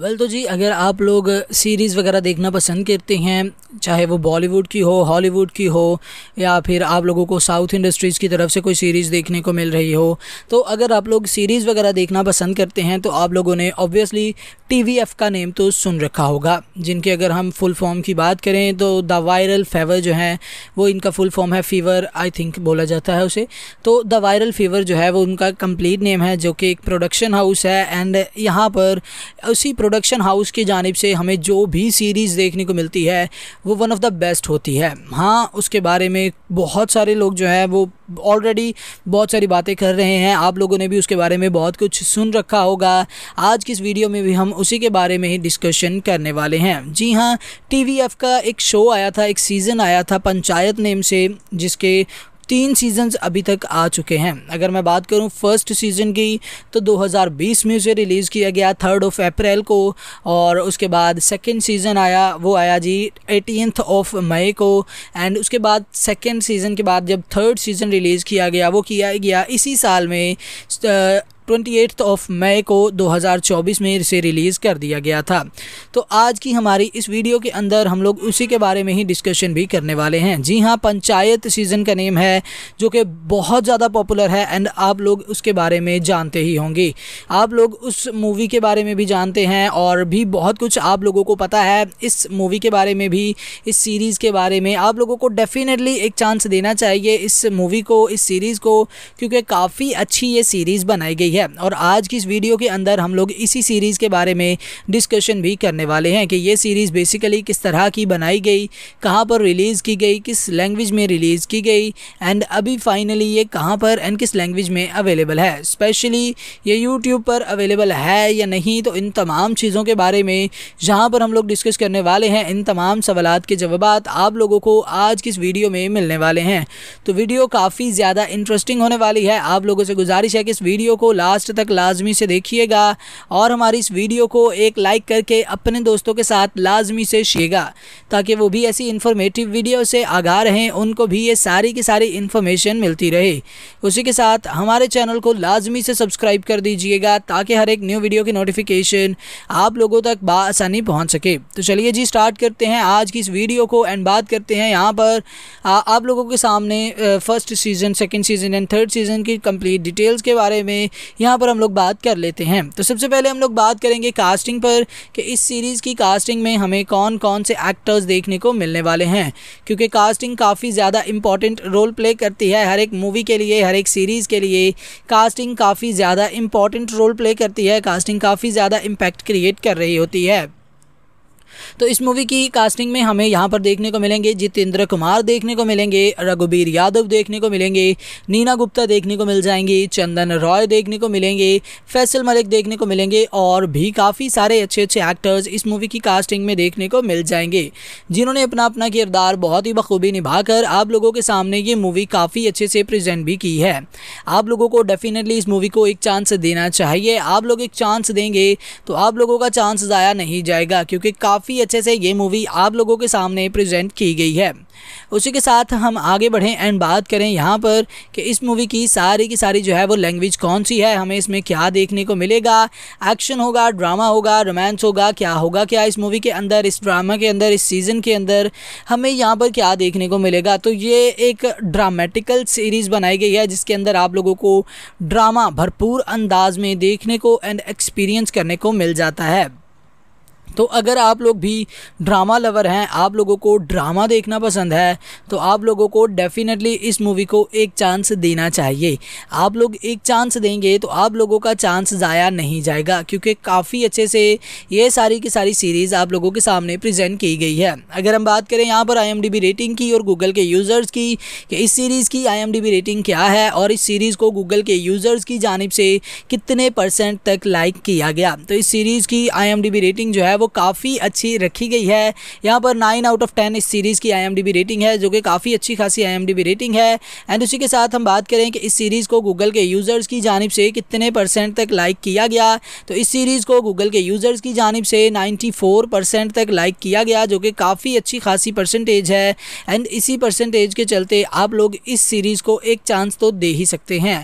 well well, तो जी अगर आप लोग सीरीज़ वगैरह देखना पसंद करते हैं चाहे वो बॉलीवुड की हो हॉलीवुड की हो या फिर आप लोगों को साउथ इंडस्ट्रीज़ की तरफ से कोई सीरीज़ देखने को मिल रही हो तो अगर आप लोग सीरीज़ वगैरह देखना पसंद करते हैं तो आप लोगों ने ऑब्वियसली टी का नेम तो सुन रखा होगा जिनके अगर हम फुल फॉर्म की बात करें तो द वायरल फेवर जो है वो इनका फुल फॉर्म है फ़ीवर आई थिंक बोला जाता है उसे तो द वायरल फ़ीवर जो है वो उनका कम्प्लीट नेम है जो कि एक प्रोडक्शन हाउस है एंड यहाँ पर उसी प्रोडक्शन हाउस की जानब से हमें जो भी सीरीज़ देखने को मिलती है वो वन ऑफ़ द बेस्ट होती है हाँ उसके बारे में बहुत सारे लोग जो हैं वो ऑलरेडी बहुत सारी बातें कर रहे हैं आप लोगों ने भी उसके बारे में बहुत कुछ सुन रखा होगा आज की इस वीडियो में भी हम उसी के बारे में ही डिस्कशन करने वाले हैं जी हाँ टी का एक शो आया था एक सीज़न आया था पंचायत नेम से जिसके तीन सीजन्स अभी तक आ चुके हैं अगर मैं बात करूं फर्स्ट सीज़न की तो 2020 में उसे रिलीज़ किया गया थर्ड ऑफ अप्रैल को और उसके बाद सेकेंड सीज़न आया वो आया जी एटीनथ ऑफ मई को एंड उसके बाद सेकेंड सीज़न के बाद जब थर्ड सीज़न रिलीज़ किया गया वो किया गया इसी साल में ट्वेंटी ऑफ मई को 2024 में इसे रिलीज़ कर दिया गया था तो आज की हमारी इस वीडियो के अंदर हम लोग उसी के बारे में ही डिस्कशन भी करने वाले हैं जी हाँ पंचायत सीज़न का नेम है जो कि बहुत ज़्यादा पॉपुलर है एंड आप लोग उसके बारे में जानते ही होंगे आप लोग उस मूवी के बारे में भी जानते हैं और भी बहुत कुछ आप लोगों को पता है इस मूवी के बारे में भी इस सीरीज़ के बारे में आप लोगों को डेफिनेटली एक चांस देना चाहिए इस मूवी को इस सीरीज़ को क्योंकि काफ़ी अच्छी ये सीरीज़ बनाई गई ठीक है और आज की इस वीडियो के अंदर हम लोग इसी सीरीज़ के बारे में डिस्कशन भी करने वाले हैं कि ये सीरीज़ बेसिकली किस तरह की बनाई गई कहाँ पर रिलीज़ की गई किस लैंग्वेज में रिलीज़ की गई एंड अभी फाइनली ये कहाँ पर एंड किस लैंग्वेज में अवेलेबल है स्पेशली ये यूट्यूब पर अवेलेबल है या नहीं तो इन तमाम चीज़ों के बारे में जहाँ पर हम लोग डिस्कस करने वाले हैं इन तमाम सवाल के जवाब आप लोगों को आज की इस वीडियो में मिलने वाले हैं तो वीडियो काफ़ी ज़्यादा इंटरेस्टिंग होने वाली है आप लोगों से गुजारिश है कि इस वीडियो को लास्ट तक लाजमी से देखिएगा और हमारी इस वीडियो को एक लाइक करके अपने दोस्तों के साथ लाजमी से शेगा ताकि वो भी ऐसी इन्फॉर्मेटिव वीडियो से आगा रहें उनको भी ये सारी की सारी इन्फॉर्मेशन मिलती रहे उसी के साथ हमारे चैनल को लाजमी से सब्सक्राइब कर दीजिएगा ताकि हर एक न्यू वीडियो की नोटिफिकेशन आप लोगों तक बसानी पहुँच सके तो चलिए जी स्टार्ट करते हैं आज की इस वीडियो को एंड बात करते हैं यहाँ पर आ, आप लोगों के सामने first season second season and third season की कम्प्लीट डिटेल्स के बारे में यहाँ पर हम लोग बात कर लेते हैं तो सबसे पहले हम लोग बात करेंगे कास्टिंग पर कि इस सीरीज़ की कास्टिंग में हमें कौन कौन से एक्टर्स देखने को मिलने वाले हैं क्योंकि कास्टिंग काफ़ी ज़्यादा इंपॉर्टेंट रोल प्ले करती है हर एक मूवी के लिए हर एक सीरीज़ के लिए कास्टिंग काफ़ी ज़्यादा इंपॉर्टेंट रोल प्ले करती है कास्टिंग काफ़ी ज़्यादा इम्पैक्ट क्रिएट कर रही होती है तो इस मूवी की कास्टिंग में हमें यहाँ पर देखने को मिलेंगे जितेंद्र कुमार देखने को मिलेंगे रघुबीर यादव देखने को मिलेंगे नीना गुप्ता देखने को मिल जाएंगी चंदन रॉय देखने को मिलेंगे फैसल मलिक देखने को मिलेंगे और भी काफ़ी सारे अच्छे अच्छे एक्टर्स इस मूवी की कास्टिंग में देखने को मिल जाएंगे जिन्होंने अपना अपना किरदार बहुत ही बखूबी निभाकर आप लोगों के सामने ये मूवी काफ़ी अच्छे से प्रजेंट भी की है आप लोगों को डेफिनेटली इस मूवी को एक चांस देना चाहिए आप लोग एक चांस देंगे तो आप लोगों का चांस ज़ाया नहीं जाएगा क्योंकि काफ़ी काफ़ी अच्छे से ये मूवी आप लोगों के सामने प्रेजेंट की गई है उसी के साथ हम आगे बढ़ें एंड बात करें यहाँ पर कि इस मूवी की सारी की सारी जो है वो लैंग्वेज कौन सी है हमें इसमें क्या देखने को मिलेगा एक्शन होगा ड्रामा होगा रोमांस होगा क्या होगा क्या इस मूवी के अंदर इस ड्रामा के अंदर इस सीज़न के अंदर हमें यहाँ पर क्या देखने को मिलेगा तो ये एक ड्रामेटिकल सीरीज़ बनाई गई है जिसके अंदर आप लोगों को ड्रामा भरपूर अंदाज में देखने को एंड एक्सपीरियंस करने को मिल जाता है तो अगर आप लोग भी ड्रामा लवर हैं आप लोगों को ड्रामा देखना पसंद है तो आप लोगों को डेफिनेटली इस मूवी को एक चांस देना चाहिए आप लोग एक चांस देंगे तो आप लोगों का चांस ज़ाया नहीं जाएगा क्योंकि काफ़ी अच्छे से ये सारी की सारी सीरीज़ आप लोगों के सामने प्रेजेंट की गई है अगर हम बात करें यहाँ पर आई रेटिंग की और गूगल के यूज़र्स की कि इस सीरीज़ की आई रेटिंग क्या है और इस सीरीज़ को गूगल के यूज़र्स की जानब से कितने परसेंट तक लाइक किया गया तो इस सीरीज़ की आई रेटिंग जो है है वो काफ़ी अच्छी रखी गई है यहाँ पर नाइन आउट ऑफ टेन इस सीरीज़ की आई रेटिंग है जो कि काफ़ी अच्छी खासी आई रेटिंग है एंड उसी के साथ हम बात करें कि इस सीरीज़ को गूगल के यूज़र्स की जानब से कितने परसेंट तक लाइक किया गया तो इस सीरीज़ को गूगल के यूज़र्स की जानब से फोर परसेंट तक लाइक किया गया जो कि काफ़ी अच्छी खासी परसेंटेज है एंड इसी परसेंटेज के चलते आप लोग इस सीरीज़ को एक चांस तो दे ही सकते हैं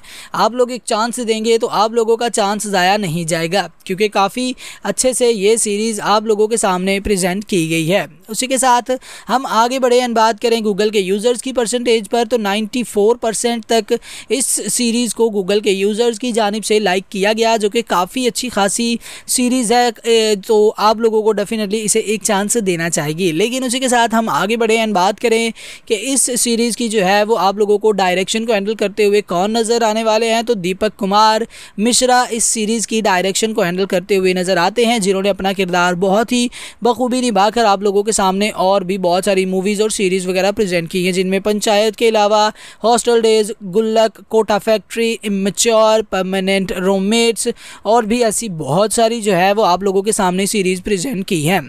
आप लोग एक चांस देंगे तो आप लोगों का चांस ज़ाया नहीं जाएगा क्योंकि काफ़ी अच्छे से ये सीरीज़ आप लोगों के सामने प्रेजेंट की गई है उसी के साथ हम आगे बढ़े एंड बात करें गूगल के यूज़र्स की परसेंटेज पर तो 94 परसेंट तक इस सीरीज़ को गूगल के यूज़र्स की जानब से लाइक किया गया जो कि काफ़ी अच्छी खासी सीरीज़ है तो आप लोगों को डेफिनेटली इसे एक चांस देना चाहिए लेकिन उसी के साथ हम आगे बढ़े एंड बात करें कि इस सीरीज़ की जो है वो आप लोगों को डायरेक्शन को हैंडल करते हुए कौन नज़र आने वाले हैं तो दीपक कुमार मिश्रा इस सीरीज़ की डायरेक्शन को हैंडल करते हुए नज़र आते हैं जिन्होंने अपना किरदार बहुत ही बखूबी निभाकर आप लोगों के सामने और भी बहुत सारी मूवीज़ और सीरीज़ वगैरह प्रेजेंट की हैं जिनमें पंचायत के अलावा hostel days Gullak Kota factory immature permanent रोमेट्स और भी ऐसी बहुत सारी जो है वो आप लोगों के सामने सीरीज़ प्रजेंट की हैं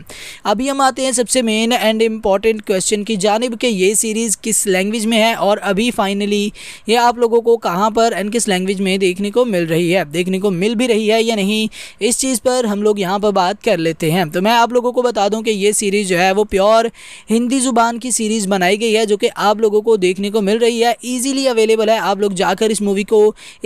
अभी हम आते हैं सबसे मेन एंड इम्पॉर्टेंट क्वेश्चन की जानब कि ये सीरीज़ किस लैंग्वेज में है और अभी फाइनली ये आप लोगों को कहाँ पर एंड किस लैंग्वेज में देखने को मिल रही है देखने को मिल भी रही है या नहीं इस चीज़ पर हम लोग यहाँ पर बात कर लेते हैं तो मैं आप लोगों को बता दूँ कि ये सीरीज़ जो है वो वो प्योर हिंदी ज़ुबान की सीरीज़ बनाई गई है जो कि आप लोगों को देखने को मिल रही है ईजिली अवेलेबल है आप लोग जाकर इस मूवी को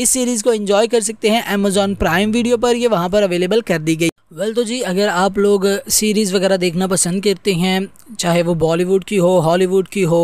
इस सीरीज़ को इन्जॉय कर सकते हैं अमेजोन प्राइम वीडियो पर यह वहाँ पर अवेलेबल कर दी गई वेल well, तो जी अगर आप लोग सीरीज़ वगैरह देखना पसंद करते हैं चाहे वो बॉलीवुड की हो हॉलीवुड की हो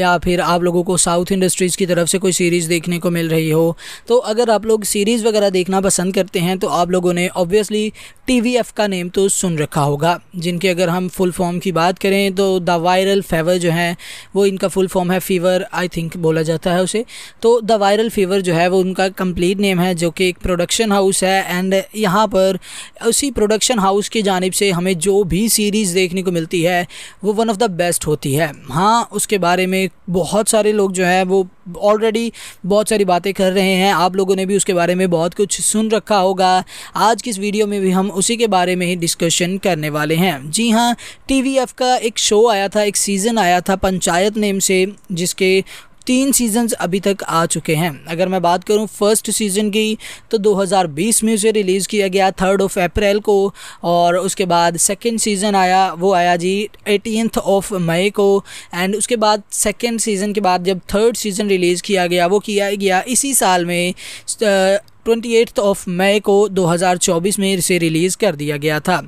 या फिर आप लोगों को साउथ इंडस्ट्रीज़ की तरफ से कोई सीरीज़ देखने को मिल रही हो तो अगर आप लोग सीरीज़ वगैरह देखना पसंद करते हैं तो आप लोगों ने ऑब्वियसली टी का नेम तो सुन रखा होगा जिनके अगर हम फुल फॉर्म की बात बात करें तो द वायरल फेवर जो है वो इनका फुल फॉर्म है फीवर आई थिंक बोला जाता है उसे तो द वायरल फीवर जो है वो उनका कंप्लीट नेम है जो कि एक प्रोडक्शन हाउस है एंड यहाँ पर उसी प्रोडक्शन हाउस की जानब से हमें जो भी सीरीज़ देखने को मिलती है वो वन ऑफ़ द बेस्ट होती है हाँ उसके बारे में बहुत सारे लोग जो है वो ऑलरेडी बहुत सारी बातें कर रहे हैं आप लोगों ने भी उसके बारे में बहुत कुछ सुन रखा होगा आज की इस वीडियो में भी हम उसी के बारे में ही डिस्कशन करने वाले हैं जी हाँ टी वी एफ का एक शो आया था एक सीज़न आया था पंचायत नेम से जिसके तीन सीजन्स अभी तक आ चुके हैं अगर मैं बात करूं फर्स्ट सीज़न की तो 2020 में उसे रिलीज़ किया गया थर्ड ऑफ अप्रैल को और उसके बाद सेकेंड सीज़न आया वो आया जी एटीनथ ऑफ मई को एंड उसके बाद सेकेंड सीज़न के बाद जब थर्ड सीज़न रिलीज़ किया गया वो किया गया इसी साल में ट्वेंटी ऑफ मई को 2024 में इसे रिलीज़ कर दिया गया था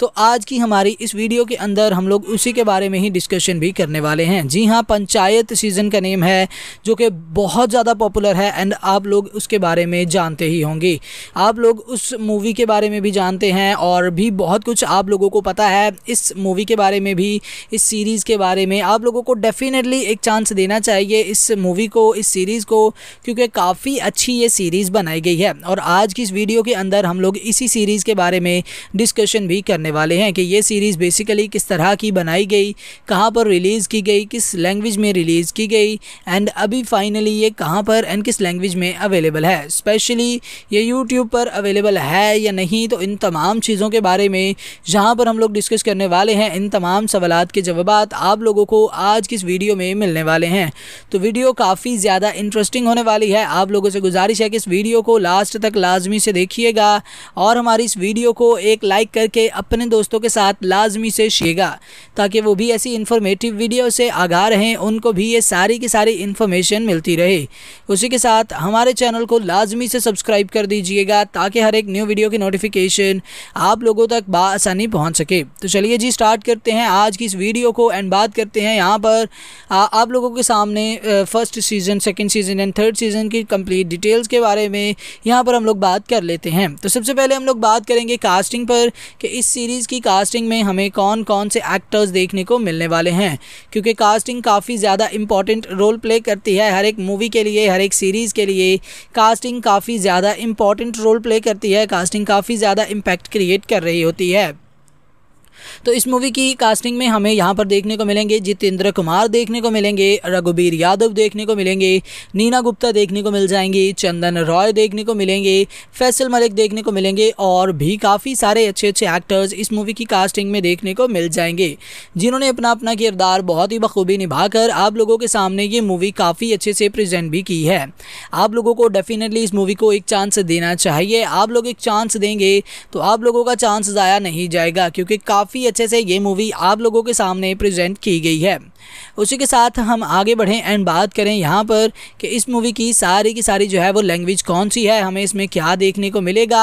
तो आज की हमारी इस वीडियो के अंदर हम लोग उसी के बारे में ही डिस्कशन भी करने वाले हैं जी हाँ पंचायत सीज़न का नेम है जो कि बहुत ज़्यादा पॉपुलर है एंड आप लोग उसके बारे में जानते ही होंगे आप लोग उस मूवी के बारे में भी जानते हैं और भी बहुत कुछ आप लोगों को पता है इस मूवी के बारे में भी इस सीरीज़ के बारे में आप लोगों को डेफिनेटली एक चांस देना चाहिए इस मूवी को इस सीरीज़ को क्योंकि काफ़ी अच्छी ये सीरीज़ बनाई गई है है और आज की इस वीडियो के अंदर हम लोग इसी सीरीज़ के बारे में डिस्कशन भी करने वाले हैं कि ये सीरीज़ बेसिकली किस तरह की बनाई गई कहाँ पर रिलीज़ की गई किस लैंग्वेज में रिलीज़ की गई एंड अभी फाइनली ये कहाँ पर एंड किस लैंग्वेज में अवेलेबल है स्पेशली ये यूट्यूब पर अवेलेबल है या नहीं तो इन तमाम चीज़ों के बारे में जहाँ पर हम लोग डिस्कस करने वाले हैं इन तमाम सवालत के जवाब आप लोगों को आज की इस वीडियो में मिलने वाले हैं तो वीडियो काफ़ी ज़्यादा इंटरेस्टिंग होने वाली है आप लोगों से गुजारिश है कि इस वीडियो को ला लास्ट तक लाजमी से देखिएगा और हमारी इस वीडियो को एक लाइक करके अपने दोस्तों के साथ लाजमी से शेगा ताकि वो भी ऐसी इन्फॉर्मेटिव वीडियो से आगा रहें उनको भी ये सारी की सारी इन्फॉर्मेशन मिलती रहे उसी के साथ हमारे चैनल को लाजमी से सब्सक्राइब कर दीजिएगा ताकि हर एक न्यू वीडियो की नोटिफिकेशन आप लोगों तक बसानी पहुँच सके तो चलिए जी स्टार्ट करते हैं आज की इस वीडियो को एंड बात करते हैं यहाँ पर आ, आप लोगों के सामने first season second season and third season की कम्प्लीट डिटेल्स के बारे में यहाँ पर हम लोग बात कर लेते हैं तो सबसे पहले हम लोग बात करेंगे कास्टिंग पर कि इस सीरीज़ की कास्टिंग में हमें कौन कौन से एक्टर्स देखने को मिलने वाले हैं क्योंकि कास्टिंग काफ़ी ज़्यादा इंपॉर्टेंट रोल प्ले करती है हर एक मूवी के लिए हर एक सीरीज़ के लिए कास्टिंग काफ़ी ज़्यादा इंपॉर्टेंट रोल प्ले करती है कास्टिंग काफ़ी ज़्यादा इम्पैक्ट क्रिएट कर रही होती है तो इस मूवी की कास्टिंग में हमें यहाँ पर देखने को मिलेंगे जितेंद्र कुमार देखने को मिलेंगे रघुबीर यादव देखने को मिलेंगे नीना गुप्ता देखने को मिल जाएंगे चंदन रॉय देखने को मिलेंगे फैसल मलिक देखने को मिलेंगे और भी काफ़ी सारे अच्छे अच्छे एक्टर्स इस मूवी की कास्टिंग में देखने को मिल जाएंगे जिन्होंने अपना अपना किरदार बहुत ही बखूबी निभाकर आप लोगों के सामने ये मूवी काफ़ी अच्छे से प्रजेंट भी की है आप लोगों को डेफिनेटली इस मूवी को एक चांस देना चाहिए आप लोग एक चांस देंगे तो आप लोगों का चांस ज़ाया नहीं जाएगा क्योंकि काफ़ी काफ़ी अच्छे से ये मूवी आप लोगों के सामने प्रेजेंट की गई है उसी के साथ हम आगे बढ़ें एंड बात करें यहाँ पर कि इस मूवी की सारी की सारी जो है वो लैंग्वेज कौन सी है हमें इसमें क्या देखने को मिलेगा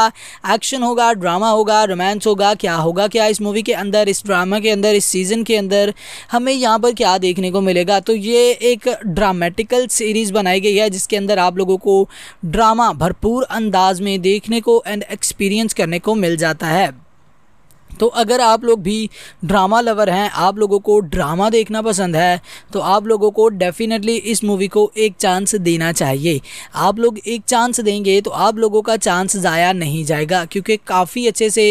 एक्शन होगा ड्रामा होगा रोमांस होगा क्या होगा क्या इस मूवी के अंदर इस ड्रामा के अंदर इस सीज़न के अंदर हमें यहाँ पर क्या देखने को मिलेगा तो ये एक ड्रामेटिकल सीरीज़ बनाई गई है जिसके अंदर आप लोगों को ड्रामा भरपूर अंदाज में देखने को एंड एक्सपीरियंस करने को मिल जाता है तो अगर आप लोग भी ड्रामा लवर हैं आप लोगों को ड्रामा देखना पसंद है तो आप लोगों को डेफिनेटली इस मूवी को एक चांस देना चाहिए आप लोग एक चांस देंगे तो आप लोगों का चांस ज़ाया नहीं जाएगा क्योंकि काफ़ी अच्छे से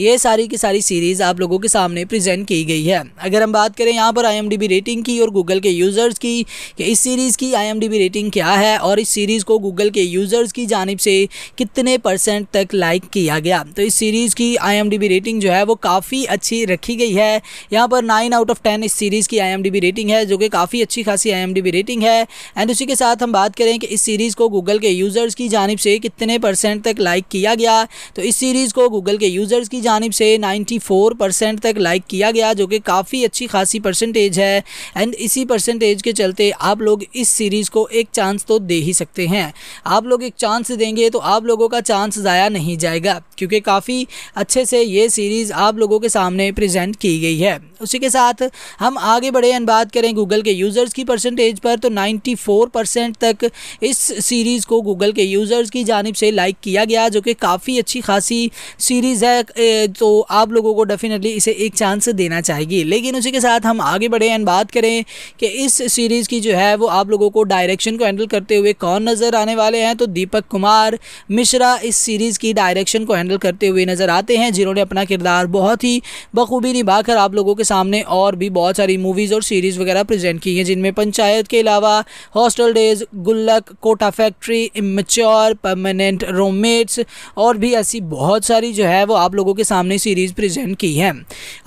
ये सारी की सारी सीरीज़ आप लोगों के सामने प्रेजेंट की गई है अगर हम बात करें यहाँ पर आई रेटिंग की और गूगल के यूज़र्स की कि इस सीरीज़ की आई रेटिंग क्या है और इस सीरीज़ को गूगल के यूज़र्स की जानब से कितने परसेंट तक लाइक किया गया तो इस सीरीज़ की आई रेटिंग जो है वो काफ़ी अच्छी रखी गई है यहाँ पर नाइन आउट ऑफ टेन इस सीरीज़ की आई रेटिंग है जो कि काफ़ी अच्छी खासी आई रेटिंग है एंड उसी के साथ हम बात करें कि इस सीरीज़ को गूगल के यूज़र्स की जानब से कितने परसेंट तक लाइक किया गया तो इस सीरीज़ को गूगल के यूज़र्स की जानब से नाइन्टी तक लाइक किया गया जो कि काफ़ी अच्छी खासी परसेंटेज है एंड इसी परसेंटेज के चलते आप लोग इस सीरीज़ को एक चांस तो दे ही सकते हैं आप लोग एक चांस देंगे तो आप लोगों का चांस ज़ाया नहीं जाएगा क्योंकि काफ़ी अच्छे से ये सीरीज़ आप लोगों के सामने प्रेजेंट की गई है उसी के साथ हम आगे बढ़े एंड बात करें गूगल के यूज़र्स की परसेंटेज पर तो 94 परसेंट तक इस सीरीज़ को गूगल के यूज़र्स की जानब से लाइक किया गया जो कि काफ़ी अच्छी खासी सीरीज़ है तो आप लोगों को डेफिनेटली इसे एक चांस देना चाहिए लेकिन उसी के साथ हम आगे बढ़े एंड बात करें कि इस सीरीज़ की जो है वो आप लोगों को डायरेक्शन को हैंडल करते हुए कौन नज़र आने वाले हैं तो दीपक कुमार मिश्रा इस सीरीज़ की डायरेक्शन को हैंडल करते हुए नज़र आते हैं जिन्होंने अपना किरदार और बहुत ही बखूबी निभा कर आप लोगों के सामने और भी बहुत सारी मूवीज़ और सीरीज़ वगैरह प्रेजेंट की हैं जिनमें पंचायत के अलावा hostel days Gullak Kota factory immature permanent रोमेट्स और भी ऐसी बहुत सारी जो है वो आप लोगों के सामने सीरीज़ प्रजेंट की है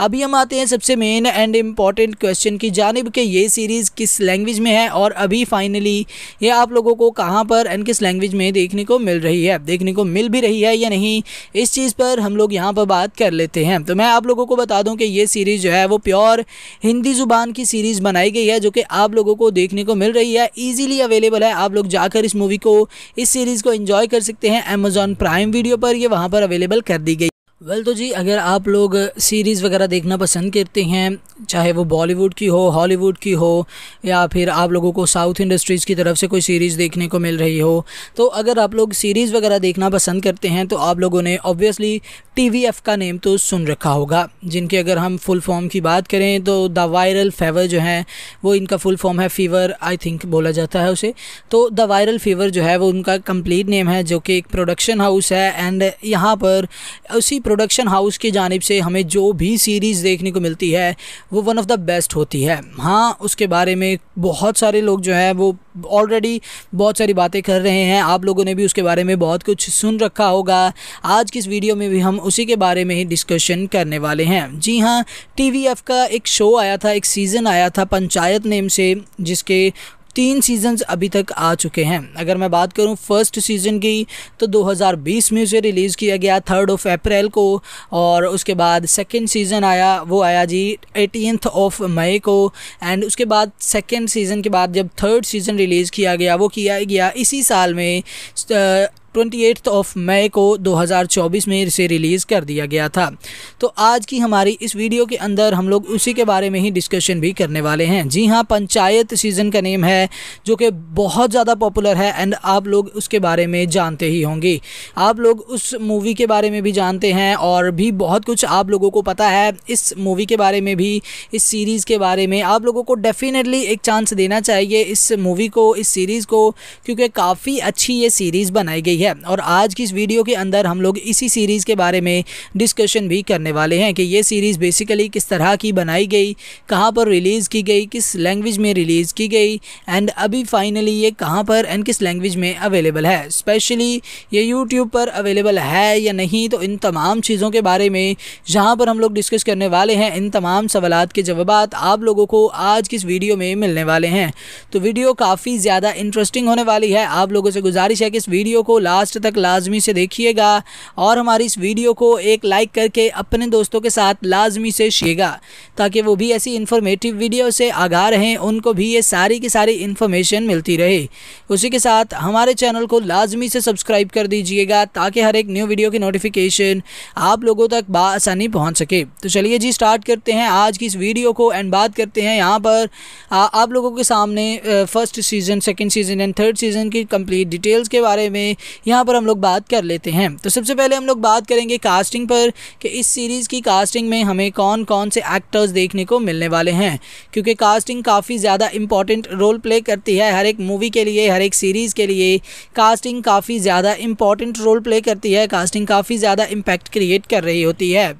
अभी हम आते हैं सबसे मेन एंड इम्पॉर्टेंट क्वेश्चन की जानब कि ये सीरीज़ किस लैंग्वेज में है और अभी फाइनली ये आप लोगों को कहाँ पर एंड किस लैंग्वेज में देखने को मिल रही है देखने को मिल भी रही है या नहीं इस चीज़ पर हम लोग यहाँ पर बात कर लेते हैं हैं तो मैं आप लोगों को बता दूं कि ये सीरीज़ जो है वो प्योर हिंदी ज़ुबान की सीरीज़ बनाई गई है जो कि आप लोगों को देखने को मिल रही है ईजिली अवेलेबल है आप लोग जाकर इस मूवी को इस सीरीज़ को इन्जॉय कर सकते हैं अमेज़ॉन प्राइम वीडियो पर यह वहाँ पर अवेलेबल कर दी गई वेल well, तो जी अगर आप लोग सीरीज़ वगैरह देखना पसंद करते हैं चाहे वो बॉलीवुड की हो हॉलीवुड की हो या फिर आप लोगों को साउथ इंडस्ट्रीज़ की तरफ से कोई सीरीज़ देखने को मिल रही हो तो अगर आप लोग सीरीज़ वगैरह देखना पसंद करते हैं तो आप लोगों ने ऑब्वियसली टीवीएफ का नेम तो सुन रखा होगा जिनके अगर हम फुल फॉर्म की बात करें तो द वायरल फेवर जो है वो इनका फुल फॉर्म है फ़ीवर आई थिंक बोला जाता है उसे तो द वायरल फीवर जो है वो उनका कम्प्लीट नेम है जो कि एक प्रोडक्शन हाउस है एंड यहाँ पर उसी प्रोडक्शन हाउस की जानब से हमें जो भी सीरीज़ देखने को मिलती है वो वन ऑफ़ द बेस्ट होती है हाँ उसके बारे में बहुत सारे लोग जो हैं वो ऑलरेडी बहुत सारी बातें कर रहे हैं आप लोगों ने भी उसके बारे में बहुत कुछ सुन रखा होगा आज की इस वीडियो में भी हम उसी के बारे में ही डिस्कशन करने वाले हैं जी हाँ टी का एक शो आया था एक सीज़न आया था पंचायत नेम से जिसके तीन सीजन्स अभी तक आ चुके हैं अगर मैं बात करूं फर्स्ट सीज़न की तो 2020 में उसे रिलीज़ किया गया थर्ड ऑफ अप्रैल को और उसके बाद सेकेंड सीज़न आया वो आया जी एटीनथ ऑफ मई को एंड उसके बाद सेकेंड सीज़न के बाद जब थर्ड सीज़न रिलीज़ किया गया वो किया गया इसी साल में ट्वेंटी ऑफ मई को 2024 में इसे रिलीज़ कर दिया गया था तो आज की हमारी इस वीडियो के अंदर हम लोग उसी के बारे में ही डिस्कशन भी करने वाले हैं जी हाँ पंचायत सीज़न का नेम है जो कि बहुत ज़्यादा पॉपुलर है एंड आप लोग उसके बारे में जानते ही होंगे आप लोग उस मूवी के बारे में भी जानते हैं और भी बहुत कुछ आप लोगों को पता है इस मूवी के बारे में भी इस सीरीज़ के बारे में आप लोगों को डेफिनेटली एक चांस देना चाहिए इस मूवी को इस सीरीज़ को क्योंकि काफ़ी अच्छी ये सीरीज़ बनाई गई ठीक है और आज की इस वीडियो के अंदर हम लोग इसी सीरीज़ के बारे में डिस्कशन भी करने वाले हैं कि ये सीरीज़ बेसिकली किस तरह की बनाई गई कहाँ पर रिलीज़ की गई किस लैंग्वेज में रिलीज़ की गई एंड अभी फाइनली ये कहाँ पर एंड किस लैंग्वेज में अवेलेबल है स्पेशली ये यूट्यूब पर अवेलेबल है या नहीं तो इन तमाम चीज़ों के बारे में जहाँ पर हम लोग डिस्कस करने वाले हैं इन तमाम सवाल के जवाब आप लोगों को आज की इस वीडियो में मिलने वाले हैं तो वीडियो काफ़ी ज़्यादा इंटरेस्टिंग होने वाली है आप लोगों से गुजारिश है कि इस वीडियो को लास्ट तक लाजमी से देखिएगा और हमारी इस वीडियो को एक लाइक करके अपने दोस्तों के साथ लाजमी से शेगा ताकि वो भी ऐसी इन्फॉर्मेटिव वीडियो से आगा रहें उनको भी ये सारी की सारी इन्फॉर्मेशन मिलती रहे उसी के साथ हमारे चैनल को लाजमी से सब्सक्राइब कर दीजिएगा ताकि हर एक न्यू वीडियो की नोटिफिकेशन आप लोगों तक बसानी पहुँच सके तो चलिए जी स्टार्ट करते हैं आज की इस वीडियो को एंड बात करते हैं यहाँ पर आ, आप लोगों के सामने first season second season and third season की कंप्लीट डिटेल्स के बारे में यहाँ पर हम लोग बात कर लेते हैं तो सबसे पहले हम लोग बात करेंगे कास्टिंग पर कि इस सीरीज़ की कास्टिंग में हमें कौन कौन से एक्टर्स देखने को मिलने वाले हैं क्योंकि कास्टिंग काफ़ी ज़्यादा इंपॉर्टेंट रोल प्ले करती है हर एक मूवी के लिए हर एक सीरीज़ के लिए कास्टिंग काफ़ी ज़्यादा इंपॉर्टेंट रोल प्ले करती है कास्टिंग काफ़ी ज़्यादा इम्पैक्ट क्रिएट कर रही होती है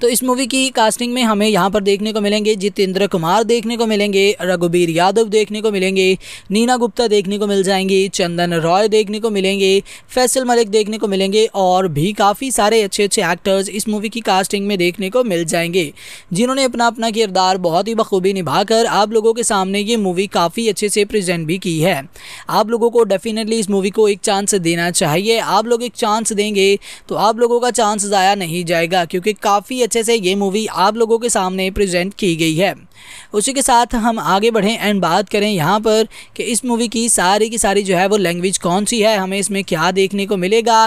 तो इस मूवी की कास्टिंग में हमें यहाँ पर देखने को मिलेंगे जितेंद्र कुमार देखने को मिलेंगे रघुबीर यादव देखने को मिलेंगे नीना गुप्ता देखने को मिल जाएंगी चंदन रॉय देखने को मिलेंगे फैसल मलिक देखने को मिलेंगे और भी काफ़ी सारे अच्छे अच्छे एक्टर्स इस मूवी की कास्टिंग में देखने को मिल जाएंगे जिन्होंने अपना अपना किरदार बहुत ही बखूबी निभाकर आप लोगों के सामने ये मूवी काफ़ी अच्छे से प्रेजेंट भी की है आप लोगों को डेफिनेटली इस मूवी को एक चांस देना चाहिए आप लोग एक चांस देंगे तो आप लोगों का चांस ज़ाया नहीं जाएगा क्योंकि काफ़ी अच्छे से ये मूवी आप लोगों के सामने प्रेजेंट की गई है उसी के साथ हम आगे बढ़ें एंड बात करें यहाँ पर कि इस मूवी की सारी की सारी जो है वो लैंग्वेज कौन सी है हमें इसमें क्या देखने को मिलेगा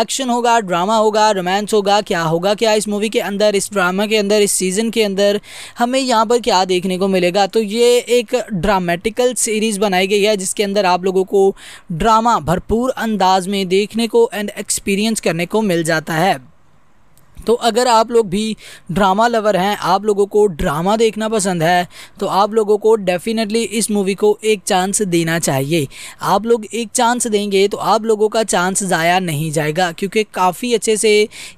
एक्शन होगा ड्रामा होगा रोमांस होगा क्या होगा क्या इस मूवी के अंदर इस ड्रामा के अंदर इस सीज़न के अंदर हमें यहाँ पर क्या देखने को मिलेगा तो ये एक ड्रामेटिकल सीरीज़ बनाई गई है जिसके अंदर आप लोगों को ड्रामा भरपूर अंदाज में देखने को एंड एक्सपीरियंस करने को मिल जाता है तो अगर आप लोग भी ड्रामा लवर हैं आप लोगों को ड्रामा देखना पसंद है तो आप लोगों को डेफिनेटली इस मूवी को एक चांस देना चाहिए आप लोग एक चांस देंगे तो आप लोगों का चांस ज़ाया नहीं जाएगा क्योंकि काफ़ी अच्छे से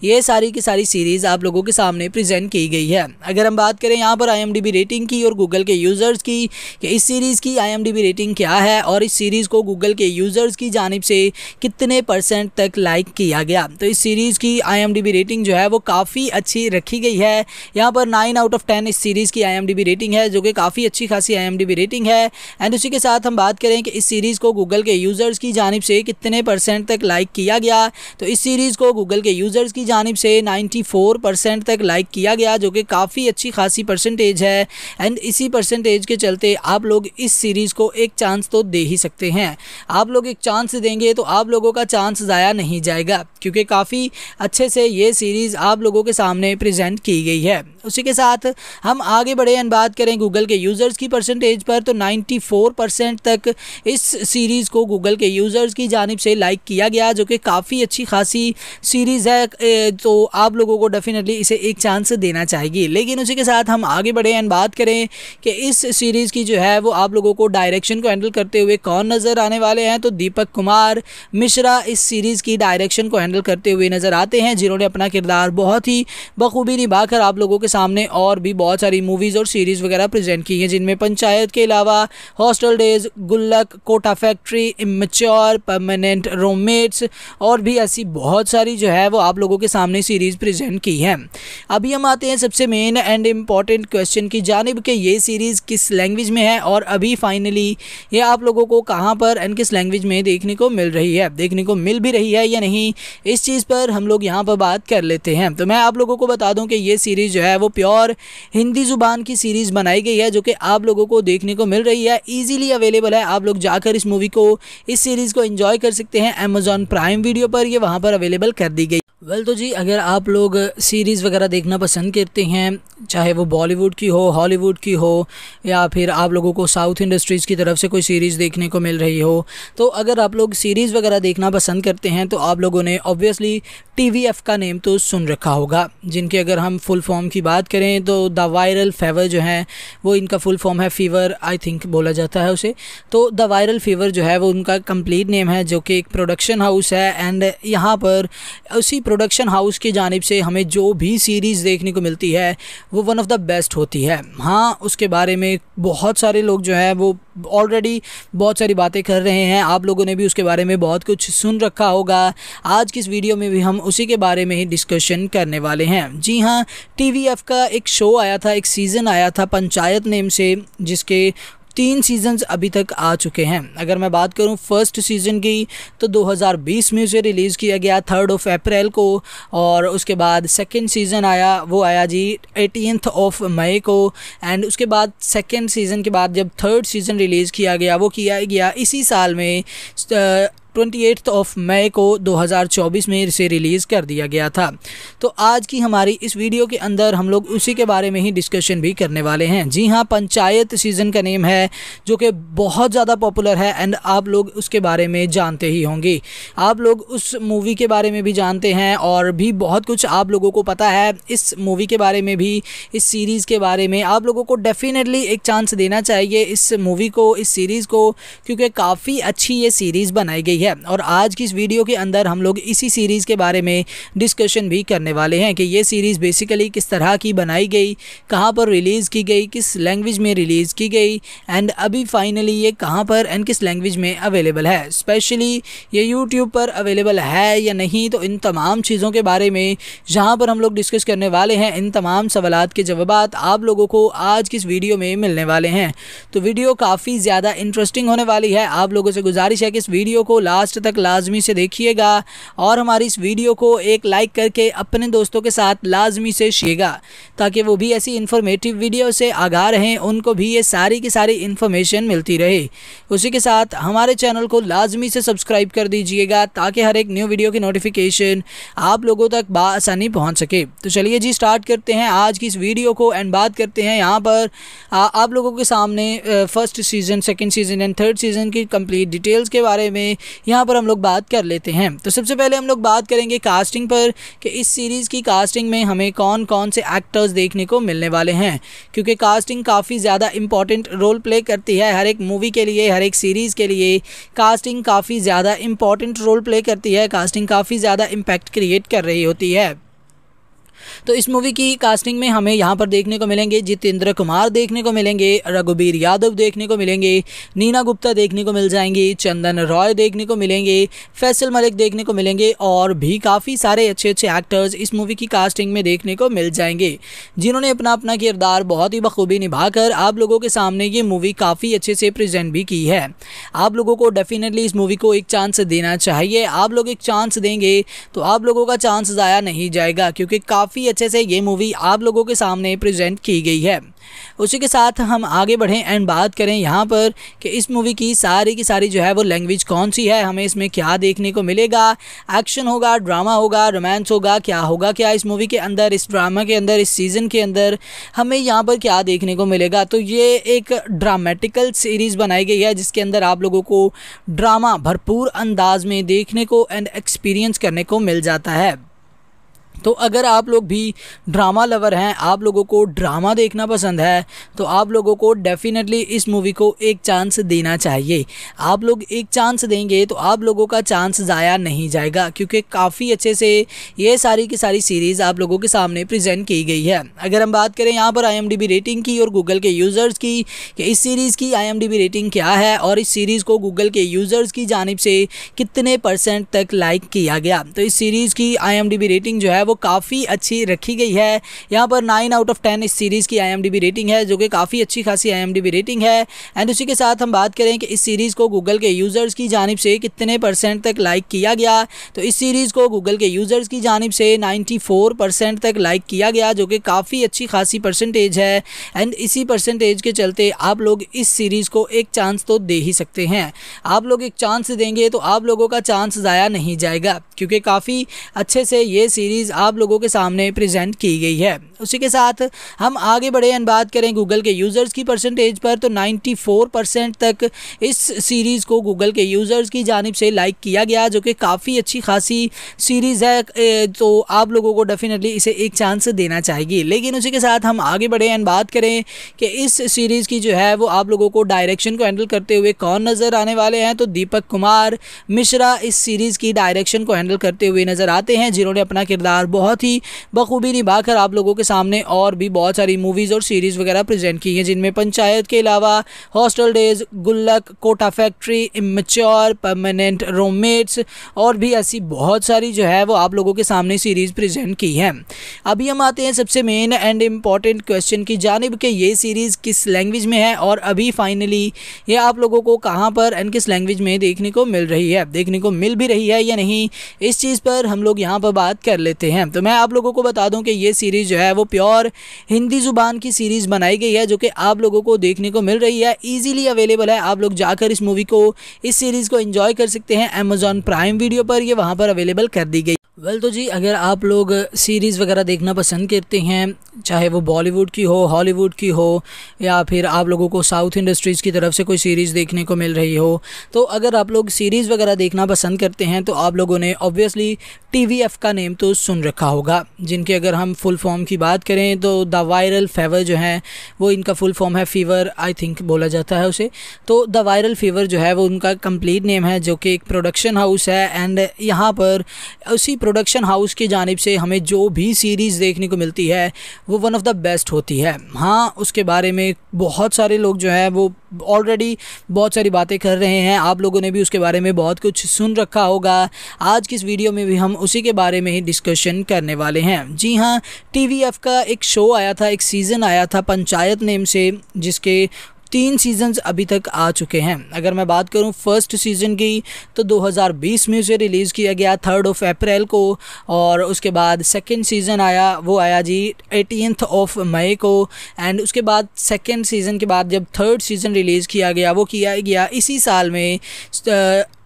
ये सारी की सारी सीरीज़ आप लोगों के सामने प्रेजेंट की गई है अगर हम बात करें यहाँ पर आई रेटिंग की और गूगल के यूज़र्स की कि इस सीरीज़ की आई रेटिंग क्या है और इस सीरीज़ को गूगल के यूज़र्स की जानब से कितने परसेंट तक लाइक किया गया तो इस सीरीज़ की आई रेटिंग जो है वो काफ़ी अच्छी रखी गई है यहाँ पर नाइन आउट ऑफ टेन इस सीरीज़ की आई रेटिंग है जो कि काफ़ी अच्छी खासी आई रेटिंग है एंड उसी के साथ हम बात करें कि इस सीरीज़ को गूगल के यूज़र्स की जानब से कितने परसेंट तक लाइक किया गया तो इस सीरीज़ को गूगल के यूज़र्स की जानब से नाइन्टी फोर परसेंट तक लाइक किया गया जो कि काफ़ी अच्छी खासी परसेंटेज है एंड इसी परसेंटेज के चलते आप लोग इस सीरीज़ को एक चांस तो दे ही सकते हैं आप लोग एक चांस देंगे तो आप लोगों का चांस ज़ाया नहीं जाएगा क्योंकि काफ़ी अच्छे से ये सीरीज़ आप लोगों के सामने प्रेजेंट की गई है उसी के साथ हम आगे बढ़े एंड बात करें गूगल के यूज़र्स की परसेंटेज पर तो 94 परसेंट तक इस सीरीज़ को गूगल के यूज़र्स की जानब से लाइक किया गया जो कि काफ़ी अच्छी खासी सीरीज़ है तो आप लोगों को डेफिनेटली इसे एक चांस देना चाहिए लेकिन उसी के साथ हम आगे बढ़े एंड बात करें कि इस सीरीज़ की जो है वो आप लोगों को डायरेक्शन को हैंडल करते हुए कौन नज़र आने वाले हैं तो दीपक कुमार मिश्रा इस सीरीज़ की डायरेक्शन को हैंडल करते हुए नज़र आते हैं जिन्होंने अपना किरदार बहुत ही बखूबी निभाकर आप लोगों के सामने और भी बहुत सारी मूवीज़ और सीरीज़ वगैरह प्रेजेंट की हैं जिनमें पंचायत के अलावा hostel days Gullak Kota factory immature permanent रोममेट्स और भी ऐसी बहुत सारी जो है वो आप लोगों के सामने सीरीज़ प्रजेंट की है अभी हम आते हैं सबसे मेन एंड इम्पॉर्टेंट क्वेश्चन की जानब कि ये सीरीज़ किस लैंग्वेज में है और अभी फाइनली ये आप लोगों को कहाँ पर एंड किस लैंग्वेज में देखने को मिल रही है देखने को मिल भी रही है या नहीं इस चीज़ पर हम लोग यहाँ पर बात कर लेते हैं हैं तो मैं आप लोगों को बता दूं कि ये सीरीज़ जो है वो प्योर हिंदी ज़ुबान की सीरीज़ बनाई गई है जो कि आप लोगों को देखने को मिल रही है ईजीली अवेलेबल है आप लोग जाकर इस मूवी को इस सीरीज़ को इन्जॉय कर सकते हैं अमेजोन प्राइम वीडियो पर यह वहाँ पर अवेलेबल कर दी गई वेल well, तो जी अगर आप लोग सीरीज़ वगैरह देखना पसंद करते हैं चाहे वो बॉलीवुड की हो हॉलीवुड की हो या फिर आप लोगों को साउथ इंडस्ट्रीज़ की तरफ से कोई सीरीज़ देखने को मिल रही हो तो अगर आप लोग सीरीज़ वगैरह देखना पसंद करते हैं तो आप लोगों ने ऑब्वियसली टीवीएफ का नेम तो सुन रखा होगा जिनके अगर हम फुल फॉर्म की बात करें तो द वायरल फेवर जो है वो इनका फुल फॉर्म है फीवर आई थिंक बोला जाता है उसे तो द वायरल फीवर जो है वो उनका कंप्लीट नेम है जो कि एक प्रोडक्शन हाउस है एंड यहाँ पर उसी प्रोडक्शन हाउस की जानब से हमें जो भी सीरीज़ देखने को मिलती है वो वन ऑफ़ द बेस्ट होती है हाँ उसके बारे में बहुत सारे लोग जो है वो ऑलरेडी बहुत सारी बातें कर रहे हैं आप लोगों ने भी उसके बारे में बहुत कुछ सुन रखा होगा आज की इस वीडियो में भी हम उसी के बारे में ही डिस्कशन करने वाले हैं जी हाँ टी का एक शो आया था एक सीज़न आया था पंचायत नेम से जिसके तीन सीजन्स अभी तक आ चुके हैं अगर मैं बात करूं फर्स्ट सीज़न की तो 2020 में उसे रिलीज़ किया गया थर्ड ऑफ अप्रैल को और उसके बाद सेकेंड सीज़न आया वो आया जी एटीनथ ऑफ मई को एंड उसके बाद सेकेंड सीज़न के बाद जब थर्ड सीज़न रिलीज़ किया गया वो किया गया इसी साल में ट्वेंटी ऑफ मई को 2024 में इसे रिलीज़ कर दिया गया था तो आज की हमारी इस वीडियो के अंदर हम लोग उसी के बारे में ही डिस्कशन भी करने वाले हैं जी हाँ पंचायत सीज़न का नेम है जो कि बहुत ज़्यादा पॉपुलर है एंड आप लोग उसके बारे में जानते ही होंगे आप लोग उस मूवी के बारे में भी जानते हैं और भी बहुत कुछ आप लोगों को पता है इस मूवी के बारे में भी इस सीरीज़ के बारे में आप लोगों को डेफिनेटली एक चांस देना चाहिए इस मूवी को इस सीरीज़ को क्योंकि काफ़ी अच्छी ये सीरीज़ बनाई गई है है और आज की इस वीडियो के अंदर हम लोग इसी सीरीज़ के बारे में डिस्कशन भी करने वाले हैं कि ये सीरीज़ बेसिकली किस तरह की बनाई गई कहाँ पर रिलीज़ की गई किस लैंग्वेज में रिलीज़ की गई एंड अभी फाइनली ये कहाँ पर एंड किस लैंग्वेज में अवेलेबल है स्पेशली ये यूट्यूब पर अवेलेबल है या नहीं तो इन तमाम चीज़ों के बारे में जहाँ पर हम लोग डिस्कस करने वाले हैं इन तमाम सवाल के जवाब आप लोगों को आज की इस वीडियो में मिलने वाले हैं तो वीडियो काफ़ी ज़्यादा इंटरेस्टिंग होने वाली है आप लोगों से गुजारिश है कि इस वीडियो को लास्ट तक लाजमी से देखिएगा और हमारी इस वीडियो को एक लाइक करके अपने दोस्तों के साथ लाजमी से शेगा ताकि वो भी ऐसी इन्फॉर्मेटिव वीडियो से आगा रहें उनको भी ये सारी की सारी इन्फॉर्मेशन मिलती रहे उसी के साथ हमारे चैनल को लाजमी से सब्सक्राइब कर दीजिएगा ताकि हर एक न्यू वीडियो की नोटिफिकेशन आप लोगों तक बासानी पहुँच सके तो चलिए जी स्टार्ट करते हैं आज की इस वीडियो को एंड बात करते हैं यहाँ पर आ, आप लोगों के सामने first season second season and third season की कंप्लीट डिटेल्स के बारे में यहाँ पर हम लोग बात कर लेते हैं तो सबसे पहले हम लोग बात करेंगे कास्टिंग पर कि इस सीरीज़ की कास्टिंग में हमें कौन कौन से एक्टर्स देखने को मिलने वाले हैं क्योंकि कास्टिंग काफ़ी ज़्यादा इंपॉर्टेंट रोल प्ले करती है हर एक मूवी के लिए हर एक सीरीज़ के लिए कास्टिंग काफ़ी ज़्यादा इंपॉर्टेंट रोल प्ले करती है कास्टिंग काफ़ी ज़्यादा इम्पैक्ट क्रिएट कर रही होती है तो इस मूवी की कास्टिंग में हमें यहाँ पर देखने को मिलेंगे जितेंद्र कुमार देखने को मिलेंगे रघुबीर यादव देखने को मिलेंगे नीना गुप्ता देखने को मिल जाएंगी चंदन रॉय देखने को मिलेंगे फैसल मलिक देखने को मिलेंगे और भी काफ़ी सारे अच्छे अच्छे एक्टर्स इस मूवी की कास्टिंग में देखने को मिल जाएंगे जिन्होंने अपना अपना किरदार बहुत ही बखूबी निभाकर आप लोगों के सामने ये मूवी काफ़ी अच्छे से प्रजेंट भी की है आप लोगों को डेफिनेटली इस मूवी को एक चांस देना चाहिए आप लोग एक चांस देंगे तो आप लोगों का चांस ज़ाया नहीं जाएगा क्योंकि काफ़ी काफ़ी अच्छे से ये मूवी आप लोगों के सामने प्रेजेंट की गई है उसी के साथ हम आगे बढ़ें एंड बात करें यहाँ पर कि इस मूवी की सारी की सारी जो है वो लैंग्वेज कौन सी है हमें इसमें क्या देखने को मिलेगा एक्शन होगा ड्रामा होगा रोमांस होगा क्या होगा क्या इस मूवी के अंदर इस ड्रामा के अंदर इस सीज़न के अंदर हमें यहाँ पर क्या देखने को मिलेगा तो ये एक ड्रामेटिकल सीरीज़ बनाई गई है जिसके अंदर आप लोगों को ड्रामा भरपूर अंदाज में देखने को एंड एक्सपीरियंस करने को मिल जाता है तो अगर आप लोग भी ड्रामा लवर हैं आप लोगों को ड्रामा देखना पसंद है तो आप लोगों को डेफिनेटली इस मूवी को एक चांस देना चाहिए आप लोग एक चांस देंगे तो आप लोगों का चांस ज़ाया नहीं जाएगा क्योंकि काफ़ी अच्छे से ये सारी की सारी सीरीज़ आप लोगों के सामने प्रेजेंट की गई है अगर हम बात करें यहाँ पर आई रेटिंग की और गूगल के यूज़र्स की कि इस सीरीज़ की आई रेटिंग क्या है और इस सीरीज़ को गूगल के यूज़र्स की जानब से कितने परसेंट तक लाइक किया गया तो इस सीरीज़ की आई रेटिंग जो है वो काफ़ी अच्छी रखी गई है यहाँ पर नाइन आउट ऑफ टेन इस सीरीज़ की आई रेटिंग है जो कि काफ़ी अच्छी खासी आई रेटिंग है एंड उसी के साथ हम बात करें कि इस सीरीज़ को गूगल के यूज़र्स की जानब से कितने परसेंट तक लाइक किया गया तो इस सीरीज़ को गूगल के यूज़र्स की जानब से नाइन्टी फोर परसेंट तक लाइक किया गया जो कि काफ़ी अच्छी खासी परसेंटेज है एंड इसी परसेंटेज के चलते आप लोग इस सीरीज़ को एक चांस तो दे ही सकते हैं आप लोग एक चांस देंगे तो आप लोगों का चांस ज़ाया नहीं जाएगा क्योंकि काफ़ी अच्छे से ये सीरीज़ आप लोगों के सामने प्रेजेंट की गई है उसी के साथ हम आगे बढ़े एंड बात करें गूगल के यूज़र्स की परसेंटेज पर तो 94 परसेंट तक इस सीरीज़ को गूगल के यूज़र्स की जानब से लाइक किया गया जो कि काफ़ी अच्छी खासी सीरीज़ है तो आप लोगों को डेफिनेटली इसे एक चांस देना चाहिए लेकिन उसी के साथ हम आगे बढ़े एंड बात करें कि इस सीरीज़ की जो है वो आप लोगों को डायरेक्शन को हैंडल करते हुए कौन नज़र आने वाले हैं तो दीपक कुमार मिश्रा इस सीरीज़ की डायरेक्शन को हैंडल करते हुए नज़र आते हैं जिन्होंने अपना किरदार बहुत ही बखूबी निभा कर आप लोगों के सामने और भी बहुत सारी मूवीज़ और सीरीज़ वगैरह प्रेजेंट की हैं जिनमें पंचायत के अलावा hostel days Gullak Kota factory immature permanent रोममेट्स और भी ऐसी बहुत सारी जो है वो आप लोगों के सामने सीरीज़ प्रेजेंट की है अभी हम आते हैं सबसे मेन एंड इम्पॉर्टेंट क्वेश्चन की जानब कि ये सीरीज़ किस लैंग्वेज में है और अभी फाइनली ये आप लोगों को कहाँ पर एंड किस लैंग्वेज में देखने को मिल रही है देखने को मिल भी रही है या नहीं इस चीज़ पर हम लोग यहाँ पर बात कर लेते हैं हैं तो मैं आप लोगों को बता दूं कि ये सीरीज़ जो है वो प्योर हिंदी ज़ुबान की सीरीज़ बनाई गई है जो कि आप लोगों को देखने को मिल रही है ईजीली अवेलेबल है आप लोग जाकर इस मूवी को इस सीरीज़ को इन्जॉय कर सकते हैं अमेज़ॉन प्राइम वीडियो पर यह वहाँ पर अवेलेबल कर दी गई वेल well, तो जी अगर आप लोग सीरीज़ वगैरह देखना पसंद करते हैं चाहे वो बॉलीवुड की हो हॉलीवुड की हो या फिर आप लोगों को साउथ इंडस्ट्रीज़ की तरफ से कोई सीरीज़ देखने को मिल रही हो तो अगर आप लोग सीरीज़ वगैरह देखना पसंद करते हैं तो आप लोगों ने ऑब्वियसली टी का नेम तो सुन रखा होगा जिनके अगर हम फुल फॉर्म की बात करें तो द वायरल फेवर जो है वो इनका फुल फॉर्म है फ़ीवर आई थिंक बोला जाता है उसे तो द वायरल फ़ीवर जो है वो उनका कम्प्लीट नेम है जो कि एक प्रोडक्शन हाउस है एंड यहाँ पर उसी प्रोडक्शन हाउस की जानब से हमें जो भी सीरीज़ देखने को मिलती है वो वन ऑफ़ द बेस्ट होती है हाँ उसके बारे में बहुत सारे लोग जो है वो ऑलरेडी बहुत सारी बातें कर रहे हैं आप लोगों ने भी उसके बारे में बहुत कुछ सुन रखा होगा आज की इस वीडियो में भी हम उसी के बारे में ही डिस्कशन करने वाले हैं जी हाँ टी का एक शो आया था एक सीज़न आया था पंचायत नेम से जिसके तीन सीजन्स अभी तक आ चुके हैं अगर मैं बात करूं फर्स्ट सीज़न की तो 2020 में उसे रिलीज़ किया गया थर्ड ऑफ अप्रैल को और उसके बाद सेकेंड सीज़न आया वो आया जी एटीनथ ऑफ मई को एंड उसके बाद सेकेंड सीज़न के बाद जब थर्ड सीज़न रिलीज़ किया गया वो किया गया इसी साल में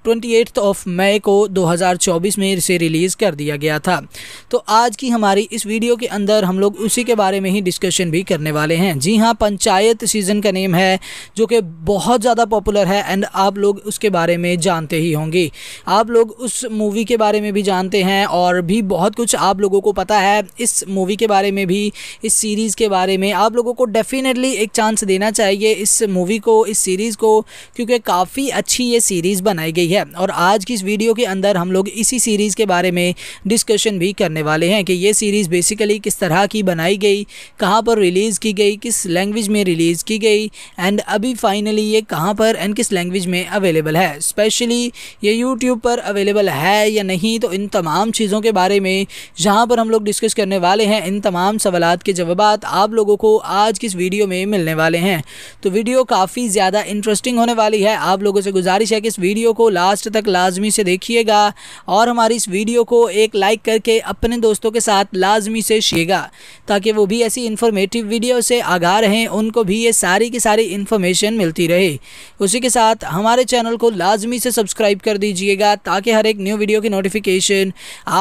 ट्वेंटी ऑफ मई को 2024 में इसे रिलीज़ कर दिया गया था तो आज की हमारी इस वीडियो के अंदर हम लोग उसी के बारे में ही डिस्कशन भी करने वाले हैं जी हाँ पंचायत सीज़न का नेम है जो कि बहुत ज़्यादा पॉपुलर है एंड आप लोग उसके बारे में जानते ही होंगे आप लोग उस मूवी के बारे में भी जानते हैं और भी बहुत कुछ आप लोगों को पता है इस मूवी के बारे में भी इस सीरीज़ के बारे में आप लोगों को डेफ़िनेटली एक चांस देना चाहिए इस मूवी को इस सीरीज़ को क्योंकि काफ़ी अच्छी ये सीरीज़ बनाई गई गई है और आज की इस वीडियो के अंदर हम लोग इसी सीरीज़ के बारे में डिस्कशन भी करने वाले हैं कि ये सीरीज़ बेसिकली किस तरह की बनाई गई कहाँ पर रिलीज़ की गई किस लैंग्वेज में रिलीज़ की गई एंड अभी फाइनली ये कहाँ पर एंड किस लैंग्वेज में अवेलेबल है स्पेशली ये यूट्यूब पर अवेलेबल है या नहीं तो इन तमाम चीज़ों के बारे में जहाँ पर हम लोग डिस्कस करने वाले हैं इन तमाम सवाल के जवाब आप लोगों को आज की इस वीडियो में मिलने वाले हैं तो वीडियो काफ़ी ज़्यादा इंटरेस्टिंग होने वाली है आप लोगों से गुजारिश है कि इस वीडियो को लास्ट तक लाजमी से देखिएगा और हमारी इस वीडियो को एक लाइक करके अपने दोस्तों के साथ लाजमी से शेगा ताकि वो भी ऐसी इन्फॉर्मेटिव वीडियो से आगा रहें उनको भी ये सारी की सारी इन्फॉर्मेशन मिलती रहे उसी के साथ हमारे चैनल को लाजमी से सब्सक्राइब कर दीजिएगा ताकि हर एक न्यू वीडियो की नोटिफिकेशन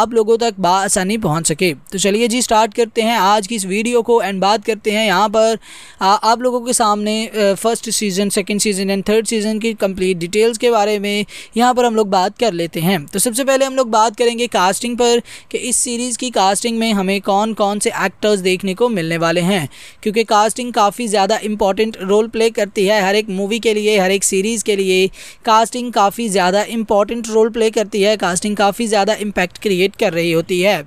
आप लोगों तक बसानी पहुँच सके तो चलिए जी स्टार्ट करते हैं आज की इस वीडियो को एंड बात करते हैं यहाँ पर आ, आप लोगों के सामने first season second season and third season की कम्प्लीट डिटेल्स के बारे में यहाँ पर हम लोग बात कर लेते हैं तो सबसे पहले हम लोग बात करेंगे कास्टिंग पर कि इस सीरीज़ की कास्टिंग में हमें कौन कौन से एक्टर्स देखने को मिलने वाले हैं क्योंकि कास्टिंग काफ़ी ज़्यादा इंपॉर्टेंट रोल प्ले करती है हर एक मूवी के लिए हर एक सीरीज़ के लिए कास्टिंग काफ़ी ज़्यादा इंपॉर्टेंट रोल प्ले करती है कास्टिंग काफ़ी ज़्यादा इम्पैक्ट क्रिएट कर रही होती है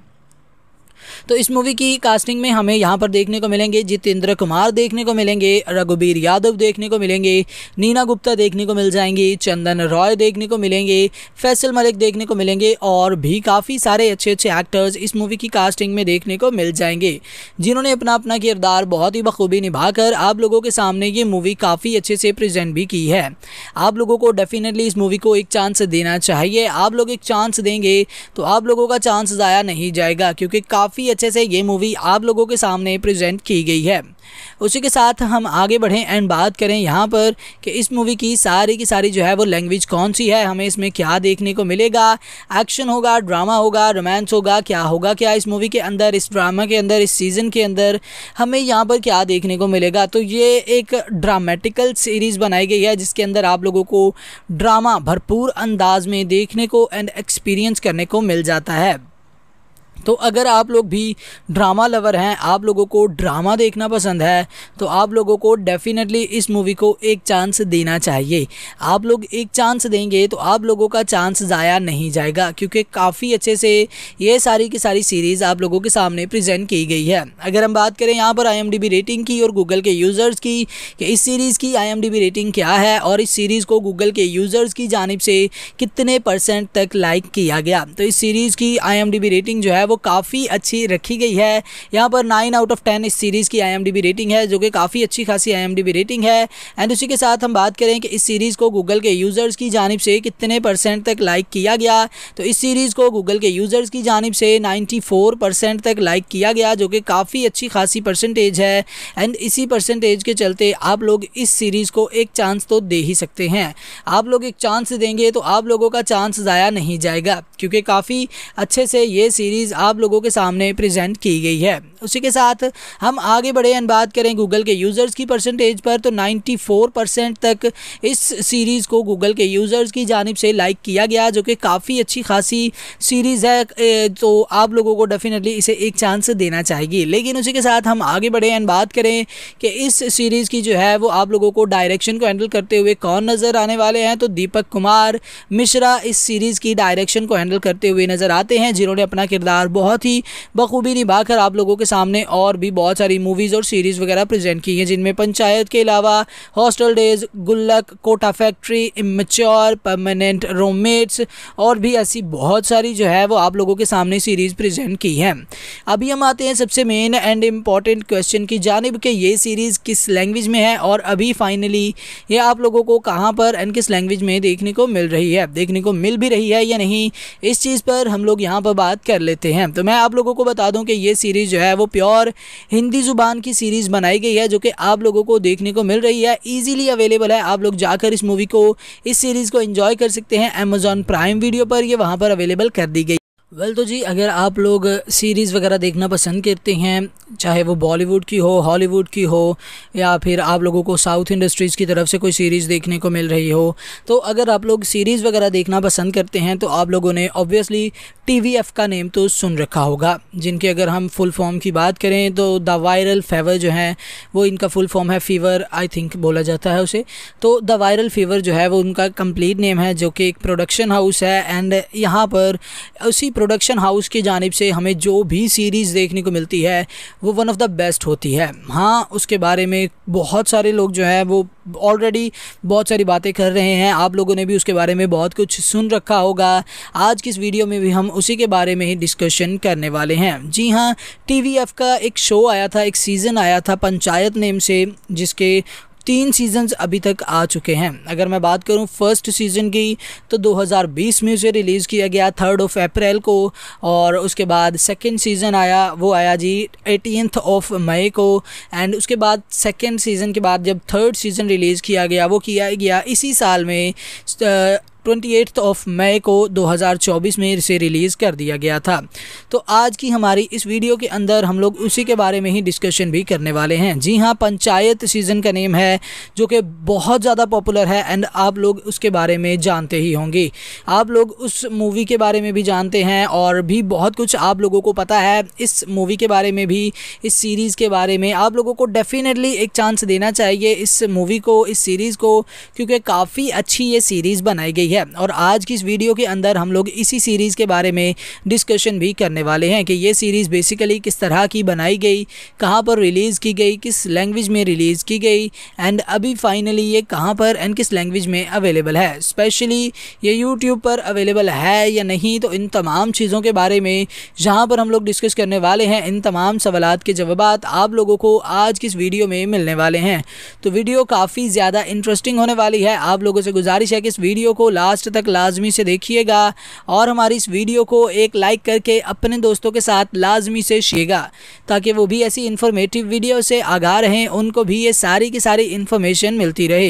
तो इस मूवी की कास्टिंग में हमें यहाँ पर देखने को मिलेंगे जितेंद्र कुमार देखने को मिलेंगे रघुबीर यादव देखने को मिलेंगे नीना गुप्ता देखने को मिल जाएंगे चंदन रॉय देखने को मिलेंगे फैसल मलिक देखने को मिलेंगे और भी काफ़ी सारे अच्छे अच्छे एक्टर्स इस मूवी की कास्टिंग में देखने को मिल जाएंगे जिन्होंने अपना अपना किरदार बहुत ही बखूबी निभाकर आप लोगों के सामने ये मूवी काफ़ी अच्छे से प्रजेंट भी की है आप लोगों को डेफिनेटली इस मूवी को एक चांस देना चाहिए आप लोग एक चांस देंगे तो आप लोगों का चांस ज़ाया नहीं जाएगा क्योंकि काफ़ी काफ़ी अच्छे से ये मूवी आप लोगों के सामने प्रेजेंट की गई है उसी के साथ हम आगे बढ़ें एंड बात करें यहाँ पर कि इस मूवी की सारी की सारी जो है वो लैंग्वेज कौन सी है हमें इसमें क्या देखने को मिलेगा एक्शन होगा ड्रामा होगा रोमांस होगा क्या होगा क्या इस मूवी के अंदर इस ड्रामा के अंदर इस सीज़न के अंदर हमें यहाँ पर क्या देखने को मिलेगा तो ये एक ड्रामेटिकल सीरीज़ बनाई गई है जिसके अंदर आप लोगों को ड्रामा भरपूर अंदाज में देखने को एंड एक्सपीरियंस करने को मिल जाता है तो अगर आप लोग भी ड्रामा लवर हैं आप लोगों को ड्रामा देखना पसंद है तो आप लोगों को डेफिनेटली इस मूवी को एक चांस देना चाहिए आप लोग एक चांस देंगे तो आप लोगों का चांस ज़ाया नहीं जाएगा क्योंकि काफ़ी अच्छे से ये सारी की सारी सीरीज़ आप लोगों के सामने प्रेजेंट की गई है अगर हम बात करें यहाँ पर आई रेटिंग की और गूगल के यूज़र्स की कि इस सीरीज़ की आई रेटिंग क्या है और इस सीरीज़ को गूगल के यूज़र्स की जानब से कितने परसेंट तक लाइक किया गया तो इस सीरीज़ की आई रेटिंग जो है वो काफ़ी अच्छी रखी गई है यहाँ पर नाइन आउट ऑफ टेन इस सीरीज़ की आई रेटिंग है जो कि काफ़ी अच्छी खासी आई रेटिंग है एंड उसी के साथ हम बात करें कि इस सीरीज़ को गूगल के यूज़र्स की जानब से कितने परसेंट तक लाइक किया गया तो इस सीरीज़ को गूगल के यूज़र्स की जानब से नाइन्टी तक लाइक किया गया जो कि काफ़ी अच्छी खासी परसेंटेज है एंड इसी परसेंटेज के चलते आप लोग इस सीरीज़ को एक चांस तो दे ही सकते हैं आप लोग एक चांस देंगे तो आप लोगों का चांस ज़ाया नहीं जाएगा क्योंकि काफ़ी अच्छे से ये सीरीज़ आप लोगों के सामने प्रेजेंट की गई है उसी के साथ हम आगे बढ़े एंड बात करें गूगल के यूज़र्स की परसेंटेज पर तो 94 परसेंट तक इस सीरीज़ को गूगल के यूज़र्स की जानब से लाइक किया गया जो कि काफ़ी अच्छी खासी सीरीज़ है तो आप लोगों को डेफिनेटली इसे एक चांस देना चाहिए लेकिन उसी के साथ हम आगे बढ़े एंड बात करें कि इस सीरीज़ की जो है वो आप लोगों को डायरेक्शन को हैंडल करते हुए कौन नज़र आने वाले हैं तो दीपक कुमार मिश्रा इस सीरीज़ की डायरेक्शन को हैंडल करते हुए नज़र आते हैं जिन्होंने अपना किरदार किरदार बहुत ही बखूबी निभा कर आप लोगों के सामने और भी बहुत सारी मूवीज़ और सीरीज़ वगैरह प्रेजेंट की हैं जिनमें पंचायत के अलावा hostel days Gullak Kota factory immature permanent रोममेट्स और भी ऐसी बहुत सारी जो है वो आप लोगों के सामने सीरीज़ प्रेजेंट की है अभी हम आते हैं सबसे मेन एंड इम्पॉर्टेंट क्वेश्चन की जानब कि ये सीरीज़ किस लैंग्वेज में है और अभी फाइनली ये आप लोगों को कहाँ पर एंड किस लैंग्वेज में देखने को मिल रही है देखने को मिल भी रही है या नहीं इस चीज़ पर हम लोग यहाँ पर बात कर लेते हैं सकते हैं तो मैं आप लोगों को बता दूं कि ये सीरीज़ जो है वो प्योर हिंदी ज़ुबान की सीरीज़ बनाई गई है जो कि आप लोगों को देखने को मिल रही है ईजिली अवेलेबल है आप लोग जाकर इस मूवी को इस सीरीज़ को इन्जॉय कर सकते हैं अमेज़ॉन प्राइम वीडियो पर यह वहाँ पर अवेलेबल कर दी गई वेल well, तो जी अगर आप लोग सीरीज़ वगैरह देखना पसंद करते हैं चाहे वो बॉलीवुड की हो हॉलीवुड की हो या फिर आप लोगों को साउथ इंडस्ट्रीज़ की तरफ से कोई सीरीज़ देखने को मिल रही हो तो अगर आप लोग सीरीज़ वगैरह देखना पसंद करते हैं तो आप लोगों ने ऑब्वियसली टीवीएफ का नेम तो सुन रखा होगा जिनके अगर हम फुल फॉर्म की बात करें तो द वायरल फेवर जो है वो इनका फुल फॉर्म है फ़ीवर आई थिंक बोला जाता है उसे तो द वायरल फीवर जो है वो उनका कंप्लीट नेम है जो कि एक प्रोडक्शन हाउस है एंड यहाँ पर उसी प्रोडक्शन हाउस की जानब से हमें जो भी सीरीज़ देखने को मिलती है वो वन ऑफ़ द बेस्ट होती है हाँ उसके बारे में बहुत सारे लोग जो हैं वो ऑलरेडी बहुत सारी बातें कर रहे हैं आप लोगों ने भी उसके बारे में बहुत कुछ सुन रखा होगा आज की इस वीडियो में भी हम उसी के बारे में ही डिस्कशन करने वाले हैं जी हाँ टी का एक शो आया था एक सीज़न आया था पंचायत नेम से जिसके तीन सीजन्स अभी तक आ चुके हैं अगर मैं बात करूं फर्स्ट सीज़न की तो 2020 में उसे रिलीज़ किया गया थर्ड ऑफ अप्रैल को और उसके बाद सेकेंड सीज़न आया वो आया जी एटीनथ ऑफ मई को एंड उसके बाद सेकेंड सीज़न के बाद जब थर्ड सीज़न रिलीज़ किया गया वो किया गया इसी साल में ट्वेंटी ऑफ मई को 2024 में इसे रिलीज़ कर दिया गया था तो आज की हमारी इस वीडियो के अंदर हम लोग उसी के बारे में ही डिस्कशन भी करने वाले हैं जी हाँ पंचायत सीज़न का नेम है जो कि बहुत ज़्यादा पॉपुलर है एंड आप लोग उसके बारे में जानते ही होंगे आप लोग उस मूवी के बारे में भी जानते हैं और भी बहुत कुछ आप लोगों को पता है इस मूवी के बारे में भी इस सीरीज़ के बारे में आप लोगों को डेफिनेटली एक चांस देना चाहिए इस मूवी को इस सीरीज़ को क्योंकि काफ़ी अच्छी ये सीरीज़ बनाई गई ठीक है और आज की इस वीडियो के अंदर हम लोग इसी सीरीज़ के बारे में डिस्कशन भी करने वाले हैं कि ये सीरीज़ बेसिकली किस तरह की बनाई गई कहाँ पर रिलीज़ की गई किस लैंग्वेज में रिलीज़ की गई एंड अभी फाइनली ये कहाँ पर एंड किस लैंग्वेज में अवेलेबल है स्पेशली ये यूट्यूब पर अवेलेबल है या नहीं तो इन तमाम चीज़ों के बारे में जहाँ पर हम लोग डिस्कस करने वाले हैं इन तमाम सवाल के जवाब आप लोगों को आज की इस वीडियो में मिलने वाले हैं तो वीडियो काफ़ी ज़्यादा इंटरेस्टिंग होने वाली है आप लोगों से गुजारिश है कि इस वीडियो को लास्ट तक लाजमी से देखिएगा और हमारी इस वीडियो को एक लाइक करके अपने दोस्तों के साथ लाजमी से शेगा ताकि वो भी ऐसी इन्फॉर्मेटिव वीडियो से आगा रहें उनको भी ये सारी की सारी इन्फॉर्मेशन मिलती रहे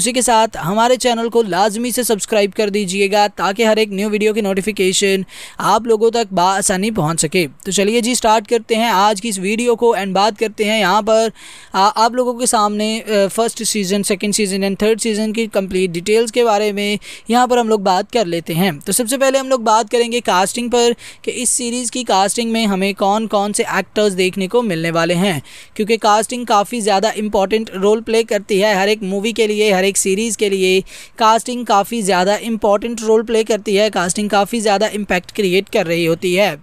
उसी के साथ हमारे चैनल को लाजमी से सब्सक्राइब कर दीजिएगा ताकि हर एक न्यू वीडियो की नोटिफिकेशन आप लोगों तक बसानी पहुँच सके तो चलिए जी स्टार्ट करते हैं आज की इस वीडियो को एंड बात करते हैं यहाँ पर आ, आप लोगों के सामने first season second season and third season की कम्प्लीट डिटेल्स के बारे में यहाँ पर हम लोग बात कर लेते हैं तो सबसे पहले हम लोग बात करेंगे कास्टिंग पर कि इस सीरीज़ की कास्टिंग में हमें कौन कौन से एक्टर्स देखने को मिलने वाले हैं क्योंकि कास्टिंग काफ़ी ज़्यादा इंपॉर्टेंट रोल प्ले करती है हर एक मूवी के लिए हर एक सीरीज़ के लिए कास्टिंग काफ़ी ज़्यादा इंपॉर्टेंट रोल प्ले करती है कास्टिंग काफ़ी ज़्यादा इम्पैक्ट क्रिएट कर रही होती है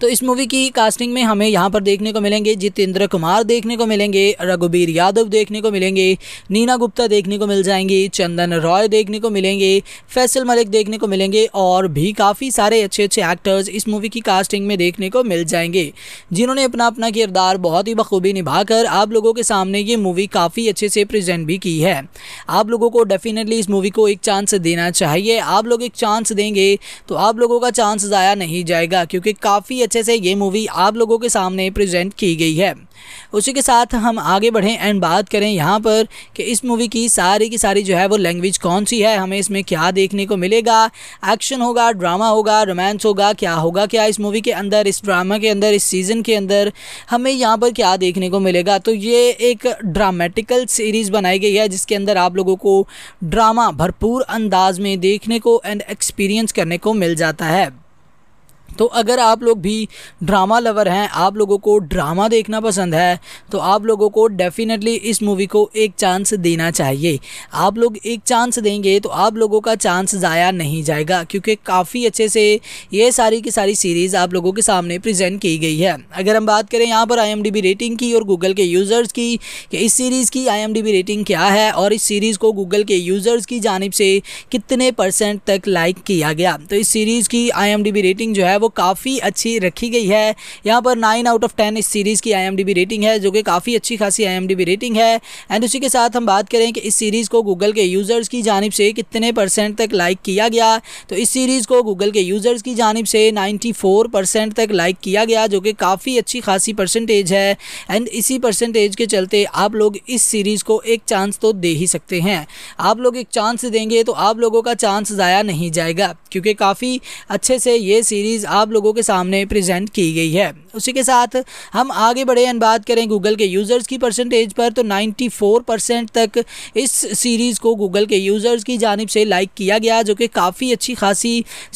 तो इस मूवी की कास्टिंग में हमें यहाँ पर देखने को मिलेंगे जितेंद्र कुमार देखने को मिलेंगे रघुबीर यादव देखने को मिलेंगे नीना गुप्ता देखने को मिल जाएंगी चंदन रॉय देखने को मिलेंगे फैसल मलिक देखने को मिलेंगे और भी काफ़ी सारे अच्छे अच्छे एक्टर्स इस मूवी की कास्टिंग में देखने को मिल जाएंगे जिन्होंने अपना अपना किरदार बहुत ही बखूबी निभाकर आप लोगों के सामने ये मूवी काफ़ी अच्छे से प्रजेंट भी की है आप लोगों को डेफिनेटली इस मूवी को एक चांस देना चाहिए आप लोग एक चांस देंगे तो आप लोगों का चांस ज़ाया नहीं जाएगा क्योंकि काफ़ी काफ़ी अच्छे से ये मूवी आप लोगों के सामने प्रेजेंट की गई है उसी के साथ हम आगे बढ़ें एंड बात करें यहाँ पर कि इस मूवी की सारी की सारी जो है वो लैंग्वेज कौन सी है हमें इसमें क्या देखने को मिलेगा एक्शन होगा ड्रामा होगा रोमांस होगा क्या होगा क्या इस मूवी के अंदर इस ड्रामा के अंदर इस सीज़न के अंदर हमें यहाँ पर क्या देखने को मिलेगा तो ये एक ड्रामेटिकल सीरीज़ बनाई गई है जिसके अंदर आप लोगों को ड्रामा भरपूर अंदाज में देखने को एंड एक्सपीरियंस करने को मिल जाता है तो अगर आप लोग भी ड्रामा लवर हैं आप लोगों को ड्रामा देखना पसंद है तो आप लोगों को डेफिनेटली इस मूवी को एक चांस देना चाहिए आप लोग एक चांस देंगे तो आप लोगों का चांस ज़ाया नहीं जाएगा क्योंकि काफ़ी अच्छे से ये सारी की सारी सीरीज़ आप लोगों के सामने प्रेजेंट की गई है अगर हम बात करें यहाँ पर आई रेटिंग की और गूगल के यूज़र्स की कि इस सीरीज़ की आई रेटिंग क्या है और इस सीरीज़ को गूगल के यूज़र्स की जानब से कितने परसेंट तक लाइक किया गया तो इस सीरीज़ की आई रेटिंग जो है है वो काफ़ी अच्छी रखी गई है यहाँ पर नाइन आउट ऑफ टेन इस सीरीज़ की आई रेटिंग है जो कि काफ़ी अच्छी खासी आई रेटिंग है एंड उसी के साथ हम बात करें कि इस सीरीज़ को गूगल के यूज़र्स की जानब से कितने परसेंट तक लाइक किया गया तो इस सीरीज़ को गूगल के यूज़र्स की जानब से नाइन्टी परसेंट तक लाइक किया गया जो कि काफ़ी अच्छी खासी परसेंटेज है एंड इसी परसेंटेज के चलते आप लोग इस सीरीज़ को एक चांस तो दे ही सकते हैं आप लोग एक चांस देंगे तो आप लोगों का चांस ज़ाया नहीं जाएगा क्योंकि काफ़ी अच्छे से ये सीरीज़ चीज़ आप लोगों के सामने प्रेजेंट की गई है उसी के साथ हम आगे बढ़े एंड बात करें गूगल के यूज़र्स की परसेंटेज पर तो 94 परसेंट तक इस सीरीज़ को गूगल के यूज़र्स की जानब से लाइक किया गया जो कि काफ़ी अच्छी खासी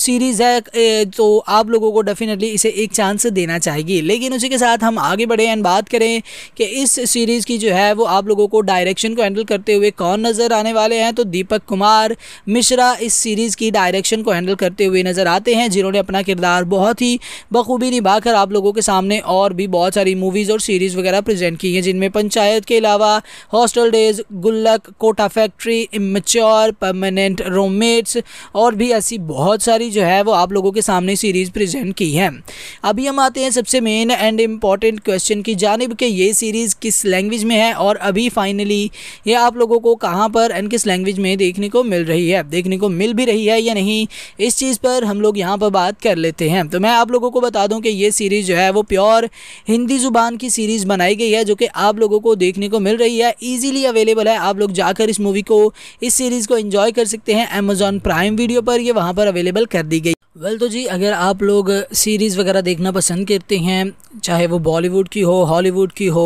सीरीज़ है तो आप लोगों को डेफिनेटली इसे एक चांस देना चाहिए लेकिन उसी के साथ हम आगे बढ़े एंड बात करें कि इस सीरीज़ की जो है वो आप लोगों को डायरेक्शन को हैंडल करते हुए कौन नज़र आने वाले हैं तो दीपक कुमार मिश्रा इस सीरीज़ की डायरेक्शन को हैंडल करते हुए नज़र आते हैं जिन्होंने अपना किरदार किरदार बहुत ही बखूबी निभा कर आप लोगों के सामने और भी बहुत सारी मूवीज़ और सीरीज़ वगैरह प्रेजेंट की हैं जिनमें पंचायत के अलावा hostel days Gullak Kota factory immature permanent रोममेट्स और भी ऐसी बहुत सारी जो है वो आप लोगों के सामने सीरीज़ प्रेजेंट की है अभी हम आते हैं सबसे मेन एंड इम्पॉर्टेंट क्वेश्चन की जानब कि ये सीरीज़ किस लैंग्वेज में है और अभी फाइनली ये आप लोगों को कहाँ पर एंड किस लैंग्वेज में देखने को मिल रही है देखने को मिल भी रही है या नहीं इस चीज़ पर हम लोग यहाँ पर बात कर लेते हैं हैं तो मैं आप लोगों को बता दूं कि ये सीरीज़ जो है वो प्योर हिंदी ज़ुबान की सीरीज़ बनाई गई है जो कि आप लोगों को देखने को मिल रही है ईजिली अवेलेबल है आप लोग जाकर इस मूवी को इस सीरीज़ को इन्जॉय कर सकते हैं अमेज़ॉन प्राइम वीडियो पर यह वहाँ पर अवेलेबल कर दी गई वेल तो जी अगर आप लोग सीरीज़ वगैरह देखना पसंद करते हैं चाहे वो बॉलीवुड की हो हॉलीवुड की हो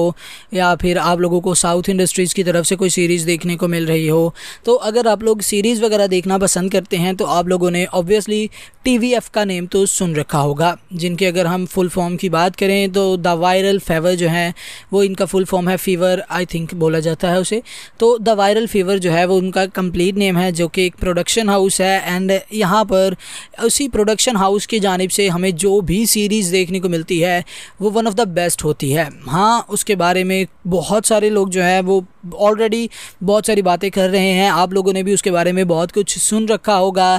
या फिर आप लोगों को साउथ इंडस्ट्रीज़ की तरफ से कोई सीरीज़ देखने को मिल रही हो तो अगर आप लोग सीरीज़ वगैरह देखना पसंद करते हैं तो आप लोगों ने ऑब्वियसली टी का नेम तो सुन रखा होगा जिनके अगर हम फुल फॉर्म की बात करें तो द वायरल फेवर जो है वो इनका फुल फॉर्म है फ़ीवर आई थिंक बोला जाता है उसे तो द वायरल फीवर जो है वो उनका कंप्लीट नेम है जो कि एक प्रोडक्शन हाउस है एंड यहाँ पर उसी प्रोडक्शन हाउस की जानब से हमें जो भी सीरीज़ देखने को मिलती है वो वन ऑफ़ द बेस्ट होती है हाँ उसके बारे में बहुत सारे लोग जो है वो ऑलरेडी बहुत सारी बातें कर रहे हैं आप लोगों ने भी उसके बारे में बहुत कुछ सुन रखा होगा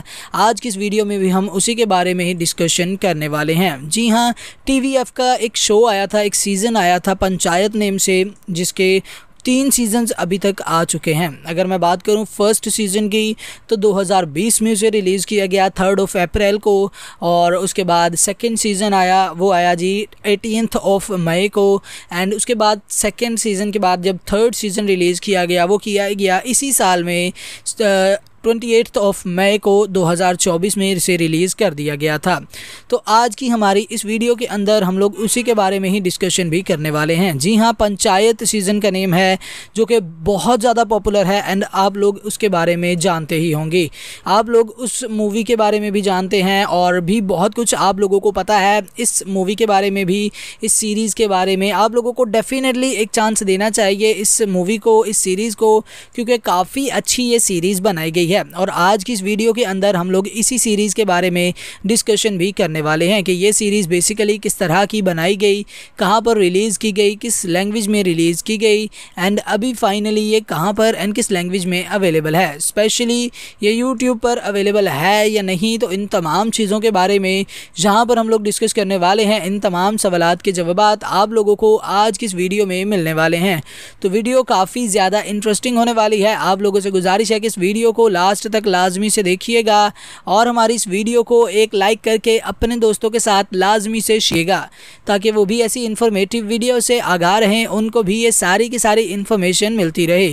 आज की इस वीडियो में भी हम उसी के बारे में ही डिस्कशन करने वाले हैं जी हाँ टी का एक शो आया था एक सीज़न आया था पंचायत नेम से जिसके तीन सीजन्स अभी तक आ चुके हैं अगर मैं बात करूं फर्स्ट सीज़न की तो 2020 में उसे रिलीज़ किया गया थर्ड ऑफ अप्रैल को और उसके बाद सेकेंड सीज़न आया वो आया जी एटीनथ ऑफ मई को एंड उसके बाद सेकेंड सीज़न के बाद जब थर्ड सीज़न रिलीज़ किया गया वो किया गया इसी साल में ट्वेंटी ऑफ मई को 2024 में इसे रिलीज़ कर दिया गया था तो आज की हमारी इस वीडियो के अंदर हम लोग उसी के बारे में ही डिस्कशन भी करने वाले हैं जी हाँ पंचायत सीज़न का नेम है जो कि बहुत ज़्यादा पॉपुलर है एंड आप लोग उसके बारे में जानते ही होंगे आप लोग उस मूवी के बारे में भी जानते हैं और भी बहुत कुछ आप लोगों को पता है इस मूवी के बारे में भी इस सीरीज़ के बारे में आप लोगों को डेफिनेटली एक चांस देना चाहिए इस मूवी को इस सीरीज़ को क्योंकि काफ़ी अच्छी ये सीरीज़ बनाई गई है है और आज की इस वीडियो के अंदर हम लोग इसी सीरीज़ के बारे में डिस्कशन भी करने वाले हैं कि ये सीरीज़ बेसिकली किस तरह की बनाई गई कहाँ पर रिलीज़ की गई किस लैंग्वेज में रिलीज़ की गई एंड अभी फाइनली ये कहाँ पर एंड किस लैंग्वेज में अवेलेबल है स्पेशली ये यूट्यूब पर अवेलेबल है या नहीं तो इन तमाम चीज़ों के बारे में जहाँ पर हम लोग डिस्कस करने वाले हैं इन तमाम सवाल के जवाब आप लोगों को आज की इस वीडियो में मिलने वाले हैं तो वीडियो काफ़ी ज़्यादा इंटरेस्टिंग होने वाली है आप लोगों से गुजारिश है कि इस वीडियो को लास्ट तक लाजमी से देखिएगा और हमारी इस वीडियो को एक लाइक करके अपने दोस्तों के साथ लाजमी से शेगा ताकि वो भी ऐसी इन्फॉर्मेटिव वीडियो से आगा रहें उनको भी ये सारी की सारी इन्फॉर्मेशन मिलती रहे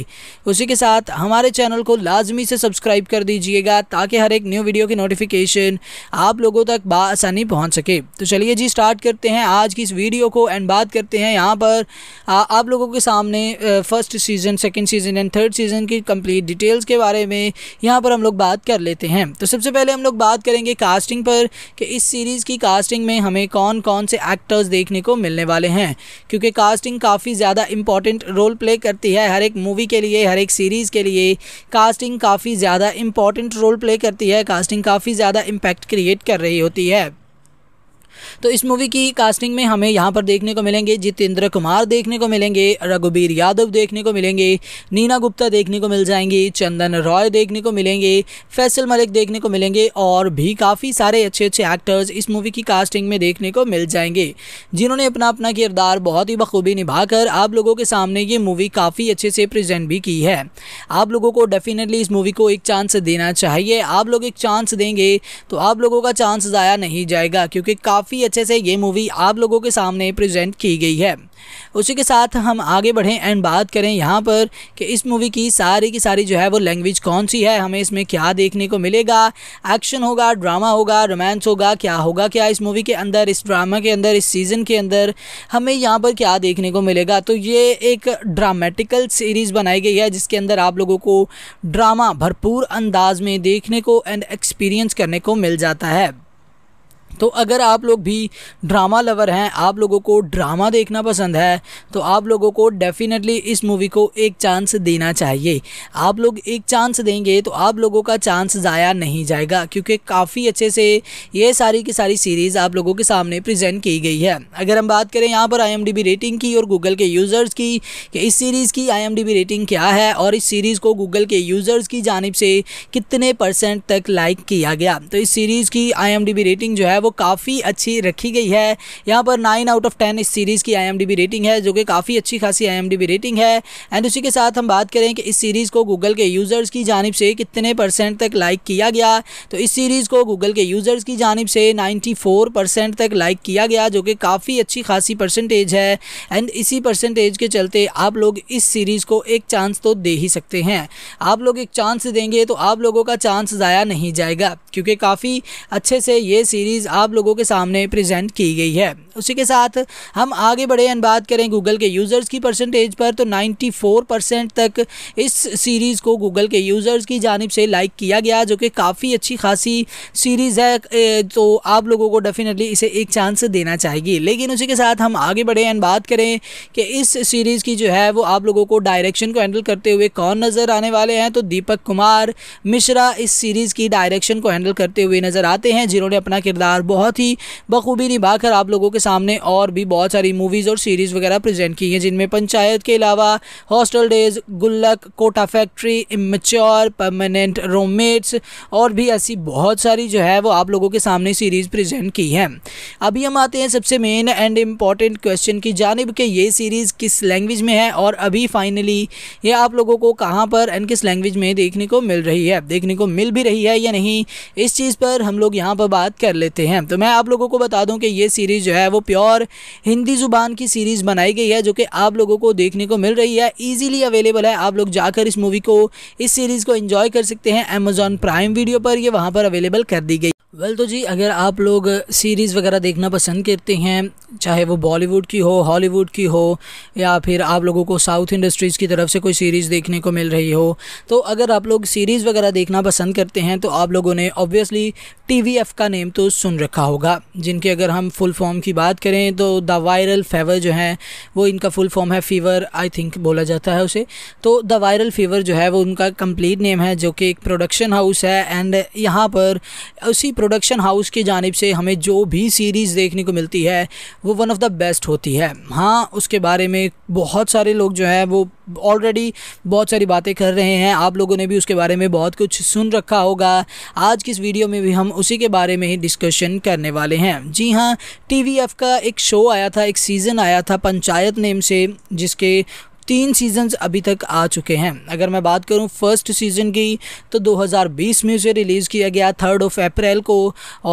उसी के साथ हमारे चैनल को लाजमी से सब्सक्राइब कर दीजिएगा ताकि हर एक न्यू वीडियो की नोटिफिकेशन आप लोगों तक बासानी पहुँच सके तो चलिए जी स्टार्ट करते हैं आज की इस वीडियो को एंड बात करते हैं यहाँ पर आ, आप लोगों के सामने first season second season and third season की कंप्लीट डिटेल्स के बारे में यहाँ पर हम लोग बात कर लेते हैं तो सबसे पहले हम लोग बात करेंगे कास्टिंग पर कि इस सीरीज़ की कास्टिंग में हमें कौन कौन से एक्टर्स देखने को मिलने वाले हैं क्योंकि कास्टिंग काफ़ी ज़्यादा इंपॉर्टेंट रोल प्ले करती है हर एक मूवी के लिए हर एक सीरीज़ के लिए कास्टिंग काफ़ी ज़्यादा इंपॉर्टेंट रोल प्ले करती है कास्टिंग काफ़ी ज़्यादा इम्पैक्ट क्रिएट कर रही होती है तो इस मूवी की कास्टिंग में हमें यहाँ पर देखने को मिलेंगे जितेंद्र कुमार देखने को मिलेंगे रघुबीर यादव देखने को मिलेंगे नीना गुप्ता देखने को मिल जाएंगी चंदन रॉय देखने को मिलेंगे फैसल मलिक देखने को मिलेंगे और भी काफ़ी सारे अच्छे अच्छे एक्टर्स इस मूवी की कास्टिंग में देखने को मिल जाएंगे जिन्होंने अपना अपना किरदार बहुत ही बखूबी निभाकर आप लोगों के सामने ये मूवी काफ़ी अच्छे से प्रजेंट भी की है आप लोगों को डेफिनेटली इस मूवी को एक चांस देना चाहिए आप लोग एक चांस देंगे तो आप लोगों का चांस ज़ाया नहीं जाएगा क्योंकि काफ़ी काफ़ी अच्छे से ये मूवी आप लोगों के सामने प्रेजेंट की गई है उसी के साथ हम आगे बढ़ें एंड बात करें यहाँ पर कि इस मूवी की सारी की सारी जो है वो लैंग्वेज कौन सी है हमें इसमें क्या देखने को मिलेगा एक्शन होगा ड्रामा होगा रोमांस होगा क्या होगा क्या इस मूवी के अंदर इस ड्रामा के अंदर इस सीज़न के अंदर हमें यहाँ पर क्या देखने को मिलेगा तो ये एक ड्रामेटिकल सीरीज़ बनाई गई है जिसके अंदर आप लोगों को ड्रामा भरपूर अंदाज में देखने को एंड एक्सपीरियंस करने को मिल जाता है तो अगर आप लोग भी ड्रामा लवर हैं आप लोगों को ड्रामा देखना पसंद है तो आप लोगों को डेफिनेटली इस मूवी को एक चांस देना चाहिए आप लोग एक चांस देंगे तो आप लोगों का चांस ज़ाया नहीं जाएगा क्योंकि काफ़ी अच्छे से ये सारी की सारी सीरीज़ आप लोगों के सामने प्रेजेंट की गई है अगर हम बात करें यहाँ पर आई रेटिंग की और गूगल के यूज़र्स की कि इस सीरीज़ की आई रेटिंग क्या है और इस सीरीज़ को गूगल के यूज़र्स की जानब से कितने परसेंट तक लाइक किया गया तो इस सीरीज़ की आई रेटिंग जो है वो काफ़ी अच्छी रखी गई है यहाँ पर नाइन आउट ऑफ टेन इस सीरीज़ की आई रेटिंग है जो कि काफ़ी अच्छी खासी आई रेटिंग है एंड उसी के साथ हम बात करें कि इस सीरीज़ को गूगल के यूज़र्स की जानब से कितने परसेंट तक लाइक किया गया तो इस सीरीज़ को गूगल के यूज़र्स की जानब से नाइन्टी तक लाइक किया गया जो कि काफ़ी अच्छी खासी परसेंटेज है एंड इसी परसेंटेज के चलते आप लोग इस सीरीज़ को एक चांस तो दे ही सकते हैं आप लोग एक चांस देंगे तो आप लोगों का चांस ज़ाया नहीं जाएगा क्योंकि काफ़ी अच्छे से ये सीरीज़ आप लोगों के सामने प्रेजेंट की गई है उसी के साथ हम आगे बढ़े एंड बात करें गूगल के यूज़र्स की परसेंटेज पर तो 94 परसेंट तक इस सीरीज़ को गूगल के यूज़र्स की जानब से लाइक किया गया जो कि काफ़ी अच्छी खासी सीरीज़ है तो आप लोगों को डेफिनेटली इसे एक चांस देना चाहिए लेकिन उसी के साथ हम आगे बढ़े एंड बात करें कि इस सीरीज़ की जो है वो आप लोगों को डायरेक्शन को हैंडल करते हुए कौन नज़र आने वाले हैं तो दीपक कुमार मिश्रा इस सीरीज़ की डायरेक्शन को हैंडल करते हुए नज़र आते हैं जिन्होंने अपना किरदार और बहुत ही बखूबी निभाकर आप लोगों के सामने और भी बहुत सारी मूवीज़ और सीरीज़ वगैरह प्रेजेंट की हैं जिनमें पंचायत के अलावा hostel days Gullak Kota factory immature permanent रोमेट्स और भी ऐसी बहुत सारी जो है वो आप लोगों के सामने सीरीज़ प्रेजेंट की है अभी हम आते हैं सबसे मेन एंड इम्पॉर्टेंट क्वेश्चन की जानब कि ये सीरीज़ किस लैंग्वेज में है और अभी फाइनली ये आप लोगों को कहाँ पर एंड किस लैंग्वेज में देखने को मिल रही है देखने को मिल भी रही है या नहीं इस चीज़ पर हम लोग यहाँ पर बात कर लेते हैं हैं तो मैं आप लोगों को बता दूं कि ये सीरीज़ जो है वो प्योर हिंदी ज़ुबान की सीरीज़ बनाई गई है जो कि आप लोगों को देखने को मिल रही है ईजिली अवेलेबल है आप लोग जाकर इस मूवी को इस सीरीज़ को इन्जॉय कर सकते हैं अमेज़ॉन प्राइम वीडियो पर यह वहाँ पर अवेलेबल कर दी गई वेल well, तो जी अगर आप लोग सीरीज़ वगैरह देखना पसंद करते हैं चाहे वो बॉलीवुड की हो हॉलीवुड की हो या फिर आप लोगों को साउथ इंडस्ट्रीज़ की तरफ से कोई सीरीज़ देखने को मिल रही हो तो अगर आप लोग सीरीज़ वगैरह देखना पसंद करते हैं तो आप लोगों ने ऑब्वियसली टी का नेम तो सुन रखा होगा जिनके अगर हम फुल फॉर्म की बात करें तो द वायरल फेवर जो है वो इनका फुल फॉर्म है फ़ीवर आई थिंक बोला जाता है उसे तो द वायरल फ़ीवर जो है वो उनका कंप्लीट नेम है जो कि एक प्रोडक्शन हाउस है एंड यहाँ पर उसी प्रोडक्शन हाउस की जानब से हमें जो भी सीरीज़ देखने को मिलती है वो वन ऑफ़ द बेस्ट होती है हाँ उसके बारे में बहुत सारे लोग जो है वो ऑलरेडी बहुत सारी बातें कर रहे हैं आप लोगों ने भी उसके बारे में बहुत कुछ सुन रखा होगा आज की इस वीडियो में भी हम उसी के बारे में ही डिस्कशन करने वाले हैं जी हाँ टी का एक शो आया था एक सीज़न आया था पंचायत नेम से जिसके तीन सीजन्स अभी तक आ चुके हैं अगर मैं बात करूं फर्स्ट सीज़न की तो 2020 में उसे रिलीज़ किया गया थर्ड ऑफ अप्रैल को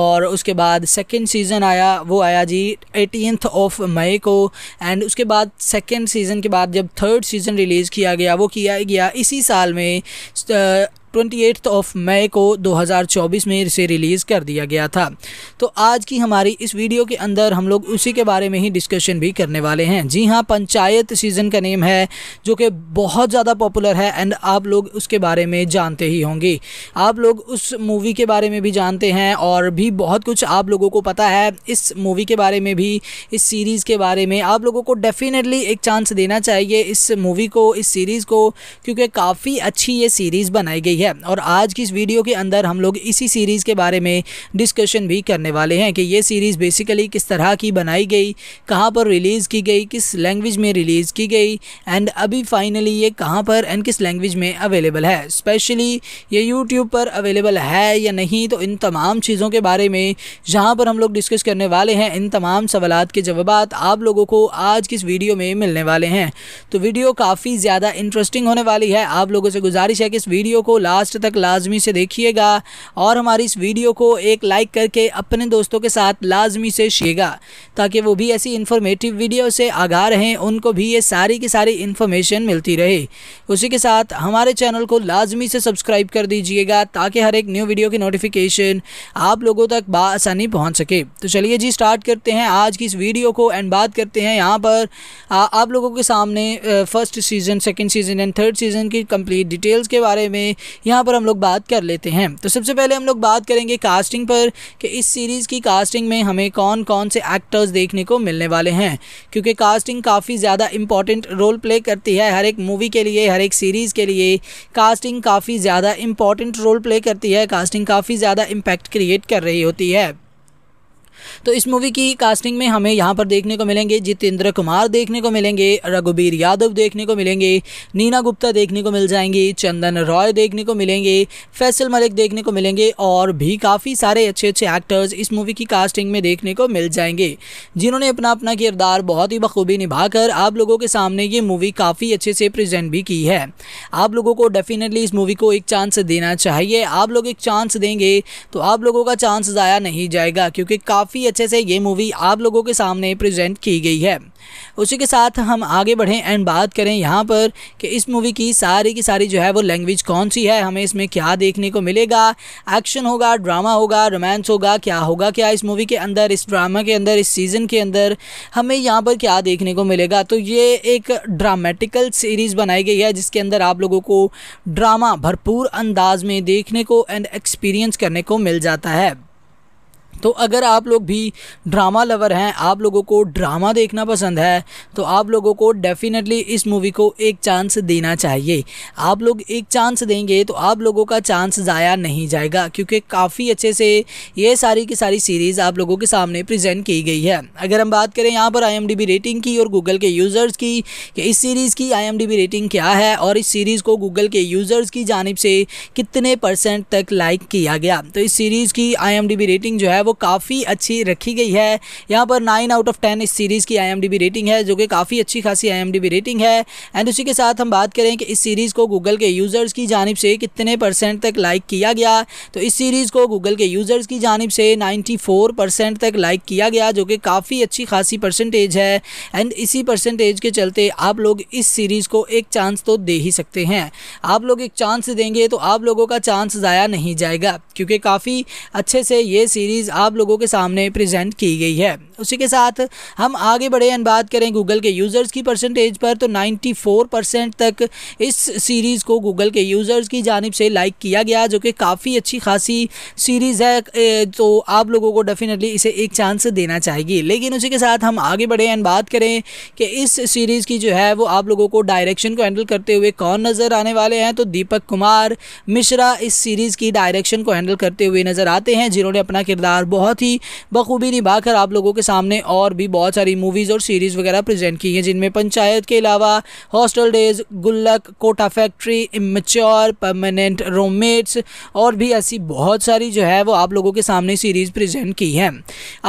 और उसके बाद सेकेंड सीज़न आया वो आया जी एटीनथ ऑफ मई को एंड उसके बाद सेकेंड सीज़न के बाद जब थर्ड सीज़न रिलीज़ किया गया वो किया गया इसी साल में ट्वेंटी ऑफ मई को 2024 में इसे रिलीज़ कर दिया गया था तो आज की हमारी इस वीडियो के अंदर हम लोग उसी के बारे में ही डिस्कशन भी करने वाले हैं जी हाँ पंचायत सीज़न का नेम है जो कि बहुत ज़्यादा पॉपुलर है एंड आप लोग उसके बारे में जानते ही होंगे आप लोग उस मूवी के बारे में भी जानते हैं और भी बहुत कुछ आप लोगों को पता है इस मूवी के बारे में भी इस सीरीज़ के बारे में आप लोगों को डेफिनेटली एक चांस देना चाहिए इस मूवी को इस सीरीज़ को क्योंकि काफ़ी अच्छी ये सीरीज़ बनाई गई है है और आज की इस वीडियो के अंदर हम लोग इसी सीरीज़ के बारे में डिस्कशन भी करने वाले हैं कि ये सीरीज़ बेसिकली किस तरह की बनाई गई कहाँ पर रिलीज़ की गई किस लैंग्वेज में रिलीज़ की गई एंड अभी फाइनली ये कहाँ पर एंड किस लैंग्वेज में अवेलेबल है स्पेशली ये यूट्यूब पर अवेलेबल है या नहीं तो इन तमाम चीज़ों के बारे में जहाँ पर हम लोग डिस्कस करने वाले हैं इन तमाम सवाल के जवाब आप लोगों को आज की इस वीडियो में मिलने वाले हैं तो वीडियो काफ़ी ज़्यादा इंटरेस्टिंग होने वाली है आप लोगों से गुजारिश है कि इस वीडियो को लास्ट तक लाजमी से देखिएगा और हमारी इस वीडियो को एक लाइक करके अपने दोस्तों के साथ लाजमी से शेगा ताकि वो भी ऐसी इन्फॉर्मेटिव वीडियो से आगा रहें उनको भी ये सारी की सारी इन्फॉर्मेशन मिलती रहे उसी के साथ हमारे चैनल को लाजमी से सब्सक्राइब कर दीजिएगा ताकि हर एक न्यू वीडियो की नोटिफिकेशन आप लोगों तक बसानी पहुँच सके तो चलिए जी स्टार्ट करते हैं आज की इस वीडियो को एंड बात करते हैं यहाँ पर आ, आप लोगों के सामने first season second season and third season की कम्प्लीट डिटेल्स के बारे में यहाँ पर हम लोग बात कर लेते हैं तो सबसे पहले हम लोग बात करेंगे कास्टिंग पर कि इस सीरीज़ की कास्टिंग में हमें कौन कौन से एक्टर्स देखने को मिलने वाले हैं क्योंकि कास्टिंग काफ़ी ज़्यादा इंपॉर्टेंट रोल प्ले करती है हर एक मूवी के लिए हर एक सीरीज़ के लिए कास्टिंग काफ़ी ज़्यादा इंपॉर्टेंट रोल प्ले करती है कास्टिंग काफ़ी ज़्यादा इम्पैक्ट क्रिएट कर रही होती है तो इस मूवी की कास्टिंग में हमें यहाँ पर देखने को मिलेंगे जितेंद्र कुमार देखने को मिलेंगे रघुबीर यादव देखने को मिलेंगे नीना गुप्ता देखने को मिल जाएंगे चंदन रॉय देखने को मिलेंगे फैसल मलिक देखने को मिलेंगे और भी काफ़ी सारे अच्छे अच्छे एक्टर्स इस मूवी की कास्टिंग में देखने को मिल जाएंगे जिन्होंने अपना अपना किरदार बहुत ही बखूबी निभाकर आप लोगों के सामने ये मूवी काफ़ी अच्छे से प्रजेंट भी की है आप लोगों को डेफिनेटली इस मूवी को एक चांस देना चाहिए आप लोग एक चांस देंगे तो आप लोगों का चांस ज़ाया नहीं जाएगा क्योंकि काफ़ी काफ़ी अच्छे से ये मूवी आप लोगों के सामने प्रेजेंट की गई है उसी के साथ हम आगे बढ़ें एंड बात करें यहाँ पर कि इस मूवी की सारी की सारी जो है वो लैंग्वेज कौन सी है हमें इसमें क्या देखने को मिलेगा एक्शन होगा ड्रामा होगा रोमांस होगा क्या होगा क्या इस मूवी के अंदर इस ड्रामा के अंदर इस सीज़न के अंदर हमें यहाँ पर क्या देखने को मिलेगा तो ये एक ड्रामेटिकल सीरीज़ बनाई गई है जिसके अंदर आप लोगों को ड्रामा भरपूर अंदाज में देखने को एंड एक्सपीरियंस करने को मिल जाता है तो अगर आप लोग भी ड्रामा लवर हैं आप लोगों को ड्रामा देखना पसंद है तो आप लोगों को डेफिनेटली इस मूवी को एक चांस देना चाहिए आप लोग एक चांस देंगे तो आप लोगों का चांस ज़ाया नहीं जाएगा क्योंकि काफ़ी अच्छे से ये सारी की सारी सीरीज़ आप लोगों के सामने प्रेजेंट की गई है अगर हम बात करें यहाँ पर आई रेटिंग की और गूगल के यूज़र्स की कि इस सीरीज़ की आई रेटिंग क्या है और इस सीरीज़ को गूगल के यूज़र्स की जानब से कितने परसेंट तक लाइक किया गया तो इस सीरीज़ की आई रेटिंग जो है वो काफ़ी अच्छी रखी गई है यहाँ पर नाइन आउट ऑफ टेन इस सीरीज़ की आई रेटिंग है जो कि काफ़ी अच्छी खासी आई रेटिंग है एंड उसी के साथ हम बात करें कि इस सीरीज़ को गूगल के यूज़र्स की जानब से कितने परसेंट तक लाइक किया गया तो इस सीरीज़ को गूगल के यूज़र्स की जानब से नाइन्टी परसेंट तक लाइक किया गया जो कि काफ़ी अच्छी खासी परसेंटेज है एंड इसी परसेंटेज के चलते आप लोग इस सीरीज़ को एक चांस तो दे ही सकते हैं आप लोग एक चांस देंगे तो आप लोगों का चांस ज़ाया नहीं जाएगा क्योंकि काफ़ी अच्छे से ये सीरीज़ आप लोगों के सामने प्रेजेंट की गई है उसी के साथ हम आगे बढ़े एंड बात करें गूगल के यूज़र्स की परसेंटेज पर तो 94 परसेंट तक इस सीरीज़ को गूगल के यूज़र्स की जानब से लाइक किया गया जो कि काफ़ी अच्छी खासी सीरीज़ है तो आप लोगों को डेफिनेटली इसे एक चांस देना चाहिए लेकिन उसी के साथ हम आगे बढ़े एंड बात करें कि इस सीरीज़ की जो है वो आप लोगों को डायरेक्शन को हैंडल करते हुए कौन नज़र आने वाले हैं तो दीपक कुमार मिश्रा इस सीरीज़ की डायरेक्शन को हैंडल करते हुए नज़र आते हैं जिन्होंने अपना किरदार बहुत ही बखूबी निभाकर आप लोगों के सामने और भी बहुत सारी मूवीज़ और सीरीज़ वगैरह प्रेजेंट की हैं जिनमें पंचायत के अलावा hostel days Gullak Kota factory immature permanent रोममेट्स और भी ऐसी बहुत सारी जो है वो आप लोगों के सामने सीरीज़ प्रेजेंट की है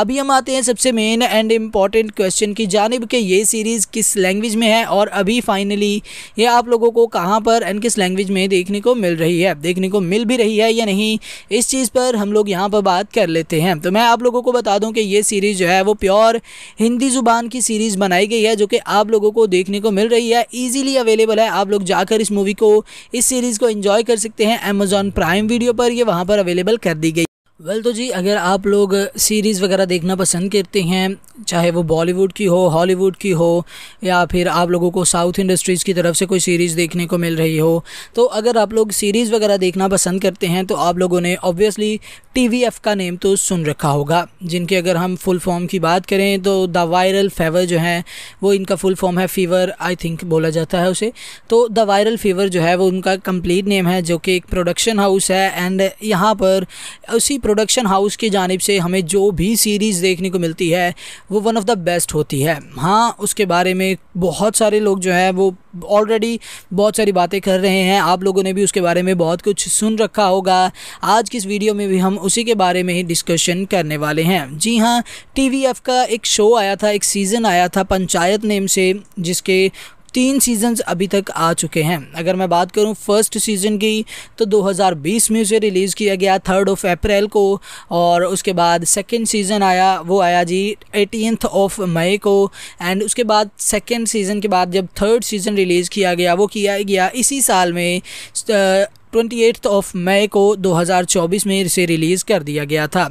अभी हम आते हैं सबसे मेन एंड इम्पॉर्टेंट क्वेश्चन की जानब कि ये सीरीज़ किस लैंग्वेज में है और अभी फाइनली ये आप लोगों को कहाँ पर एंड किस लैंग्वेज में देखने को मिल रही है देखने को मिल भी रही है या नहीं इस चीज़ पर हम लोग यहाँ पर बात कर लेते हैं हैं तो मैं आप लोगों को बता दूं कि ये सीरीज़ जो है वो प्योर हिंदी ज़ुबान की सीरीज़ बनाई गई है जो कि आप लोगों को देखने को मिल रही है ईजीली अवेलेबल है आप लोग जाकर इस मूवी को इस सीरीज़ को इन्जॉय कर सकते हैं अमेज़ॉन प्राइम वीडियो पर यह वहाँ पर अवेलेबल कर दी गई वेल well, तो जी अगर आप लोग सीरीज़ वगैरह देखना पसंद करते हैं चाहे वो बॉलीवुड की हो हॉलीवुड की हो या फिर आप लोगों को साउथ इंडस्ट्रीज़ की तरफ से कोई सीरीज़ देखने को मिल रही हो तो अगर आप लोग सीरीज़ वगैरह देखना पसंद करते हैं तो आप लोगों ने ऑब्वियसली टीवीएफ का नेम तो सुन रखा होगा जिनके अगर हम फुल फॉर्म की बात करें तो द वायरल फेवर जो है वो इनका फुल फॉर्म है फ़ीवर आई थिंक बोला जाता है उसे तो द वायरल फीवर जो है वो उनका कंप्लीट नेम है जो कि एक प्रोडक्शन हाउस है एंड यहाँ पर उसी प्रोडक्शन हाउस की जानब से हमें जो भी सीरीज़ देखने को मिलती है वो वन ऑफ़ द बेस्ट होती है हाँ उसके बारे में बहुत सारे लोग जो हैं वो ऑलरेडी बहुत सारी बातें कर रहे हैं आप लोगों ने भी उसके बारे में बहुत कुछ सुन रखा होगा आज की इस वीडियो में भी हम उसी के बारे में ही डिस्कशन करने वाले हैं जी हाँ टी का एक शो आया था एक सीज़न आया था पंचायत नेम से जिसके तीन सीजन्स अभी तक आ चुके हैं अगर मैं बात करूं फर्स्ट सीज़न की तो 2020 में उसे रिलीज़ किया गया थर्ड ऑफ अप्रैल को और उसके बाद सेकेंड सीज़न आया वो आया जी एटीनथ ऑफ मई को एंड उसके बाद सेकेंड सीज़न के बाद जब थर्ड सीज़न रिलीज़ किया गया वो किया गया इसी साल में ट्वेंटी ऑफ मई को 2024 में इसे रिलीज़ कर दिया गया था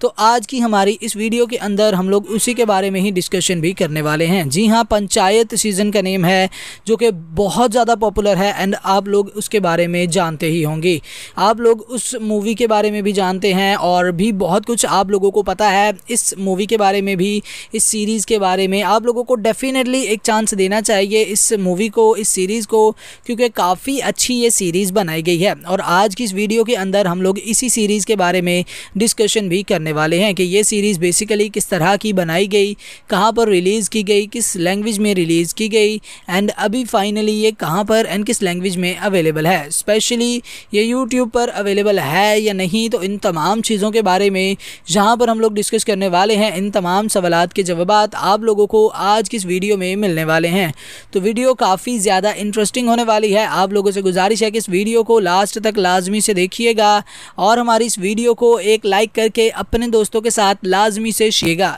तो आज की हमारी इस वीडियो के अंदर हम लोग उसी के बारे में ही डिस्कशन भी करने वाले हैं जी हाँ पंचायत सीज़न का नेम है जो कि बहुत ज़्यादा पॉपुलर है एंड आप लोग उसके बारे में जानते ही होंगे आप लोग उस मूवी के बारे में भी जानते हैं और भी बहुत कुछ आप लोगों को पता है इस मूवी के बारे में भी इस सीरीज़ के बारे में आप लोगों को डेफिनेटली एक चांस देना चाहिए इस मूवी को इस सीरीज़ को क्योंकि काफ़ी अच्छी ये सीरीज़ बनाई गई ठीक है और आज की इस वीडियो के अंदर हम लोग इसी सीरीज़ के बारे में डिस्कशन भी करने वाले हैं कि ये सीरीज़ बेसिकली किस तरह की बनाई गई कहाँ पर रिलीज़ की गई किस लैंग्वेज में रिलीज़ की गई एंड अभी फाइनली ये कहाँ पर एंड किस लैंग्वेज में अवेलेबल है स्पेशली ये यूट्यूब पर अवेलेबल है या नहीं तो इन तमाम चीज़ों के बारे में जहाँ पर हम लोग डिस्कस करने वाले हैं इन तमाम सवाल के जवाब आप लोगों को आज की इस वीडियो में मिलने वाले हैं तो वीडियो काफ़ी ज़्यादा इंटरेस्टिंग होने वाली है आप लोगों से गुजारिश है कि इस वीडियो को लास्ट तक लाजमी से देखिएगा और हमारी इस वीडियो को एक लाइक करके अपने दोस्तों के साथ लाजमी से शेगा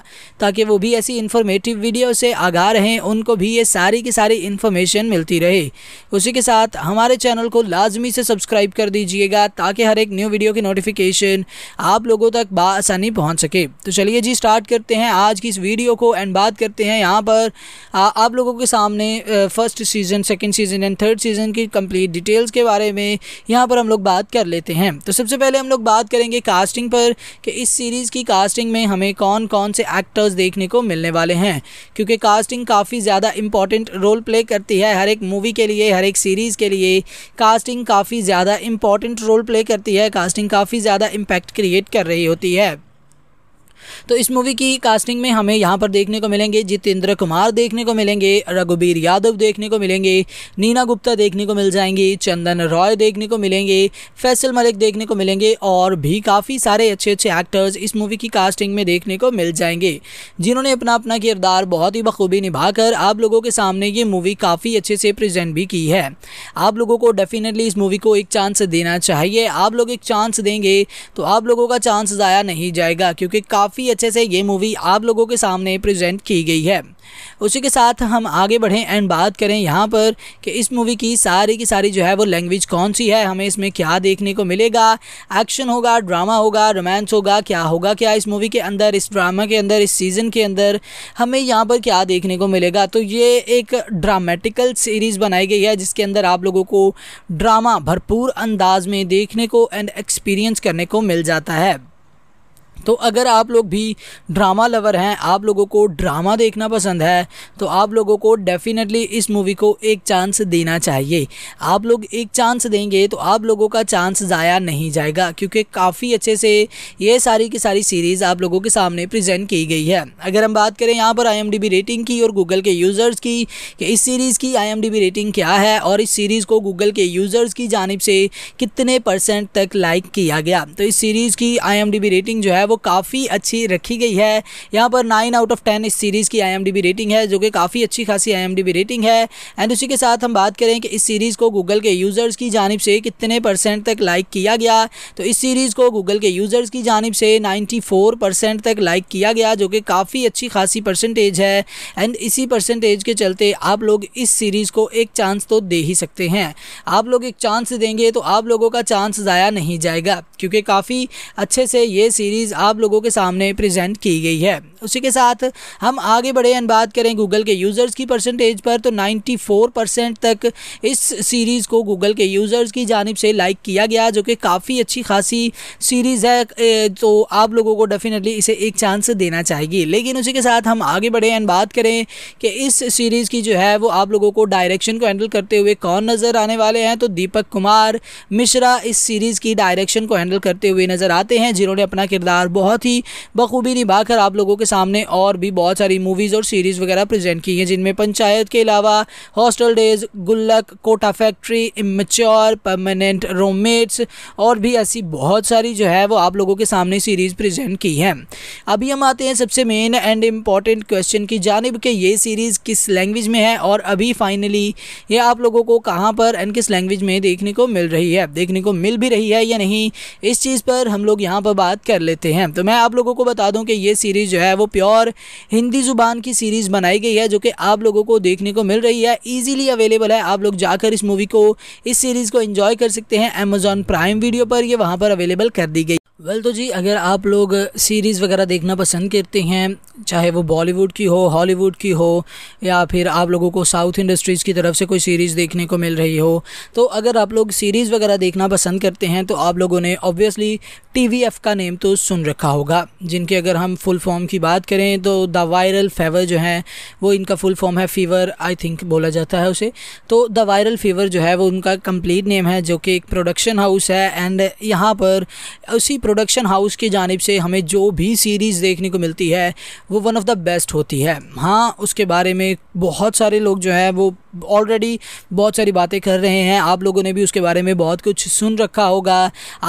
ताकि वो भी ऐसी इन्फॉर्मेटिव वीडियो से आगा रहें उनको भी ये सारी की सारी इन्फॉर्मेशन मिलती रहे उसी के साथ हमारे चैनल को लाजमी से सब्सक्राइब कर दीजिएगा ताकि हर एक न्यू वीडियो की नोटिफिकेशन आप लोगों तक बसानी पहुँच सके तो चलिए जी स्टार्ट करते हैं आज की इस वीडियो को एंड बात करते हैं यहाँ पर आ, आप लोगों के सामने first season second season and third season की कम्प्लीट डिटेल्स के बारे में यहाँ पर हम लोग बात कर लेते हैं तो सबसे पहले हम लोग बात करेंगे कास्टिंग पर कि इस सीरीज़ की कास्टिंग में हमें कौन कौन से एक्टर्स देखने को मिलने वाले हैं क्योंकि कास्टिंग काफ़ी ज़्यादा इंपॉर्टेंट रोल प्ले करती है हर एक मूवी के लिए हर एक सीरीज़ के लिए कास्टिंग काफ़ी ज़्यादा इंपॉर्टेंट रोल प्ले करती है कास्टिंग काफ़ी ज़्यादा इम्पैक्ट क्रिएट कर रही होती है तो इस मूवी की कास्टिंग में हमें यहाँ पर देखने को मिलेंगे जितेंद्र कुमार देखने को मिलेंगे रघुबीर यादव देखने को मिलेंगे नीना गुप्ता देखने को मिल जाएंगी चंदन रॉय देखने को मिलेंगे फैसल मलिक देखने को मिलेंगे और भी काफ़ी सारे अच्छे अच्छे एक्टर्स इस मूवी की कास्टिंग में देखने को मिल जाएंगे जिन्होंने अपना अपना किरदार बहुत ही बखूबी निभाकर आप लोगों के सामने ये मूवी काफ़ी अच्छे से प्रजेंट भी की है आप लोगों को डेफिनेटली इस मूवी को एक चांस देना चाहिए आप लोग एक चांस देंगे तो आप लोगों का चांस ज़ाया नहीं जाएगा क्योंकि काफ़ी काफ़ी अच्छे से ये मूवी आप लोगों के सामने प्रेजेंट की गई है उसी के साथ हम आगे बढ़ें एंड बात करें यहाँ पर कि इस मूवी की सारी की सारी जो है वो लैंग्वेज कौन सी है हमें इसमें क्या देखने को मिलेगा एक्शन होगा ड्रामा होगा रोमांस होगा क्या होगा क्या इस मूवी के अंदर इस ड्रामा के अंदर इस सीज़न के अंदर हमें यहाँ पर क्या देखने को मिलेगा तो ये एक ड्रामेटिकल सीरीज़ बनाई गई है जिसके अंदर आप लोगों को ड्रामा भरपूर अंदाज में देखने को एंड एक्सपीरियंस करने को मिल जाता है तो अगर आप लोग भी ड्रामा लवर हैं आप लोगों को ड्रामा देखना पसंद है तो आप लोगों को डेफिनेटली इस मूवी को एक चांस देना चाहिए आप लोग एक चांस देंगे तो आप लोगों का चांस ज़ाया नहीं जाएगा क्योंकि काफ़ी अच्छे से ये सारी की सारी सीरीज़ आप लोगों के सामने प्रेजेंट की गई है अगर हम बात करें यहाँ पर आई रेटिंग की और गूगल के यूज़र्स की कि इस सीरीज़ की आई रेटिंग क्या है और इस सीरीज़ को गूगल के यूज़र्स की जानब से कितने परसेंट तक लाइक किया गया तो इस सीरीज़ की आई रेटिंग जो है वो काफ़ी अच्छी रखी गई है यहाँ पर नाइन आउट ऑफ टेन इस सीरीज़ की आई रेटिंग है जो कि काफ़ी अच्छी खासी आई रेटिंग है एंड उसी के साथ हम बात करें कि इस सीरीज़ को गूगल के यूज़र्स की जानब से कितने परसेंट तक लाइक किया गया तो इस सीरीज़ को गूगल के यूज़र्स की जानब से नाइन्टी फोर परसेंट तक लाइक किया गया जो कि काफ़ी अच्छी खासी परसेंटेज है एंड इसी परसेंटेज के चलते आप लोग इस सीरीज़ को एक चांस तो दे ही सकते हैं आप लोग एक चांस देंगे तो आप लोगों का चांस ज़ाया नहीं जाएगा क्योंकि काफ़ी अच्छे से ये सीरीज़ आप लोगों के सामने प्रेजेंट की गई है उसी के साथ हम आगे बढ़े एंड बात करें गूगल के यूज़र्स की परसेंटेज पर तो 94 परसेंट तक इस सीरीज़ को गूगल के यूज़र्स की जानब से लाइक किया गया जो कि काफ़ी अच्छी खासी सीरीज़ है तो आप लोगों को डेफिनेटली इसे एक चांस देना चाहिए लेकिन उसी के साथ हम आगे बढ़े एंड बात करें कि इस सीरीज़ की जो है वो आप लोगों को डायरेक्शन को हैंडल करते हुए कौन नज़र आने वाले हैं तो दीपक कुमार मिश्रा इस सीरीज़ की डायरेक्शन को हैंडल करते हुए नज़र आते हैं जिन्होंने अपना किरदार बहुत ही बखूबी निभाकर आप लोगों के सामने और भी बहुत सारी मूवीज़ और सीरीज़ वगैरह प्रेजेंट की हैं जिनमें पंचायत के अलावा hostel days Gullak Kota factory immature permanent रोममेट्स और भी ऐसी बहुत सारी जो है वो आप लोगों के सामने सीरीज़ प्रजेंट की है अभी हम आते हैं सबसे मेन एंड इम्पॉर्टेंट क्वेश्चन की जानब कि ये सीरीज़ किस लैंग्वेज में है और अभी फाइनली ये आप लोगों को कहाँ पर एंड किस लैंग्वेज में देखने को मिल रही है देखने को मिल भी रही है या नहीं इस चीज़ पर हम लोग यहाँ पर बात कर लेते हैं हैं तो मैं आप लोगों को बता दूं कि ये सीरीज़ जो है वो प्योर हिंदी ज़ुबान की सीरीज़ बनाई गई है जो कि आप लोगों को देखने को मिल रही है ईजिली अवेलेबल है आप लोग जाकर इस मूवी को इस सीरीज़ को इन्जॉय कर सकते हैं अमेज़ॉन प्राइम वीडियो पर यह वहाँ पर अवेलेबल कर दी गई वेल तो जी अगर आप लोग सीरीज़ वगैरह देखना पसंद करते हैं चाहे वो बॉलीवुड की हो हॉलीवुड की हो या फिर आप लोगों को साउथ इंडस्ट्रीज़ की तरफ से कोई सीरीज़ देखने को मिल रही हो तो अगर आप लोग सीरीज़ वगैरह देखना पसंद करते हैं तो आप लोगों ने ऑब्वियसली टी का नेम तो सुन रखा होगा जिनके अगर हम फुल फॉर्म की बात करें तो द वायरल फेवर जो है वो इनका फुल फॉर्म है फ़ीवर आई थिंक बोला जाता है उसे तो द वायरल फीवर जो है वो उनका कंप्लीट नेम है जो कि एक प्रोडक्शन हाउस है एंड यहाँ पर उसी प्रोडक्शन हाउस की जानब से हमें जो भी सीरीज़ देखने को मिलती है वो वन ऑफ़ द बेस्ट होती है हाँ उसके बारे में बहुत सारे लोग जो है वो ऑलरेडी बहुत सारी बातें कर रहे हैं आप लोगों ने भी उसके बारे में बहुत कुछ सुन रखा होगा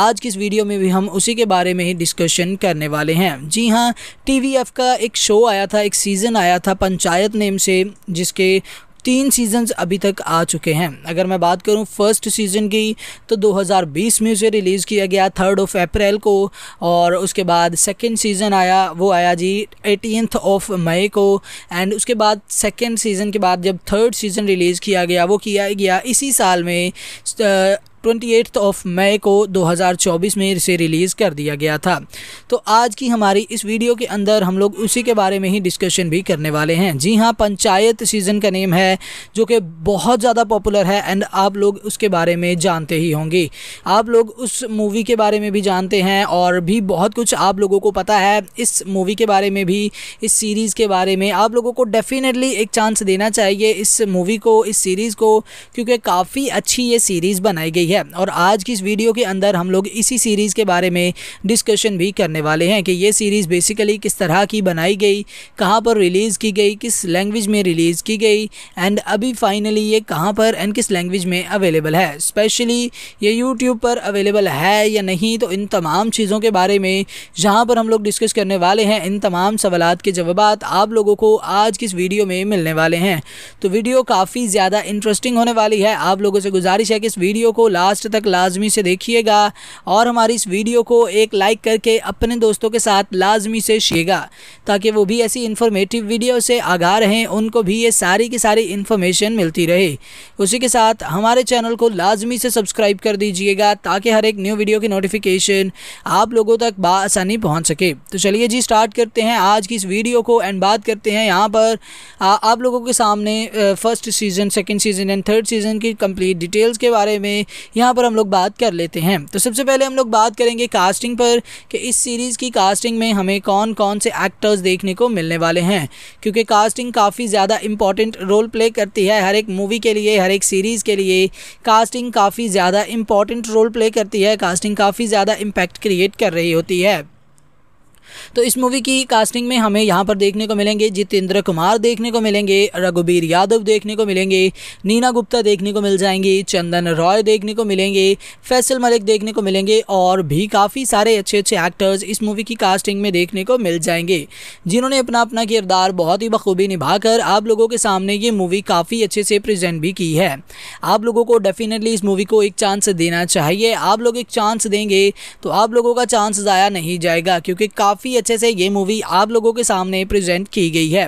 आज की इस वीडियो में भी हम उसी के बारे में ही डिस्कशन करने वाले हैं जी हाँ टी का एक शो आया था एक सीज़न आया था पंचायत नेम से जिसके तीन सीजन्स अभी तक आ चुके हैं अगर मैं बात करूँ फर्स्ट सीज़न की तो 2020 में उसे रिलीज़ किया गया थर्ड ऑफ अप्रैल को और उसके बाद सेकेंड सीज़न आया वो आया जी एटीनथ ऑफ मई को एंड उसके बाद सेकेंड सीज़न के बाद जब थर्ड सीज़न रिलीज़ किया गया वो किया गया इसी साल में ट्वेंटी ऑफ मई को 2024 में इसे रिलीज़ कर दिया गया था तो आज की हमारी इस वीडियो के अंदर हम लोग उसी के बारे में ही डिस्कशन भी करने वाले हैं जी हाँ पंचायत सीज़न का नेम है जो कि बहुत ज़्यादा पॉपुलर है एंड आप लोग उसके बारे में जानते ही होंगे आप लोग उस मूवी के बारे में भी जानते हैं और भी बहुत कुछ आप लोगों को पता है इस मूवी के बारे में भी इस सीरीज़ के बारे में आप लोगों को डेफिनेटली एक चांस देना चाहिए इस मूवी को इस सीरीज़ को क्योंकि काफ़ी अच्छी ये सीरीज़ बनाई गई है है और आज की इस वीडियो के अंदर हम लोग इसी सीरीज़ के बारे में डिस्कशन भी करने वाले हैं कि ये सीरीज़ बेसिकली किस तरह की बनाई गई कहाँ पर रिलीज़ की गई किस लैंग्वेज में रिलीज़ की गई एंड अभी फाइनली ये कहाँ पर एंड किस लैंग्वेज में अवेलेबल है स्पेशली ये यूट्यूब पर अवेलेबल है या नहीं तो इन तमाम चीज़ों के बारे में जहाँ पर हम लोग डिस्कस करने वाले हैं इन तमाम सवाल के जवाब आप लोगों को आज की इस वीडियो में मिलने वाले हैं तो वीडियो काफ़ी ज़्यादा इंटरेस्टिंग होने वाली है आप लोगों से गुजारिश है कि इस वीडियो को लास्ट तक लाजमी से देखिएगा और हमारी इस वीडियो को एक लाइक करके अपने दोस्तों के साथ लाजमी से शेगा ताकि वो भी ऐसी इन्फॉर्मेटिव वीडियो से आगा रहें उनको भी ये सारी की सारी इन्फॉर्मेशन मिलती रहे उसी के साथ हमारे चैनल को लाजमी से सब्सक्राइब कर दीजिएगा ताकि हर एक न्यू वीडियो की नोटिफिकेशन आप लोगों तक बासानी पहुँच सके तो चलिए जी स्टार्ट करते हैं आज की इस वीडियो को एंड बात करते हैं यहाँ पर आ, आप लोगों के सामने first season second season and third season की कंप्लीट डिटेल्स के बारे में यहाँ पर हम लोग बात कर लेते हैं तो सबसे पहले हम लोग बात करेंगे कास्टिंग पर कि इस सीरीज़ की कास्टिंग में हमें कौन कौन से एक्टर्स देखने को मिलने वाले हैं क्योंकि कास्टिंग काफ़ी ज़्यादा इंपॉर्टेंट रोल प्ले करती है हर एक मूवी के लिए हर एक सीरीज़ के लिए कास्टिंग काफ़ी ज़्यादा इंपॉर्टेंट रोल प्ले करती है कास्टिंग काफ़ी ज़्यादा इम्पैक्ट क्रिएट कर रही होती है तो इस मूवी की कास्टिंग में हमें यहाँ पर देखने को मिलेंगे जितेंद्र कुमार देखने को मिलेंगे रघुबीर यादव देखने को मिलेंगे नीना गुप्ता देखने को मिल जाएंगी चंदन रॉय देखने को मिलेंगे फैसल मलिक देखने को मिलेंगे और भी काफ़ी सारे अच्छे अच्छे एक्टर्स इस मूवी की कास्टिंग में देखने को मिल जाएंगे जिन्होंने अपना अपना किरदार बहुत ही बखूबी निभाकर आप लोगों के सामने ये मूवी काफ़ी अच्छे से प्रजेंट भी की है आप लोगों को डेफिनेटली इस मूवी को एक चांस देना चाहिए आप लोग एक चांस देंगे तो आप लोगों का चांस ज़ाया नहीं जाएगा क्योंकि काफ़ी काफ़ी अच्छे से ये मूवी आप लोगों के सामने प्रेजेंट की गई है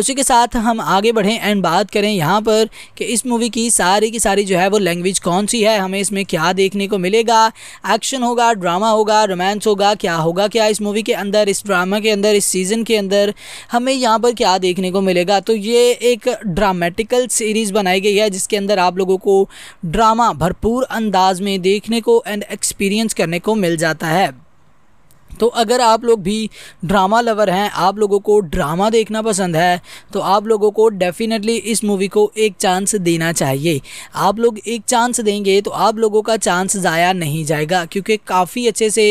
उसी के साथ हम आगे बढ़ें एंड बात करें यहाँ पर कि इस मूवी की सारी की सारी जो है वो लैंग्वेज कौन सी है हमें इसमें क्या देखने को मिलेगा एक्शन होगा ड्रामा होगा रोमांस होगा क्या होगा क्या इस मूवी के अंदर इस ड्रामा के अंदर इस सीज़न के अंदर हमें यहाँ पर क्या देखने को मिलेगा तो ये एक ड्रामेटिकल सीरीज़ बनाई गई है जिसके अंदर आप लोगों को ड्रामा भरपूर अंदाज में देखने को एंड एक्सपीरियंस करने को मिल जाता है तो अगर आप लोग भी ड्रामा लवर हैं आप लोगों को ड्रामा देखना पसंद है तो आप लोगों को डेफ़िनेटली इस मूवी को एक चांस देना चाहिए आप लोग एक चांस देंगे तो आप लोगों का चांस ज़ाया नहीं जाएगा क्योंकि काफ़ी अच्छे से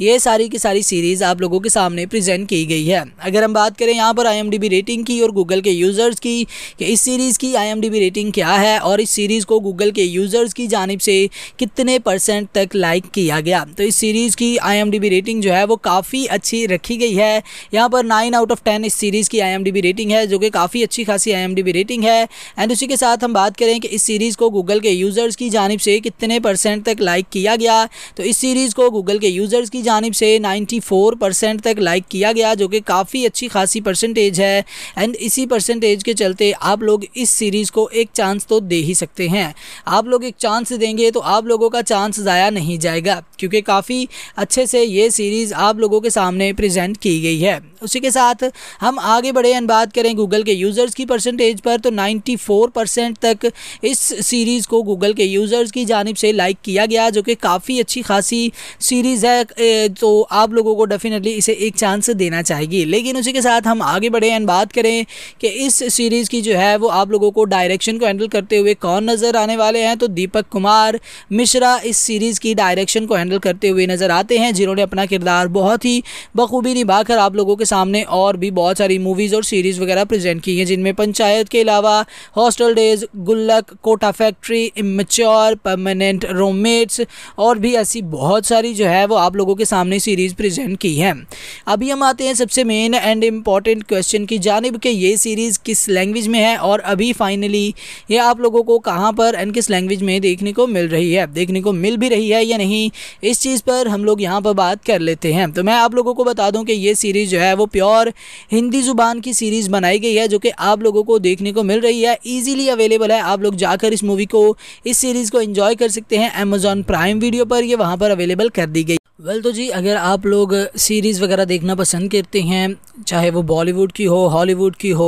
ये सारी की सारी सीरीज़ आप लोगों के सामने प्रेजेंट की गई है अगर हम बात करें यहाँ पर आई रेटिंग की और गूगल के यूज़र्स की कि इस सीरीज़ की आई रेटिंग क्या है और इस सीरीज़ को गूगल के यूज़र्स की जानब से कितने परसेंट तक लाइक किया गया तो इस सीरीज़ की आई रेटिंग जो है वो काफ़ी अच्छी रखी गई है यहाँ पर नाइन आउट ऑफ टेन इस सीरीज़ की आई रेटिंग है जो कि काफ़ी अच्छी खासी आई रेटिंग है एंड उसी के साथ हम बात करें कि इस सीरीज़ को गूगल के यूज़र्स की जानब से कितने परसेंट तक लाइक किया गया तो इस सीरीज़ को गूगल के यूज़र्स की जानब से नाइन्टी तक लाइक किया गया जो कि काफ़ी अच्छी खासी परसेंटेज है एंड इसी परसेंटेज के चलते आप लोग इस सीरीज़ को एक चांस तो दे ही सकते हैं आप लोग एक चांस देंगे तो आप लोगों का चांस ज़ाया नहीं जाएगा क्योंकि काफ़ी अच्छे से ये सीरीज़ आप लोगों के सामने प्रेजेंट की गई है उसी के साथ हम आगे बढ़े एंड बात करें गूगल के यूज़र्स की परसेंटेज पर तो 94 परसेंट तक इस सीरीज़ को गूगल के यूज़र्स की जानब से लाइक किया गया जो कि काफ़ी अच्छी खासी सीरीज़ है तो आप लोगों को डेफिनेटली इसे एक चांस देना चाहिए लेकिन उसी के साथ हम आगे बढ़े एंड बात करें कि इस सीरीज़ की जो है वो आप लोगों को डायरेक्शन को हैंडल करते हुए कौन नज़र आने वाले हैं तो दीपक कुमार मिश्रा इस सीरीज़ की डायरेक्शन को हैंडल करते हुए नज़र आते हैं जिन्होंने अपना किरदार और बहुत ही बखूबी निभाकर आप लोगों के सामने और भी बहुत सारी मूवीज़ और सीरीज़ वगैरह प्रेजेंट की हैं जिनमें पंचायत के अलावा hostel days Gullak Kota factory immature permanent रोममेट्स और भी ऐसी बहुत सारी जो है वो आप लोगों के सामने सीरीज़ प्रेजेंट की है अभी हम आते हैं सबसे मेन एंड इम्पॉर्टेंट क्वेश्चन की जानब कि ये सीरीज़ किस लैंग्वेज में है और अभी फाइनली ये आप लोगों को कहाँ पर एंड किस लैंग्वेज में देखने को मिल रही है देखने को मिल भी रही है या नहीं इस चीज़ पर हम लोग यहाँ पर बात कर लेते हैं हैं तो मैं आप लोगों को बता दूं कि ये सीरीज़ जो है वो प्योर हिंदी ज़ुबान की सीरीज़ बनाई गई है जो कि आप लोगों को देखने को मिल रही है ईजिली अवेलेबल है आप लोग जाकर इस मूवी को इस सीरीज़ को इन्जॉय कर सकते हैं अमेजोन प्राइम वीडियो पर यह वहाँ पर अवेलेबल कर दी गई वेल well, तो जी अगर आप लोग सीरीज़ वगैरह देखना पसंद करते हैं चाहे वो बॉलीवुड की हो हॉलीवुड की हो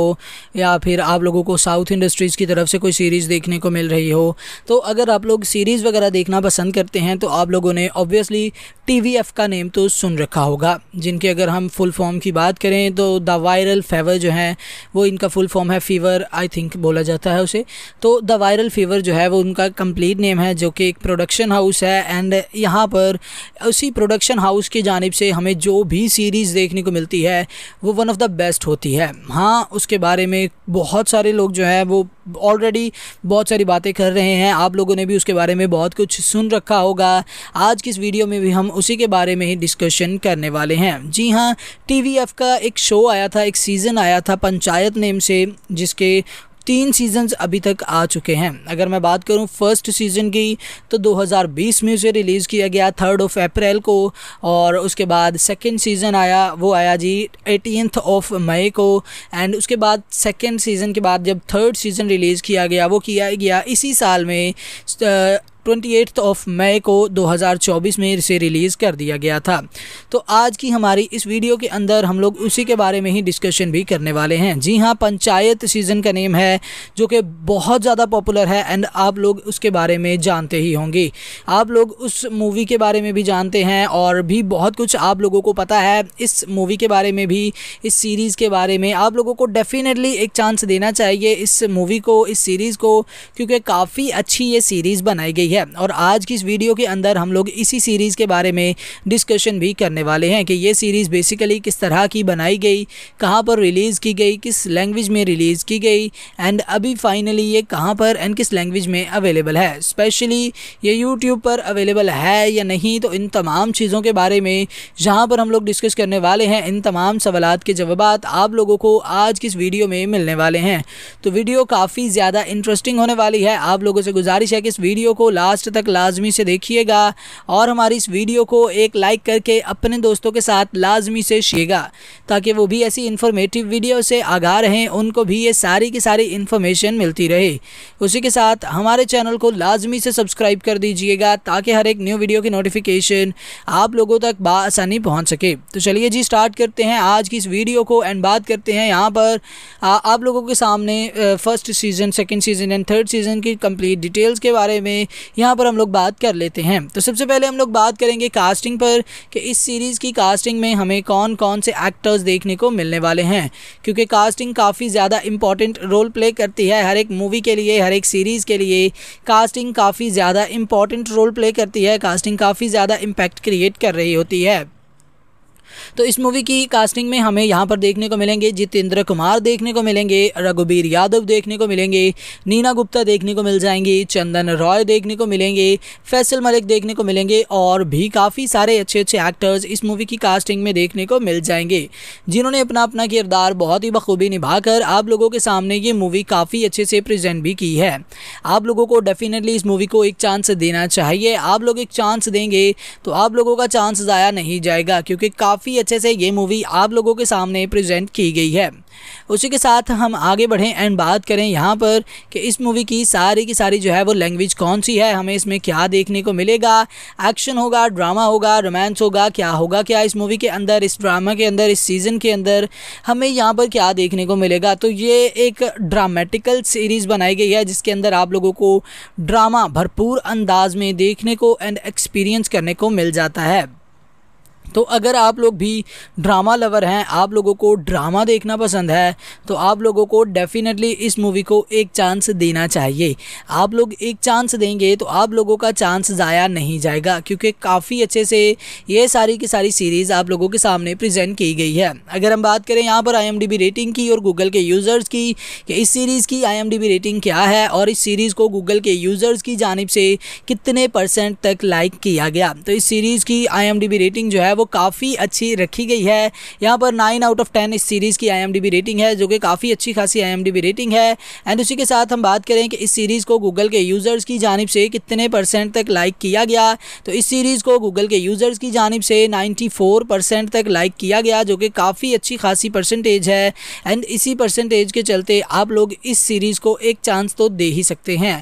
या फिर आप लोगों को साउथ इंडस्ट्रीज़ की तरफ से कोई सीरीज़ देखने को मिल रही हो तो अगर आप लोग सीरीज़ वगैरह देखना पसंद करते हैं तो आप लोगों ने ऑब्वियसली टी का नेम तो सुन रखा होगा जिनके अगर हम फुल फॉर्म की बात करें तो द वायरल फेवर जो है वो इनका फुल फॉर्म है फ़ीवर आई थिंक बोला जाता है उसे तो द वायरल फीवर जो है वो उनका कंप्लीट नेम है जो कि एक प्रोडक्शन हाउस है एंड यहाँ पर उसी प्रोडक्शन हाउस की जानब से हमें जो भी सीरीज़ देखने को मिलती है वो वन ऑफ़ द बेस्ट होती है हाँ उसके बारे में बहुत सारे लोग जो है वो ऑलरेडी बहुत सारी बातें कर रहे हैं आप लोगों ने भी उसके बारे में बहुत कुछ सुन रखा होगा आज की इस वीडियो में भी हम उसी के बारे में ही डिस्कशन करने वाले हैं जी हाँ टी का एक शो आया था एक सीज़न आया था पंचायत नेम से जिसके तीन सीजन्स अभी तक आ चुके हैं अगर मैं बात करूं फर्स्ट सीज़न की तो 2020 में उसे रिलीज़ किया गया थर्ड ऑफ अप्रैल को और उसके बाद सेकेंड सीज़न आया वो आया जी एटीनथ ऑफ मई को एंड उसके बाद सेकेंड सीज़न के बाद जब थर्ड सीज़न रिलीज़ किया गया वो किया गया इसी साल में ट्वेंटी ऑफ मई को 2024 में इसे रिलीज़ कर दिया गया था तो आज की हमारी इस वीडियो के अंदर हम लोग उसी के बारे में ही डिस्कशन भी करने वाले हैं जी हाँ पंचायत सीज़न का नेम है जो कि बहुत ज़्यादा पॉपुलर है एंड आप लोग उसके बारे में जानते ही होंगे आप लोग उस मूवी के बारे में भी जानते हैं और भी बहुत कुछ आप लोगों को पता है इस मूवी के बारे में भी इस सीरीज़ के बारे में आप लोगों को डेफ़िनेटली एक चांस देना चाहिए इस मूवी को इस सीरीज़ को क्योंकि काफ़ी अच्छी ये सीरीज़ बनाई गई गई है और आज की इस वीडियो के अंदर हम लोग इसी सीरीज़ के बारे में डिस्कशन भी करने वाले हैं कि ये सीरीज़ बेसिकली किस तरह की बनाई गई कहाँ पर रिलीज़ की गई किस लैंग्वेज में रिलीज़ की गई एंड अभी फाइनली ये कहाँ पर एंड किस लैंग्वेज में अवेलेबल है स्पेशली ये यूट्यूब पर अवेलेबल है या नहीं तो इन तमाम चीज़ों के बारे में जहाँ पर हम लोग डिस्कस करने वाले हैं इन तमाम सवाल के जवाब आप लोगों को आज की इस वीडियो में मिलने वाले हैं तो वीडियो काफ़ी ज़्यादा इंटरेस्टिंग होने वाली है आप लोगों से गुजारिश है कि इस वीडियो को लास्ट तक लाजमी से देखिएगा और हमारी इस वीडियो को एक लाइक करके अपने दोस्तों के साथ लाजमी से शेगा ताकि वो भी ऐसी इन्फॉर्मेटिव वीडियो से आगाह रहें उनको भी ये सारी की सारी इन्फॉर्मेशन मिलती रहे उसी के साथ हमारे चैनल को लाजमी से सब्सक्राइब कर दीजिएगा ताकि हर एक न्यू वीडियो की नोटिफिकेशन आप लोगों तक बसानी पहुँच सके तो चलिए जी स्टार्ट करते हैं आज की इस वीडियो को एंड बात करते हैं यहाँ पर आ, आप लोगों के सामने first season second season and third season की कम्प्लीट डिटेल्स के बारे में यहाँ पर हम लोग बात कर लेते हैं तो सबसे पहले हम लोग बात करेंगे कास्टिंग पर कि इस सीरीज़ की कास्टिंग में हमें कौन कौन से एक्टर्स देखने को मिलने वाले हैं क्योंकि कास्टिंग काफ़ी ज़्यादा इंपॉर्टेंट रोल प्ले करती है हर एक मूवी के लिए हर एक सीरीज़ के लिए कास्टिंग काफ़ी ज़्यादा इंपॉर्टेंट रोल प्ले करती है कास्टिंग काफ़ी ज़्यादा इम्पैक्ट क्रिएट कर रही होती है तो इस मूवी की कास्टिंग में हमें यहाँ पर देखने को मिलेंगे जितेंद्र कुमार देखने को मिलेंगे रघुबीर यादव देखने को मिलेंगे नीना गुप्ता देखने को मिल जाएंगे चंदन रॉय देखने को मिलेंगे फैसल मलिक देखने को मिलेंगे और भी काफ़ी सारे अच्छे अच्छे एक्टर्स इस मूवी की कास्टिंग में देखने को मिल जाएंगे जिन्होंने अपना अपना किरदार बहुत ही बखूबी निभाकर आप लोगों के सामने ये मूवी काफ़ी अच्छे से प्रजेंट भी की है आप लोगों को डेफिनेटली इस मूवी को एक चांस देना चाहिए आप लोग एक चांस देंगे तो आप लोगों का चांस ज़ाया नहीं जाएगा क्योंकि काफ़ी काफ़ी अच्छे से ये मूवी आप लोगों के सामने प्रेजेंट की गई है उसी के साथ हम आगे बढ़ें एंड बात करें यहाँ पर कि इस मूवी की सारी की सारी जो है वो लैंग्वेज कौन सी है हमें इसमें क्या देखने को मिलेगा एक्शन होगा ड्रामा होगा रोमांस होगा क्या होगा क्या इस मूवी के अंदर इस ड्रामा के अंदर इस सीज़न के अंदर हमें यहाँ पर क्या देखने को मिलेगा तो ये एक ड्रामेटिकल सीरीज़ बनाई गई है जिसके अंदर आप लोगों को ड्रामा भरपूर अंदाज में देखने को एंड एक्सपीरियंस करने को मिल जाता है तो अगर आप लोग भी ड्रामा लवर हैं आप लोगों को ड्रामा देखना पसंद है तो आप लोगों को डेफिनेटली इस मूवी को एक चांस देना चाहिए आप लोग एक चांस देंगे तो आप लोगों का चांस ज़ाया नहीं जाएगा क्योंकि काफ़ी अच्छे से ये सारी की सारी सीरीज़ आप लोगों के सामने प्रेजेंट की गई है अगर हम बात करें यहाँ पर आई रेटिंग की और गूगल के यूज़र्स की कि इस सीरीज़ की आई रेटिंग क्या है और इस सीरीज़ को गूगल के यूज़र्स की जानब से कितने परसेंट तक लाइक किया गया तो इस सीरीज़ की आई रेटिंग जो है वो काफ़ी अच्छी रखी गई है यहाँ पर नाइन आउट ऑफ टेन इस सीरीज़ की आई रेटिंग है जो कि काफ़ी अच्छी खासी आई रेटिंग है एंड उसी के साथ हम बात करें कि इस सीरीज़ को गूगल के यूज़र्स की जानब से कितने परसेंट तक लाइक किया गया तो इस सीरीज़ को गूगल के यूज़र्स की जानब से नाइन्टी परसेंट तक लाइक किया गया जो कि काफ़ी अच्छी खासी परसेंटेज है एंड इसी परसेंटेज के चलते आप लोग इस सीरीज़ को एक चांस तो दे ही सकते हैं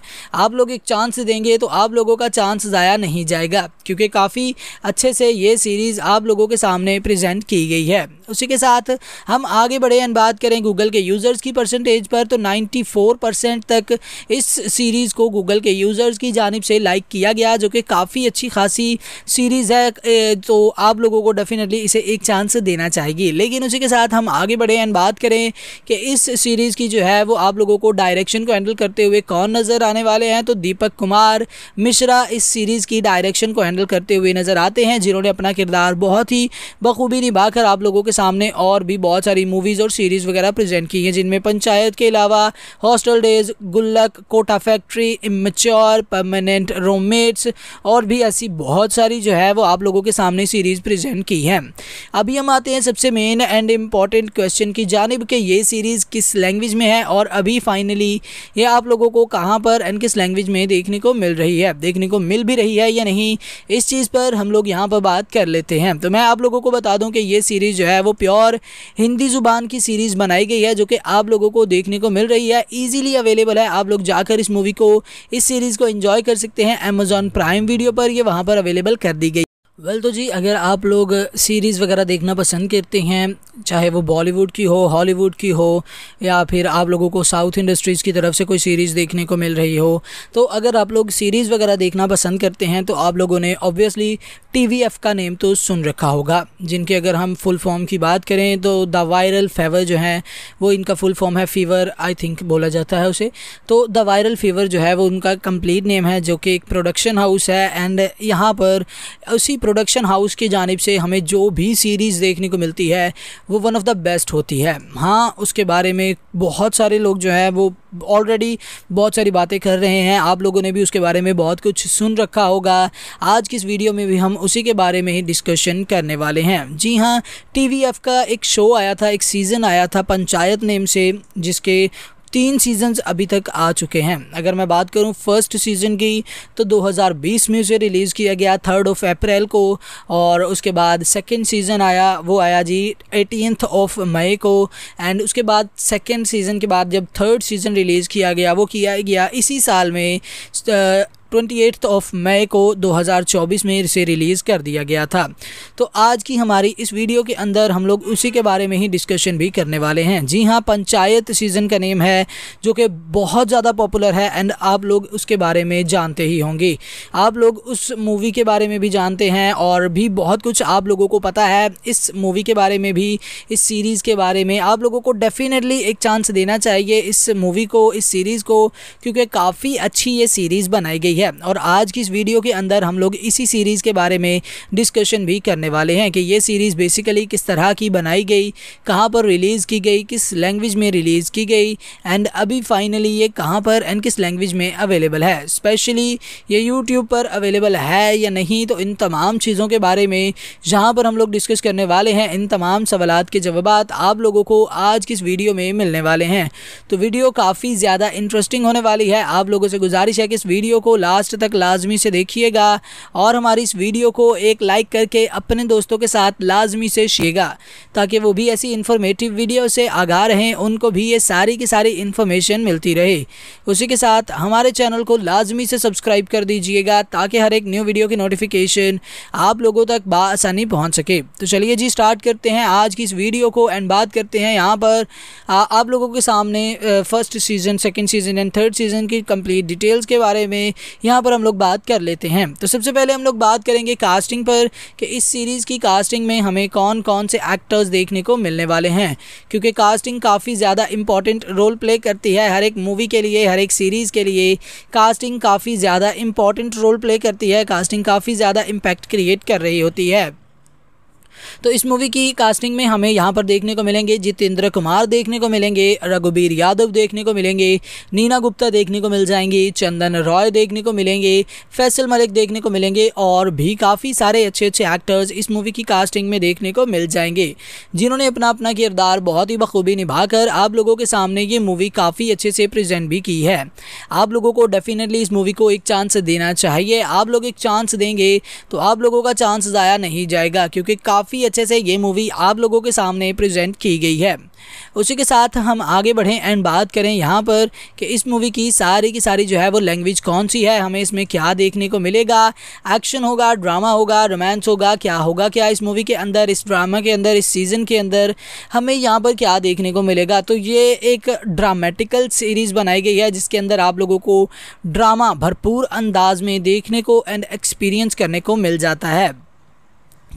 आप लोग एक चांस देंगे तो आप लोगों का चांस ज़ाया नहीं जाएगा क्योंकि काफ़ी अच्छे से ये सीरीज़ आप लोगों के सामने प्रेजेंट की गई है उसी के साथ हम आगे बढ़े एंड बात करें गूगल के यूज़र्स की परसेंटेज पर तो 94 परसेंट तक इस सीरीज़ को गूगल के यूज़र्स की जानब से लाइक किया गया जो कि काफ़ी अच्छी खासी सीरीज़ है तो आप लोगों को डेफिनेटली इसे एक चांस देना चाहिए लेकिन उसी के साथ हम आगे बढ़े एंड बात करें कि इस सीरीज़ की जो है वो आप लोगों को डायरेक्शन को हैंडल करते हुए कौन नज़र आने वाले हैं तो दीपक कुमार मिश्रा इस सीरीज़ की डायरेक्शन को हैंडल करते हुए नज़र आते हैं जिन्होंने अपना किरदार किरदार बहुत ही बखूबी निभा कर आप लोगों के सामने और भी बहुत सारी मूवीज़ और सीरीज़ वगैरह प्रेजेंट की हैं जिनमें पंचायत के अलावा hostel days Gullak Kota factory immature permanent रोममेट्स और भी ऐसी बहुत सारी जो है वो आप लोगों के सामने सीरीज़ प्रेजेंट की है अभी हम आते हैं सबसे मेन एंड इम्पॉर्टेंट क्वेश्चन की जानब कि ये सीरीज़ किस लैंग्वेज में है और अभी फाइनली ये आप लोगों को कहाँ पर एंड किस लैंग्वेज में देखने को मिल रही है देखने को मिल भी रही है या नहीं इस चीज़ पर हम लोग यहाँ पर बात कर लेते हैं सकते हैं तो मैं आप लोगों को बता दूं कि ये सीरीज़ जो है वो प्योर हिंदी ज़ुबान की सीरीज़ बनाई गई है जो कि आप लोगों को देखने को मिल रही है ईजिली अवेलेबल है आप लोग जाकर इस मूवी को इस सीरीज़ को इन्जॉय कर सकते हैं अमेज़ॉन प्राइम वीडियो पर यह वहाँ पर अवेलेबल कर दी गई वेल well, तो जी अगर आप लोग सीरीज़ वगैरह देखना पसंद करते हैं चाहे वो बॉलीवुड की हो हॉलीवुड की हो या फिर आप लोगों को साउथ इंडस्ट्रीज़ की तरफ से कोई सीरीज़ देखने को मिल रही हो तो अगर आप लोग सीरीज़ वगैरह देखना पसंद करते हैं तो आप लोगों ने ऑब्वियसली टी का नेम तो सुन रखा होगा जिनके अगर हम फुल फॉर्म की बात करें तो द वायरल फेवर जो है वो इनका फुल फॉर्म है फ़ीवर आई थिंक बोला जाता है उसे तो द वायरल फ़ीवर जो है वो उनका कंप्लीट नेम है जो कि एक प्रोडक्शन हाउस है एंड यहाँ पर उसी प्रोडक्शन हाउस की जानब से हमें जो भी सीरीज़ देखने को मिलती है वो वन ऑफ़ द बेस्ट होती है हाँ उसके बारे में बहुत सारे लोग जो हैं वो ऑलरेडी बहुत सारी बातें कर रहे हैं आप लोगों ने भी उसके बारे में बहुत कुछ सुन रखा होगा आज की इस वीडियो में भी हम उसी के बारे में ही डिस्कशन करने वाले हैं जी हाँ टी का एक शो आया था एक सीज़न आया था पंचायत नेम से जिसके तीन सीजन्स अभी तक आ चुके हैं अगर मैं बात करूं फर्स्ट सीज़न की तो 2020 में उसे रिलीज़ किया गया थर्ड ऑफ अप्रैल को और उसके बाद सेकेंड सीज़न आया वो आया जी एटीनथ ऑफ मई को एंड उसके बाद सेकेंड सीज़न के बाद जब थर्ड सीज़न रिलीज़ किया गया वो किया गया इसी साल में ट्वेंटी एट्थ ऑफ मई को 2024 में इसे रिलीज़ कर दिया गया था तो आज की हमारी इस वीडियो के अंदर हम लोग उसी के बारे में ही डिस्कशन भी करने वाले हैं जी हाँ पंचायत सीज़न का नेम है जो कि बहुत ज़्यादा पॉपुलर है एंड आप लोग उसके बारे में जानते ही होंगे आप लोग उस मूवी के बारे में भी जानते हैं और भी बहुत कुछ आप लोगों को पता है इस मूवी के बारे में भी इस सीरीज़ के बारे में आप लोगों को डेफिनेटली एक चांस देना चाहिए इस मूवी को इस सीरीज़ को क्योंकि काफ़ी अच्छी ये सीरीज़ बनाई गई ठीक है और आज की इस वीडियो के अंदर हम लोग इसी सीरीज़ के बारे में डिस्कशन भी करने वाले हैं कि ये सीरीज़ बेसिकली किस तरह की बनाई गई कहाँ पर रिलीज़ की गई किस लैंग्वेज में रिलीज़ की गई एंड अभी फाइनली ये कहाँ पर एंड किस लैंग्वेज में अवेलेबल है स्पेशली ये यूट्यूब पर अवेलेबल है या नहीं तो इन तमाम चीज़ों के बारे में जहाँ पर हम लोग डिस्कस करने वाले हैं इन तमाम सवाल के जवाब आप लोगों को आज की इस वीडियो में मिलने वाले हैं तो वीडियो काफ़ी ज़्यादा इंटरेस्टिंग होने वाली है आप लोगों से गुजारिश है कि इस वीडियो को लास्ट तक लाजमी से देखिएगा और हमारी इस वीडियो को एक लाइक करके अपने दोस्तों के साथ लाजमी से शेगा ताकि वो भी ऐसी इन्फॉर्मेटिव वीडियो से आगा रहें उनको भी ये सारी की सारी इन्फॉर्मेशन मिलती रहे उसी के साथ हमारे चैनल को लाजमी से सब्सक्राइब कर दीजिएगा ताकि हर एक न्यू वीडियो की नोटिफिकेशन आप लोगों तक बसानी पहुँच सके तो चलिए जी स्टार्ट करते हैं आज की इस वीडियो को एंड बात करते हैं यहाँ पर आ, आप लोगों के सामने first season second season and third season की कम्प्लीट डिटेल्स के बारे में यहाँ पर हम लोग बात कर लेते हैं तो सबसे पहले हम लोग बात करेंगे कास्टिंग पर कि इस सीरीज़ की कास्टिंग में हमें कौन कौन से एक्टर्स देखने को मिलने वाले हैं क्योंकि कास्टिंग काफ़ी ज़्यादा इंपॉर्टेंट रोल प्ले करती है हर एक मूवी के लिए हर एक सीरीज़ के लिए कास्टिंग काफ़ी ज़्यादा इंपॉर्टेंट रोल प्ले करती है कास्टिंग काफ़ी ज़्यादा इम्पैक्ट क्रिएट कर रही होती है तो इस मूवी की कास्टिंग में हमें यहाँ पर देखने को मिलेंगे जितेंद्र कुमार देखने को मिलेंगे रघुबीर यादव देखने को मिलेंगे नीना गुप्ता देखने को मिल जाएंगी चंदन रॉय देखने को मिलेंगे फैसल मलिक देखने को मिलेंगे और भी काफ़ी सारे अच्छे अच्छे एक्टर्स इस मूवी की कास्टिंग में देखने को मिल जाएंगे जिन्होंने अपना अपना किरदार बहुत ही बखूबी निभाकर आप लोगों के सामने ये मूवी काफ़ी अच्छे से प्रजेंट भी की है आप लोगों को डेफिनेटली इस मूवी को एक चांस देना चाहिए आप लोग एक चांस देंगे तो आप लोगों का चांस ज़ाया नहीं जाएगा क्योंकि काफ़ी काफ़ी अच्छे से ये मूवी आप लोगों के सामने प्रेजेंट की गई है उसी के साथ हम आगे बढ़ें एंड बात करें यहाँ पर कि इस मूवी की सारी की सारी जो है वो लैंग्वेज कौन सी है हमें इसमें क्या देखने को मिलेगा एक्शन होगा ड्रामा होगा रोमांस होगा क्या होगा क्या इस मूवी के अंदर इस ड्रामा के अंदर इस सीज़न के अंदर हमें यहाँ पर क्या देखने को मिलेगा तो ये एक ड्रामेटिकल सीरीज़ बनाई गई है जिसके अंदर आप लोगों को ड्रामा भरपूर अंदाज में देखने को एंड एक्सपीरियंस करने को मिल जाता है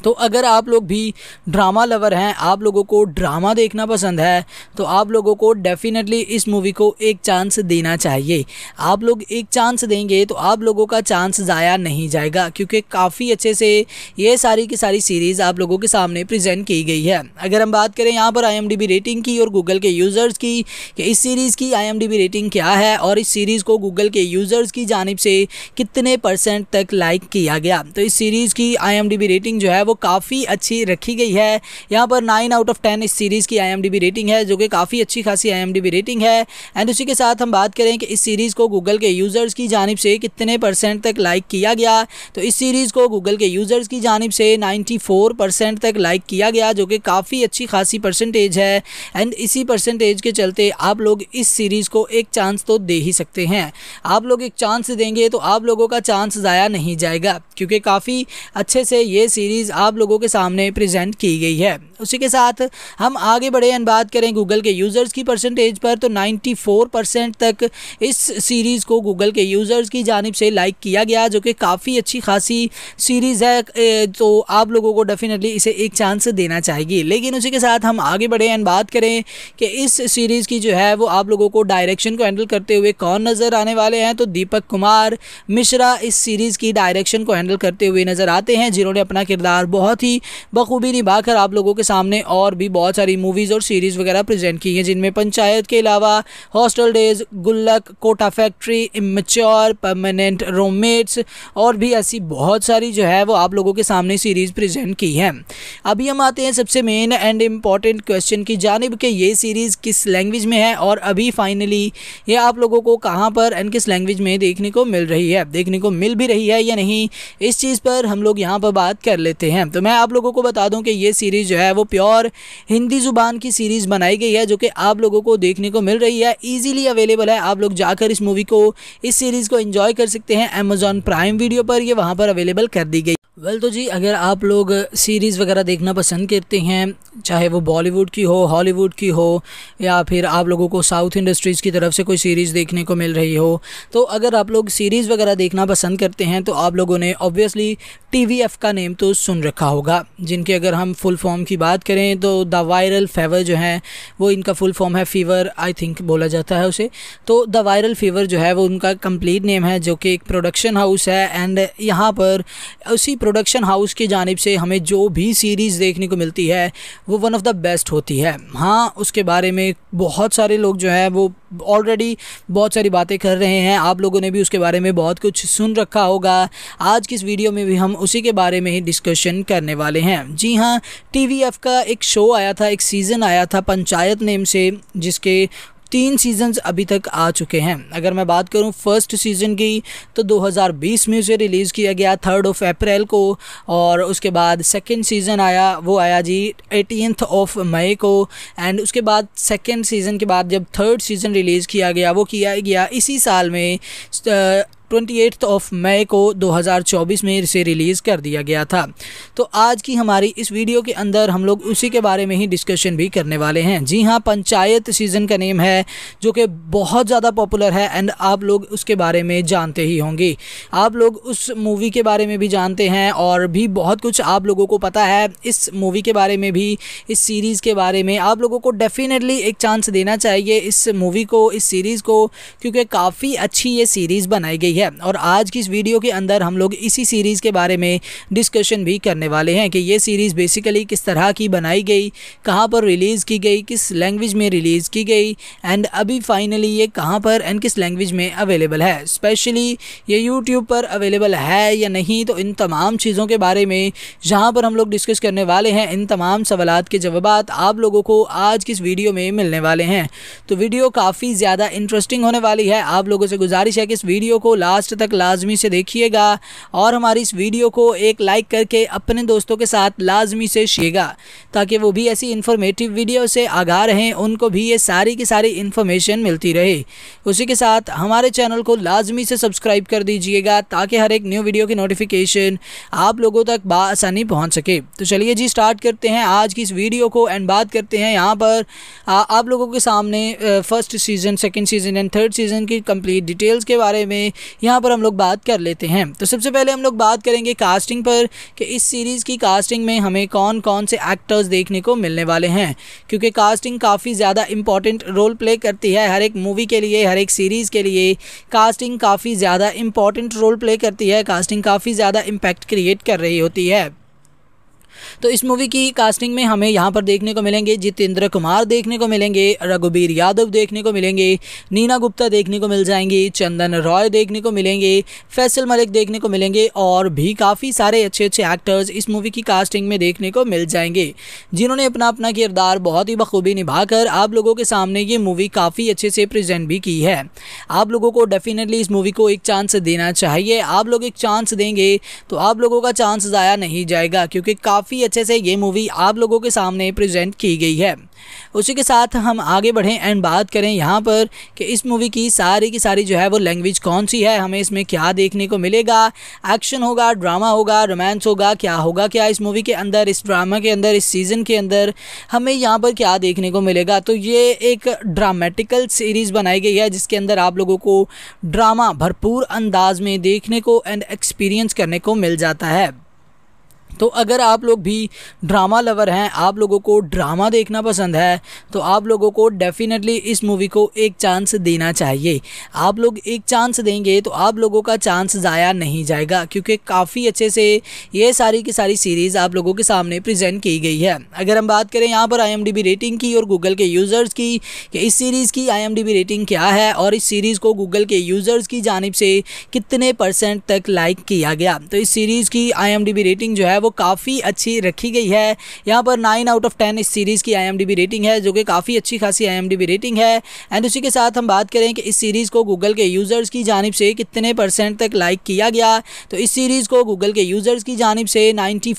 तो अगर आप लोग भी ड्रामा लवर हैं आप लोगों को ड्रामा देखना पसंद है तो आप लोगों को डेफिनेटली इस मूवी को एक चांस देना चाहिए आप लोग एक चांस देंगे तो आप लोगों का चांस ज़ाया नहीं जाएगा क्योंकि काफ़ी अच्छे से ये सारी की सारी सीरीज़ आप लोगों के सामने प्रेजेंट की गई है अगर हम बात करें यहाँ पर आई रेटिंग की और गूगल के यूज़र्स की कि इस सीरीज़ की आई रेटिंग क्या है और इस सीरीज़ को गूगल के यूज़र्स की जानब से कितने परसेंट तक लाइक किया गया तो इस सीरीज़ की आई रेटिंग जो है है वो काफ़ी अच्छी रखी गई है यहाँ पर नाइन आउट ऑफ टेन इस सीरीज़ की आई रेटिंग है जो कि काफ़ी अच्छी खासी आई रेटिंग है एंड उसी के साथ हम बात करें कि इस सीरीज़ को गूगल के यूज़र्स की जानब से कितने परसेंट तक लाइक किया गया तो इस सीरीज़ को गूगल के यूज़र्स की जानब से नाइन्टी फोर परसेंट तक लाइक किया गया जो कि काफ़ी अच्छी खासी परसेंटेज है एंड इसी परसेंटेज के चलते आप लोग इस सीरीज़ को एक चांस तो दे ही सकते हैं आप लोग एक चांस देंगे तो आप लोगों का चांस ज़ाया नहीं जाएगा क्योंकि काफ़ी अच्छे से ये सीरीज़ चीज़ आप लोगों के सामने प्रेजेंट की गई है उसी के साथ हम आगे बढ़े एंड बात करें गूगल के यूज़र्स की परसेंटेज पर तो 94 परसेंट तक इस सीरीज़ को गूगल के यूज़र्स की जानब से लाइक किया गया जो कि काफ़ी अच्छी खासी सीरीज़ है तो आप लोगों को डेफिनेटली इसे एक चांस देना चाहिए लेकिन उसी के साथ हम आगे बढ़े एंड बात करें कि इस सीरीज़ की जो है वो आप लोगों को डायरेक्शन को हैंडल करते हुए कौन नज़र आने वाले हैं तो दीपक कुमार मिश्रा इस सीरीज़ की डायरेक्शन को हैंडल करते हुए नज़र आते हैं जिन्होंने अपना किरदार किरदार बहुत ही बखूबी निभा कर आप लोगों के सामने और भी बहुत सारी मूवीज़ और सीरीज़ वगैरह प्रेजेंट की हैं जिनमें पंचायत के अलावा hostel days Gullak Kota factory immature permanent रोममेट्स और भी ऐसी बहुत सारी जो है वो आप लोगों के सामने सीरीज़ प्रेजेंट की है अभी हम आते हैं सबसे मेन एंड इम्पॉर्टेंट क्वेश्चन की जानब कि ये सीरीज़ किस लैंग्वेज में है और अभी फाइनली ये आप लोगों को कहाँ पर एंड किस लैंग्वेज में देखने को मिल रही है देखने को मिल भी रही है या नहीं इस चीज़ पर हम लोग यहाँ पर बात कर लेते हैं हैं तो मैं आप लोगों को बता दूं कि ये सीरीज़ जो है वो प्योर हिंदी ज़ुबान की सीरीज़ बनाई गई है जो कि आप लोगों को देखने को मिल रही है ईजीली अवेलेबल है आप लोग जाकर इस मूवी को इस सीरीज़ को इन्जॉय कर सकते हैं अमेज़ॉन प्राइम वीडियो पर यह वहाँ पर अवेलेबल कर दी गई वेल तो जी अगर आप लोग सीरीज़ वगैरह देखना पसंद करते हैं चाहे वो बॉलीवुड की हो हॉलीवुड की हो या फिर आप लोगों को साउथ इंडस्ट्रीज़ की तरफ से कोई सीरीज़ देखने को मिल रही हो तो अगर आप लोग सीरीज़ वगैरह देखना पसंद करते हैं तो आप लोगों ने ऑब्वियसली टी का नेम तो सुन रखा होगा जिनके अगर हम फुल फॉर्म की बात करें तो द वायरल फेवर जो है वो इनका फुल फॉर्म है फ़ीवर आई थिंक बोला जाता है उसे तो द वायरल फीवर जो है वो उनका कम्प्लीट नेम है जो कि एक प्रोडक्शन हाउस है एंड यहाँ पर उसी प्रोडक्शन हाउस की जानब से हमें जो भी सीरीज़ देखने को मिलती है वो वन ऑफ़ द बेस्ट होती है हाँ उसके बारे में बहुत सारे लोग जो हैं वो ऑलरेडी बहुत सारी बातें कर रहे हैं आप लोगों ने भी उसके बारे में बहुत कुछ सुन रखा होगा आज की इस वीडियो में भी हम उसी के बारे में ही डिस्कशन करने वाले हैं जी हाँ टी का एक शो आया था एक सीज़न आया था पंचायत नेम से जिसके तीन सीजन्स अभी तक आ चुके हैं अगर मैं बात करूँ फर्स्ट सीज़न की तो 2020 में उसे रिलीज़ किया गया थर्ड ऑफ अप्रैल को और उसके बाद सेकेंड सीज़न आया वो आया जी एटीनथ ऑफ मई को एंड उसके बाद सेकेंड सीज़न के बाद जब थर्ड सीज़न रिलीज़ किया गया वो किया गया इसी साल में ट्वेंटी ऑफ मई को 2024 में इसे रिलीज़ कर दिया गया था तो आज की हमारी इस वीडियो के अंदर हम लोग उसी के बारे में ही डिस्कशन भी करने वाले हैं जी हाँ पंचायत सीज़न का नेम है जो कि बहुत ज़्यादा पॉपुलर है एंड आप लोग उसके बारे में जानते ही होंगे आप लोग उस मूवी के बारे में भी जानते हैं और भी बहुत कुछ आप लोगों को पता है इस मूवी के बारे में भी इस सीरीज़ के बारे में आप लोगों को डेफिनेटली एक चांस देना चाहिए इस मूवी को इस सीरीज़ को क्योंकि काफ़ी अच्छी ये सीरीज़ बनाई गई है है और आज की इस वीडियो के अंदर हम लोग इसी सीरीज़ के बारे में डिस्कशन भी करने वाले हैं कि ये सीरीज़ बेसिकली किस तरह की बनाई गई कहाँ पर रिलीज़ की गई किस लैंग्वेज में रिलीज़ की गई एंड अभी फाइनली ये कहाँ पर एंड किस लैंग्वेज में अवेलेबल है स्पेशली ये यूट्यूब पर अवेलेबल है या नहीं तो इन तमाम चीज़ों के बारे में जहाँ पर हम लोग डिस्कस करने वाले हैं इन तमाम सवाल के जवाब आप लोगों को आज की इस वीडियो में मिलने वाले हैं तो वीडियो काफ़ी ज़्यादा इंटरेस्टिंग होने वाली है आप लोगों से गुजारिश है कि इस वीडियो को लास्ट तक लाजमी से देखिएगा और हमारी इस वीडियो को एक लाइक करके अपने दोस्तों के साथ लाजमी से शेगा ताकि वो भी ऐसी इन्फॉर्मेटिव वीडियो से आगा रहें उनको भी ये सारी की सारी इन्फॉर्मेशन मिलती रहे उसी के साथ हमारे चैनल को लाजमी से सब्सक्राइब कर दीजिएगा ताकि हर एक न्यू वीडियो की नोटिफिकेशन आप लोगों तक बासानी पहुँच सके तो चलिए जी स्टार्ट करते हैं आज की इस वीडियो को एंड बात करते हैं यहाँ पर आ, आप लोगों के सामने first season second season and third season की कंप्लीट डिटेल्स के बारे में यहाँ पर हम लोग बात कर लेते हैं तो सबसे पहले हम लोग बात करेंगे कास्टिंग पर कि इस सीरीज़ की कास्टिंग में हमें कौन कौन से एक्टर्स देखने को मिलने वाले हैं क्योंकि कास्टिंग काफ़ी ज़्यादा इंपॉर्टेंट रोल प्ले करती है हर एक मूवी के लिए हर एक सीरीज़ के लिए कास्टिंग काफ़ी ज़्यादा इंपॉर्टेंट रोल प्ले करती है कास्टिंग काफ़ी ज़्यादा इम्पैक्ट क्रिएट कर रही होती है तो इस मूवी की कास्टिंग में हमें यहाँ पर देखने को मिलेंगे जितेंद्र कुमार देखने को मिलेंगे रघुबीर यादव देखने को मिलेंगे नीना गुप्ता देखने को मिल जाएंगी चंदन रॉय देखने को मिलेंगे फैसल मलिक देखने को मिलेंगे और भी काफ़ी सारे अच्छे अच्छे एक्टर्स इस मूवी की कास्टिंग में देखने को मिल जाएंगे जिन्होंने अपना अपना किरदार बहुत ही बखूबी निभाकर आप लोगों के सामने ये मूवी काफ़ी अच्छे से प्रजेंट भी की है आप लोगों को डेफिनेटली इस मूवी को एक चांस देना चाहिए आप लोग एक चांस देंगे तो आप लोगों का चांस ज़ाया नहीं जाएगा क्योंकि काफ़ी काफ़ी अच्छे से ये मूवी आप लोगों के सामने प्रेजेंट की गई है उसी के साथ हम आगे बढ़ें एंड बात करें यहाँ पर कि इस मूवी की सारी की सारी जो है वो लैंग्वेज कौन सी है हमें इसमें क्या देखने को मिलेगा एक्शन होगा ड्रामा होगा रोमांस होगा क्या होगा क्या इस मूवी के अंदर इस ड्रामा के अंदर इस सीज़न के अंदर हमें यहाँ पर क्या देखने को मिलेगा तो ये एक ड्रामेटिकल सीरीज़ बनाई गई है जिसके अंदर आप लोगों को ड्रामा भरपूर अंदाज में देखने को एंड एक्सपीरियंस करने को मिल जाता है तो अगर आप लोग भी ड्रामा लवर हैं आप लोगों को ड्रामा देखना पसंद है तो आप लोगों को डेफ़िनेटली इस मूवी को एक चांस देना चाहिए आप लोग एक चांस देंगे तो आप लोगों का चांस ज़ाया नहीं जाएगा क्योंकि काफ़ी अच्छे से ये सारी की सारी सीरीज़ आप लोगों के सामने प्रेजेंट की गई है अगर हम बात करें यहाँ पर आई रेटिंग की और गूगल के यूज़र्स की कि इस सीरीज़ की आई रेटिंग क्या है और इस सीरीज़ को गूगल के यूज़र्स की जानब से कितने परसेंट तक लाइक किया गया तो इस सीरीज़ की आई रेटिंग जो है वो काफ़ी अच्छी रखी गई है यहाँ पर नाइन आउट ऑफ टेन इस सीरीज़ की आई रेटिंग है जो कि काफ़ी अच्छी खासी आई रेटिंग है एंड उसी के साथ हम बात करें कि इस सीरीज़ को गूगल के यूज़र्स की जानब से कितने परसेंट तक लाइक किया गया तो इस सीरीज़ को गूगल के यूज़र्स की जानब से नाइन्टी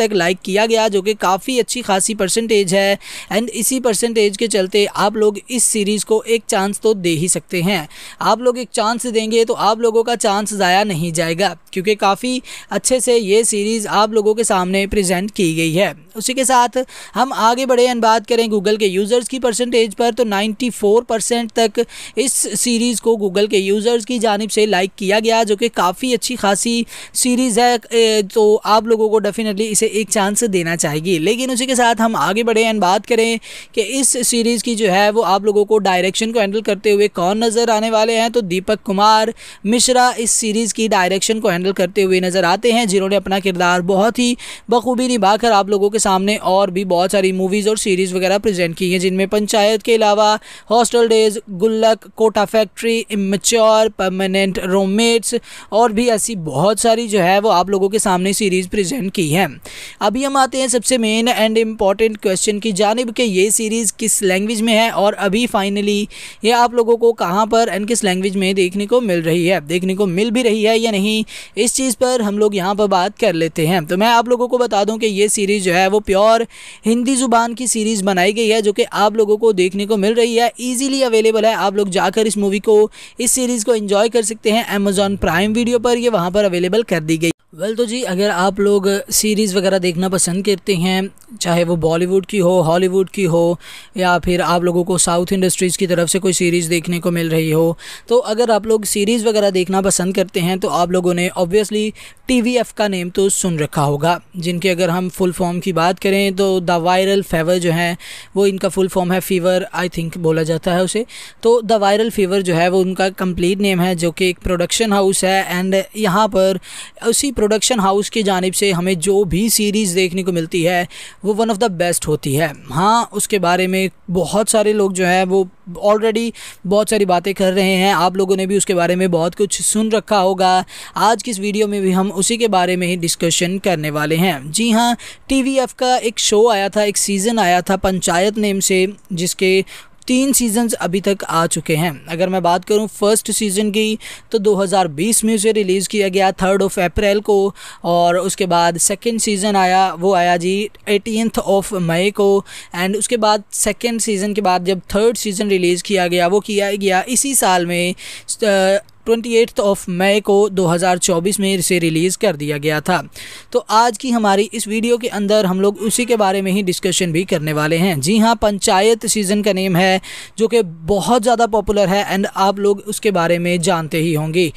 तक लाइक किया गया जो कि काफ़ी अच्छी खासी परसेंटेज है एंड इसी परसेंटेज के चलते आप लोग इस सीरीज़ को एक चांस तो दे ही सकते हैं आप लोग एक चांस देंगे तो आप लोगों का चांस ज़ाया नहीं जाएगा क्योंकि काफ़ी अच्छे से ये सीरीज़ आप लोगों के सामने प्रेजेंट की गई है उसी के साथ हम आगे बढ़े एंड बात करें गूगल के यूज़र्स की परसेंटेज पर तो 94 परसेंट तक इस सीरीज़ को गूगल के यूज़र्स की जानब से लाइक किया गया जो कि काफ़ी अच्छी खासी सीरीज़ है तो आप लोगों को डेफिनेटली इसे एक चांस देना चाहिए लेकिन उसी के साथ हम आगे बढ़े एंड बात करें कि इस सीरीज़ की जो है वो आप लोगों को डायरेक्शन को हैंडल करते हुए कौन नज़र आने वाले हैं तो दीपक कुमार मिश्रा इस सीरीज़ की डायरेक्शन को हैंडल करते हुए नज़र आते हैं जिन्होंने अपना किरदार बहुत ही बखूबी निभाकर आप लोगों के सामने और भी बहुत सारी मूवीज़ और सीरीज़ वगैरह प्रेजेंट की हैं जिनमें पंचायत के अलावा hostel days Gullak Kota factory immature permanent रोममेट्स और भी ऐसी बहुत सारी जो है वो आप लोगों के सामने सीरीज़ प्रेजेंट की है अभी हम आते हैं सबसे मेन एंड इम्पॉर्टेंट क्वेश्चन की जानब कि ये सीरीज़ किस लैंग्वेज में है और अभी फाइनली ये आप लोगों को कहाँ पर एंड किस लैंग्वेज में देखने को मिल रही है देखने को मिल भी रही है या नहीं इस चीज़ पर हम लोग यहाँ पर बात कर लेते हैं तो मैं आप लोगों को बता दूँ कि ये सीरीज़ जो है वो प्योर हिंदी ज़ुबान की सीरीज़ बनाई गई है जो कि आप लोगों को देखने को मिल रही है ईजिली अवेलेबल है आप लोग जाकर इस मूवी को इस सीरीज़ को इन्जॉय कर सकते हैं अमेजोन प्राइम वीडियो पर यह वहाँ पर अवेलेबल कर दी गई वेल well, तो जी अगर आप लोग सीरीज़ वगैरह देखना पसंद करते हैं चाहे वो बॉलीवुड की हो हॉलीवुड की हो या फिर आप लोगों को साउथ इंडस्ट्रीज़ की तरफ से कोई सीरीज़ देखने को मिल रही हो तो अगर आप लोग सीरीज़ वगैरह देखना पसंद करते हैं तो आप लोगों ने ऑब्वियसली टी का नेम तो सुन रखा होगा जिनके अगर हम फुल फॉर्म की बात करें तो द वायरल फेवर जो है वो इनका फुल फॉर्म है फ़ीवर आई थिंक बोला जाता है उसे तो द वायरल फीवर जो है वो उनका कंप्लीट नेम है जो कि एक प्रोडक्शन हाउस है एंड यहाँ पर उसी प्रोडक्शन हाउस की जानब से हमें जो भी सीरीज़ देखने को मिलती है वो वन ऑफ़ द बेस्ट होती है हाँ उसके बारे में बहुत सारे लोग जो है वो ऑलरेडी बहुत सारी बातें कर रहे हैं आप लोगों ने भी उसके बारे में बहुत कुछ सुन रखा होगा आज की इस वीडियो में भी हम उसी के बारे में ही डिस्कशन करने वाले हैं जी हाँ टी वी एफ का एक शो आया था एक सीज़न आया था पंचायत नेम से जिसके तीन सीजन्स अभी तक आ चुके हैं अगर मैं बात करूं फर्स्ट सीज़न की तो 2020 में उसे रिलीज़ किया गया थर्ड ऑफ अप्रैल को और उसके बाद सेकेंड सीज़न आया वो आया जी एटीनथ ऑफ मई को एंड उसके बाद सेकेंड सीज़न के बाद जब थर्ड सीज़न रिलीज़ किया गया वो किया गया इसी साल में ट्वेंटी ऑफ मई को 2024 में इसे रिलीज़ कर दिया गया था तो आज की हमारी इस वीडियो के अंदर हम लोग उसी के बारे में ही डिस्कशन भी करने वाले हैं जी हाँ पंचायत सीज़न का नेम है जो कि बहुत ज़्यादा पॉपुलर है एंड आप लोग उसके बारे में जानते ही होंगे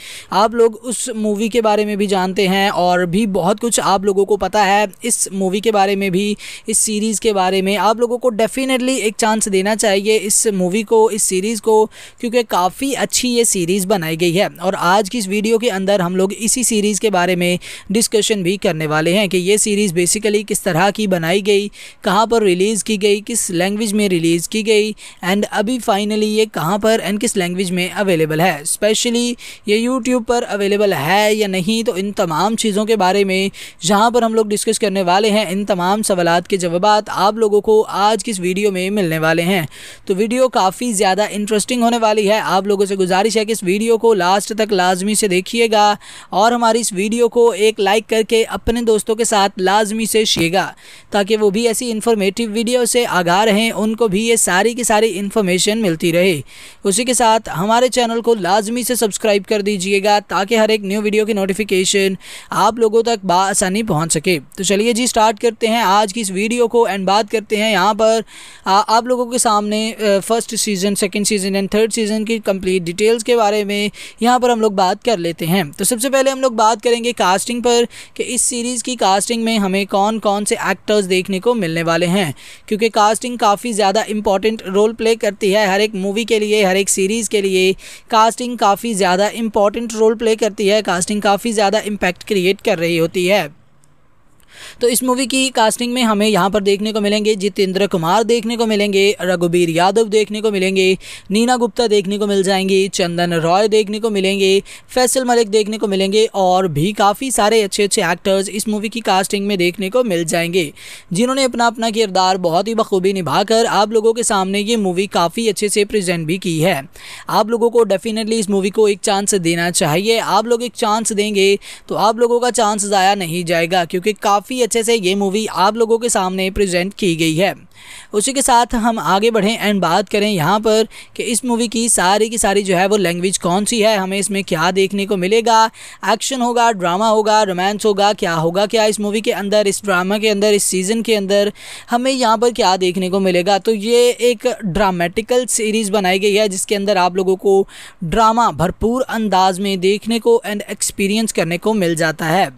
आप लोग उस मूवी के बारे में भी जानते हैं और भी बहुत कुछ आप लोगों को पता है इस मूवी के बारे में भी इस सीरीज़ के बारे में आप लोगों को डेफिनेटली एक चांस देना चाहिए इस मूवी को इस सीरीज़ को क्योंकि काफ़ी अच्छी ये सीरीज़ बनाई गई है है और आज की इस वीडियो के अंदर हम लोग इसी सीरीज़ के बारे में डिस्कशन भी करने वाले हैं कि ये सीरीज़ बेसिकली किस तरह की बनाई गई कहाँ पर रिलीज़ की गई किस लैंग्वेज में रिलीज़ की गई एंड अभी फाइनली ये कहाँ पर एंड किस लैंग्वेज में अवेलेबल है स्पेशली ये यूट्यूब पर अवेलेबल है या नहीं तो इन तमाम चीज़ों के बारे में जहाँ पर हम लोग डिस्कस करने वाले हैं इन तमाम सवाल के जवाब आप लोगों को आज की इस वीडियो में मिलने वाले हैं तो वीडियो काफ़ी ज़्यादा इंटरेस्टिंग होने वाली है आप लोगों से गुजारिश है कि इस वीडियो को लास्ट तक लाजमी से देखिएगा और हमारी इस वीडियो को एक लाइक करके अपने दोस्तों के साथ लाजमी से शेगा ताकि वो भी ऐसी इन्फॉर्मेटिव वीडियो से आगाह रहें उनको भी ये सारी की सारी इन्फॉर्मेशन मिलती रहे उसी के साथ हमारे चैनल को लाजमी से सब्सक्राइब कर दीजिएगा ताकि हर एक न्यू वीडियो की नोटिफिकेशन आप लोगों तक बसानी पहुँच सके तो चलिए जी स्टार्ट करते हैं आज की इस वीडियो को एंड बात करते हैं यहाँ पर आ, आप लोगों के सामने first season second season and third season की कम्प्लीट डिटेल्स के बारे में यहाँ पर हम लोग बात कर लेते हैं तो सबसे पहले हम लोग बात करेंगे कास्टिंग पर कि इस सीरीज़ की कास्टिंग में हमें कौन कौन से एक्टर्स देखने को मिलने वाले हैं क्योंकि कास्टिंग काफ़ी ज़्यादा इंपॉर्टेंट रोल प्ले करती है हर एक मूवी के लिए हर एक सीरीज़ के लिए कास्टिंग काफ़ी ज़्यादा इंपॉर्टेंट रोल प्ले करती है कास्टिंग काफ़ी ज़्यादा इम्पैक्ट क्रिएट कर रही होती है तो इस मूवी की कास्टिंग में हमें यहाँ पर देखने को मिलेंगे जितेंद्र कुमार देखने को मिलेंगे रघुबीर यादव देखने को मिलेंगे नीना गुप्ता देखने को मिल जाएंगे चंदन रॉय देखने को मिलेंगे फैसल मलिक देखने को मिलेंगे और भी काफ़ी सारे अच्छे अच्छे एक्टर्स इस मूवी की कास्टिंग में देखने को मिल जाएंगे जिन्होंने अपना अपना किरदार बहुत ही बखूबी निभाकर आप लोगों के सामने ये मूवी काफ़ी अच्छे से प्रजेंट भी की है आप लोगों को डेफिनेटली इस मूवी को एक चांस देना चाहिए आप लोग एक चांस देंगे तो आप लोगों का चांस ज़ाया नहीं जाएगा क्योंकि काफ़ी काफ़ी अच्छे से ये मूवी आप लोगों के सामने प्रेजेंट की गई है उसी के साथ हम आगे बढ़ें एंड बात करें यहाँ पर कि इस मूवी की सारी की सारी जो है वो लैंग्वेज कौन सी है हमें इसमें क्या देखने को मिलेगा एक्शन होगा ड्रामा होगा रोमांस होगा क्या होगा क्या इस मूवी के अंदर इस ड्रामा के अंदर इस सीज़न के अंदर हमें यहाँ पर क्या देखने को मिलेगा तो ये एक ड्रामेटिकल सीरीज़ बनाई गई है जिसके अंदर आप लोगों को ड्रामा भरपूर अंदाज में देखने को एंड एक्सपीरियंस करने को मिल जाता है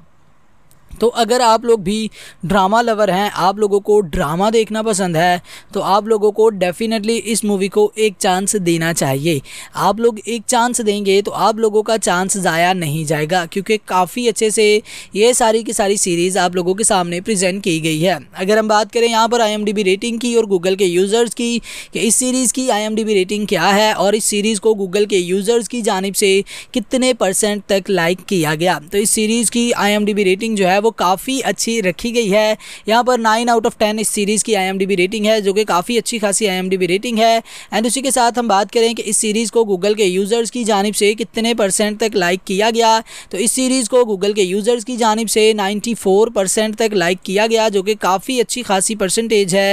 तो अगर आप लोग भी ड्रामा लवर हैं आप लोगों को ड्रामा देखना पसंद है तो आप लोगों को डेफिनेटली इस मूवी को एक चांस देना चाहिए आप लोग एक चांस देंगे तो आप लोगों का चांस ज़ाया नहीं जाएगा क्योंकि काफ़ी अच्छे से ये सारी की सारी सीरीज़ आप लोगों के सामने प्रेजेंट की गई है अगर हम बात करें यहाँ पर आई रेटिंग की और गूगल के यूज़र्स की कि इस सीरीज़ की आई रेटिंग क्या है और इस सीरीज़ को गूगल के यूज़र्स की जानब से कितने परसेंट तक लाइक किया गया तो इस सीरीज़ की आई रेटिंग जो है वो काफ़ी अच्छी रखी गई है यहाँ पर नाइन आउट ऑफ टेन इस सीरीज़ की आई रेटिंग है जो कि काफ़ी अच्छी खासी आई रेटिंग है एंड उसी के साथ हम बात करें कि इस सीरीज़ को गूगल के यूज़र्स की जानब से कितने परसेंट तक लाइक किया गया तो इस सीरीज़ को गूगल के यूज़र्स की जानब से नाइन्टी तक लाइक किया गया जो कि काफ़ी अच्छी खासी परसेंटेज है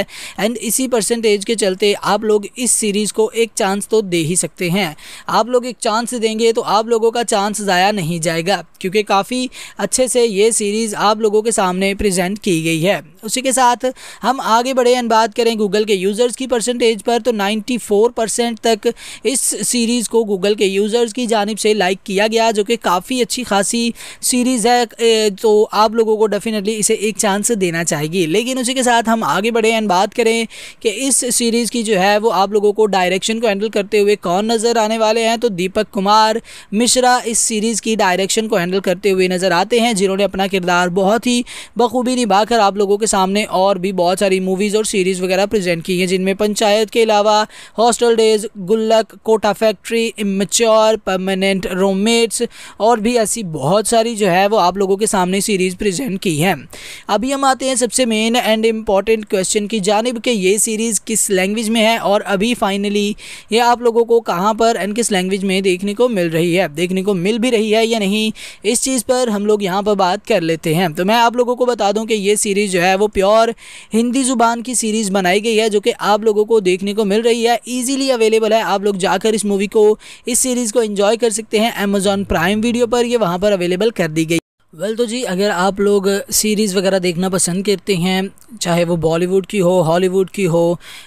एंड इसी परसेंटेज के चलते आप लोग इस सीरीज़ को एक चांस तो दे ही सकते हैं आप लोग एक चांस देंगे तो आप लोगों का चांस ज़ाया नहीं जाएगा क्योंकि काफ़ी अच्छे से ये सीरीज़ आप लोगों के सामने प्रेजेंट की गई है उसी के साथ हम आगे बढ़े एंड बात करें गूगल के यूज़र्स की परसेंटेज पर तो 94 परसेंट तक इस सीरीज़ को गूगल के यूज़र्स की जानब से लाइक किया गया जो कि काफ़ी अच्छी खासी सीरीज़ है तो आप लोगों को डेफिनेटली इसे एक चांस देना चाहिए लेकिन उसी के साथ हम आगे बढ़े एंड बात करें कि इस सीरीज़ की जो है वो आप लोगों को डायरेक्शन को हैंडल करते हुए कौन नज़र आने वाले हैं तो दीपक कुमार मिश्रा इस सीरीज़ की डायरेक्शन को हैंडल करते हुए नज़र आते हैं जिन्होंने अपना किरदार बहुत ही बखूबी निभा कर आप लोगों के सामने और भी बहुत सारी मूवीज़ और सीरीज़ वगैरह प्रेजेंट की हैं जिनमें पंचायत के अलावा hostel days Gullak Kota factory immature permanent रोममेट्स और भी ऐसी बहुत सारी जो है वो आप लोगों के सामने सीरीज़ प्रजेंट की है अभी हम आते हैं सबसे मेन एंड इम्पॉर्टेंट क्वेश्चन की जानब कि ये सीरीज़ किस लैंग्वेज में है और अभी फाइनली ये आप लोगों को कहाँ पर एंड किस लैंग्वेज में देखने को मिल रही है देखने को मिल भी रही है या नहीं इस चीज़ पर हम लोग यहाँ पर बात कर लेते हैं सकते हैं तो मैं आप लोगों को बता दूं कि ये सीरीज़ जो है वो प्योर हिंदी ज़ुबान की सीरीज़ बनाई गई है जो कि आप लोगों को देखने को मिल रही है ईजिली अवेलेबल है आप लोग जाकर इस मूवी को इस सीरीज़ को इन्जॉय कर सकते हैं अमेज़ॉन प्राइम वीडियो पर यह वहाँ पर अवेलेबल कर दी गई वेल well, तो जी अगर आप लोग सीरीज़ वगैरह देखना पसंद करते हैं चाहे वो बॉलीवुड की हो हॉलीवुड की हो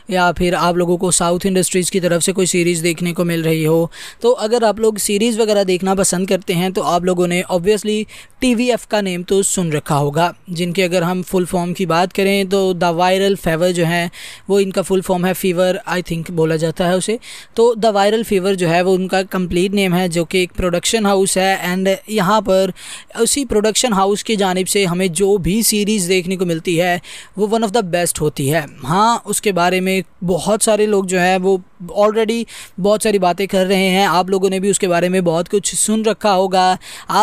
या फिर आप लोगों को साउथ इंडस्ट्रीज़ की तरफ से कोई सीरीज़ देखने को मिल रही हो तो अगर आप लोग सीरीज़ वगैरह देखना पसंद करते हैं तो आप लोगों ने ऑब्वियसली टी का नेम तो सुन रखा होगा जिनके अगर हम फुल फॉर्म की बात करें तो द वायरल फेवर जो है वो इनका फुल फॉर्म है फ़ीवर आई थिंक बोला जाता है उसे तो द वायरल फ़ीवर जो है वो उनका कंप्लीट नेम है जो कि एक प्रोडक्शन हाउस है एंड यहाँ पर उसी प्रोडक्शन हाउस की जानब से हमें जो भी सीरीज़ देखने को मिलती है वो वन ऑफ़ द बेस्ट होती है हाँ उसके बारे में बहुत सारे लोग जो हैं वो ऑलरेडी बहुत सारी बातें कर रहे हैं आप लोगों ने भी उसके बारे में बहुत कुछ सुन रखा होगा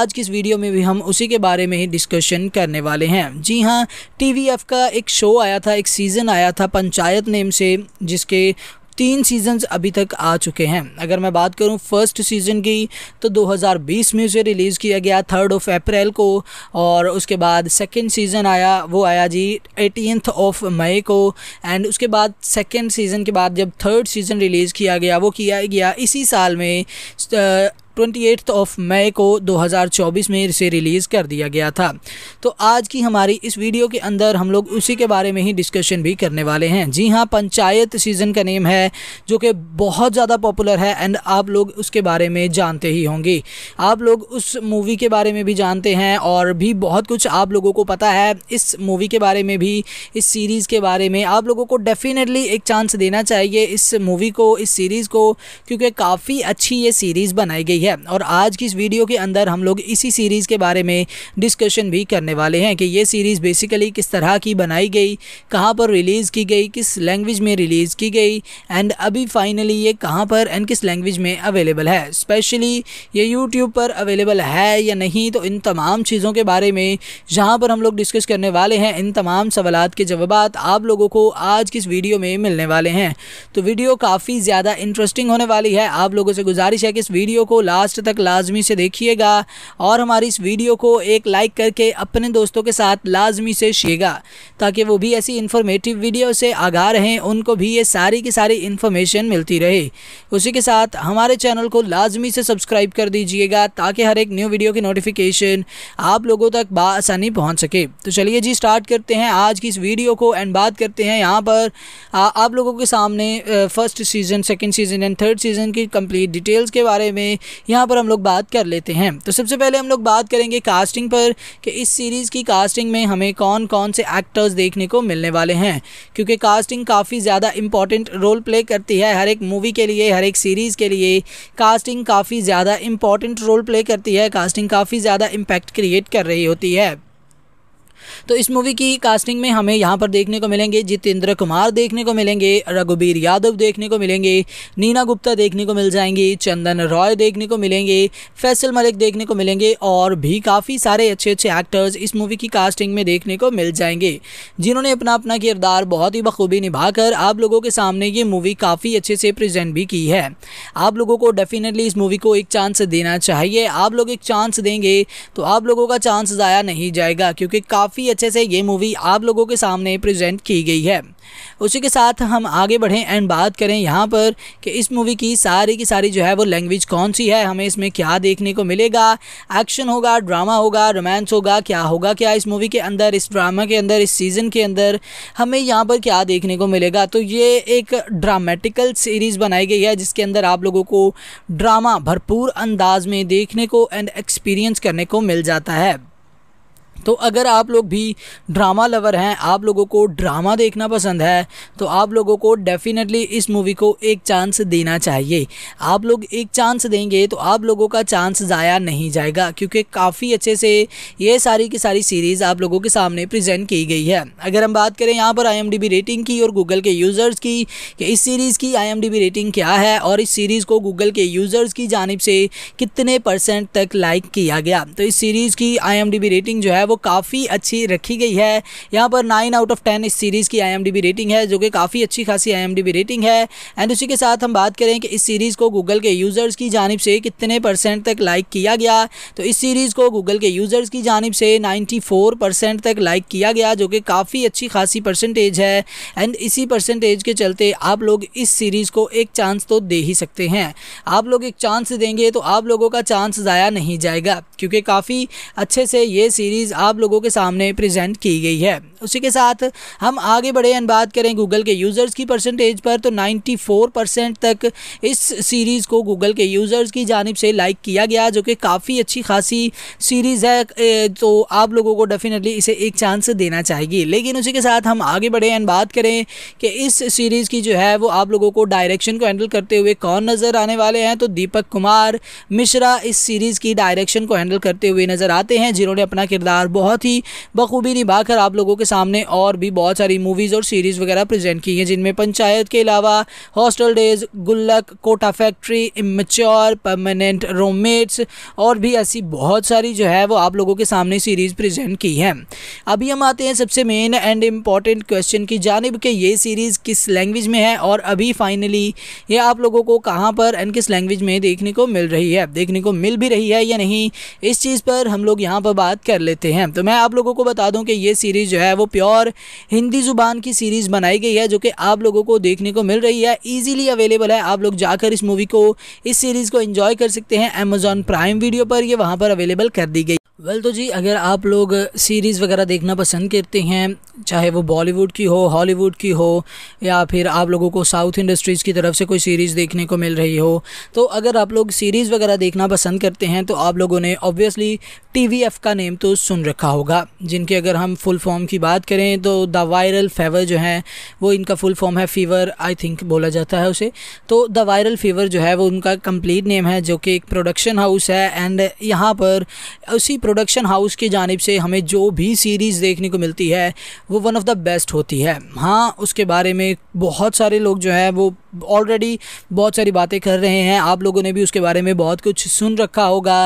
आज की इस वीडियो में भी हम उसी के बारे में ही डिस्कशन करने वाले हैं जी हाँ टी का एक शो आया था एक सीज़न आया था पंचायत नेम से जिसके तीन सीजन्स अभी तक आ चुके हैं अगर मैं बात करूं फर्स्ट सीज़न की तो 2020 में उसे रिलीज़ किया गया थर्ड ऑफ अप्रैल को और उसके बाद सेकेंड सीज़न आया वो आया जी एटीनथ ऑफ मई को एंड उसके बाद सेकेंड सीज़न के बाद जब थर्ड सीज़न रिलीज़ किया गया वो किया गया इसी साल में ट्वेंटी ऑफ मई को 2024 में इसे रिलीज़ कर दिया गया था तो आज की हमारी इस वीडियो के अंदर हम लोग उसी के बारे में ही डिस्कशन भी करने वाले हैं जी हाँ पंचायत सीज़न का नेम है जो कि बहुत ज़्यादा पॉपुलर है एंड आप लोग उसके बारे में जानते ही होंगे आप लोग उस मूवी के बारे में भी जानते हैं और भी बहुत कुछ आप लोगों को पता है इस मूवी के बारे में भी इस सीरीज़ के बारे में आप लोगों को डेफिनेटली एक चांस देना चाहिए इस मूवी को इस सीरीज़ को क्योंकि काफ़ी अच्छी ये सीरीज़ बनाई गई ठीक है और आज की इस वीडियो के अंदर हम लोग इसी सीरीज़ के बारे में डिस्कशन भी करने वाले हैं कि ये सीरीज़ बेसिकली किस तरह की बनाई गई कहाँ पर रिलीज़ की गई किस लैंग्वेज में रिलीज़ की गई एंड अभी फाइनली ये कहाँ पर एंड किस लैंग्वेज में अवेलेबल है स्पेशली ये यूट्यूब पर अवेलेबल है या नहीं तो इन तमाम चीज़ों के बारे में जहाँ पर हम लोग डिस्कस करने वाले हैं इन तमाम सवाल के जवाब आप लोगों को आज किस वीडियो में मिलने वाले हैं तो वीडियो काफ़ी ज़्यादा इंटरेस्टिंग होने वाली है आप लोगों से गुजारिश है कि इस वीडियो को लास्ट तक लाजमी से देखिएगा और हमारी इस वीडियो को एक लाइक करके अपने दोस्तों के साथ लाजमी से शेगा ताकि वो भी ऐसी इन्फॉर्मेटिव वीडियो से आगा रहें उनको भी ये सारी की सारी इन्फॉर्मेशन मिलती रहे उसी के साथ हमारे चैनल को लाजमी से सब्सक्राइब कर दीजिएगा ताकि हर एक न्यू वीडियो की नोटिफिकेशन आप लोगों तक बसानी पहुँच सके तो चलिए जी स्टार्ट करते हैं आज की इस वीडियो को एंड बात करते हैं यहाँ पर आ, आप लोगों के सामने first season second season and third season की कम्प्लीट डिटेल्स के बारे में यहाँ पर हम लोग बात कर लेते हैं तो सबसे पहले हम लोग बात करेंगे कास्टिंग पर कि इस सीरीज़ की कास्टिंग में हमें कौन कौन से एक्टर्स देखने को मिलने वाले हैं क्योंकि कास्टिंग काफ़ी ज़्यादा इंपॉर्टेंट रोल प्ले करती है हर एक मूवी के लिए हर एक सीरीज़ के लिए कास्टिंग काफ़ी ज़्यादा इंपॉर्टेंट रोल प्ले करती है कास्टिंग काफ़ी ज़्यादा इम्पैक्ट क्रिएट कर रही होती है तो इस मूवी की कास्टिंग में हमें यहाँ पर देखने को मिलेंगे जितेंद्र कुमार देखने को मिलेंगे रघुबीर यादव देखने को मिलेंगे नीना गुप्ता देखने को मिल जाएंगी चंदन रॉय देखने को मिलेंगे फैसल मलिक देखने को मिलेंगे और भी काफ़ी सारे अच्छे अच्छे एक्टर्स इस मूवी की कास्टिंग में देखने को मिल जाएंगे जिन्होंने अपना अपना किरदार बहुत ही बखूबी निभाकर आप लोगों के सामने ये मूवी काफ़ी अच्छे से प्रजेंट भी की है आप लोगों को डेफिनेटली इस मूवी को एक चांस देना चाहिए आप लोग एक चांस देंगे तो आप लोगों का चांस ज़ाया नहीं जाएगा क्योंकि काफ़ी काफ़ी अच्छे से ये मूवी आप लोगों के सामने प्रेजेंट की गई है उसी के साथ हम आगे बढ़ें एंड बात करें यहाँ पर कि इस मूवी की सारी की सारी जो है वो लैंग्वेज कौन सी है हमें इसमें क्या देखने को मिलेगा एक्शन होगा ड्रामा होगा रोमांस होगा क्या होगा क्या इस मूवी के अंदर इस ड्रामा के अंदर इस सीज़न के अंदर हमें यहाँ पर क्या देखने को मिलेगा तो ये एक ड्रामेटिकल सीरीज़ बनाई गई है जिसके अंदर आप लोगों को ड्रामा भरपूर अंदाज में देखने को एंड एक्सपीरियंस करने को मिल जाता है तो अगर आप लोग भी ड्रामा लवर हैं आप लोगों को ड्रामा देखना पसंद है तो आप लोगों को डेफिनेटली इस मूवी को एक चांस देना चाहिए आप लोग एक चांस देंगे तो आप लोगों का चांस ज़ाया नहीं जाएगा क्योंकि काफ़ी अच्छे से ये सारी की सारी सीरीज़ आप लोगों के सामने प्रेजेंट की गई है अगर हम बात करें यहाँ पर आई रेटिंग की और गूगल के यूज़र्स की कि इस सीरीज़ की आई रेटिंग क्या है और इस सीरीज़ को गूगल के यूज़र्स की जानब से कितने परसेंट तक लाइक किया गया तो इस सीरीज़ की आई रेटिंग जो है वो काफ़ी अच्छी रखी गई है यहाँ पर नाइन आउट ऑफ टेन इस सीरीज़ की आई रेटिंग है जो कि काफ़ी अच्छी खासी आई रेटिंग है एंड उसी के साथ हम बात करें कि इस सीरीज़ को गूगल के यूज़र्स की जानब से कितने परसेंट तक लाइक किया गया तो इस सीरीज़ को गूगल के यूज़र्स की जानब से नाइन्टी परसेंट तक लाइक किया गया जो कि काफ़ी अच्छी खासी परसेंटेज है एंड इसी परसेंटेज के चलते आप लोग इस सीरीज़ को एक चांस तो दे ही सकते हैं आप लोग एक चांस देंगे तो आप लोगों का चांस ज़ाया नहीं जाएगा क्योंकि काफ़ी अच्छे से ये सीरीज़ आप लोगों के सामने प्रेजेंट की गई है उसी के साथ हम आगे बढ़े एंड बात करें गूगल के यूज़र्स की परसेंटेज पर तो 94 परसेंट तक इस सीरीज़ को गूगल के यूज़र्स की जानब से लाइक किया गया जो कि काफ़ी अच्छी खासी सीरीज़ है तो आप लोगों को डेफिनेटली इसे एक चांस देना चाहिए लेकिन उसी के साथ हम आगे बढ़े एंड बात करें कि इस सीरीज़ की जो है वो आप लोगों को डायरेक्शन को हैंडल करते हुए कौन नज़र आने वाले हैं तो दीपक कुमार मिश्रा इस सीरीज़ की डायरेक्शन को हैंडल करते हुए नज़र आते हैं जिन्होंने अपना किरदार बहुत ही बखूबी निभाकर आप लोगों के सामने और भी बहुत सारी मूवीज़ और सीरीज़ वगैरह प्रेजेंट की हैं जिनमें पंचायत के अलावा hostel days Gullak Kota factory immature permanent रोममेट्स और भी ऐसी बहुत सारी जो है वो आप लोगों के सामने सीरीज़ प्रजेंट की है अभी हम आते हैं सबसे मेन एंड इम्पॉर्टेंट क्वेश्चन की जानब कि ये सीरीज़ किस लैंग्वेज में है और अभी फाइनली ये आप लोगों को कहाँ पर एंड किस लैंग्वेज में देखने को मिल रही है देखने को मिल भी रही है या नहीं इस चीज़ पर हम लोग यहाँ पर बात कर लेते हैं हैं तो मैं आप लोगों को बता दूं कि ये सीरीज़ जो है वो प्योर हिंदी ज़ुबान की सीरीज़ बनाई गई है जो कि आप लोगों को देखने को मिल रही है ईजीली अवेलेबल है आप लोग जाकर इस मूवी को इस सीरीज़ को इन्जॉय कर सकते हैं अमेज़ॉन प्राइम वीडियो पर यह वहाँ पर अवेलेबल कर दी गई वेल तो जी अगर आप लोग सीरीज़ वगैरह देखना पसंद करते हैं चाहे वो बॉलीवुड की हो हॉलीवुड की हो या फिर आप लोगों को साउथ इंडस्ट्रीज़ की तरफ से कोई सीरीज़ देखने को मिल रही हो तो अगर आप लोग सीरीज़ वगैरह देखना पसंद करते हैं तो आप लोगों ने ऑब्वियसली टी का नेम तो सुन रखा होगा जिनके अगर हम फुल फॉर्म की बात करें तो द वायरल फेवर जो है वो इनका फुल फॉर्म है फ़ीवर आई थिंक बोला जाता है उसे तो द वायरल फीवर जो है वो उनका कंप्लीट नेम है जो कि एक प्रोडक्शन हाउस है एंड यहाँ पर उसी प्रोडक्शन हाउस की जानब से हमें जो भी सीरीज़ देखने को मिलती है वो वन ऑफ़ द बेस्ट होती है हाँ उसके बारे में बहुत सारे लोग जो है वो ऑलरेडी बहुत सारी बातें कर रहे हैं आप लोगों ने भी उसके बारे में बहुत कुछ सुन रखा होगा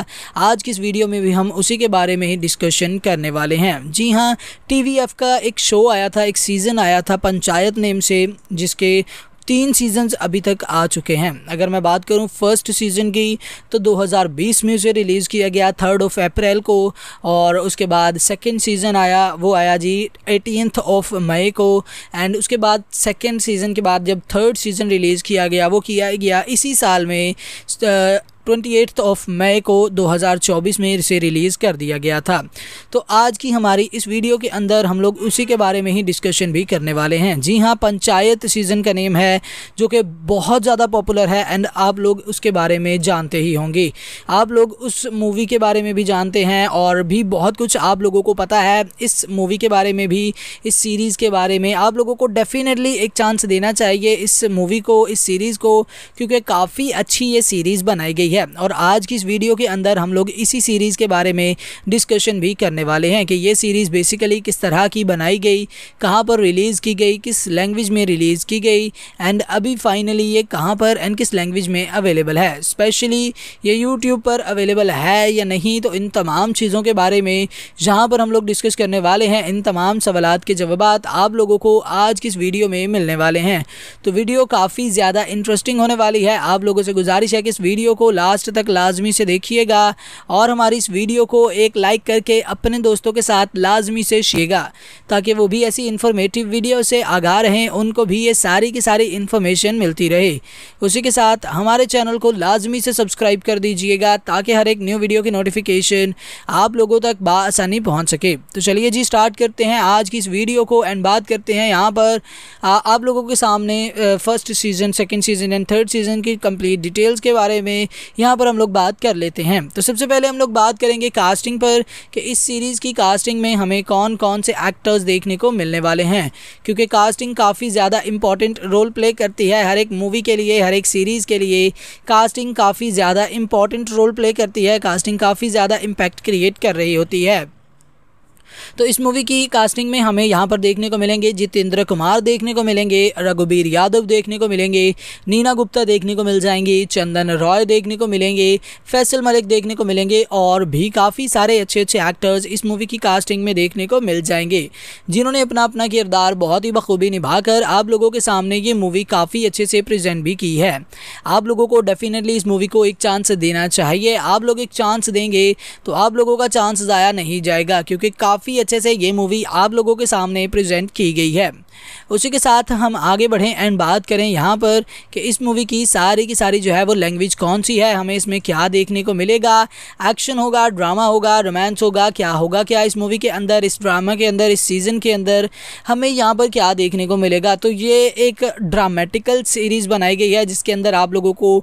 आज की इस वीडियो में भी हम उसी के बारे में ही डिस्कशन करने वाले हैं जी हाँ टी का एक शो आया था एक सीज़न आया था पंचायत नेम से जिसके तीन सीजन्स अभी तक आ चुके हैं अगर मैं बात करूँ फर्स्ट सीज़न की तो 2020 में उसे रिलीज़ किया गया थर्ड ऑफ अप्रैल को और उसके बाद सेकेंड सीज़न आया वो आया जी एटीनथ ऑफ मई को एंड उसके बाद सेकेंड सीज़न के बाद जब थर्ड सीज़न रिलीज़ किया गया वो किया गया इसी साल में ट्वेंटी ऑफ मई को 2024 में इसे रिलीज़ कर दिया गया था तो आज की हमारी इस वीडियो के अंदर हम लोग उसी के बारे में ही डिस्कशन भी करने वाले हैं जी हाँ पंचायत सीज़न का नेम है जो कि बहुत ज़्यादा पॉपुलर है एंड आप लोग उसके बारे में जानते ही होंगे आप लोग उस मूवी के बारे में भी जानते हैं और भी बहुत कुछ आप लोगों को पता है इस मूवी के बारे में भी इस सीरीज़ के बारे में आप लोगों को डेफिनेटली एक चांस देना चाहिए इस मूवी को इस सीरीज़ को क्योंकि काफ़ी अच्छी ये सीरीज़ बनाई गई है है और आज की इस वीडियो के अंदर हम लोग इसी सीरीज़ के बारे में डिस्कशन भी करने वाले हैं कि ये सीरीज़ बेसिकली किस तरह की बनाई गई कहाँ पर रिलीज़ की गई किस लैंग्वेज में रिलीज़ की गई एंड अभी फाइनली ये कहाँ पर एंड किस लैंग्वेज में अवेलेबल है स्पेशली ये यूट्यूब पर अवेलेबल है या नहीं तो इन तमाम चीज़ों के बारे में जहाँ पर हम लोग डिस्कस करने वाले हैं इन तमाम सवाल के जवाब आप लोगों को आज की इस वीडियो में मिलने वाले हैं तो वीडियो काफ़ी ज़्यादा इंटरेस्टिंग होने वाली है आप लोगों से गुजारिश है कि इस वीडियो को लास्ट तक लाजमी से देखिएगा और हमारी इस वीडियो को एक लाइक करके अपने दोस्तों के साथ लाजमी से शेगा ताकि वो भी ऐसी इन्फॉर्मेटिव वीडियो से आगा रहें उनको भी ये सारी की सारी इन्फॉर्मेशन मिलती रहे उसी के साथ हमारे चैनल को लाजमी से सब्सक्राइब कर दीजिएगा ताकि हर एक न्यू वीडियो की नोटिफिकेशन आप लोगों तक बसानी पहुँच सके तो चलिए जी स्टार्ट करते हैं आज की इस वीडियो को एंड बात करते हैं यहाँ पर आ, आप लोगों के सामने first season second season and third season की कंप्लीट डिटेल्स के बारे में यहाँ पर हम लोग बात कर लेते हैं तो सबसे पहले हम लोग बात करेंगे कास्टिंग पर कि इस सीरीज़ की कास्टिंग में हमें कौन कौन से एक्टर्स देखने को मिलने वाले हैं क्योंकि कास्टिंग काफ़ी ज़्यादा इंपॉर्टेंट रोल प्ले करती है हर एक मूवी के लिए हर एक सीरीज़ के लिए कास्टिंग काफ़ी ज़्यादा इंपॉर्टेंट रोल प्ले करती है कास्टिंग काफ़ी ज़्यादा इम्पैक्ट क्रिएट कर रही होती है तो इस मूवी की कास्टिंग में हमें यहाँ पर देखने को मिलेंगे जितेंद्र कुमार देखने को मिलेंगे रघुबीर यादव देखने को मिलेंगे नीना गुप्ता देखने को मिल जाएंगी चंदन रॉय देखने को मिलेंगे फैसल मलिक देखने को मिलेंगे और भी काफ़ी सारे अच्छे अच्छे एक्टर्स इस मूवी की कास्टिंग में देखने को मिल जाएंगे जिन्होंने अपना अपना किरदार बहुत ही बखूबी निभाकर आप लोगों के सामने ये मूवी काफ़ी अच्छे से प्रजेंट भी की है आप लोगों को डेफिनेटली इस मूवी को एक चांस देना चाहिए आप लोग एक चांस देंगे तो आप लोगों का चांस ज़ाया नहीं जाएगा क्योंकि काफ़ी काफ़ी अच्छे से ये मूवी आप लोगों के सामने प्रेजेंट की गई है उसी के साथ हम आगे बढ़ें एंड बात करें यहाँ पर कि इस मूवी की सारी की सारी जो है वो लैंग्वेज कौन सी है हमें इसमें क्या देखने को मिलेगा एक्शन होगा ड्रामा होगा रोमांस होगा क्या होगा क्या इस मूवी के अंदर इस ड्रामा के अंदर इस सीज़न के अंदर हमें यहाँ पर क्या देखने को मिलेगा तो ये एक ड्रामेटिकल सीरीज़ बनाई गई है जिसके अंदर आप लोगों को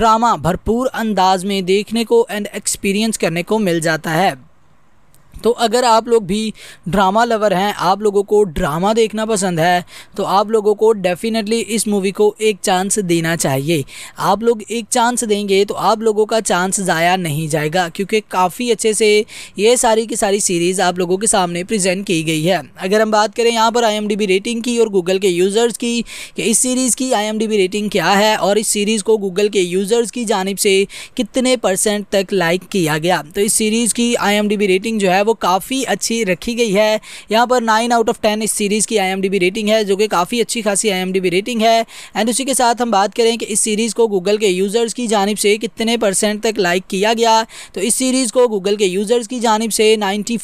ड्रामा भरपूर अंदाज में देखने को एंड एक्सपीरियंस करने को मिल जाता है तो अगर आप लोग भी ड्रामा लवर हैं आप लोगों को ड्रामा देखना पसंद है तो आप लोगों को डेफिनेटली इस मूवी को एक चांस देना चाहिए आप लोग एक चांस देंगे तो आप लोगों का चांस ज़ाया नहीं जाएगा क्योंकि काफ़ी अच्छे से ये सारी की सारी सीरीज़ आप लोगों के सामने प्रेजेंट की गई है अगर हम बात करें यहाँ पर आई रेटिंग की और गूगल के यूज़र्स की कि इस सीरीज़ की आई रेटिंग क्या है और इस सीरीज़ को गूगल के यूज़र्स की जानब से कितने परसेंट तक लाइक किया गया तो इस सीरीज़ की आई रेटिंग जो है वो काफ़ी अच्छी रखी गई है यहाँ पर नाइन आउट ऑफ टेन इस सीरीज़ की आई रेटिंग है जो कि काफ़ी अच्छी खासी आई रेटिंग है एंड उसी के साथ हम बात करें कि इस सीरीज़ को गूगल के यूज़र्स की जानब से कितने परसेंट तक लाइक किया गया तो इस सीरीज़ को गूगल के यूज़र्स की जानब से नाइन्टी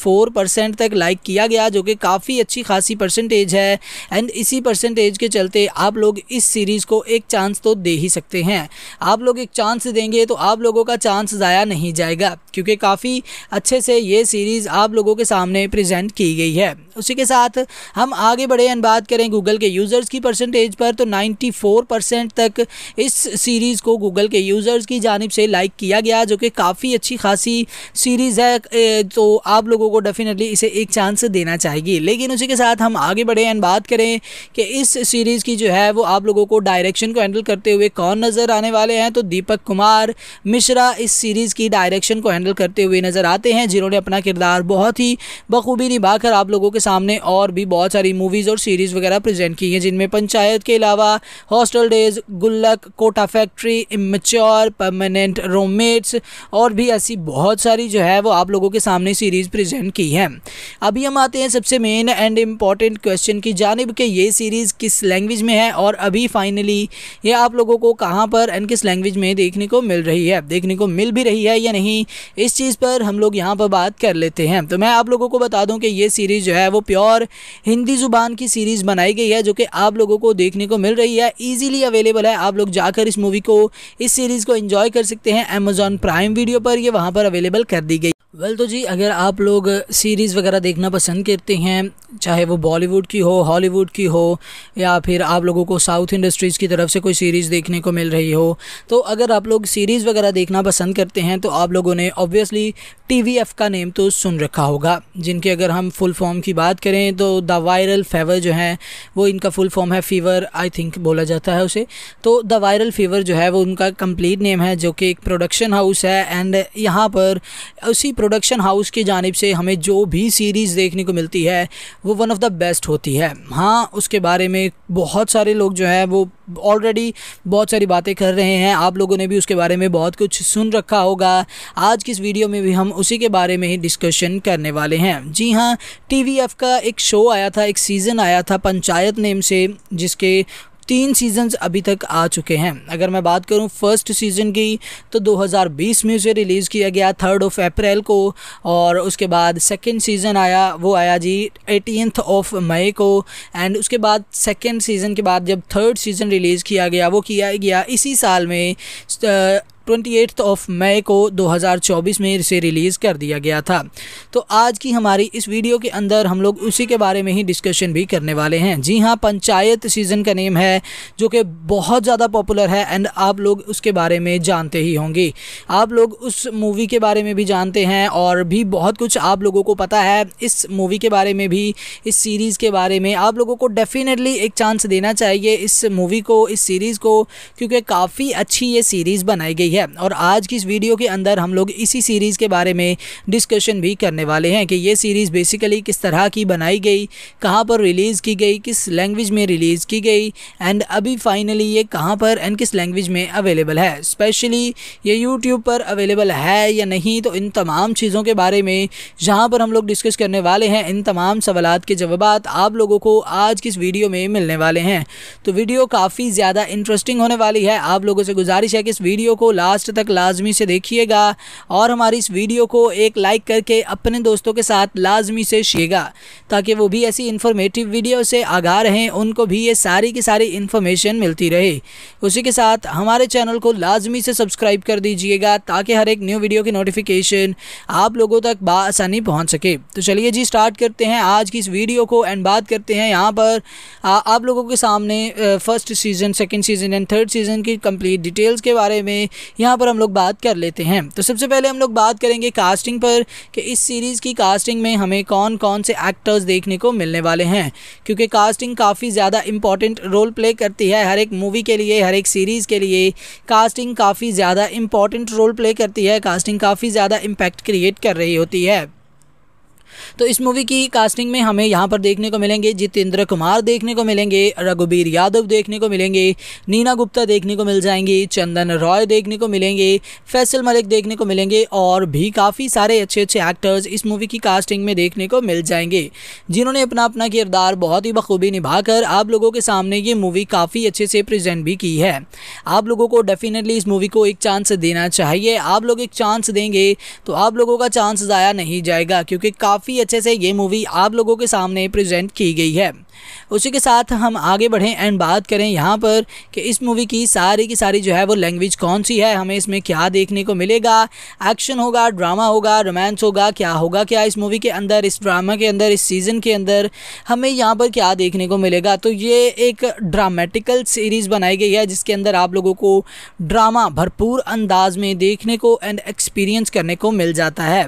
तक लाइक किया गया जो कि काफ़ी अच्छी खासी परसेंटेज है एंड इसी परसेंटेज के चलते आप लोग इस सीरीज़ को एक चांस तो दे ही सकते हैं आप लोग एक चांस देंगे तो आप लोगों का चांस ज़ाया नहीं जाएगा क्योंकि काफ़ी अच्छे से ये सीरीज़ आप लोगों के सामने प्रेजेंट की गई है उसी के साथ हम आगे बढ़े एंड बात करें गूगल के यूज़र्स की परसेंटेज पर तो 94 परसेंट तक इस सीरीज़ को गूगल के यूज़र्स की जानब से लाइक किया गया जो कि काफ़ी अच्छी खासी सीरीज़ है तो आप लोगों को डेफिनेटली इसे एक चांस देना चाहिए लेकिन उसी के साथ हम आगे बढ़े एंड बात करें कि इस सीरीज़ की जो है वो आप लोगों को डायरेक्शन को हैंडल करते हुए कौन नज़र आने वाले हैं तो दीपक कुमार मिश्रा इस सीरीज़ की डायरेक्शन को हैंडल करते हुए नज़र आते हैं जिन्होंने अपना किरदार और बहुत ही बखूबी निभाकर आप लोगों के सामने और भी बहुत सारी मूवीज़ और सीरीज़ वगैरह प्रेजेंट की हैं जिनमें पंचायत के अलावा hostel days Gullak Kota factory immature permanent रोममेट्स और भी ऐसी बहुत सारी जो है वो आप लोगों के सामने सीरीज़ प्रजेंट की है अभी हम आते हैं सबसे मेन एंड इम्पॉर्टेंट क्वेश्चन की जानब कि ये सीरीज़ किस लैंग्वेज में है और अभी फाइनली ये आप लोगों को कहाँ पर एंड किस लैंग्वेज में देखने को मिल रही है देखने को मिल भी रही है या नहीं इस चीज़ पर हम लोग यहाँ पर बात कर लेते हैं हैं तो मैं आप लोगों को बता दूं कि ये सीरीज़ जो है वो प्योर हिंदी ज़ुबान की सीरीज़ बनाई गई है जो कि आप लोगों को देखने को मिल रही है ईजिली अवेलेबल है आप लोग जाकर इस मूवी को इस सीरीज़ को इन्जॉय कर सकते हैं अमेजोन प्राइम वीडियो पर यह वहाँ पर अवेलेबल कर दी गई वेल well, तो जी अगर आप लोग सीरीज़ वगैरह देखना पसंद करते हैं चाहे वो बॉलीवुड की हो हॉलीवुड की हो या फिर आप लोगों को साउथ इंडस्ट्रीज़ की तरफ से कोई सीरीज़ देखने को मिल रही हो तो अगर आप लोग सीरीज़ वगैरह देखना पसंद करते हैं तो आप लोगों ने ऑब्वियसली टीवीएफ का नेम तो सुन रखा होगा जिनके अगर हम फुल फॉर्म की बात करें तो द वायरल फेवर जो है वो इनका फुल फॉर्म है फ़ीवर आई थिंक बोला जाता है उसे तो द वायरल फीवर जो है वो उनका कंप्लीट नेम है जो कि एक प्रोडक्शन हाउस है एंड यहाँ पर उसी प्रोडक्शन हाउस की जानब से हमें जो भी सीरीज़ देखने को मिलती है वो वन ऑफ़ द बेस्ट होती है हाँ उसके बारे में बहुत सारे लोग जो है वो ऑलरेडी बहुत सारी बातें कर रहे हैं आप लोगों ने भी उसके बारे में बहुत कुछ सुन रखा होगा आज की इस वीडियो में भी हम उसी के बारे में ही डिस्कशन करने वाले हैं जी हाँ टी का एक शो आया था एक सीज़न आया था पंचायत नेम से जिसके तीन सीजन्स अभी तक आ चुके हैं अगर मैं बात करूं फर्स्ट सीज़न की तो 2020 में उसे रिलीज़ किया गया थर्ड ऑफ अप्रैल को और उसके बाद सेकेंड सीज़न आया वो आया जी एटीनथ ऑफ मई को एंड उसके बाद सेकेंड सीज़न के बाद जब थर्ड सीज़न रिलीज़ किया गया वो किया गया इसी साल में ट्वेंटी ऑफ मई को 2024 में इसे रिलीज़ कर दिया गया था तो आज की हमारी इस वीडियो के अंदर हम लोग उसी के बारे में ही डिस्कशन भी करने वाले हैं जी हाँ पंचायत सीज़न का नेम है जो कि बहुत ज़्यादा पॉपुलर है एंड आप लोग उसके बारे में जानते ही होंगे आप लोग उस मूवी के बारे में भी जानते हैं और भी बहुत कुछ आप लोगों को पता है इस मूवी के बारे में भी इस सीरीज़ के बारे में आप लोगों को डेफ़िनेटली एक चांस देना चाहिए इस मूवी को इस सीरीज़ को क्योंकि काफ़ी अच्छी ये सीरीज़ बनाई गई गई है और आज की इस वीडियो के अंदर हम लोग इसी सीरीज़ के बारे में डिस्कशन भी करने वाले हैं कि ये सीरीज़ बेसिकली किस तरह की बनाई गई कहाँ पर रिलीज़ की गई किस लैंग्वेज में रिलीज़ की गई एंड अभी फाइनली ये कहाँ पर एंड किस लैंग्वेज में अवेलेबल है स्पेशली ये यूट्यूब पर अवेलेबल है या नहीं तो इन तमाम चीज़ों के बारे में जहाँ पर हम लोग डिस्कस करने वाले हैं इन तमाम सवाल के जवाब आप लोगों को आज की इस वीडियो में मिलने वाले हैं तो वीडियो काफ़ी ज़्यादा इंटरेस्टिंग होने वाली है आप लोगों से गुजारिश है कि इस वीडियो को लास्ट तक लाजमी से देखिएगा और हमारी इस वीडियो को एक लाइक करके अपने दोस्तों के साथ लाजमी से शेगा ताकि वो भी ऐसी इन्फॉर्मेटिव वीडियो से आगाह रहें उनको भी ये सारी की सारी इन्फॉर्मेशन मिलती रहे उसी के साथ हमारे चैनल को लाजमी से सब्सक्राइब कर दीजिएगा ताकि हर एक न्यू वीडियो की नोटिफिकेशन आप लोगों तक बसानी पहुँच सके तो चलिए जी स्टार्ट करते हैं आज की इस वीडियो को एंड बात करते हैं यहाँ पर आ, आप लोगों के सामने first season second season and third season की कम्प्लीट डिटेल्स के बारे में यहाँ पर हम लोग बात कर लेते हैं तो सबसे पहले हम लोग बात करेंगे कास्टिंग पर कि इस सीरीज़ की कास्टिंग में हमें कौन कौन से एक्टर्स देखने को मिलने वाले हैं क्योंकि कास्टिंग काफ़ी ज़्यादा इंपॉर्टेंट रोल प्ले करती है हर एक मूवी के लिए हर एक सीरीज़ के लिए कास्टिंग काफ़ी ज़्यादा इंपॉर्टेंट रोल प्ले करती है कास्टिंग काफ़ी ज़्यादा इम्पैक्ट क्रिएट कर रही होती है तो इस मूवी की कास्टिंग में हमें यहाँ पर देखने को मिलेंगे जितेंद्र कुमार देखने को मिलेंगे रघुबीर यादव देखने को मिलेंगे नीना गुप्ता देखने को मिल जाएंगे चंदन रॉय देखने को मिलेंगे फैसल मलिक देखने को मिलेंगे और भी काफ़ी सारे अच्छे अच्छे एक्टर्स इस मूवी की कास्टिंग में देखने को मिल जाएंगे जिन्होंने अपना अपना किरदार बहुत ही बखूबी निभाकर आप लोगों के सामने ये मूवी काफ़ी अच्छे से प्रजेंट भी की है आप लोगों को डेफिनेटली इस मूवी को एक चांस देना चाहिए आप लोग एक चांस देंगे तो आप लोगों का चांस ज़ाया नहीं जाएगा क्योंकि काफ़ी काफ़ी अच्छे से ये मूवी आप लोगों के सामने प्रेजेंट की गई है उसी के साथ हम आगे बढ़ें एंड बात करें यहाँ पर कि इस मूवी की सारी की सारी जो है वो लैंग्वेज कौन सी है हमें इसमें क्या देखने को मिलेगा एक्शन होगा ड्रामा होगा रोमांस होगा क्या होगा क्या इस मूवी के अंदर इस ड्रामा के अंदर इस सीज़न के अंदर हमें यहाँ पर क्या देखने को मिलेगा तो ये एक ड्रामेटिकल सीरीज़ बनाई गई है जिसके अंदर आप लोगों को ड्रामा भरपूर अंदाज में देखने को एंड एक्सपीरियंस करने को मिल जाता है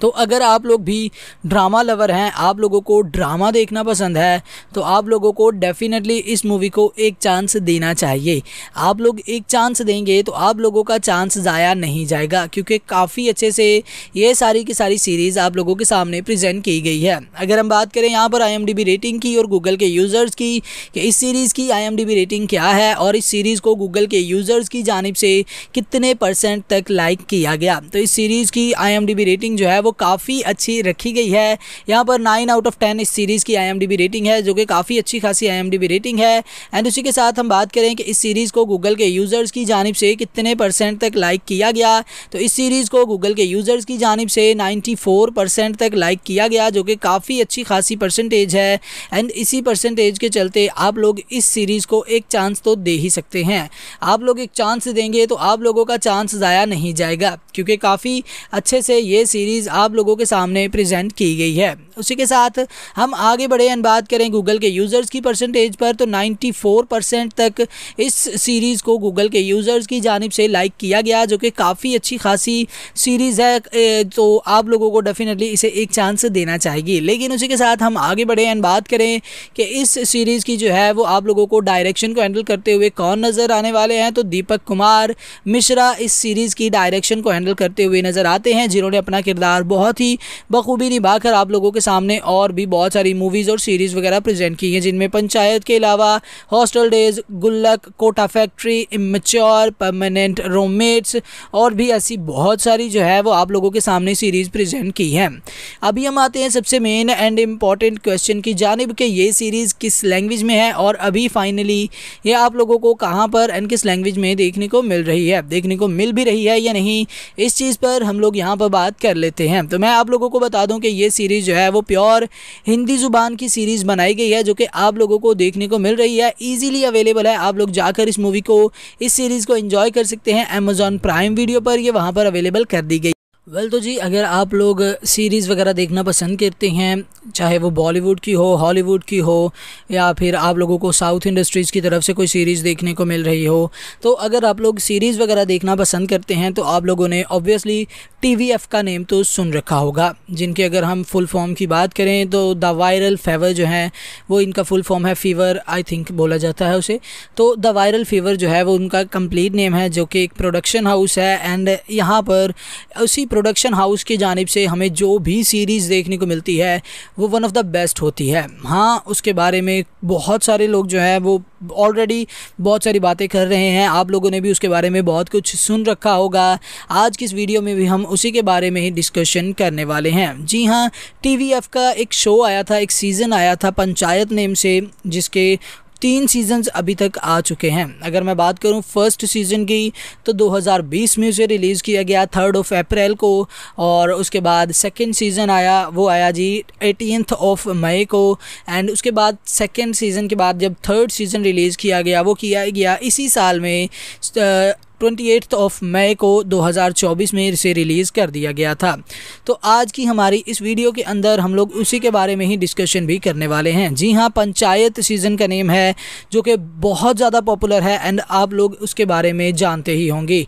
तो अगर आप लोग भी ड्रामा लवर हैं आप लोगों को ड्रामा देखना पसंद है तो आप लोगों को डेफिनेटली इस मूवी को एक चांस देना चाहिए आप लोग एक चांस देंगे तो आप लोगों का चांस ज़ाया नहीं जाएगा क्योंकि काफ़ी अच्छे से ये सारी की सारी सीरीज़ आप लोगों के सामने प्रेजेंट की गई है अगर हम बात करें यहाँ पर आई रेटिंग की और गूगल के यूज़र्स की कि इस सीरीज़ की आई रेटिंग क्या है और इस सीरीज़ को गूगल के यूज़र्स की जानब से कितने परसेंट तक लाइक किया गया तो इस सीरीज़ की आई रेटिंग जो है वो काफ़ी अच्छी रखी गई है यहाँ पर नाइन आउट ऑफ टेन इस सीरीज़ की आई रेटिंग है जो कि काफ़ी अच्छी खासी आई रेटिंग है एंड उसी के साथ हम बात करें कि इस सीरीज़ को गूगल के यूज़र्स की जानब से कितने परसेंट तक लाइक किया गया तो इस सीरीज़ को गूगल के यूज़र्स की जानब से नाइन्टी परसेंट तक लाइक किया गया जो कि काफ़ी अच्छी खासी परसेंटेज है एंड इसी परसेंटेज के चलते आप लोग इस सीरीज़ को एक चांस तो दे ही सकते हैं आप लोग एक चांस देंगे तो आप लोगों का चांस ज़ाया नहीं जाएगा क्योंकि काफ़ी अच्छे से ये सीरीज़ आप लोगों के सामने प्रेजेंट की गई है उसी के साथ हम आगे बढ़े एंड बात करें गूगल के यूज़र्स की परसेंटेज पर तो 94 परसेंट तक इस सीरीज़ को गूगल के यूज़र्स की जानब से लाइक किया गया जो कि काफ़ी अच्छी खासी सीरीज़ है तो आप लोगों को डेफिनेटली इसे एक चांस देना चाहिए लेकिन उसी के साथ हम आगे बढ़े एंड बात करें कि इस सीरीज़ की जो है वो आप लोगों को डायरेक्शन को हैंडल करते हुए कौन नज़र आने वाले हैं तो दीपक कुमार मिश्रा इस सीरीज़ की डायरेक्शन को हैंडल करते हुए नज़र आते हैं जिन्होंने अपना किरदार बहुत ही बखूबी निभा कर आप लोगों के सामने और भी बहुत सारी मूवीज़ और सीरीज़ वगैरह प्रेजेंट की हैं जिनमें पंचायत के अलावा hostel days Gullak Kota factory immature permanent रोममेट्स और भी ऐसी बहुत सारी जो है वो आप लोगों के सामने सीरीज़ प्रजेंट की है अभी हम आते हैं सबसे मेन एंड इम्पॉर्टेंट क्वेश्चन की जानब कि ये सीरीज़ किस लैंग्वेज में है और अभी फाइनली ये आप लोगों को कहाँ पर एंड किस लैंग्वेज में देखने को मिल रही है देखने को मिल भी रही है या नहीं इस चीज़ पर हम लोग यहाँ पर बात कर लेते हैं हैं तो मैं आप लोगों को बता दूं कि ये सीरीज़ जो है वो प्योर हिंदी ज़ुबान की सीरीज़ बनाई गई है जो कि आप लोगों को देखने को मिल रही है ईजिली अवेलेबल है आप लोग जाकर इस मूवी को इस सीरीज़ को इन्जॉय कर सकते हैं अमेजोन प्राइम वीडियो पर यह वहाँ पर अवेलेबल कर दी गई वेल well, तो जी अगर आप लोग सीरीज़ वगैरह देखना पसंद करते हैं चाहे वो बॉलीवुड की हो हॉलीवुड की हो या फिर आप लोगों को साउथ इंडस्ट्रीज़ की तरफ से कोई सीरीज़ देखने को मिल रही हो तो अगर आप लोग सीरीज़ वगैरह देखना पसंद करते हैं तो आप लोगों ने ऑब्वियसली टीवीएफ का नेम तो सुन रखा होगा जिनके अगर हम फुल फॉर्म की बात करें तो द वायरल फेवर जो है वो इनका फुल फॉर्म है फीवर आई थिंक बोला जाता है उसे तो द वायरल फीवर जो है वो उनका कंप्लीट नेम है जो कि एक प्रोडक्शन हाउस है एंड यहाँ पर उसी प्रोडक्शन हाउस की जानब से हमें जो भी सीरीज़ देखने को मिलती है वो वन ऑफ़ द बेस्ट होती है हाँ उसके बारे में बहुत सारे लोग जो है वो ऑलरेडी बहुत सारी बातें कर रहे हैं आप लोगों ने भी उसके बारे में बहुत कुछ सुन रखा होगा आज की इस वीडियो में भी हम उसी के बारे में ही डिस्कशन करने वाले हैं जी हाँ टी का एक शो आया था एक सीज़न आया था पंचायत नेम से जिसके तीन सीजन्स अभी तक आ चुके हैं अगर मैं बात करूं फर्स्ट सीज़न की तो 2020 में उसे रिलीज़ किया गया थर्ड ऑफ अप्रैल को और उसके बाद सेकेंड सीज़न आया वो आया जी एटीनथ ऑफ मई को एंड उसके बाद सेकेंड सीज़न के बाद जब थर्ड सीज़न रिलीज़ किया गया वो किया गया इसी साल में ट्वेंटी ऑफ मई को 2024 में इसे रिलीज़ कर दिया गया था तो आज की हमारी इस वीडियो के अंदर हम लोग उसी के बारे में ही डिस्कशन भी करने वाले हैं जी हाँ पंचायत सीज़न का नेम है जो कि बहुत ज़्यादा पॉपुलर है एंड आप लोग उसके बारे में जानते ही होंगे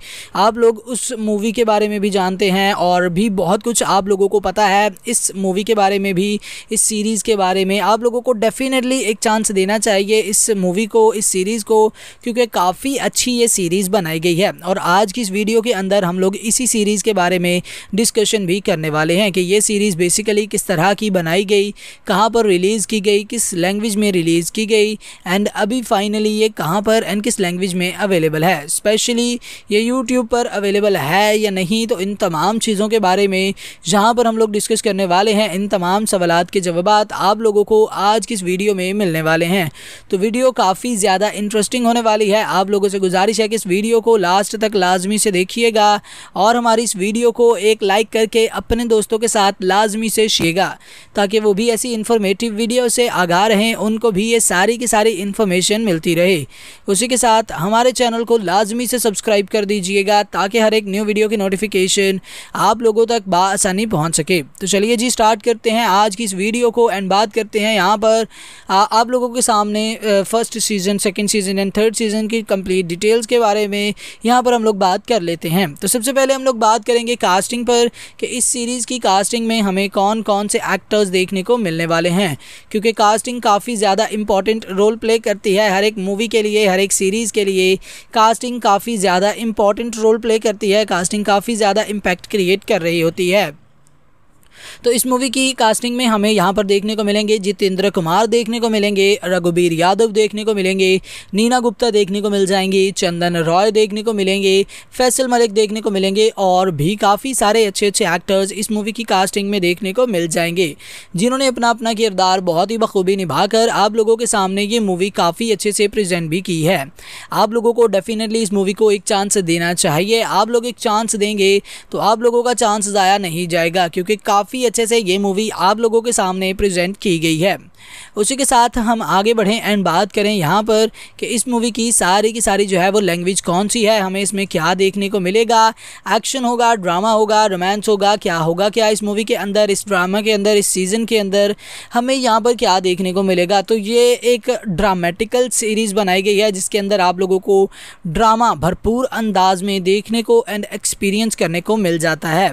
आप लोग उस मूवी के बारे में भी जानते हैं और भी बहुत कुछ आप लोगों को पता है इस मूवी के बारे में भी इस सीरीज़ के बारे में आप लोगों को डेफिनेटली एक चांस देना चाहिए इस मूवी को इस सीरीज़ को क्योंकि काफ़ी अच्छी ये सीरीज़ बनाई गई ठीक है और आज की इस वीडियो के अंदर हम लोग इसी सीरीज़ के बारे में डिस्कशन भी करने वाले हैं कि ये सीरीज़ बेसिकली किस तरह की बनाई गई कहाँ पर रिलीज़ की गई किस लैंग्वेज में रिलीज़ की गई एंड अभी फाइनली ये कहाँ पर एंड किस लैंग्वेज में अवेलेबल है स्पेशली ये यूट्यूब पर अवेलेबल है या नहीं तो इन तमाम चीज़ों के बारे में जहाँ पर हम लोग डिस्कस करने वाले हैं इन तमाम सवाल के जवाब आप लोगों को आज की इस वीडियो में मिलने वाले हैं तो वीडियो काफ़ी ज़्यादा इंटरेस्टिंग होने वाली है आप लोगों से गुजारिश है कि इस वीडियो को लास्ट तक लाजमी से देखिएगा और हमारी इस वीडियो को एक लाइक करके अपने दोस्तों के साथ लाजमी से शेगा ताकि वो भी ऐसी इन्फॉर्मेटिव वीडियो से आगा रहें उनको भी ये सारी की सारी इन्फॉर्मेशन मिलती रहे उसी के साथ हमारे चैनल को लाजमी से सब्सक्राइब कर दीजिएगा ताकि हर एक न्यू वीडियो की नोटिफिकेशन आप लोगों तक बसानी पहुँच सके तो चलिए जी स्टार्ट करते हैं आज की इस वीडियो को एंड बात करते हैं यहाँ पर आ, आप लोगों के सामने first season second season and third season की कम्प्लीट डिटेल्स के बारे में यहाँ पर हम लोग बात कर लेते हैं तो सबसे पहले हम लोग बात करेंगे कास्टिंग पर कि इस सीरीज़ की कास्टिंग में हमें कौन कौन से एक्टर्स देखने को मिलने वाले हैं क्योंकि कास्टिंग काफ़ी ज़्यादा इंपॉर्टेंट रोल प्ले करती है हर एक मूवी के लिए हर एक सीरीज़ के लिए कास्टिंग काफ़ी ज़्यादा इंपॉर्टेंट रोल प्ले करती है कास्टिंग काफ़ी ज़्यादा इम्पैक्ट क्रिएट कर रही होती है तो इस मूवी की कास्टिंग में हमें यहाँ पर देखने को मिलेंगे जितेंद्र कुमार देखने को मिलेंगे रघुबीर यादव देखने को मिलेंगे नीना गुप्ता देखने को मिल जाएंगी चंदन रॉय देखने को मिलेंगे फैसल मलिक देखने को मिलेंगे और भी काफ़ी सारे अच्छे अच्छे एक्टर्स इस मूवी की कास्टिंग में देखने को मिल जाएंगे जिन्होंने अपना अपना किरदार बहुत ही बखूबी निभाकर आप लोगों के सामने ये मूवी काफ़ी अच्छे से प्रजेंट भी की है आप लोगों को डेफिनेटली इस मूवी को एक चांस देना चाहिए आप लोग एक चांस देंगे तो आप लोगों का चांस ज़ाया नहीं जाएगा क्योंकि काफ़ी काफ़ी अच्छे से ये मूवी आप लोगों के सामने प्रेजेंट की गई है उसी के साथ हम आगे बढ़ें एंड बात करें यहाँ पर कि इस मूवी की सारी की सारी जो है वो लैंग्वेज कौन सी है हमें इसमें क्या देखने को मिलेगा एक्शन होगा ड्रामा होगा रोमांस होगा क्या होगा क्या इस मूवी के अंदर इस ड्रामा के अंदर इस सीज़न के अंदर हमें यहाँ पर क्या देखने को मिलेगा तो ये एक ड्रामेटिकल सीरीज़ बनाई गई है जिसके अंदर आप लोगों को ड्रामा भरपूर अंदाज में देखने को एंड एक्सपीरियंस करने को मिल जाता है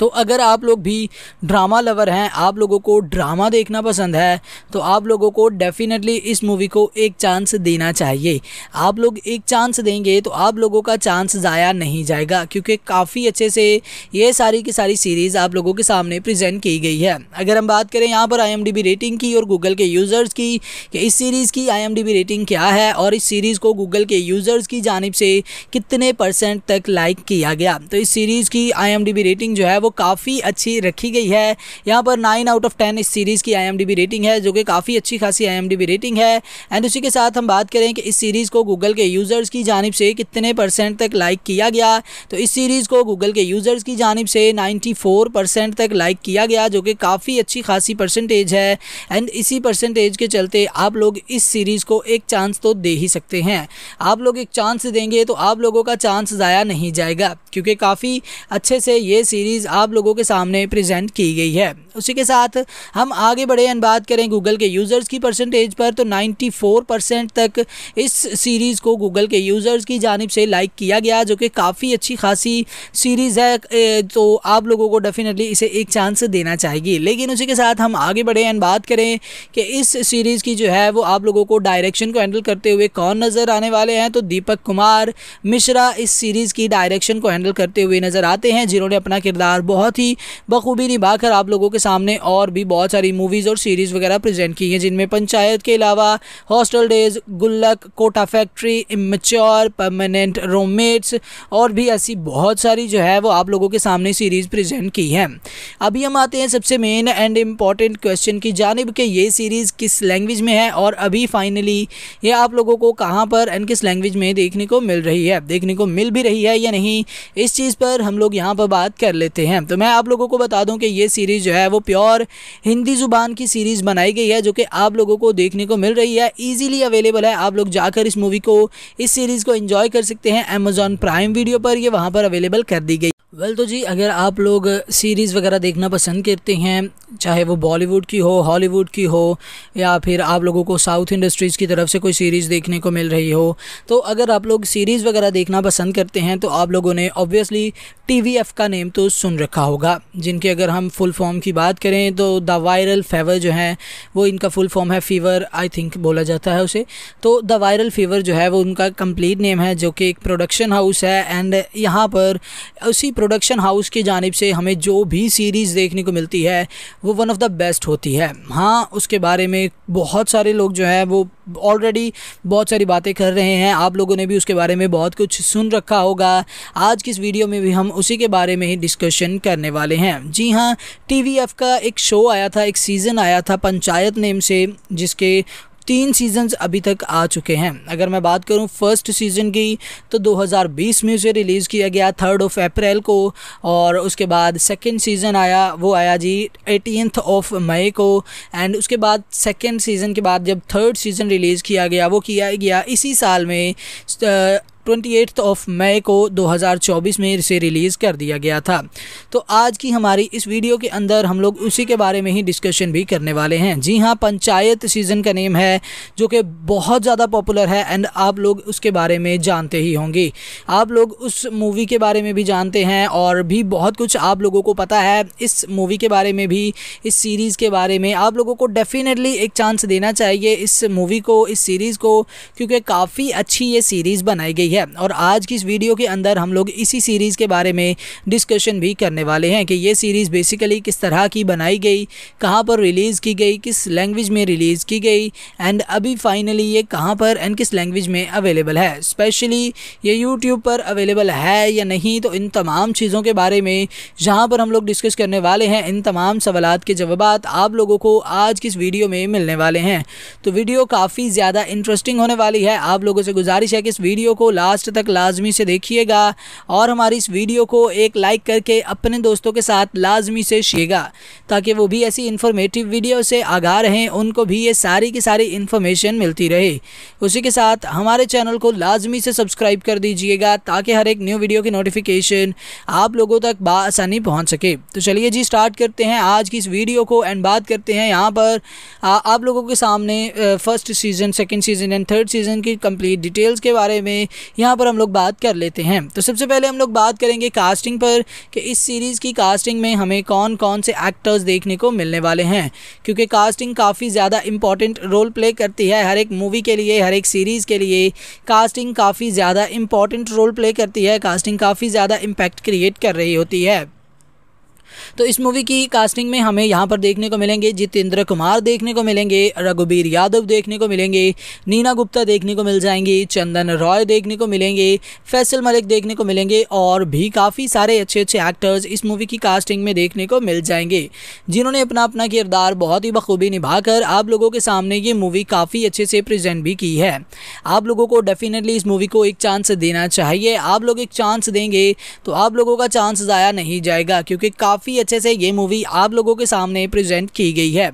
तो अगर आप लोग भी ड्रामा लवर हैं आप लोगों को ड्रामा देखना पसंद है तो आप लोगों को डेफिनेटली इस मूवी को एक चांस देना चाहिए आप लोग एक चांस देंगे तो आप लोगों का चांस ज़ाया नहीं जाएगा क्योंकि काफ़ी अच्छे से ये सारी की सारी सीरीज़ आप लोगों के सामने प्रेजेंट की गई है अगर हम बात करें यहाँ पर आई रेटिंग की और गूगल के यूज़र्स की कि इस सीरीज़ की आई रेटिंग क्या है और इस सीरीज़ को गूगल के यूज़र्स की जानब से कितने परसेंट तक लाइक किया गया तो इस सीरीज़ की आई रेटिंग जो है वो काफ़ी अच्छी रखी गई है यहाँ पर नाइन आउट ऑफ टेन इस सीरीज़ की आई रेटिंग है जो कि काफ़ी अच्छी खासी आई रेटिंग है एंड उसी के साथ हम बात करें कि इस सीरीज़ को गूगल के यूज़र्स की जानब से कितने परसेंट तक लाइक किया गया तो इस सीरीज़ को गूगल के यूज़र्स की जानब से फोर परसेंट तक लाइक किया गया जो कि काफ़ी अच्छी खासी परसेंटेज है एंड इसी परसेंटेज के चलते आप लोग इस सीरीज़ को एक चांस तो दे ही सकते हैं आप लोग एक चांस देंगे तो आप लोगों का चांस ज़ाया नहीं जाएगा क्योंकि काफ़ी अच्छे से ये सीरीज़ आप लोगों के सामने प्रेजेंट की गई है उसी के साथ हम आगे बढ़े एंड बात करें गूगल के यूज़र्स की परसेंटेज पर तो 94 परसेंट तक इस सीरीज़ को गूगल के यूज़र्स की जानब से लाइक किया गया जो कि काफ़ी अच्छी खासी सीरीज़ है तो आप लोगों को डेफिनेटली इसे एक चांस देना चाहिए लेकिन उसी के साथ हम आगे बढ़े एंड बात करें कि इस सीरीज़ की जो है वो आप लोगों को डायरेक्शन को हैंडल करते हुए कौन नज़र आने वाले हैं तो दीपक कुमार मिश्रा इस सीरीज़ की डायरेक्शन को हैंडल करते हुए नज़र आते हैं जिन्होंने अपना किरदार बहुत ही बखूबी निभाकर आप लोगों के सामने और भी बहुत सारी मूवीज़ और सीरीज़ वगैरह प्रेजेंट की हैं जिनमें पंचायत के अलावा hostel days Gullak Kota factory immature permanent रोममेट्स और भी ऐसी बहुत सारी जो है वो आप लोगों के सामने सीरीज़ प्रेजेंट की हैं अभी हम आते हैं सबसे मेन एंड इम्पॉर्टेंट क्वेश्चन की जानब कि ये सीरीज़ किस लैंग्वेज में है और अभी फाइनली ये आप लोगों को कहाँ पर एंड किस लैंग्वेज में देखने को मिल रही है देखने को मिल भी रही है या नहीं इस चीज़ पर हम लोग यहाँ पर बात कर लेते हैं हैं तो मैं आप लोगों को बता दूं कि ये सीरीज़ जो है वो प्योर हिंदी ज़ुबान की सीरीज़ बनाई गई है जो कि आप लोगों को देखने को मिल रही है ईजीली अवेलेबल है आप लोग जाकर इस मूवी को इस सीरीज़ को इन्जॉय कर सकते हैं अमेज़ॉन प्राइम वीडियो पर यह वहाँ पर अवेलेबल कर दी गई वेल तो जी अगर आप लोग सीरीज़ वगैरह देखना पसंद करते हैं चाहे वो बॉलीवुड की हो हॉलीवुड की हो या फिर आप लोगों को साउथ इंडस्ट्रीज़ की तरफ से कोई सीरीज़ देखने को मिल रही हो तो अगर आप लोग सीरीज़ वगैरह देखना पसंद करते हैं तो आप लोगों ने ऑब्वियसली टी का नेम तो सुन रखा होगा जिनके अगर हम फुल फॉर्म की बात करें तो द वायरल फेवर जो है वो इनका फुल फॉर्म है फ़ीवर आई थिंक बोला जाता है उसे तो द वायरल फीवर जो है वो उनका कंप्लीट नेम है जो कि एक प्रोडक्शन हाउस है एंड यहाँ पर उसी प्रोडक्शन हाउस की जानब से हमें जो भी सीरीज़ देखने को मिलती है वो वन ऑफ़ द बेस्ट होती है हाँ उसके बारे में बहुत सारे लोग जो है वो ऑलरेडी बहुत सारी बातें कर रहे हैं आप लोगों ने भी उसके बारे में बहुत कुछ सुन रखा होगा आज की इस वीडियो में भी हम उसी के बारे में ही डिस्कशन करने वाले हैं जी हाँ टी का एक शो आया था एक सीज़न आया था पंचायत नेम से जिसके तीन सीजन्स अभी तक आ चुके हैं अगर मैं बात करूँ फर्स्ट सीज़न की तो 2020 में उसे रिलीज़ किया गया थर्ड ऑफ अप्रैल को और उसके बाद सेकेंड सीज़न आया वो आया जी एटीनथ ऑफ मई को एंड उसके बाद सेकेंड सीज़न के बाद जब थर्ड सीज़न रिलीज़ किया गया वो किया गया इसी साल में ट्वेंटी ऑफ मई को 2024 में इसे रिलीज़ कर दिया गया था तो आज की हमारी इस वीडियो के अंदर हम लोग उसी के बारे में ही डिस्कशन भी करने वाले हैं जी हाँ पंचायत सीज़न का नेम है जो कि बहुत ज़्यादा पॉपुलर है एंड आप लोग उसके बारे में जानते ही होंगे आप लोग उस मूवी के बारे में भी जानते हैं और भी बहुत कुछ आप लोगों को पता है इस मूवी के बारे में भी इस सीरीज़ के बारे में आप लोगों को डेफिनेटली एक चांस देना चाहिए इस मूवी को इस सीरीज़ को क्योंकि काफ़ी अच्छी ये सीरीज़ बनाई गई है है और आज की इस वीडियो के अंदर हम लोग इसी सीरीज़ के बारे में डिस्कशन भी करने वाले हैं कि ये सीरीज़ बेसिकली किस तरह की बनाई गई कहाँ पर रिलीज़ की गई किस लैंग्वेज में रिलीज़ की गई एंड अभी फाइनली ये कहाँ पर एंड किस लैंग्वेज में अवेलेबल है स्पेशली ये यूट्यूब पर अवेलेबल है या नहीं तो इन तमाम चीज़ों के बारे में जहाँ पर हम लोग डिस्कस करने वाले हैं इन तमाम सवाल के जवाब आप लोगों को आज की इस वीडियो में मिलने वाले हैं तो वीडियो काफ़ी ज़्यादा इंटरेस्टिंग होने वाली है आप लोगों से गुजारिश है कि इस वीडियो को ला लास्ट तक लाजमी से देखिएगा और हमारी इस वीडियो को एक लाइक करके अपने दोस्तों के साथ लाजमी से शेगा ताकि वो भी ऐसी इन्फॉर्मेटिव वीडियो से आगा रहें उनको भी ये सारी की सारी इन्फॉर्मेशन मिलती रहे उसी के साथ हमारे चैनल को लाजमी से सब्सक्राइब कर दीजिएगा ताकि हर एक न्यू वीडियो की नोटिफिकेशन आप लोगों तक बसानी पहुँच सके तो चलिए जी स्टार्ट करते हैं आज की इस वीडियो को एंड बात करते हैं यहाँ पर आ, आप लोगों के सामने first season second season and third season की कंप्लीट डिटेल्स के बारे में यहाँ पर हम लोग बात कर लेते हैं तो सबसे पहले हम लोग बात करेंगे कास्टिंग पर कि इस सीरीज़ की कास्टिंग में हमें कौन कौन से एक्टर्स देखने को मिलने वाले हैं क्योंकि कास्टिंग काफ़ी ज़्यादा इंपॉर्टेंट रोल प्ले करती है हर एक मूवी के लिए हर एक सीरीज़ के लिए कास्टिंग काफ़ी ज़्यादा इंपॉर्टेंट रोल प्ले करती है कास्टिंग काफ़ी ज़्यादा इम्पैक्ट क्रिएट कर रही होती है तो इस मूवी की कास्टिंग में हमें यहाँ पर देखने को मिलेंगे जितेंद्र कुमार देखने को मिलेंगे रघुबीर यादव देखने को मिलेंगे नीना गुप्ता देखने को मिल जाएंगे चंदन रॉय देखने को मिलेंगे फैसल मलिक देखने को मिलेंगे और भी काफ़ी सारे अच्छे अच्छे एक्टर्स इस मूवी की कास्टिंग में देखने को मिल जाएंगे जिन्होंने अपना अपना किरदार बहुत ही बखूबी निभाकर आप लोगों के सामने ये मूवी काफ़ी अच्छे से प्रजेंट भी की है आप लोगों को डेफिनेटली इस मूवी को एक चांस देना चाहिए आप लोग एक चांस देंगे तो आप लोगों का चांस ज़ाया नहीं जाएगा क्योंकि काफ़ी काफ़ी अच्छे से ये मूवी आप लोगों के सामने प्रेजेंट की गई है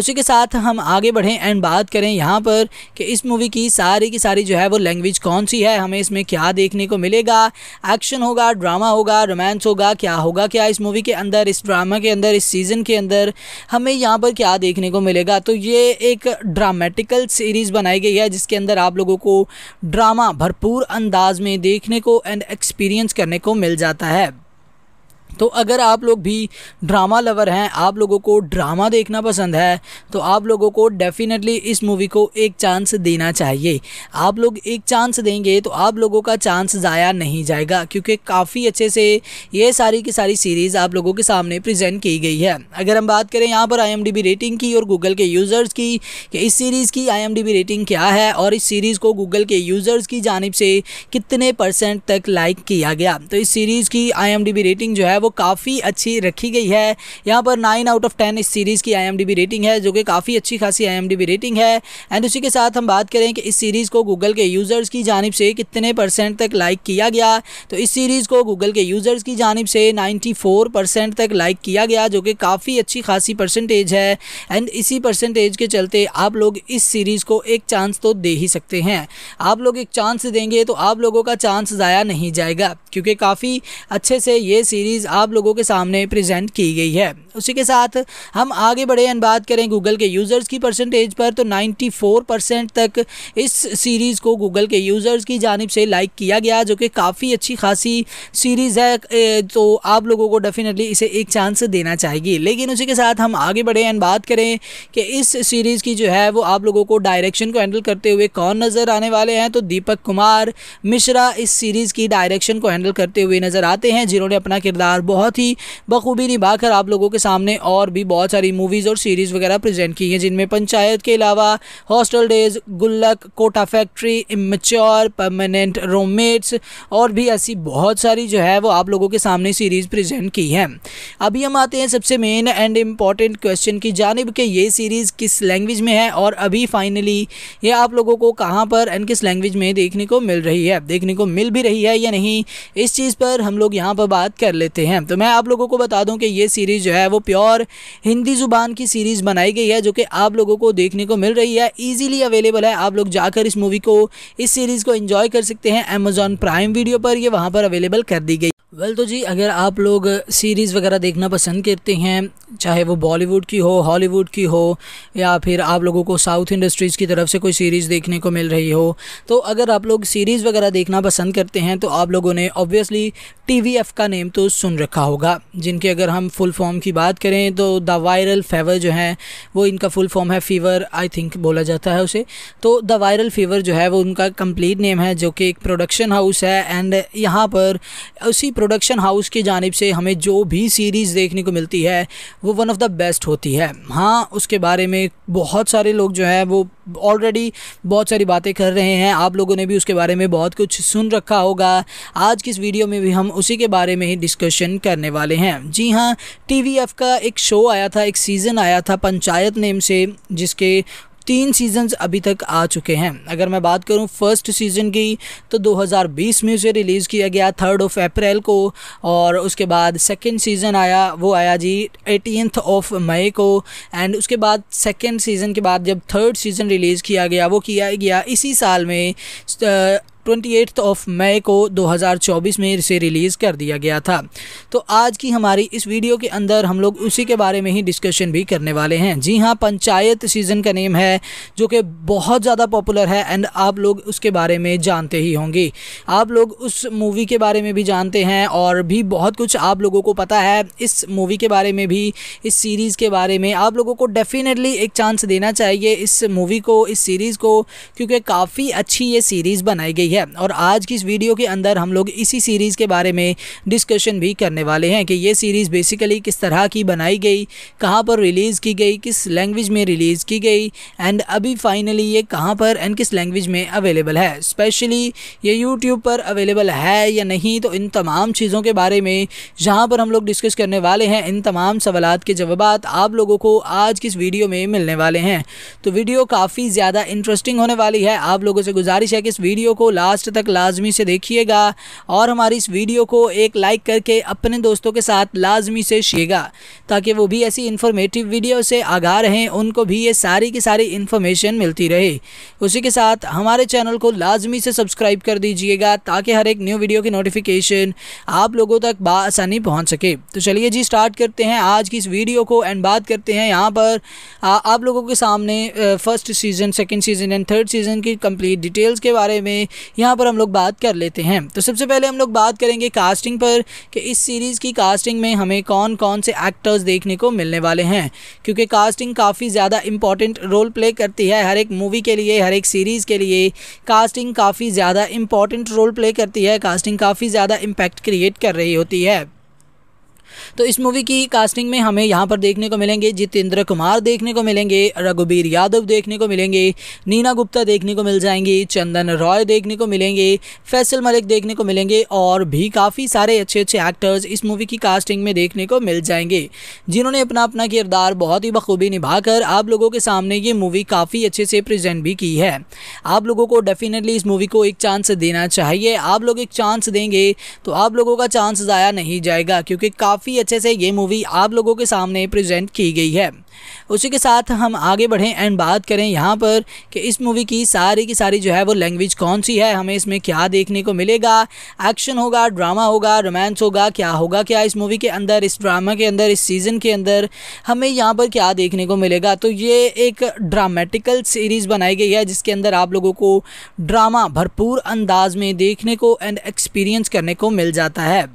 उसी के साथ हम आगे बढ़ें एंड बात करें यहाँ पर कि इस मूवी की सारी की सारी जो है वो लैंग्वेज कौन सी है हमें इसमें क्या देखने को मिलेगा एक्शन होगा ड्रामा होगा रोमांस होगा क्या होगा क्या इस मूवी के अंदर इस ड्रामा के अंदर इस सीज़न के अंदर हमें यहाँ पर क्या देखने को मिलेगा तो ये एक ड्रामेटिकल सीरीज़ बनाई गई है जिसके अंदर आप लोगों को ड्रामा भरपूर अंदाज में देखने को एंड एक्सपीरियंस करने को मिल जाता है तो अगर आप लोग भी ड्रामा लवर हैं आप लोगों को ड्रामा देखना पसंद है तो आप लोगों को डेफ़िनेटली इस मूवी को एक चांस देना चाहिए आप लोग एक चांस देंगे तो आप लोगों का चांस ज़ाया नहीं जाएगा क्योंकि काफ़ी अच्छे से ये सारी की सारी सीरीज़ आप लोगों के सामने प्रेजेंट की गई है अगर हम बात करें यहाँ पर आई रेटिंग की और गूगल के यूज़र्स की कि इस सीरीज़ की आई रेटिंग क्या है और इस सीरीज़ को गूगल के यूज़र्स की जानब से कितने परसेंट तक लाइक किया गया तो इस सीरीज़ की आई रेटिंग जो है वो काफ़ी अच्छी रखी गई है यहाँ पर नाइन आउट ऑफ टेन इस सीरीज़ की आई रेटिंग है जो कि काफ़ी अच्छी खासी आई रेटिंग है एंड उसी के साथ हम बात करें कि इस सीरीज़ को गूगल के यूज़र्स की जानब से कितने परसेंट तक लाइक किया गया तो इस सीरीज़ को गूगल के यूज़र्स की जानब से नाइन्टी तक लाइक किया गया जो कि काफ़ी अच्छी खासी परसेंटेज है एंड इसी परसेंटेज के चलते आप लोग इस सीरीज़ को एक चांस तो दे ही सकते हैं आप लोग एक चांस देंगे तो आप लोगों का चांस ज़ाया नहीं जाएगा क्योंकि काफ़ी अच्छे से ये सीरीज़ आप लोगों के सामने प्रेजेंट की गई है उसी के साथ हम आगे बढ़े एंड बात करें गूगल के यूज़र्स की परसेंटेज पर तो 94 परसेंट तक इस सीरीज़ को गूगल के यूज़र्स की जानब से लाइक किया गया जो कि काफ़ी अच्छी खासी सीरीज़ है तो आप लोगों को डेफिनेटली इसे एक चांस देना चाहिए लेकिन उसी के साथ हम आगे बढ़े एंड बात करें कि इस सीरीज़ की जो है वो आप लोगों को डायरेक्शन को हैंडल करते हुए कौन नज़र आने वाले हैं तो दीपक कुमार मिश्रा इस सीरीज़ की डायरेक्शन को हैंडल करते हुए नज़र आते हैं जिन्होंने अपना किरदार और बहुत ही बखूबी निभा कर आप लोगों के सामने और भी बहुत सारी मूवीज़ और सीरीज़ वगैरह प्रेजेंट की हैं जिनमें पंचायत के अलावा hostel days Gullak Kota factory immature permanent रोमेट्स और भी ऐसी बहुत सारी जो है वो आप लोगों के सामने सीरीज़ प्रजेंट की है अभी हम आते हैं सबसे मेन एंड इम्पॉर्टेंट क्वेश्चन की जानब कि ये सीरीज़ किस लैंग्वेज में है और अभी फाइनली ये आप लोगों को कहाँ पर एंड किस लैंग्वेज में देखने को मिल रही है देखने को मिल भी रही है या नहीं इस चीज़ पर हम लोग यहाँ पर बात कर लेते हैं हैं तो मैं आप लोगों को बता दूं कि ये सीरीज़ जो है वो प्योर हिंदी ज़ुबान की सीरीज़ बनाई गई है जो कि आप लोगों को देखने को मिल रही है ईजिली अवेलेबल है आप लोग जाकर इस मूवी को इस सीरीज़ को इन्जॉय कर सकते हैं अमेज़ॉन प्राइम वीडियो पर यह वहाँ पर अवेलेबल कर दी गई वेल well, तो जी अगर आप लोग सीरीज़ वगैरह देखना पसंद करते हैं चाहे वो बॉलीवुड की हो हॉलीवुड की हो या फिर आप लोगों को साउथ इंडस्ट्रीज़ की तरफ से कोई सीरीज़ देखने को मिल रही हो तो अगर आप लोग सीरीज़ वगैरह देखना पसंद करते हैं तो आप लोगों ने ऑब्वियसली टी का नेम तो सुन रखा होगा जिनके अगर हम फुल फॉर्म की बात करें तो द वायरल फेवर जो है वो इनका फुल फॉर्म है फ़ीवर आई थिंक बोला जाता है उसे तो द वायरल फीवर जो है वो उनका कम्प्लीट नेम है जो कि एक प्रोडक्शन हाउस है एंड यहाँ पर उसी प्रोडक्शन हाउस की जानब से हमें जो भी सीरीज़ देखने को मिलती है वो वन ऑफ़ द बेस्ट होती है हाँ उसके बारे में बहुत सारे लोग जो है वो ऑलरेडी बहुत सारी बातें कर रहे हैं आप लोगों ने भी उसके बारे में बहुत कुछ सुन रखा होगा आज की इस वीडियो में भी हम उसी के बारे में ही डिस्कशन करने वाले हैं जी हाँ टी का एक शो आया था एक सीज़न आया था पंचायत नेम से जिसके तीन सीजन्स अभी तक आ चुके हैं अगर मैं बात करूं फर्स्ट सीज़न की तो 2020 में उसे रिलीज़ किया गया थर्ड ऑफ अप्रैल को और उसके बाद सेकेंड सीज़न आया वो आया जी एटीनथ ऑफ मई को एंड उसके बाद सेकेंड सीज़न के बाद जब थर्ड सीज़न रिलीज़ किया गया वो किया गया इसी साल में ट्वेंटी ऑफ मई को 2024 में इसे रिलीज़ कर दिया गया था तो आज की हमारी इस वीडियो के अंदर हम लोग उसी के बारे में ही डिस्कशन भी करने वाले हैं जी हाँ पंचायत सीज़न का नेम है जो कि बहुत ज़्यादा पॉपुलर है एंड आप लोग उसके बारे में जानते ही होंगे आप लोग उस मूवी के बारे में भी जानते हैं और भी बहुत कुछ आप लोगों को पता है इस मूवी के बारे में भी इस सीरीज़ के बारे में आप लोगों को डेफिनेटली एक चांस देना चाहिए इस मूवी को इस सीरीज़ को क्योंकि काफ़ी अच्छी ये सीरीज़ बनाई गई है है और आज की इस वीडियो के अंदर हम लोग इसी सीरीज़ के बारे में डिस्कशन भी करने वाले हैं कि ये सीरीज़ बेसिकली किस तरह की बनाई गई कहाँ पर रिलीज़ की गई किस लैंग्वेज में रिलीज़ की गई एंड अभी फाइनली ये कहाँ पर एंड किस लैंग्वेज में अवेलेबल है स्पेशली ये यूट्यूब पर अवेलेबल है या नहीं तो इन तमाम चीज़ों के बारे में जहाँ पर हम लोग डिस्कस करने वाले हैं इन तमाम सवाल के जवाब आप लोगों को आज की इस वीडियो में मिलने वाले हैं तो वीडियो काफ़ी ज़्यादा इंटरेस्टिंग होने वाली है आप लोगों से गुजारिश है कि इस वीडियो को लास्ट तक लाजमी से देखिएगा और हमारी इस वीडियो को एक लाइक करके अपने दोस्तों के साथ लाजमी से शेगा ताकि वो भी ऐसी इन्फॉर्मेटिव वीडियो से आगाह रहें उनको भी ये सारी की सारी इन्फॉर्मेशन मिलती रहे उसी के साथ हमारे चैनल को लाजमी से सब्सक्राइब कर दीजिएगा ताकि हर एक न्यू वीडियो की नोटिफिकेशन आप लोगों तक बसानी पहुँच सके तो चलिए जी स्टार्ट करते हैं आज की इस वीडियो को एंड बात करते हैं यहाँ पर आ, आप लोगों के सामने first season second season and third season की कम्प्लीट डिटेल्स के बारे में यहाँ पर हम लोग बात कर लेते हैं तो सबसे पहले हम लोग बात करेंगे कास्टिंग पर कि इस सीरीज़ की कास्टिंग में हमें कौन कौन से एक्टर्स देखने को मिलने वाले हैं क्योंकि कास्टिंग काफ़ी ज़्यादा इंपॉर्टेंट रोल प्ले करती है हर एक मूवी के लिए हर एक सीरीज़ के लिए कास्टिंग काफ़ी ज़्यादा इंपॉर्टेंट रोल प्ले करती है कास्टिंग काफ़ी ज़्यादा इम्पैक्ट क्रिएट कर रही होती है तो इस मूवी की कास्टिंग में हमें यहाँ पर देखने को मिलेंगे जितेंद्र कुमार देखने को मिलेंगे रघुबीर यादव देखने को मिलेंगे नीना गुप्ता देखने को मिल जाएंगी चंदन रॉय देखने को मिलेंगे फैसल मलिक देखने को मिलेंगे और भी काफ़ी सारे अच्छे अच्छे एक्टर्स इस मूवी की कास्टिंग में देखने को मिल जाएंगे जिन्होंने अपना अपना किरदार बहुत ही बखूबी निभाकर आप लोगों के सामने ये मूवी काफ़ी अच्छे से प्रजेंट भी की है आप लोगों को डेफिनेटली इस मूवी को एक चांस देना चाहिए आप लोग एक चांस देंगे तो आप लोगों का चांस ज़ाया नहीं जाएगा क्योंकि काफ़ी काफ़ी अच्छे से ये मूवी आप लोगों के सामने प्रेजेंट की गई है उसी के साथ हम आगे बढ़ें एंड बात करें यहाँ पर कि इस मूवी की सारी की सारी जो है वो लैंग्वेज कौन सी है हमें इसमें क्या देखने को मिलेगा एक्शन होगा ड्रामा होगा रोमांस होगा क्या होगा क्या इस मूवी के अंदर इस ड्रामा के अंदर इस सीज़न के अंदर हमें यहाँ पर क्या देखने को मिलेगा तो ये एक ड्रामेटिकल सीरीज़ बनाई गई है जिसके अंदर आप लोगों को ड्रामा भरपूर अंदाज में देखने को एंड एक्सपीरियंस करने को मिल जाता है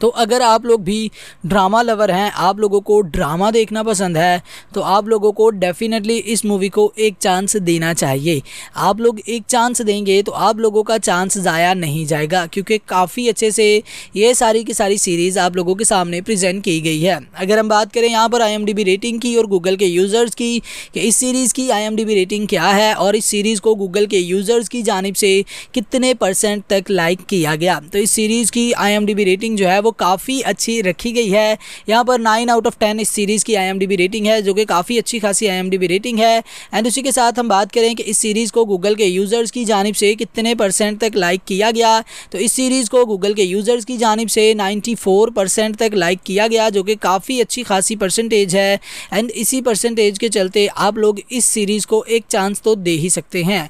तो अगर आप लोग भी ड्रामा लवर हैं आप लोगों को ड्रामा देखना पसंद है तो आप लोगों को डेफिनेटली इस मूवी को एक चांस देना चाहिए आप लोग एक चांस देंगे तो आप लोगों का चांस ज़ाया नहीं जाएगा क्योंकि काफ़ी अच्छे से ये सारी की सारी सीरीज़ आप लोगों के सामने प्रेजेंट की गई है अगर हम बात करें यहाँ पर आई रेटिंग की और गूगल के यूज़र्स की कि इस सीरीज़ की आई रेटिंग क्या है और इस सीरीज़ को गूगल के यूज़र्स की जानब से कितने परसेंट तक लाइक किया गया तो इस सीरीज़ की आई रेटिंग जो है वो काफ़ी अच्छी रखी गई है यहाँ पर नाइन आउट ऑफ टेन इस सीरीज़ की आई रेटिंग है जो कि काफ़ी अच्छी खासी आई रेटिंग है एंड उसी के साथ हम बात करें कि इस सीरीज़ को गूगल के यूज़र्स की जानब से कितने परसेंट तक लाइक किया गया तो इस सीरीज़ को गूगल के यूज़र्स की जानब से नाइन्टी तक लाइक किया गया जो कि काफ़ी अच्छी खासी परसेंटेज है एंड इसी परसेंटेज के चलते आप लोग इस सीरीज़ को एक चांस तो दे ही सकते हैं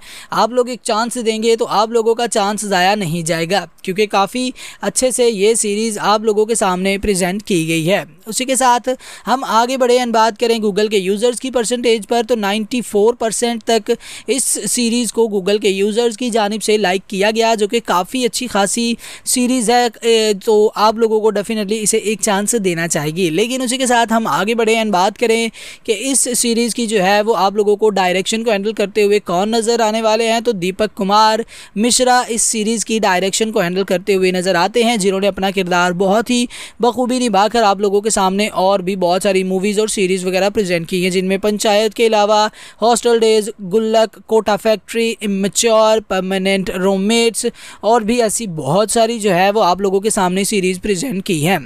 आप लोग एक चांस देंगे तो आप लोगों का चांस ज़ाया नहीं जाएगा क्योंकि काफ़ी अच्छे से ये सीरीज़ आप लोगों के सामने प्रेजेंट की गई है उसी के साथ हम आगे बढ़े एंड बात करें गूगल के यूज़र्स की परसेंटेज पर तो 94 परसेंट तक इस सीरीज़ को गूगल के यूज़र्स की जानब से लाइक किया गया जो कि काफ़ी अच्छी खासी सीरीज़ है तो आप लोगों को डेफिनेटली इसे एक चांस देना चाहिए लेकिन उसी के साथ हम आगे बढ़े एंड बात करें कि इस सीरीज़ की जो है वो आप लोगों को डायरेक्शन को हैंडल करते हुए कौन नज़र आने वाले हैं तो दीपक कुमार मिश्रा इस सीरीज़ की डायरेक्शन को हैंडल करते हुए नज़र आते हैं जिन्होंने अपना किरदार बहुत ही बखूबी निभाकर आप लोगों के सामने और भी बहुत सारी मूवीज़ और सीरीज़ वगैरह प्रेजेंट की हैं जिनमें पंचायत के अलावा hostel days Gullak Kota factory immature permanent रोममेट्स और भी ऐसी बहुत सारी जो है वो आप लोगों के सामने सीरीज़ प्रजेंट की है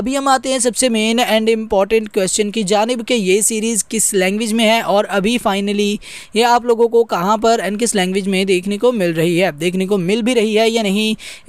अभी हम आते हैं सबसे मेन एंड इम्पॉर्टेंट क्वेश्चन की जानब कि ये सीरीज़ किस लैंग्वेज में है और अभी फाइनली ये आप लोगों को कहाँ पर एंड किस लैंग्वेज में देखने को मिल रही है देखने को मिल भी रही है या नहीं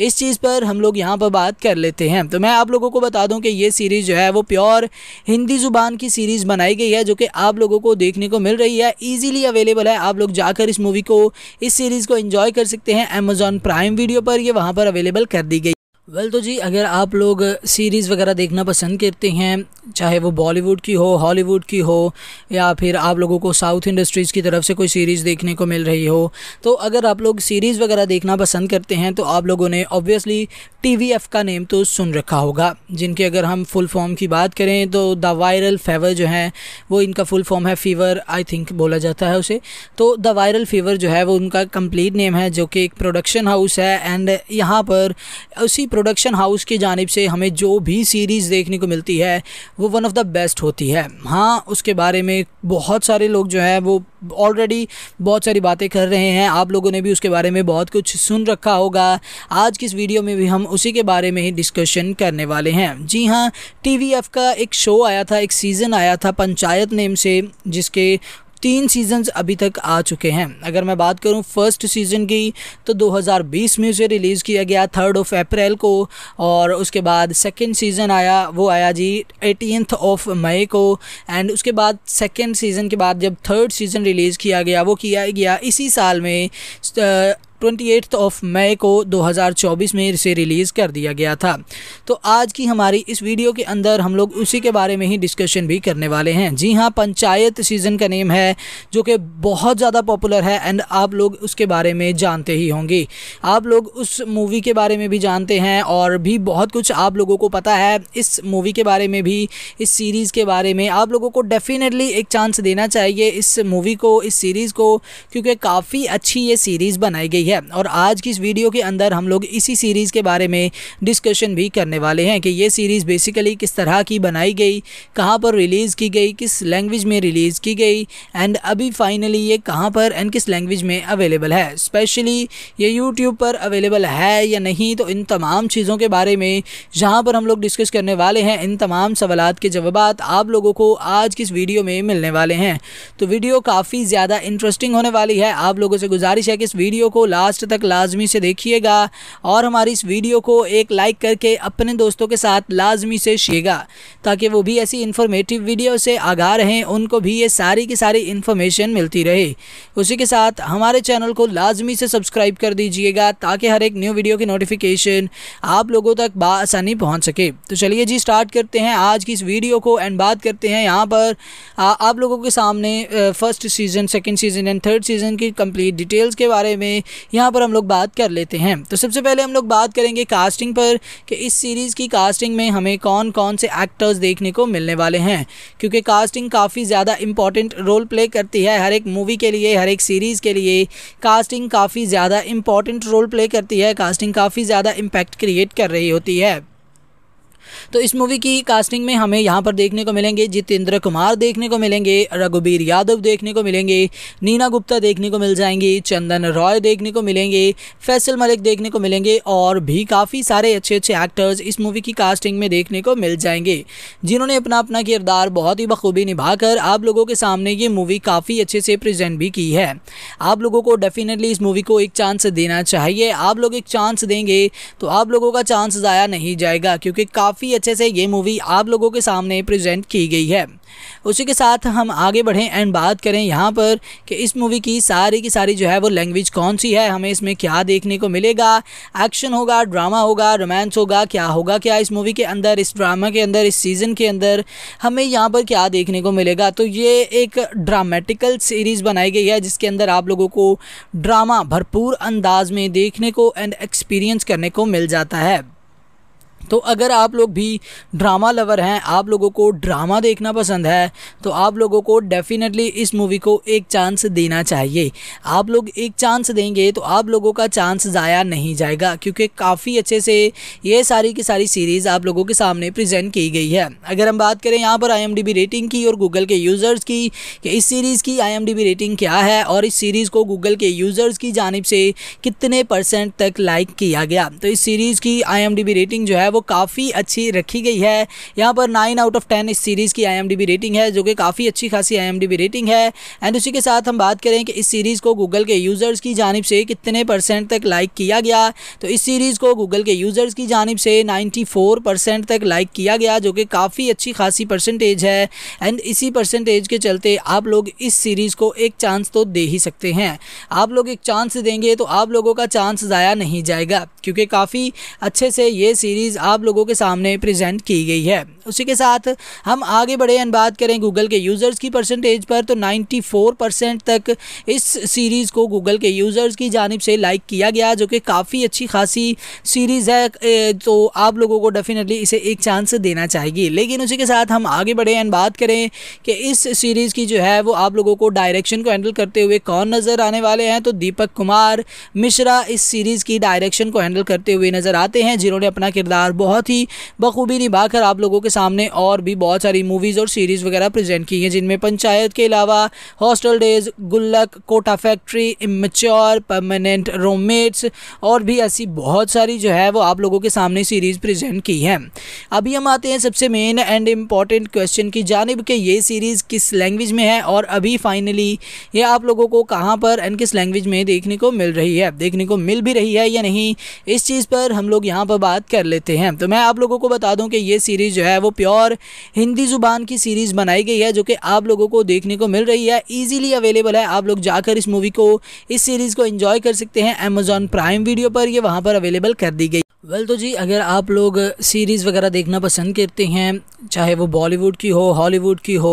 इस चीज़ पर हम लोग यहाँ पर बात कर लेते हैं तो मैं आप लोगों को बता दूँ कि ये सीरीज़ जो है वो प्योर हिंदी ज़ुबान की सीरीज़ बनाई गई है जो कि आप लोगों को देखने को मिल रही है ईजिली अवेलेबल है आप लोग जाकर इस मूवी को इस सीरीज़ को इन्जॉय कर सकते हैं अमेज़ॉन प्राइम वीडियो पर यह वहाँ पर अवेलेबल कर दी गई वेल well, तो जी अगर आप लोग सीरीज़ वगैरह देखना पसंद करते हैं चाहे वो बॉलीवुड की हो हॉलीवुड की हो या फिर आप लोगों को साउथ इंडस्ट्रीज़ की तरफ से कोई सीरीज़ देखने को मिल रही हो तो अगर आप लोग सीरीज़ वगैरह देखना पसंद करते हैं तो आप लोगों ने ऑब्वियसली टी का नेम तो सुन रखा होगा जिनके अगर हम फुल फॉर्म की बात करें तो द वायरल फेवर जो है वो इनका फुल फॉर्म है फ़ीवर आई थिंक बोला जाता है उसे तो द वायरल फ़ीवर जो है वो उनका कंप्लीट नेम है जो कि एक प्रोडक्शन हाउस है एंड यहाँ पर उसी प्रोडक्शन हाउस की जानब से हमें जो भी सीरीज़ देखने को मिलती है वो वन ऑफ़ द बेस्ट होती है हाँ उसके बारे में बहुत सारे लोग जो हैं वो ऑलरेडी बहुत सारी बातें कर रहे हैं आप लोगों ने भी उसके बारे में बहुत कुछ सुन रखा होगा आज की इस वीडियो में भी हम उसी के बारे में ही डिस्कशन करने वाले हैं जी हाँ टी का एक शो आया था एक सीज़न आया था पंचायत नेम से जिसके तीन सीजन्स अभी तक आ चुके हैं अगर मैं बात करूं फर्स्ट सीज़न की तो 2020 में उसे रिलीज़ किया गया थर्ड ऑफ अप्रैल को और उसके बाद सेकेंड सीज़न आया वो आया जी एटीनथ ऑफ मई को एंड उसके बाद सेकेंड सीज़न के बाद जब थर्ड सीज़न रिलीज़ किया गया वो किया गया इसी साल में ट्वेंटी ऑफ मई को 2024 में इसे रिलीज़ कर दिया गया था तो आज की हमारी इस वीडियो के अंदर हम लोग उसी के बारे में ही डिस्कशन भी करने वाले हैं जी हाँ पंचायत सीज़न का नेम है जो कि बहुत ज़्यादा पॉपुलर है एंड आप लोग उसके बारे में जानते ही होंगे आप लोग उस मूवी के बारे में भी जानते हैं और भी बहुत कुछ आप लोगों को पता है इस मूवी के बारे में भी इस सीरीज़ के बारे में आप लोगों को डेफिनेटली एक चांस देना चाहिए इस मूवी को इस सीरीज़ को क्योंकि काफ़ी अच्छी ये सीरीज़ बनाई गई ठीक है और आज की इस वीडियो के अंदर हम लोग इसी सीरीज़ के बारे में डिस्कशन भी करने वाले हैं कि ये सीरीज़ बेसिकली किस तरह की बनाई गई कहाँ पर रिलीज़ की गई किस लैंग्वेज में रिलीज़ की गई एंड अभी फाइनली ये कहाँ पर एंड किस लैंग्वेज में अवेलेबल है स्पेशली ये यूट्यूब पर अवेलेबल है या नहीं तो इन तमाम चीज़ों के बारे में जहाँ पर हम लोग डिस्कस करने वाले हैं इन तमाम सवाल के जवाब आप लोगों को आज की इस वीडियो में मिलने वाले हैं तो वीडियो काफ़ी ज़्यादा इंटरेस्टिंग होने वाली है आप लोगों से गुजारिश है कि इस वीडियो को लास्ट तक लाजमी से देखिएगा और हमारी इस वीडियो को एक लाइक करके अपने दोस्तों के साथ लाजमी से शेगा ताकि वो भी ऐसी इन्फॉर्मेटिव वीडियो से आगा रहें उनको भी ये सारी की सारी इन्फॉर्मेशन मिलती रहे उसी के साथ हमारे चैनल को लाजमी से सब्सक्राइब कर दीजिएगा ताकि हर एक न्यू वीडियो की नोटिफिकेशन आप लोगों तक बसानी पहुँच सके तो चलिए जी स्टार्ट करते हैं आज की इस वीडियो को एंड बात करते हैं यहाँ पर आ, आप लोगों के सामने first season second season and third season की कंप्लीट डिटेल्स के बारे में यहाँ पर हम लोग बात कर लेते हैं तो सबसे पहले हम लोग बात करेंगे कास्टिंग पर कि इस सीरीज़ की कास्टिंग में हमें कौन कौन से एक्टर्स देखने को मिलने वाले हैं क्योंकि कास्टिंग काफ़ी ज़्यादा इंपॉर्टेंट रोल प्ले करती है हर एक मूवी के लिए हर एक सीरीज़ के लिए कास्टिंग काफ़ी ज़्यादा इंपॉर्टेंट रोल प्ले करती है कास्टिंग काफ़ी ज़्यादा इम्पैक्ट क्रिएट कर रही होती है तो इस मूवी की कास्टिंग में हमें यहाँ पर देखने को मिलेंगे जितेंद्र कुमार देखने को मिलेंगे रघुबीर यादव देखने को मिलेंगे नीना गुप्ता देखने को मिल जाएंगी चंदन रॉय देखने को मिलेंगे फैसल मलिक देखने को मिलेंगे और भी काफ़ी सारे अच्छे अच्छे एक्टर्स इस मूवी की कास्टिंग में देखने को मिल जाएंगे जिन्होंने अपना अपना किरदार बहुत ही बखूबी निभाकर आप लोगों के सामने ये मूवी काफ़ी अच्छे से प्रजेंट भी की है आप लोगों को डेफिनेटली इस मूवी को एक चांस देना चाहिए आप लोग एक चांस देंगे तो आप लोगों का चांस ज़ाया नहीं जाएगा क्योंकि काफ़ी काफ़ी अच्छे से ये मूवी आप लोगों के सामने प्रेजेंट की गई है उसी के साथ हम आगे बढ़ें एंड बात करें यहाँ पर कि इस मूवी की सारी की सारी जो है वो लैंग्वेज कौन सी है हमें इसमें क्या देखने को मिलेगा एक्शन होगा ड्रामा होगा रोमांस होगा क्या होगा क्या इस मूवी के अंदर इस ड्रामा के अंदर इस सीज़न के अंदर हमें यहाँ पर क्या देखने को मिलेगा तो ये एक ड्रामेटिकल सीरीज़ बनाई गई है जिसके अंदर आप लोगों को ड्रामा भरपूर अंदाज में देखने को एंड एक्सपीरियंस करने को मिल जाता है तो अगर आप लोग भी ड्रामा लवर हैं आप लोगों को ड्रामा देखना पसंद है तो आप लोगों को डेफिनेटली इस मूवी को एक चांस देना चाहिए आप लोग एक चांस देंगे तो आप लोगों का चांस ज़ाया नहीं जाएगा क्योंकि काफ़ी अच्छे से ये सारी की सारी सीरीज़ आप लोगों के सामने प्रेजेंट की गई है अगर हम बात करें यहाँ पर आई रेटिंग की और गूगल के यूज़र्स की कि इस सीरीज़ की आई रेटिंग क्या है और इस सीरीज़ को गूगल के यूज़र्स की जानब से कितने परसेंट तक लाइक किया गया तो इस सीरीज़ की आई रेटिंग जो है वो काफ़ी अच्छी रखी गई है यहाँ पर नाइन आउट ऑफ टेन इस सीरीज़ की आई रेटिंग है जो कि काफ़ी अच्छी खासी आई रेटिंग है एंड उसी के साथ हम बात करें कि इस सीरीज़ को गूगल के यूज़र्स की जानब से कितने परसेंट तक लाइक किया गया तो इस सीरीज़ को गूगल के यूज़र्स की जानब से नाइन्टी फोर परसेंट तक लाइक किया गया जो कि काफ़ी अच्छी खासी परसेंटेज है एंड इसी परसेंटेज के चलते आप लोग इस सीरीज़ को एक चांस तो दे ही सकते हैं आप लोग एक चांस देंगे तो आप लोगों का चांस ज़ाया नहीं जाएगा क्योंकि काफ़ी अच्छे से ये सीरीज़ आप लोगों के सामने प्रेजेंट की गई है उसी के साथ हम आगे बढ़े एंड बात करें गूगल के यूज़र्स की परसेंटेज पर तो 94 परसेंट तक इस सीरीज़ को गूगल के यूज़र्स की जानब से लाइक किया गया जो कि काफ़ी अच्छी खासी सीरीज़ है तो आप लोगों को डेफिनेटली इसे एक चांस देना चाहिए लेकिन उसी के साथ हम आगे बढ़े एंड बात करें कि इस सीरीज़ की जो है वो आप लोगों को डायरेक्शन को हैंडल करते हुए कौन नज़र आने वाले हैं तो दीपक कुमार मिश्रा इस सीरीज़ की डायरेक्शन को हैंडल करते हुए नज़र आते हैं जिन्होंने अपना किरदार बहुत ही बखूबी निभाकर आप लोगों के सामने और भी बहुत सारी मूवीज़ और सीरीज़ वगैरह प्रेजेंट की हैं जिनमें पंचायत के अलावा hostel days Gullak Kota factory immature permanent रोममेट्स और भी ऐसी बहुत सारी जो है वो आप लोगों के सामने सीरीज़ प्रेजेंट की है अभी हम आते हैं सबसे मेन एंड इम्पॉर्टेंट क्वेश्चन की जानब कि ये सीरीज़ किस लैंग्वेज में है और अभी फाइनली ये आप लोगों को कहाँ पर एंड किस लैंग्वेज में देखने को मिल रही है देखने को मिल भी रही है या नहीं इस चीज़ पर हम लोग यहाँ पर बात कर लेते हैं हैं तो मैं आप लोगों को बता दूं कि ये सीरीज़ जो है वो प्योर हिंदी ज़ुबान की सीरीज़ बनाई गई है जो कि आप लोगों को देखने को मिल रही है ईजीली अवेलेबल है आप लोग जाकर इस मूवी को इस सीरीज़ को इन्जॉय कर सकते हैं अमेज़ॉन प्राइम वीडियो पर यह वहाँ पर अवेलेबल कर दी गई वेल तो जी अगर आप लोग सीरीज़ वगैरह देखना पसंद करते हैं चाहे वो बॉलीवुड की हो हॉलीवुड की हो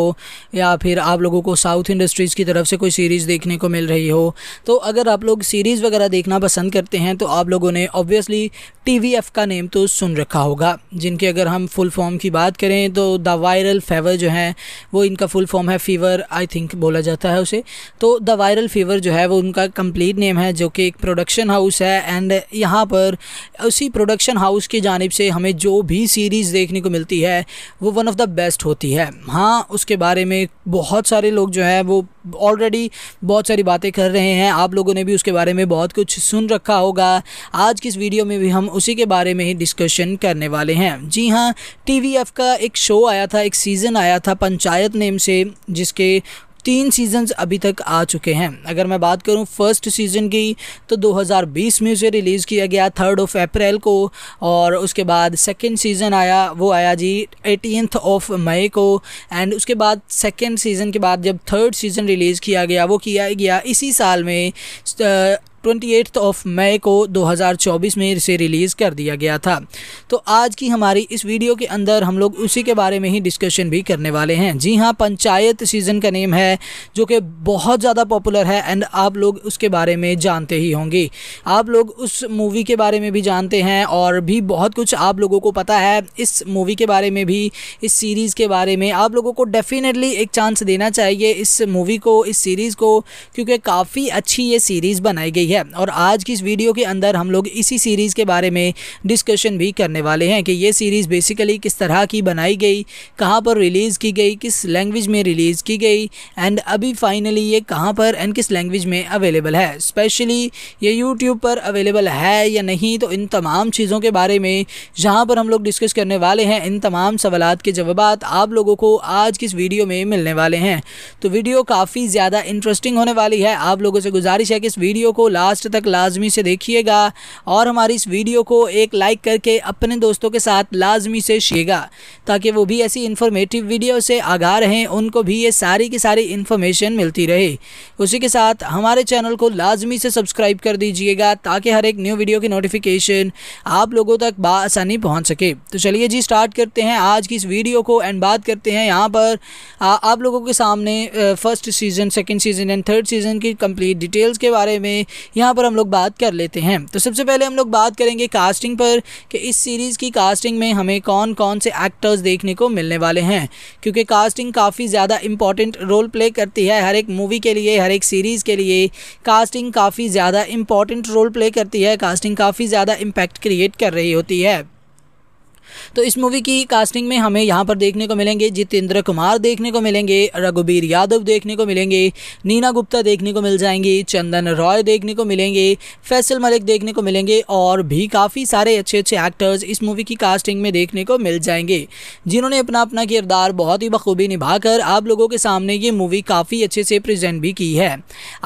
या फिर आप लोगों को साउथ इंडस्ट्रीज़ की तरफ से कोई सीरीज़ देखने को मिल रही हो तो अगर आप लोग सीरीज़ वगैरह देखना पसंद करते हैं तो आप लोगों ने ऑब्वियसली टी का नेम तो सुन रखा होगा जिनके अगर हम फुल फॉर्म की बात करें तो द वायरल फेवर जो है वो इनका फुल फॉर्म है फ़ीवर आई थिंक बोला जाता है उसे तो द वायरल फीवर जो है वो उनका कंप्लीट नेम है जो कि एक प्रोडक्शन हाउस है एंड यहाँ पर उसी प्रोडक्शन हाउस की जानब से हमें जो भी सीरीज़ देखने को मिलती है वो वन ऑफ़ द बेस्ट होती है हाँ उसके बारे में बहुत सारे लोग जो है वो ऑलरेडी बहुत सारी बातें कर रहे हैं आप लोगों ने भी उसके बारे में बहुत कुछ सुन रखा होगा आज की इस वीडियो में भी हम उसी के बारे में ही डिस्कशन करने वाले हैं जी हाँ टी का एक शो आया था एक सीज़न आया था पंचायत नेम से जिसके तीन सीजन्स अभी तक आ चुके हैं अगर मैं बात करूं फर्स्ट सीज़न की तो 2020 में उसे रिलीज़ किया गया थर्ड ऑफ अप्रैल को और उसके बाद सेकेंड सीज़न आया वो आया जी एटीनथ ऑफ मई को एंड उसके बाद सेकेंड सीज़न के बाद जब थर्ड सीज़न रिलीज़ किया गया वो किया गया इसी साल में ट्वेंटी ऑफ मई को 2024 में इसे रिलीज़ कर दिया गया था तो आज की हमारी इस वीडियो के अंदर हम लोग उसी के बारे में ही डिस्कशन भी करने वाले हैं जी हाँ पंचायत सीज़न का नेम है जो कि बहुत ज़्यादा पॉपुलर है एंड आप लोग उसके बारे में जानते ही होंगे आप लोग उस मूवी के बारे में भी जानते हैं और भी बहुत कुछ आप लोगों को पता है इस मूवी के बारे में भी इस सीरीज़ के बारे में आप लोगों को डेफिनेटली एक चांस देना चाहिए इस मूवी को इस सीरीज़ को क्योंकि काफ़ी अच्छी ये सीरीज़ बनाई गई है है और आज की इस वीडियो के अंदर हम लोग इसी सीरीज़ के बारे में डिस्कशन भी करने वाले हैं कि ये सीरीज़ बेसिकली किस तरह की बनाई गई कहाँ पर रिलीज़ की गई किस लैंग्वेज में रिलीज़ की गई एंड अभी फाइनली ये कहाँ पर एंड किस लैंग्वेज में अवेलेबल है स्पेशली ये यूट्यूब पर अवेलेबल है या नहीं तो इन तमाम चीज़ों के बारे में जहाँ पर हम लोग डिस्कस करने वाले हैं इन तमाम सवाल के जवाब आप लोगों को आज की इस वीडियो में मिलने वाले हैं तो वीडियो काफ़ी ज़्यादा इंटरेस्टिंग होने वाली है आप लोगों से गुजारिश है कि इस वीडियो को ला लास्ट तक लाजमी से देखिएगा और हमारी इस वीडियो को एक लाइक करके अपने दोस्तों के साथ लाजमी से शेगा ताकि वो भी ऐसी इन्फॉर्मेटिव वीडियो से आगा रहें उनको भी ये सारी की सारी इन्फॉर्मेशन मिलती रहे उसी के साथ हमारे चैनल को लाजमी से सब्सक्राइब कर दीजिएगा ताकि हर एक न्यू वीडियो की नोटिफिकेशन आप लोगों तक बसानी पहुँच सके तो चलिए जी स्टार्ट करते हैं आज की इस वीडियो को एंड बात करते हैं यहाँ पर आ, आप लोगों के सामने first season second season and third season की कंप्लीट डिटेल्स के बारे में यहाँ पर हम लोग बात कर लेते हैं तो सबसे पहले हम लोग बात करेंगे कास्टिंग पर कि इस सीरीज़ की कास्टिंग में हमें कौन कौन से एक्टर्स देखने को मिलने वाले हैं क्योंकि कास्टिंग काफ़ी ज़्यादा इंपॉर्टेंट रोल प्ले करती है हर एक मूवी के लिए हर एक सीरीज़ के लिए कास्टिंग काफ़ी ज़्यादा इंपॉर्टेंट रोल प्ले करती है कास्टिंग काफ़ी ज़्यादा इम्पैक्ट क्रिएट कर रही होती है तो इस मूवी की कास्टिंग में हमें यहाँ पर देखने को मिलेंगे जितेंद्र कुमार देखने को मिलेंगे रघुबीर यादव देखने को मिलेंगे नीना गुप्ता देखने को मिल जाएंगे चंदन रॉय देखने को मिलेंगे फैसल मलिक देखने को मिलेंगे और भी काफ़ी सारे अच्छे अच्छे एक्टर्स इस मूवी की कास्टिंग में देखने को मिल जाएंगे जिन्होंने अपना अपना किरदार बहुत ही बखूबी निभाकर आप लोगों के सामने ये मूवी काफ़ी अच्छे से प्रजेंट भी की है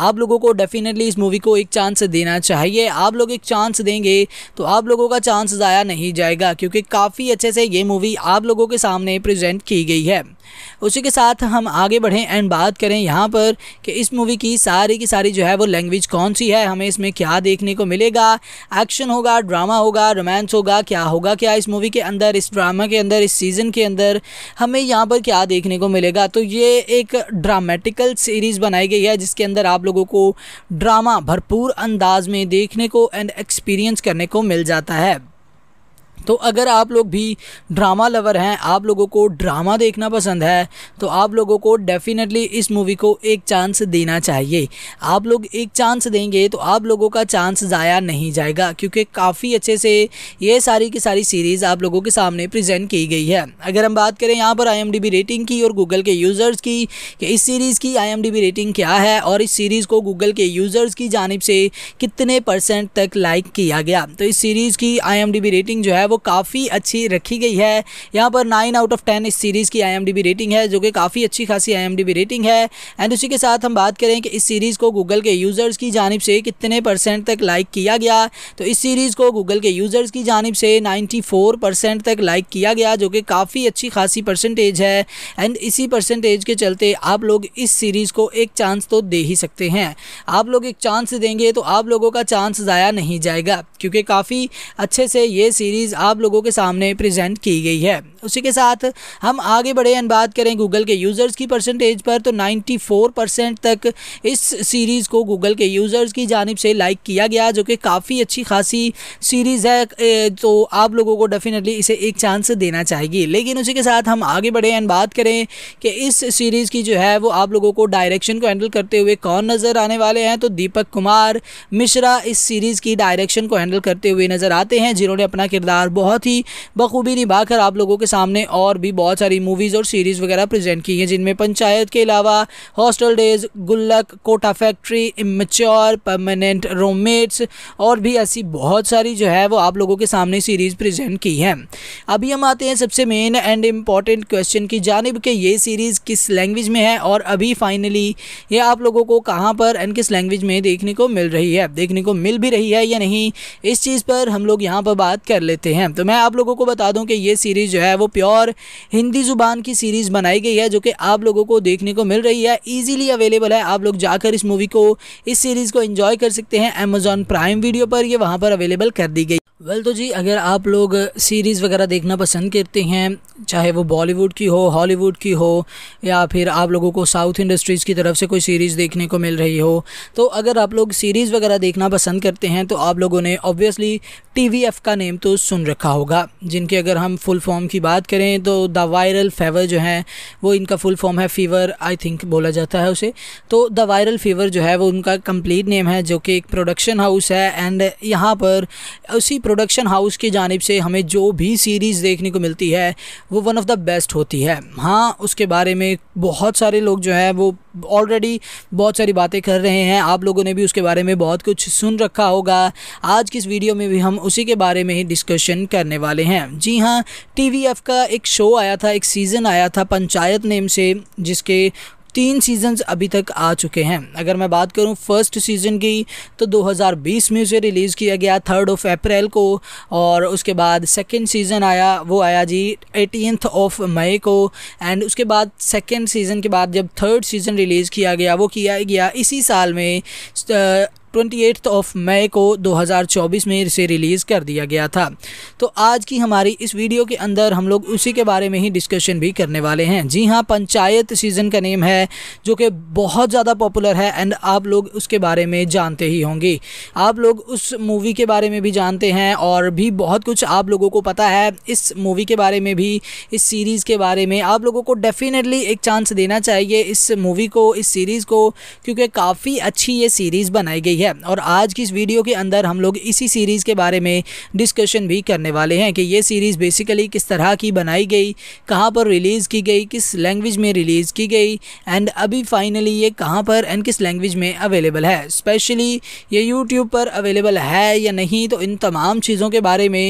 आप लोगों को डेफिनेटली इस मूवी को एक चांस देना चाहिए आप लोग एक चांस देंगे तो आप लोगों का चांस ज़ाया नहीं जाएगा क्योंकि काफ़ी काफ़ी अच्छे से ये मूवी आप लोगों के सामने प्रेजेंट की गई है उसी के साथ हम आगे बढ़ें एंड बात करें यहाँ पर कि इस मूवी की सारी की सारी जो है वो लैंग्वेज कौन सी है हमें इसमें क्या देखने को मिलेगा एक्शन होगा ड्रामा होगा रोमांस होगा क्या होगा क्या इस मूवी के अंदर इस ड्रामा के अंदर इस सीज़न के अंदर हमें यहाँ पर क्या देखने को मिलेगा तो ये एक ड्रामेटिकल सीरीज़ बनाई गई है जिसके अंदर आप लोगों को ड्रामा भरपूर अंदाज में देखने को एंड एक्सपीरियंस करने को मिल जाता है तो अगर आप लोग भी ड्रामा लवर हैं आप लोगों को ड्रामा देखना पसंद है तो आप लोगों को डेफ़िनेटली इस मूवी को एक चांस देना चाहिए आप लोग एक चांस देंगे तो आप लोगों का चांस ज़ाया नहीं जाएगा क्योंकि काफ़ी अच्छे से ये सारी की सारी सीरीज़ आप लोगों के सामने प्रेजेंट की गई है अगर हम बात करें यहाँ पर आई रेटिंग की और गूगल के यूज़र्स की कि इस सीरीज़ की आई रेटिंग क्या है और इस सीरीज़ को गूगल के यूज़र्स की जानब से कितने परसेंट तक लाइक किया गया तो इस सीरीज़ की आई रेटिंग जो है वो काफ़ी अच्छी रखी गई है यहाँ पर नाइन आउट ऑफ टेन इस सीरीज़ की आई रेटिंग है जो कि काफ़ी अच्छी खासी आई रेटिंग है एंड उसी के साथ हम बात करें कि इस सीरीज़ को गूगल के यूज़र्स की जानब से कितने परसेंट तक लाइक किया गया तो इस सीरीज़ को गूगल के यूज़र्स की जानब से नाइन्टी तक लाइक किया गया जो कि काफ़ी अच्छी खासी परसेंटेज है एंड इसी परसेंटेज के चलते आप लोग इस सीरीज़ को एक चांस तो दे ही सकते हैं आप लोग एक चांस देंगे तो आप लोगों का चांस ज़ाया नहीं जाएगा क्योंकि काफ़ी अच्छे से ये सीरीज़ आप लोगों के सामने प्रेजेंट की गई है उसी के साथ हम आगे बढ़े एंड बात करें गूगल के यूज़र्स की परसेंटेज पर तो 94 परसेंट तक इस सीरीज़ को गूगल के यूज़र्स की जानब से लाइक किया गया जो कि काफ़ी अच्छी खासी सीरीज़ है तो आप लोगों को डेफिनेटली इसे एक चांस देना चाहिए लेकिन उसी के साथ हम आगे बढ़े एंड बात करें कि इस सीरीज़ की जो है वो आप लोगों को डायरेक्शन को हैंडल करते हुए कौन नज़र आने वाले हैं तो दीपक कुमार मिश्रा इस सीरीज़ की डायरेक्शन को हैंडल करते हुए नज़र आते हैं जिन्होंने अपना किरदार और बहुत ही बखूबी निभाकर आप लोगों के सामने और भी बहुत सारी मूवीज़ और सीरीज़ वगैरह प्रेजेंट की हैं जिनमें पंचायत के अलावा hostel days Gullak Kota factory immature permanent रोमेट्स और भी ऐसी बहुत सारी जो है वो आप लोगों के सामने सीरीज़ प्रजेंट की है अभी हम आते हैं सबसे मेन एंड इम्पॉर्टेंट क्वेश्चन की जानब कि ये सीरीज़ किस लैंग्वेज में है और अभी फाइनली ये आप लोगों को कहाँ पर एंड किस लैंग्वेज में देखने को मिल रही है देखने को मिल भी रही है या नहीं इस चीज़ पर हम लोग यहाँ पर बात कर लेते हैं हैं तो मैं आप लोगों को बता दूं कि ये सीरीज़ जो है वो प्योर हिंदी ज़ुबान की सीरीज़ बनाई गई है जो कि आप लोगों को देखने को मिल रही है ईजिली अवेलेबल है आप लोग जाकर इस मूवी को इस सीरीज़ को इन्जॉय कर सकते हैं अमेज़ॉन प्राइम वीडियो पर यह वहाँ पर अवेलेबल कर दी गई वेल well, तो जी अगर आप लोग सीरीज़ वगैरह देखना पसंद करते हैं चाहे वो बॉलीवुड की हो हॉलीवुड की हो या फिर आप लोगों को साउथ इंडस्ट्रीज़ की तरफ से कोई सीरीज़ देखने को मिल रही हो तो अगर आप लोग सीरीज़ वगैरह देखना पसंद करते हैं तो आप लोगों ने ऑब्वियसली टी का नेम तो सुन रखा होगा जिनके अगर हम फुल फॉर्म की बात करें तो द वायरल फेवर जो है वो इनका फुल फॉर्म है फ़ीवर आई थिंक बोला जाता है उसे तो द वायरल फ़ीवर जो है वो उनका कम्प्लीट नेम है जो कि एक प्रोडक्शन हाउस है एंड यहाँ पर उसी प्रोडक्शन हाउस की जानब से हमें जो भी सीरीज़ देखने को मिलती है वो वन ऑफ़ द बेस्ट होती है हाँ उसके बारे में बहुत सारे लोग जो हैं वो ऑलरेडी बहुत सारी बातें कर रहे हैं आप लोगों ने भी उसके बारे में बहुत कुछ सुन रखा होगा आज की इस वीडियो में भी हम उसी के बारे में ही डिस्कशन करने वाले हैं जी हाँ टी का एक शो आया था एक सीज़न आया था पंचायत नेम से जिसके तीन सीजन्स अभी तक आ चुके हैं अगर मैं बात करूं फर्स्ट सीज़न की तो 2020 में उसे रिलीज़ किया गया थर्ड ऑफ अप्रैल को और उसके बाद सेकेंड सीज़न आया वो आया जी एटीनथ ऑफ मई को एंड उसके बाद सेकेंड सीज़न के बाद जब थर्ड सीज़न रिलीज़ किया गया वो किया गया इसी साल में ट्वेंटी ऑफ मई को 2024 में इसे रिलीज़ कर दिया गया था तो आज की हमारी इस वीडियो के अंदर हम लोग उसी के बारे में ही डिस्कशन भी करने वाले हैं जी हाँ पंचायत सीज़न का नेम है जो कि बहुत ज़्यादा पॉपुलर है एंड आप लोग उसके बारे में जानते ही होंगे आप लोग उस मूवी के बारे में भी जानते हैं और भी बहुत कुछ आप लोगों को पता है इस मूवी के बारे में भी इस सीरीज़ के बारे में आप लोगों को डेफिनेटली एक चांस देना चाहिए इस मूवी को इस सीरीज़ को क्योंकि काफ़ी अच्छी ये सीरीज़ बनाई गई गई है और आज की इस वीडियो के अंदर हम लोग इसी सीरीज़ के बारे में डिस्कशन भी करने वाले हैं कि ये सीरीज़ बेसिकली किस तरह की बनाई गई कहाँ पर रिलीज़ की गई किस लैंग्वेज में रिलीज़ की गई एंड अभी फाइनली ये कहाँ पर एंड किस लैंग्वेज में अवेलेबल है स्पेशली ये यूट्यूब पर अवेलेबल है या नहीं तो इन तमाम चीज़ों के बारे में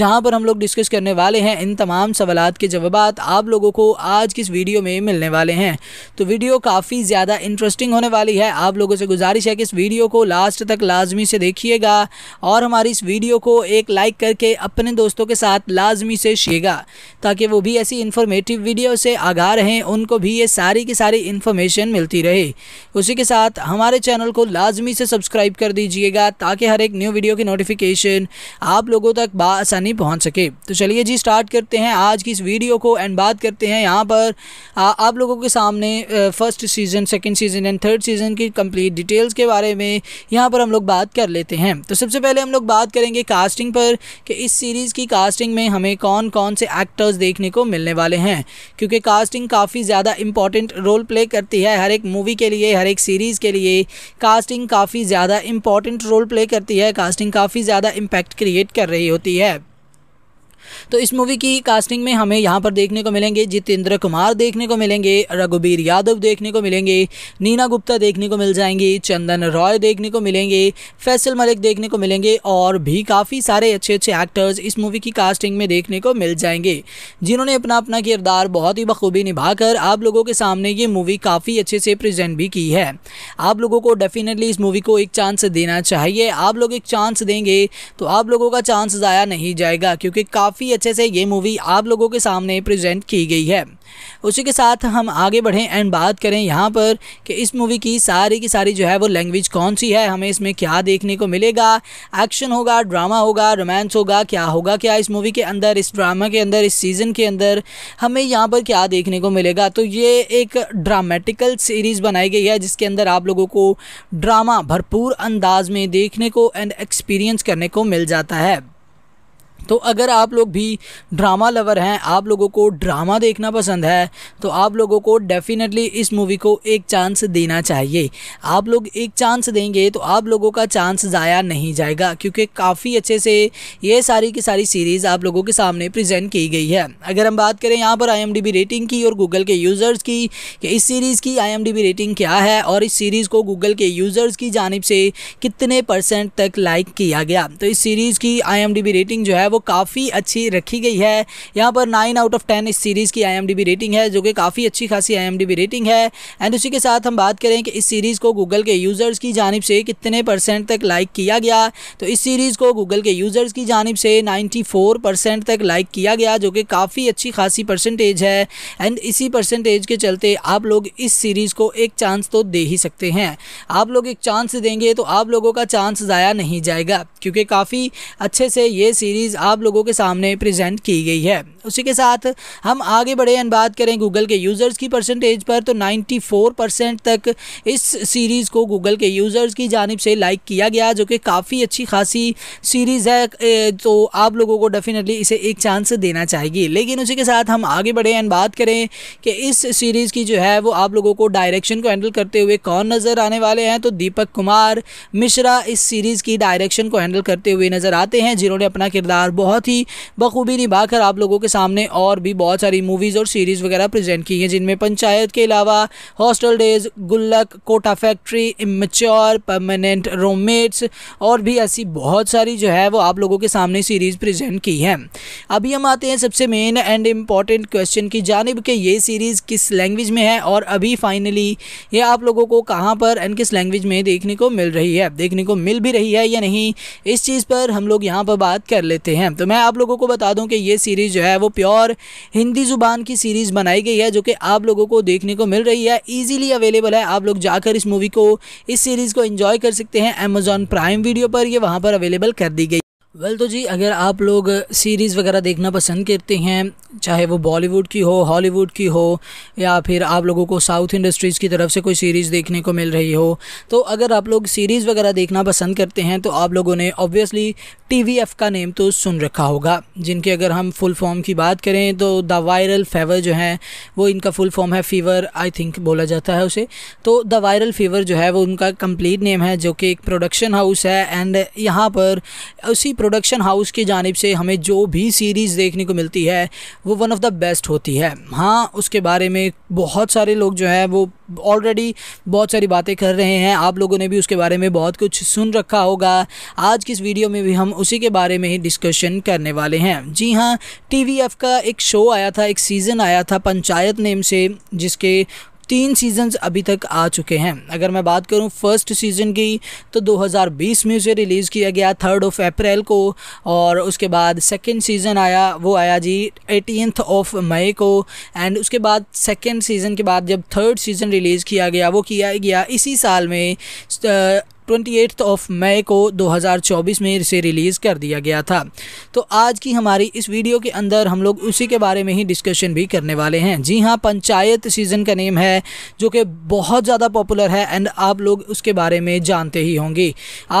जहाँ पर हम लोग डिस्कस करने वाले हैं इन तमाम सवाल के जवाब आप लोगों को आज की इस वीडियो में मिलने वाले हैं तो वीडियो काफ़ी ज़्यादा इंटरेस्टिंग होने वाली है आप लोगों से गुजारिश है कि इस वीडियो को लास्ट तक लाजमी से देखिएगा और हमारी इस वीडियो को एक लाइक करके अपने दोस्तों के साथ लाजमी से शेगा ताकि वो भी ऐसी इन्फॉर्मेटिव वीडियो से आगा रहें उनको भी ये सारी की सारी इन्फॉर्मेशन मिलती रहे उसी के साथ हमारे चैनल को लाजमी से सब्सक्राइब कर दीजिएगा ताकि हर एक न्यू वीडियो की नोटिफिकेशन आप लोगों तक बसानी पहुँच सके तो चलिए जी स्टार्ट करते हैं आज की इस वीडियो को एंड बात करते हैं यहाँ पर आ, आप लोगों के सामने first season second season and third season की कंप्लीट डिटेल्स के बारे में यहाँ पर हम लोग बात कर लेते हैं तो सबसे पहले हम लोग बात करेंगे कास्टिंग पर कि इस सीरीज़ की कास्टिंग में हमें कौन कौन से एक्टर्स देखने को मिलने वाले हैं क्योंकि कास्टिंग काफ़ी ज़्यादा इंपॉर्टेंट रोल प्ले करती है हर एक मूवी के लिए हर एक सीरीज़ के लिए कास्टिंग काफ़ी ज़्यादा इंपॉर्टेंट रोल प्ले करती है कास्टिंग काफ़ी ज़्यादा इम्पैक्ट क्रिएट कर रही होती है तो इस मूवी की कास्टिंग में हमें यहाँ पर देखने को मिलेंगे जितेंद्र कुमार देखने को मिलेंगे रघुबीर यादव देखने को मिलेंगे नीना गुप्ता देखने को मिल जाएंगी चंदन रॉय देखने को मिलेंगे फैसल मलिक देखने को मिलेंगे और भी काफ़ी सारे अच्छे अच्छे एक्टर्स इस मूवी की कास्टिंग में देखने को मिल जाएंगे जिन्होंने अपना अपना किरदार बहुत ही बखूबी निभाकर आप लोगों के सामने ये मूवी काफ़ी अच्छे से प्रेजेंट भी की है आप लोगों को डेफिनेटली इस मूवी को एक चांस देना चाहिए आप लोग एक चांस देंगे तो आप लोगों का चांस ज़ाया नहीं जाएगा क्योंकि काफ़ी अच्छे से ये मूवी आप लोगों के सामने प्रेजेंट की गई है उसी के साथ हम आगे बढ़ें एंड बात करें यहाँ पर कि इस मूवी की सारी की सारी जो है वो लैंग्वेज कौन सी है हमें इसमें क्या देखने को मिलेगा एक्शन होगा ड्रामा होगा रोमांस होगा क्या होगा क्या इस मूवी के अंदर इस ड्रामा के अंदर इस सीज़न के अंदर हमें यहाँ पर क्या देखने को मिलेगा तो ये एक ड्रामेटिकल सीरीज़ बनाई गई है जिसके अंदर आप लोगों को ड्रामा भरपूर अंदाज में देखने को एंड एक्सपीरियंस करने को मिल जाता है तो अगर आप लोग भी ड्रामा लवर हैं आप लोगों को ड्रामा देखना पसंद है तो आप लोगों को डेफिनेटली इस मूवी को एक चांस देना चाहिए आप लोग एक चांस देंगे तो आप लोगों का चांस ज़ाया नहीं जाएगा क्योंकि काफ़ी अच्छे से ये सारी की सारी सीरीज़ आप लोगों के सामने प्रेजेंट की गई है अगर हम बात करें यहाँ पर आई रेटिंग की और गूगल के यूज़र्स की कि इस सीरीज़ की आई रेटिंग क्या है और इस सीरीज़ को गूगल के यूज़र्स की जानब से कितने परसेंट तक लाइक किया गया तो इस सीरीज़ की आई रेटिंग जो है वो काफ़ी अच्छी रखी गई है यहाँ पर नाइन आउट ऑफ टेन इस सीरीज़ की आई रेटिंग है जो कि काफ़ी अच्छी खासी आई रेटिंग है एंड उसी के साथ हम बात करें कि इस सीरीज़ को गूगल के यूज़र्स की जानब से कितने परसेंट तक लाइक किया गया तो इस सीरीज़ को गूगल के यूज़र्स की जानब से नाइन्टी फोर परसेंट तक लाइक किया गया जो कि काफ़ी अच्छी खासी परसेंटेज है एंड इसी परसेंटेज के चलते आप लोग इस सीरीज़ को एक चांस तो दे ही सकते हैं आप लोग एक चांस देंगे तो आप लोगों का चांस ज़ाया नहीं जाएगा क्योंकि काफ़ी अच्छे से ये सीरीज़ आप लोगों के सामने प्रेजेंट की गई है उसी के साथ हम आगे बढ़े एंड बात करें गूगल के यूज़र्स की परसेंटेज पर तो 94 परसेंट तक इस सीरीज़ को गूगल के यूज़र्स की जानब से लाइक किया गया जो कि काफ़ी अच्छी खासी सीरीज़ है तो आप लोगों को डेफिनेटली इसे एक चांस देना चाहिए लेकिन उसी के साथ हम आगे बढ़े एंड बात करें कि इस सीरीज़ की जो है वो आप लोगों को डायरेक्शन को हैंडल करते हुए कौन नज़र आने वाले हैं तो दीपक कुमार मिश्रा इस सीरीज़ की डायरेक्शन को हैंडल करते हुए नज़र आते हैं जिन्होंने अपना किरदार बहुत ही बखूबी निभा कर आप लोगों के सामने और भी बहुत सारी मूवीज़ और सीरीज़ वगैरह प्रेजेंट की हैं जिनमें पंचायत के अलावा hostel days Gullak Kota factory immature permanent रोममेट्स और भी ऐसी बहुत सारी जो है वो आप लोगों के सामने सीरीज़ प्रजेंट की है अभी हम आते हैं सबसे मेन एंड इम्पॉर्टेंट क्वेश्चन की जानब कि ये सीरीज़ किस लैंग्वेज में है और अभी फाइनली ये आप लोगों को कहाँ पर एंड किस लैंग्वेज में देखने को मिल रही है देखने को मिल भी रही है या नहीं इस चीज़ पर हम लोग यहाँ पर बात कर लेते हैं हैं तो मैं आप लोगों को बता दूं कि ये सीरीज़ जो है वो प्योर हिंदी ज़ुबान की सीरीज़ बनाई गई है जो कि आप लोगों को देखने को मिल रही है ईजिली अवेलेबल है आप लोग जाकर इस मूवी को इस सीरीज़ को इन्जॉय कर सकते हैं अमेजोन प्राइम वीडियो पर यह वहाँ पर अवेलेबल कर दी गई वेल well, तो जी अगर आप लोग सीरीज़ वगैरह देखना पसंद करते हैं चाहे वो बॉलीवुड की हो हॉलीवुड की हो या फिर आप लोगों को साउथ इंडस्ट्रीज़ की तरफ से कोई सीरीज़ देखने को मिल रही हो तो अगर आप लोग सीरीज़ वगैरह देखना पसंद करते हैं तो आप लोगों ने ऑब्वियसली टीवीएफ का नेम तो सुन रखा होगा जिनके अगर हम फुल फॉर्म की बात करें तो द वायरल फेवर जो है वो इनका फुल फॉर्म है फीवर आई थिंक बोला जाता है उसे तो द वायरल फीवर जो है वो उनका कंप्लीट नेम है जो कि एक प्रोडक्शन हाउस है एंड यहाँ पर उसी प्रोडक्शन हाउस की जानब से हमें जो भी सीरीज़ देखने को मिलती है वो वन ऑफ़ द बेस्ट होती है हाँ उसके बारे में बहुत सारे लोग जो है वो ऑलरेडी बहुत सारी बातें कर रहे हैं आप लोगों ने भी उसके बारे में बहुत कुछ सुन रखा होगा आज की इस वीडियो में भी हम उसी के बारे में ही डिस्कशन करने वाले हैं जी हाँ टी का एक शो आया था एक सीज़न आया था पंचायत नेम से जिसके तीन सीजन्स अभी तक आ चुके हैं अगर मैं बात करूं फर्स्ट सीज़न की तो 2020 में उसे रिलीज़ किया गया थर्ड ऑफ अप्रैल को और उसके बाद सेकेंड सीज़न आया वो आया जी एटीनथ ऑफ मई को एंड उसके बाद सेकेंड सीज़न के बाद जब थर्ड सीज़न रिलीज़ किया गया वो किया गया इसी साल में ट्वेंटी ऑफ मई को 2024 में इसे रिलीज़ कर दिया गया था तो आज की हमारी इस वीडियो के अंदर हम लोग उसी के बारे में ही डिस्कशन भी करने वाले हैं जी हाँ पंचायत सीज़न का नेम है जो कि बहुत ज़्यादा पॉपुलर है एंड आप लोग उसके बारे में जानते ही होंगे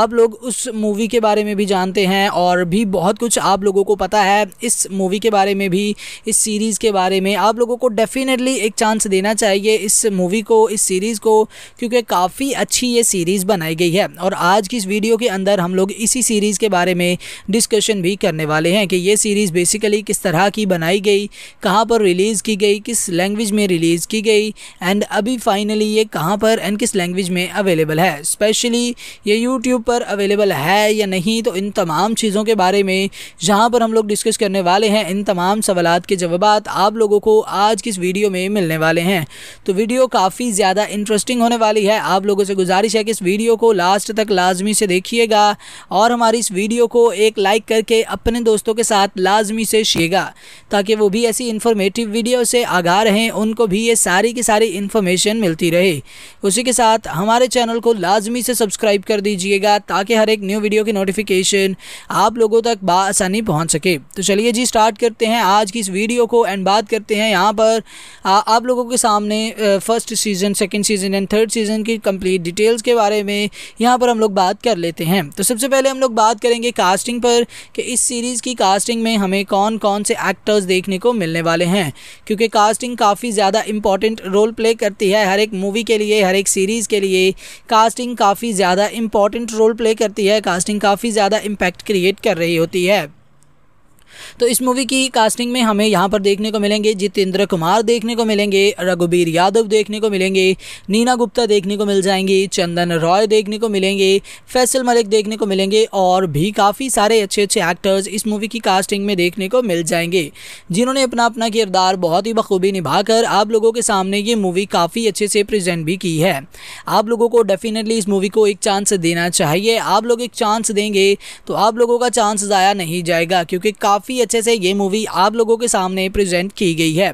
आप लोग उस मूवी के बारे में भी जानते हैं और भी बहुत कुछ आप लोगों को पता है इस मूवी के बारे में भी इस सीरीज़ के बारे में आप लोगों को डेफिनेटली एक चांस देना चाहिए इस मूवी को इस सीरीज़ को क्योंकि काफ़ी अच्छी ये सीरीज़ बनाई गई ठीक है और आज की इस वीडियो के अंदर हम लोग इसी सीरीज़ के बारे में डिस्कशन भी करने वाले हैं कि ये सीरीज़ बेसिकली किस तरह की बनाई गई कहाँ पर रिलीज़ की गई किस लैंग्वेज में रिलीज़ की गई एंड अभी फाइनली ये कहाँ पर एंड किस लैंग्वेज में अवेलेबल है स्पेशली ये यूट्यूब पर अवेलेबल है या नहीं तो इन तमाम चीज़ों के बारे में जहाँ पर हम लोग डिस्कस करने वाले हैं इन तमाम सवाल के जवाब आप लोगों को आज की इस वीडियो में मिलने वाले हैं तो वीडियो काफ़ी ज़्यादा इंटरेस्टिंग होने वाली है आप लोगों से गुजारिश है कि इस वीडियो को लास्ट तक लाजमी से देखिएगा और हमारी इस वीडियो को एक लाइक करके अपने दोस्तों के साथ लाजमी से शेगा ताकि वो भी ऐसी इन्फॉर्मेटिव वीडियो से आगा रहें उनको भी ये सारी की सारी इन्फॉर्मेशन मिलती रहे उसी के साथ हमारे चैनल को लाजमी से सब्सक्राइब कर दीजिएगा ताकि हर एक न्यू वीडियो की नोटिफिकेशन आप लोगों तक बसानी पहुँच सके तो चलिए जी स्टार्ट करते हैं आज की इस वीडियो को एंड बात करते हैं यहाँ पर आ, आप लोगों के सामने first season second season and third season की कंप्लीट डिटेल्स के बारे में यहाँ पर हम लोग बात कर लेते हैं तो सबसे पहले हम लोग बात करेंगे कास्टिंग पर कि इस सीरीज़ की कास्टिंग में हमें कौन कौन से एक्टर्स देखने को मिलने वाले हैं क्योंकि कास्टिंग काफ़ी ज़्यादा इंपॉर्टेंट रोल प्ले करती है हर एक मूवी के लिए हर एक सीरीज़ के लिए कास्टिंग काफ़ी ज़्यादा इंपॉर्टेंट रोल प्ले करती है कास्टिंग काफ़ी ज़्यादा इम्पैक्ट क्रिएट कर रही होती है तो इस मूवी की कास्टिंग में हमें यहाँ पर देखने को मिलेंगे जितेंद्र कुमार देखने को मिलेंगे रघुबीर यादव देखने को मिलेंगे नीना गुप्ता देखने को मिल जाएंगी चंदन रॉय देखने को मिलेंगे फैसल मलिक देखने को मिलेंगे और भी काफ़ी सारे अच्छे अच्छे एक्टर्स इस मूवी की कास्टिंग में देखने को मिल जाएंगे जिन्होंने अपना अपना किरदार बहुत ही बखूबी निभाकर आप लोगों के सामने ये मूवी काफ़ी अच्छे से प्रजेंट भी की है आप लोगों को डेफिनेटली इस मूवी को एक चांस देना चाहिए आप लोग एक चांस देंगे तो आप लोगों का चांस ज़ाया नहीं जाएगा क्योंकि काफ़ी काफ़ी अच्छे से ये मूवी आप लोगों के सामने प्रेजेंट की गई है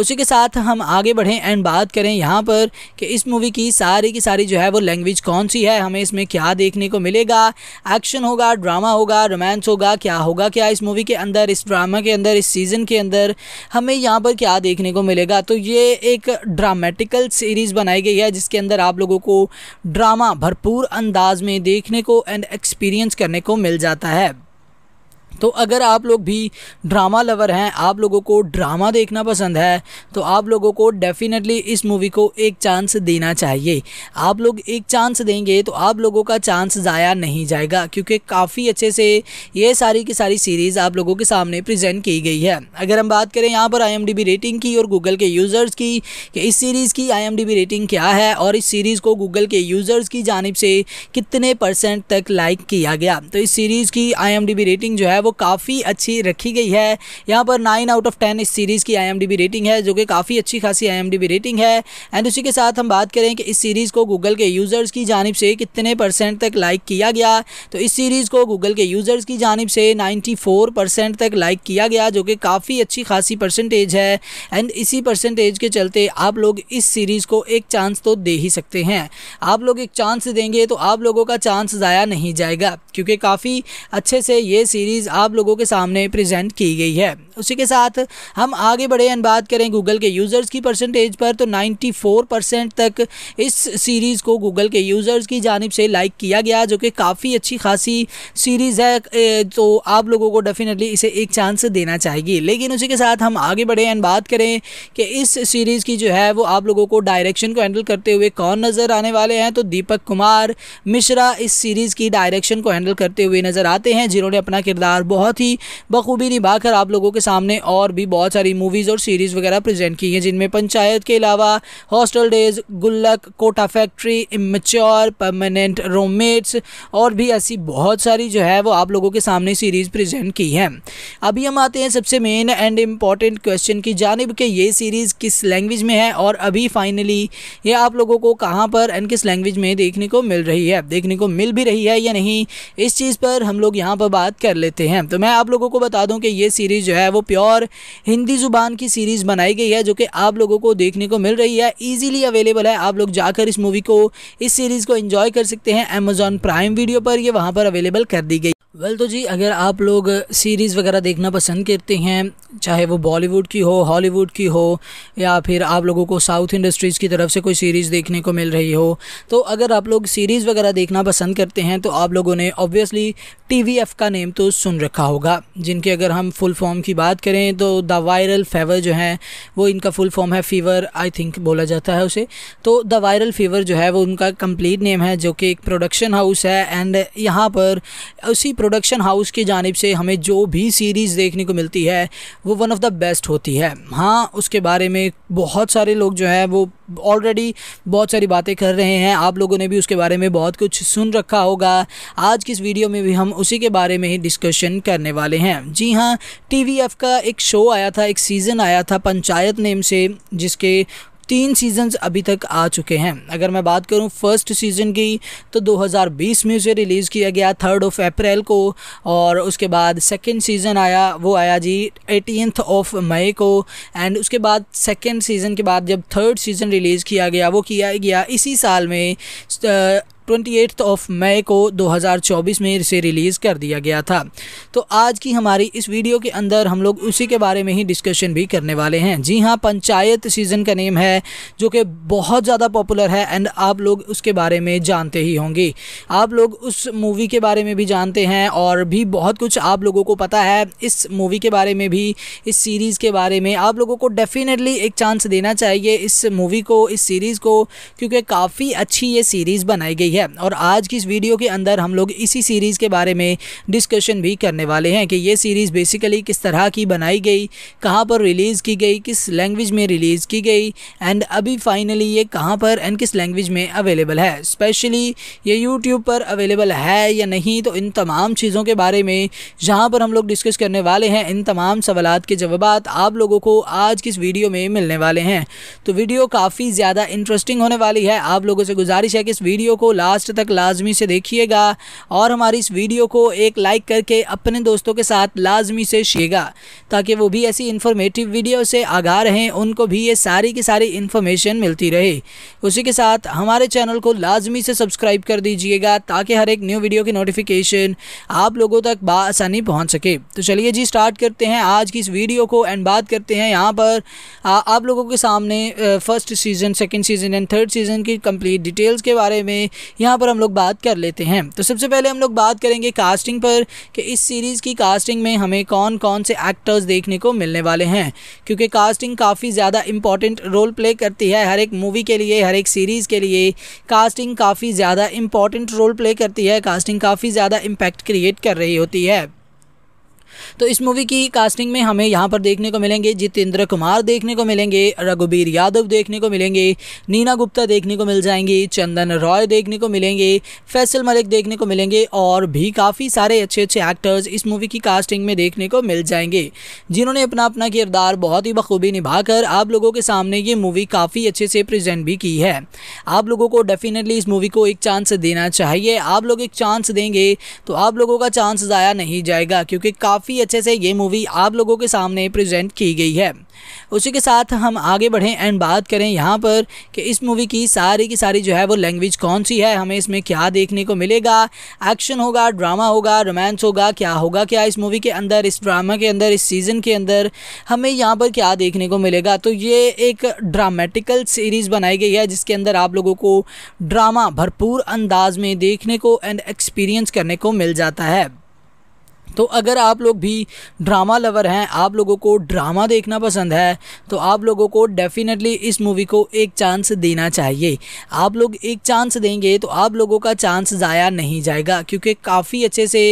उसी के साथ हम आगे बढ़ें एंड बात करें यहाँ पर कि इस मूवी की सारी की सारी जो है वो लैंग्वेज कौन सी है हमें इसमें क्या देखने को मिलेगा एक्शन होगा ड्रामा होगा रोमांस होगा क्या होगा क्या इस मूवी के अंदर इस ड्रामा के अंदर इस सीज़न के अंदर हमें यहाँ पर क्या देखने को मिलेगा तो ये एक ड्रामेटिकल सीरीज़ बनाई गई है जिसके अंदर आप लोगों को ड्रामा भरपूर अंदाज में देखने को एंड एक्सपीरियंस करने को मिल जाता है तो अगर आप लोग भी ड्रामा लवर हैं आप लोगों को ड्रामा देखना पसंद है तो आप लोगों को डेफ़िनेटली इस मूवी को एक चांस देना चाहिए आप लोग एक चांस देंगे तो आप लोगों का चांस ज़ाया नहीं जाएगा क्योंकि काफ़ी अच्छे से ये सारी की सारी सीरीज़ आप लोगों के सामने प्रेजेंट की गई है अगर हम बात करें यहाँ पर आई रेटिंग की और गूगल के यूज़र्स की कि इस सीरीज़ की आई रेटिंग क्या है और इस सीरीज़ को गूगल के यूज़र्स की जानब से कितने परसेंट तक लाइक किया गया तो इस सीरीज़ की आई रेटिंग जो है वो वो काफ़ी अच्छी रखी गई है यहाँ पर नाइन आउट ऑफ टेन इस सीरीज़ की आई रेटिंग है जो कि काफ़ी अच्छी खासी आई रेटिंग है एंड उसी के साथ हम बात करें कि इस सीरीज़ को गूगल के यूज़र्स की जानब से कितने परसेंट तक लाइक किया गया तो इस सीरीज़ को गूगल के यूज़र्स की जानब से फोर परसेंट तक लाइक किया गया जो कि काफ़ी अच्छी खासी परसेंटेज है एंड इसी परसेंटेज के चलते आप लोग इस सीरीज़ को एक चांस तो दे ही सकते हैं आप लोग एक चांस देंगे तो आप लोगों का चांस ज़ाया नहीं जाएगा क्योंकि काफ़ी अच्छे से ये सीरीज़ आप लोगों के सामने प्रेजेंट की गई है उसी के साथ हम आगे बढ़े एंड बात करें गूगल के यूज़र्स की परसेंटेज पर तो 94 परसेंट तक इस सीरीज़ को गूगल के यूज़र्स की जानब से लाइक किया गया जो कि काफ़ी अच्छी खासी सीरीज़ है तो आप लोगों को डेफिनेटली इसे एक चांस देना चाहिए लेकिन उसी के साथ हम आगे बढ़े एंड बात करें कि इस सीरीज़ की जो है वो आप लोगों को डायरेक्शन को हैंडल करते हुए कौन नज़र आने वाले हैं तो दीपक कुमार मिश्रा इस सीरीज़ की डायरेक्शन को हैंडल करते हुए नज़र आते हैं जिन्होंने अपना किरदार बहुत ही बखूबी निभाकर आप लोगों के सामने और भी बहुत सारी मूवीज़ और सीरीज़ वगैरह प्रेजेंट की हैं जिनमें पंचायत के अलावा hostel days Gullak Kota factory immature permanent रोमेट्स और भी ऐसी बहुत सारी जो है वो आप लोगों के सामने सीरीज़ प्रजेंट की है अभी हम आते हैं सबसे मेन एंड इम्पॉर्टेंट क्वेश्चन की जानब कि ये सीरीज़ किस लैंग्वेज में है और अभी फाइनली ये आप लोगों को कहाँ पर एंड किस लैंग्वेज में देखने को मिल रही है देखने को मिल भी रही है या नहीं इस चीज़ पर हम लोग यहाँ पर बात कर लेते हैं हैं तो मैं आप लोगों को बता दूं कि ये सीरीज़ जो है वो प्योर हिंदी ज़ुबान की सीरीज़ बनाई गई है जो कि आप लोगों को देखने को मिल रही है ईजिली अवेलेबल है आप लोग जाकर इस मूवी को इस सीरीज़ को इन्जॉय कर सकते हैं अमेजोन प्राइम वीडियो पर यह वहाँ पर अवेलेबल कर दी गई वेल well, तो जी अगर आप लोग सीरीज़ वगैरह देखना पसंद करते हैं चाहे वो बॉलीवुड की हो हॉलीवुड की हो या फिर आप लोगों को साउथ इंडस्ट्रीज़ की तरफ से कोई सीरीज़ देखने को मिल रही हो तो अगर आप लोग सीरीज़ वगैरह देखना पसंद करते हैं तो आप लोगों ने ऑब्वियसली टी का नेम तो सुन रहे रखा होगा जिनके अगर हम फुल फॉर्म की बात करें तो द वायरल फेवर जो है वो इनका फुल फॉर्म है फीवर आई थिंक बोला जाता है उसे तो द वायरल फीवर जो है वो उनका कंप्लीट नेम है जो कि एक प्रोडक्शन हाउस है एंड यहाँ पर उसी प्रोडक्शन हाउस की जानब से हमें जो भी सीरीज़ देखने को मिलती है वो वन ऑफ़ द बेस्ट होती है हाँ उसके बारे में बहुत सारे लोग जो है वो ऑलरेडी बहुत सारी बातें कर रहे हैं आप लोगों ने भी उसके बारे में बहुत कुछ सुन रखा होगा आज की इस वीडियो में भी हम उसी के बारे में ही डिस्कशन करने वाले हैं जी हाँ टी का एक शो आया था एक सीज़न आया था पंचायत नेम से जिसके तीन सीजन्स अभी तक आ चुके हैं अगर मैं बात करूं फर्स्ट सीज़न की तो 2020 में उसे रिलीज़ किया गया थर्ड ऑफ अप्रैल को और उसके बाद सेकेंड सीज़न आया वो आया जी एटीनथ ऑफ मई को एंड उसके बाद सेकेंड सीज़न के बाद जब थर्ड सीज़न रिलीज़ किया गया वो किया गया इसी साल में ट्वेंटी ऑफ मई को 2024 में इसे रिलीज़ कर दिया गया था तो आज की हमारी इस वीडियो के अंदर हम लोग उसी के बारे में ही डिस्कशन भी करने वाले हैं जी हाँ पंचायत सीज़न का नेम है जो कि बहुत ज़्यादा पॉपुलर है एंड आप लोग उसके बारे में जानते ही होंगे आप लोग उस मूवी के बारे में भी जानते हैं और भी बहुत कुछ आप लोगों को पता है इस मूवी के बारे में भी इस सीरीज़ के बारे में आप लोगों को डेफिनेटली एक चांस देना चाहिए इस मूवी को इस सीरीज़ को क्योंकि काफ़ी अच्छी ये सीरीज़ बनाई गई है है और आज की इस वीडियो के अंदर हम लोग इसी सीरीज़ के बारे में डिस्कशन भी करने वाले हैं कि ये सीरीज़ बेसिकली किस तरह की बनाई गई कहाँ पर रिलीज़ की गई किस लैंग्वेज में रिलीज़ की गई एंड अभी फाइनली ये कहाँ पर एंड किस लैंग्वेज में अवेलेबल है स्पेशली ये यूट्यूब पर अवेलेबल है या नहीं तो इन तमाम चीज़ों के बारे में जहाँ पर हम लोग डिस्कस करने वाले हैं इन तमाम सवालत के जवाब आप लोगों को आज की इस वीडियो में मिलने वाले हैं तो वीडियो काफ़ी ज़्यादा इंटरेस्टिंग होने वाली है आप लोगों से गुजारिश है कि इस वीडियो को ला लास्ट तक लाजमी से देखिएगा और हमारी इस वीडियो को एक लाइक करके अपने दोस्तों के साथ लाजमी से शेगा ताकि वो भी ऐसी इन्फॉर्मेटिव वीडियो से आगा रहें उनको भी ये सारी की सारी इन्फॉर्मेशन मिलती रहे उसी के साथ हमारे चैनल को लाजमी से सब्सक्राइब कर दीजिएगा ताकि हर एक न्यू वीडियो की नोटिफिकेशन आप लोगों तक बसानी पहुँच सके तो चलिए जी स्टार्ट करते हैं आज की इस वीडियो को एंड बात करते हैं यहाँ पर आ, आप लोगों के सामने first season second season and third season की कम्प्लीट डिटेल्स के बारे में यहाँ पर हम लोग बात कर लेते हैं तो सबसे पहले हम लोग बात करेंगे कास्टिंग पर कि इस सीरीज़ की कास्टिंग में हमें कौन कौन से एक्टर्स देखने को मिलने वाले हैं क्योंकि कास्टिंग काफ़ी ज़्यादा इंपॉर्टेंट रोल प्ले करती है हर एक मूवी के लिए हर एक सीरीज़ के लिए कास्टिंग काफ़ी ज़्यादा इंपॉर्टेंट रोल प्ले करती है कास्टिंग काफ़ी ज़्यादा इम्पैक्ट क्रिएट कर रही होती है तो इस मूवी की कास्टिंग में हमें यहाँ पर देखने को मिलेंगे जितेंद्र कुमार देखने को मिलेंगे रघुबीर यादव देखने को मिलेंगे नीना गुप्ता देखने को मिल जाएंगी चंदन रॉय देखने को मिलेंगे फैसल मलिक देखने को मिलेंगे और भी काफ़ी सारे अच्छे अच्छे एक्टर्स इस मूवी की कास्टिंग में देखने को मिल जाएंगे जिन्होंने अपना अपना किरदार बहुत ही बखूबी निभाकर आप लोगों के सामने ये मूवी काफ़ी अच्छे से प्रजेंट भी की है आप लोगों को डेफिनेटली इस मूवी को एक चांस देना चाहिए आप लोग एक चांस देंगे तो आप लोगों का चांस ज़ाया नहीं जाएगा क्योंकि काफ़ी काफ़ी अच्छे से ये मूवी आप लोगों के सामने प्रेजेंट की गई है उसी के साथ हम आगे बढ़ें एंड बात करें यहाँ पर कि इस मूवी की सारी की सारी जो है वो लैंग्वेज कौन सी है हमें इसमें क्या देखने को मिलेगा एक्शन होगा ड्रामा होगा रोमांस होगा क्या होगा क्या इस मूवी के अंदर इस ड्रामा के अंदर इस सीज़न के अंदर हमें यहाँ पर क्या देखने को मिलेगा तो ये एक ड्रामेटिकल सीरीज़ बनाई गई है जिसके अंदर आप लोगों को ड्रामा भरपूर अंदाज में देखने को एंड एक्सपीरियंस करने को मिल जाता है तो अगर आप लोग भी ड्रामा लवर हैं आप लोगों को ड्रामा देखना पसंद है तो आप लोगों को डेफ़िनेटली इस मूवी को एक चांस देना चाहिए आप लोग एक चांस देंगे तो आप लोगों का चांस ज़ाया नहीं जाएगा क्योंकि काफ़ी अच्छे से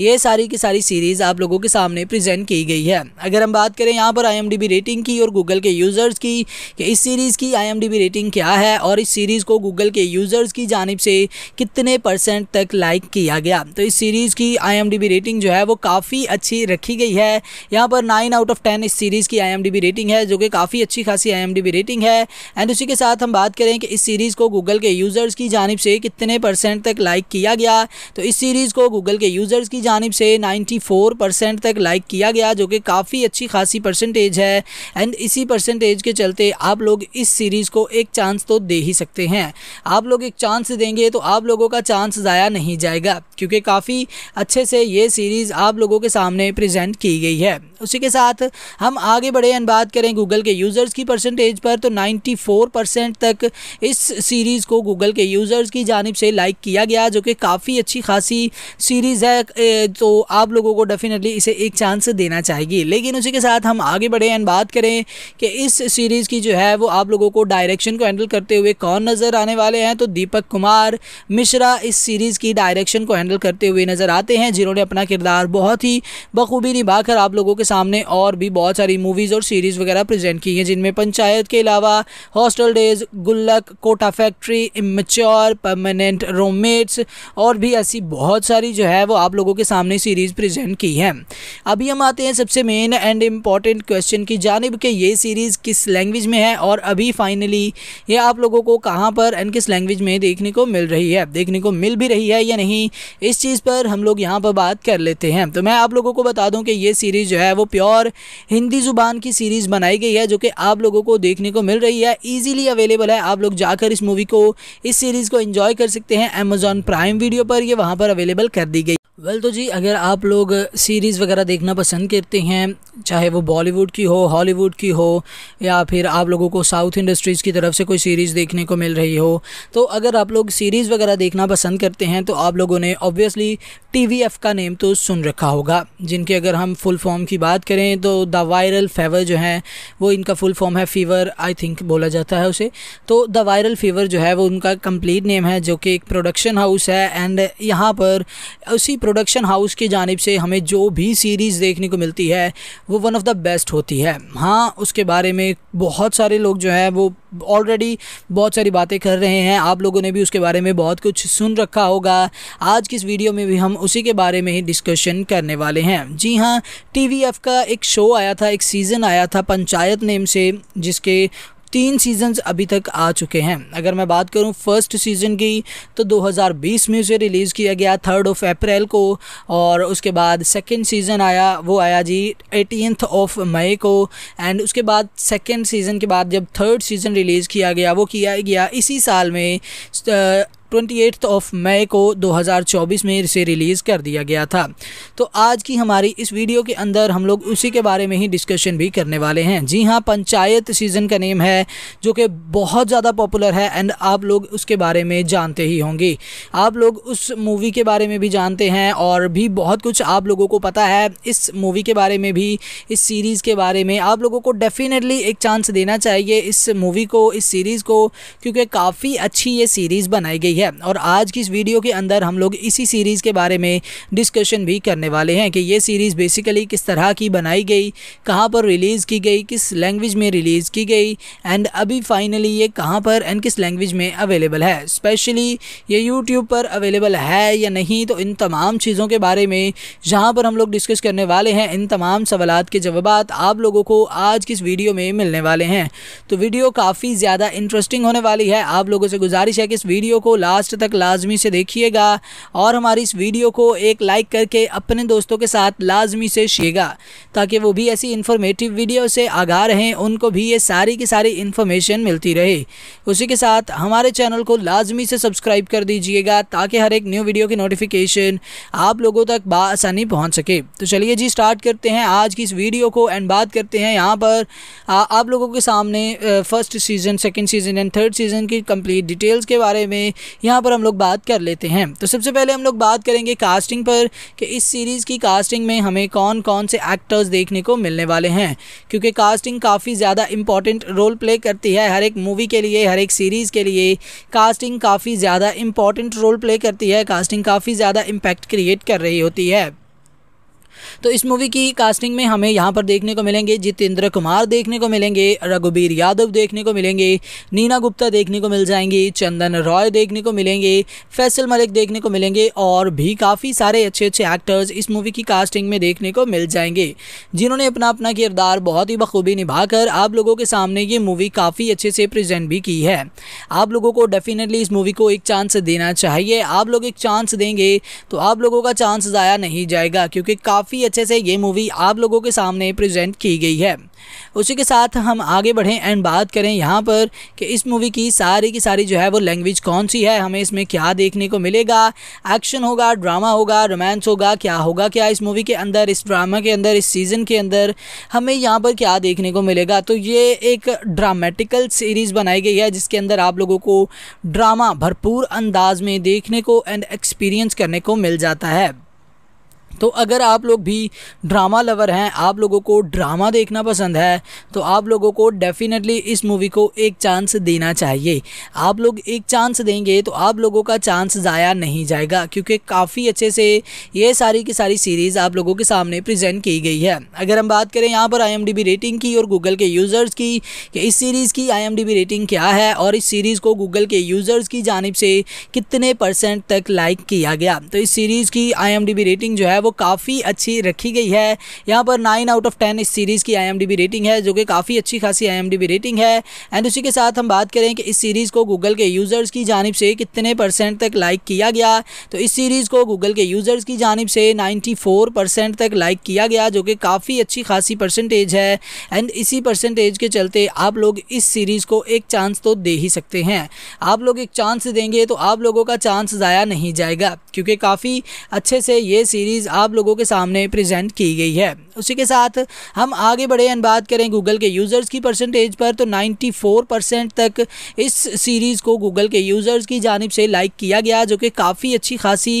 ये सारी की सारी सीरीज़ आप लोगों के सामने प्रेजेंट की गई है अगर हम बात करें यहाँ पर आई रेटिंग की और गूगल के यूज़र्स की कि इस सीरीज़ की आई रेटिंग क्या है और इस सीरीज़ को गूगल के यूज़र्स की जानब से कितने परसेंट तक लाइक किया गया तो इस सीरीज़ की आई रेटिंग जो है वो काफ़ी अच्छी रखी गई है यहाँ पर नाइन आउट ऑफ टेन इस सीरीज़ की आई रेटिंग है जो कि काफ़ी अच्छी खासी आई रेटिंग है एंड उसी के साथ हम बात करें कि इस सीरीज़ को गूगल के यूज़र्स की जानब से कितने परसेंट तक लाइक किया गया तो इस सीरीज़ को गूगल के यूज़र्स की जानब से नाइन्टी तक लाइक किया गया जो कि काफ़ी अच्छी खासी परसेंटेज है एंड इसी परसेंटेज के चलते आप लोग इस सीरीज़ को एक चांस तो दे ही सकते हैं आप लोग एक चांस देंगे तो आप लोगों का चांस ज़ाया नहीं जाएगा क्योंकि काफ़ी अच्छे से ये सीरीज़ आप लोगों के सामने प्रेजेंट की गई है उसी के साथ हम आगे बढ़े एंड बात करें गूगल के यूज़र्स की परसेंटेज पर तो 94 परसेंट तक इस सीरीज़ को गूगल के यूज़र्स की जानब से लाइक किया गया जो कि काफ़ी अच्छी खासी सीरीज़ है तो आप लोगों को डेफिनेटली इसे एक चांस देना चाहिए लेकिन उसी के साथ हम आगे बढ़े एंड बात करें कि इस सीरीज़ की जो है वो आप लोगों को डायरेक्शन को हैंडल करते हुए कौन नज़र आने वाले हैं तो दीपक कुमार मिश्रा इस सीरीज़ की डायरेक्शन को हैंडल करते हुए नज़र आते हैं जिन्होंने अपना किरदार और बहुत ही बखूबी निभा कर आप लोगों के सामने और भी बहुत सारी मूवीज़ और सीरीज़ वगैरह प्रेजेंट की हैं जिनमें पंचायत के अलावा hostel days Gullak Kota factory immature permanent रोमेट्स और भी ऐसी बहुत सारी जो है वो आप लोगों के सामने सीरीज़ प्रजेंट की है अभी हम आते हैं सबसे मेन एंड इम्पॉर्टेंट क्वेश्चन की जानब कि ये सीरीज़ किस लैंग्वेज में है और अभी फाइनली ये आप लोगों को कहाँ पर एंड किस लैंग्वेज में देखने को मिल रही है देखने को मिल भी रही है या नहीं इस चीज़ पर हम लोग यहाँ पर बात कर लेते हैं हैं तो मैं आप लोगों को बता दूं कि ये सीरीज़ जो है वो प्योर हिंदी ज़ुबान की सीरीज़ बनाई गई है जो कि आप लोगों को देखने को मिल रही है ईजिली अवेलेबल है आप लोग जाकर इस मूवी को इस सीरीज़ को इन्जॉय कर सकते हैं अमेज़ॉन प्राइम वीडियो पर यह वहाँ पर अवेलेबल कर दी गई वेल well, तो जी अगर आप लोग सीरीज़ वगैरह देखना पसंद करते हैं चाहे वो बॉलीवुड की हो हॉलीवुड की हो या फिर आप लोगों को साउथ इंडस्ट्रीज़ की तरफ से कोई सीरीज़ देखने को मिल रही हो तो अगर आप लोग सीरीज़ वगैरह देखना पसंद करते हैं तो आप लोगों ने ऑब्वियसली टीवीएफ का नेम तो सुन रखा होगा जिनके अगर हम फुल फॉर्म की बात करें तो द वायरल फेवर जो है वो इनका फुल फॉर्म है फ़ीवर आई थिंक बोला जाता है उसे तो द वायरल फीवर जो है वो उनका कंप्लीट नेम है जो कि एक प्रोडक्शन हाउस है एंड यहाँ पर उसी प्रोडक्शन हाउस की जानब से हमें जो भी सीरीज़ देखने को मिलती है वो वन ऑफ़ द बेस्ट होती है हाँ उसके बारे में बहुत सारे लोग जो हैं वो ऑलरेडी बहुत सारी बातें कर रहे हैं आप लोगों ने भी उसके बारे में बहुत कुछ सुन रखा होगा आज की इस वीडियो में भी हम उसी के बारे में ही डिस्कशन करने वाले हैं जी हाँ टी का एक शो आया था एक सीज़न आया था पंचायत नेम से जिसके तीन सीजन्स अभी तक आ चुके हैं अगर मैं बात करूं फर्स्ट सीज़न की तो 2020 में उसे रिलीज़ किया गया थर्ड ऑफ अप्रैल को और उसके बाद सेकेंड सीज़न आया वो आया जी एटीनथ ऑफ मई को एंड उसके बाद सेकेंड सीज़न के बाद जब थर्ड सीज़न रिलीज़ किया गया वो किया गया इसी साल में ट्वेंटी ऑफ मई को 2024 में इसे रिलीज़ कर दिया गया था तो आज की हमारी इस वीडियो के अंदर हम लोग उसी के बारे में ही डिस्कशन भी करने वाले हैं जी हाँ पंचायत सीज़न का नेम है जो कि बहुत ज़्यादा पॉपुलर है एंड आप लोग उसके बारे में जानते ही होंगे आप लोग उस मूवी के बारे में भी जानते हैं और भी बहुत कुछ आप लोगों को पता है इस मूवी के बारे में भी इस सीरीज़ के बारे में आप लोगों को डेफिनेटली एक चांस देना चाहिए इस मूवी को इस सीरीज़ को क्योंकि काफ़ी अच्छी ये सीरीज़ बनाई गई ठीक है और आज की इस वीडियो के अंदर हम लोग इसी सीरीज़ के बारे में डिस्कशन भी करने वाले हैं कि ये सीरीज़ बेसिकली किस तरह की बनाई गई कहाँ पर रिलीज़ की गई किस लैंग्वेज में रिलीज़ की गई एंड अभी फाइनली ये कहाँ पर एंड किस लैंग्वेज में अवेलेबल है स्पेशली ये यूट्यूब पर अवेलेबल है या नहीं तो इन तमाम चीज़ों के बारे में जहाँ पर हम लोग डिस्कस करने वाले हैं इन तमाम सवाल के जवाब आप लोगों को आज की इस वीडियो में मिलने वाले हैं तो वीडियो काफ़ी ज़्यादा इंटरेस्टिंग होने वाली है आप लोगों से गुजारिश है कि इस वीडियो को लास्ट तक लाजमी से देखिएगा और हमारी इस वीडियो को एक लाइक करके अपने दोस्तों के साथ लाजमी से शेगा ताकि वो भी ऐसी इन्फॉर्मेटिव वीडियो से आगा रहें उनको भी ये सारी की सारी इन्फॉर्मेशन मिलती रहे उसी के साथ हमारे चैनल को लाजमी से सब्सक्राइब कर दीजिएगा ताकि हर एक न्यू वीडियो की नोटिफिकेशन आप लोगों तक बसानी पहुँच सके तो चलिए जी स्टार्ट करते हैं आज की इस वीडियो को एंड बात करते हैं यहाँ पर आ, आप लोगों के सामने first season second season and third season की कंप्लीट डिटेल्स के बारे में यहाँ पर हम लोग बात कर लेते हैं तो सबसे पहले हम लोग बात करेंगे कास्टिंग पर कि इस सीरीज़ की कास्टिंग में हमें कौन कौन से एक्टर्स देखने को मिलने वाले हैं क्योंकि कास्टिंग काफ़ी ज़्यादा इंपॉर्टेंट रोल प्ले करती है हर एक मूवी के लिए हर एक सीरीज़ के लिए कास्टिंग काफ़ी ज़्यादा इंपॉर्टेंट रोल प्ले करती है कास्टिंग काफ़ी ज़्यादा इम्पैक्ट क्रिएट कर रही होती है तो इस मूवी की कास्टिंग में हमें यहाँ पर देखने को मिलेंगे जितेंद्र कुमार देखने को मिलेंगे रघुबीर यादव देखने को मिलेंगे नीना गुप्ता देखने को मिल जाएंगी चंदन रॉय देखने को मिलेंगे फैसल मलिक देखने को मिलेंगे और भी काफ़ी सारे अच्छे अच्छे एक्टर्स इस मूवी की कास्टिंग में देखने को मिल जाएंगे जिन्होंने अपना अपना किरदार बहुत ही बखूबी निभाकर आप लोगों के सामने ये मूवी काफ़ी अच्छे से प्रजेंट भी की है आप लोगों को डेफिनेटली इस मूवी को एक चांस देना चाहिए आप लोग एक चांस देंगे तो आप लोगों का चांस ज़ाया नहीं जाएगा क्योंकि काफ़ी काफ़ी अच्छे से ये मूवी आप लोगों के सामने प्रेजेंट की गई है उसी के साथ हम आगे बढ़ें एंड बात करें यहाँ पर कि इस मूवी की सारी की सारी जो है वो लैंग्वेज कौन सी है हमें इसमें क्या देखने को मिलेगा एक्शन होगा ड्रामा होगा रोमांस होगा क्या होगा क्या इस मूवी के अंदर इस ड्रामा के अंदर इस सीज़न के अंदर हमें यहाँ पर क्या देखने को मिलेगा तो ये एक ड्रामेटिकल सीरीज़ बनाई गई है जिसके अंदर आप लोगों को ड्रामा भरपूर अंदाज में देखने को एंड एक्सपीरियंस करने को मिल जाता है तो अगर आप लोग भी ड्रामा लवर हैं आप लोगों को ड्रामा देखना पसंद है तो आप लोगों को डेफिनेटली इस मूवी को एक चांस देना चाहिए आप लोग एक चांस देंगे तो आप लोगों का चांस ज़ाया नहीं जाएगा क्योंकि काफ़ी अच्छे से ये सारी की सारी सीरीज़ आप लोगों के सामने प्रेजेंट की गई है अगर हम बात करें यहाँ पर आई रेटिंग की और गूगल के यूज़र्स की कि इस सीरीज़ की आई रेटिंग क्या है और इस सीरीज़ को गूगल के यूज़र्स की जानब से कितने परसेंट तक लाइक किया गया तो इस सीरीज़ की आई रेटिंग जो है वो काफ़ी अच्छी रखी गई है यहाँ पर नाइन आउट ऑफ टेन इस सीरीज़ की आई रेटिंग है जो कि काफ़ी अच्छी खासी आई रेटिंग है एंड उसी के साथ हम बात करें कि इस सीरीज़ को गूगल के यूज़र्स की जानब से कितने परसेंट तक लाइक किया गया तो इस सीरीज़ को गूगल के यूज़र्स की जानब से नाइन्टी फोर परसेंट तक लाइक किया गया जो कि काफ़ी अच्छी खासी परसेंटेज है एंड इसी परसेंटेज के चलते आप लोग इस सीरीज़ को एक चांस तो दे ही सकते हैं आप लोग एक चांस देंगे तो आप लोगों का चांस ज़ाया नहीं जाएगा क्योंकि काफ़ी अच्छे से ये सीरीज़ चीज़ आप लोगों के सामने प्रेजेंट की गई है उसी के साथ हम आगे बढ़े एंड बात करें गूगल के यूज़र्स की परसेंटेज पर तो 94 परसेंट तक इस सीरीज़ को गूगल के यूज़र्स की जानब से लाइक किया गया जो कि काफ़ी अच्छी खासी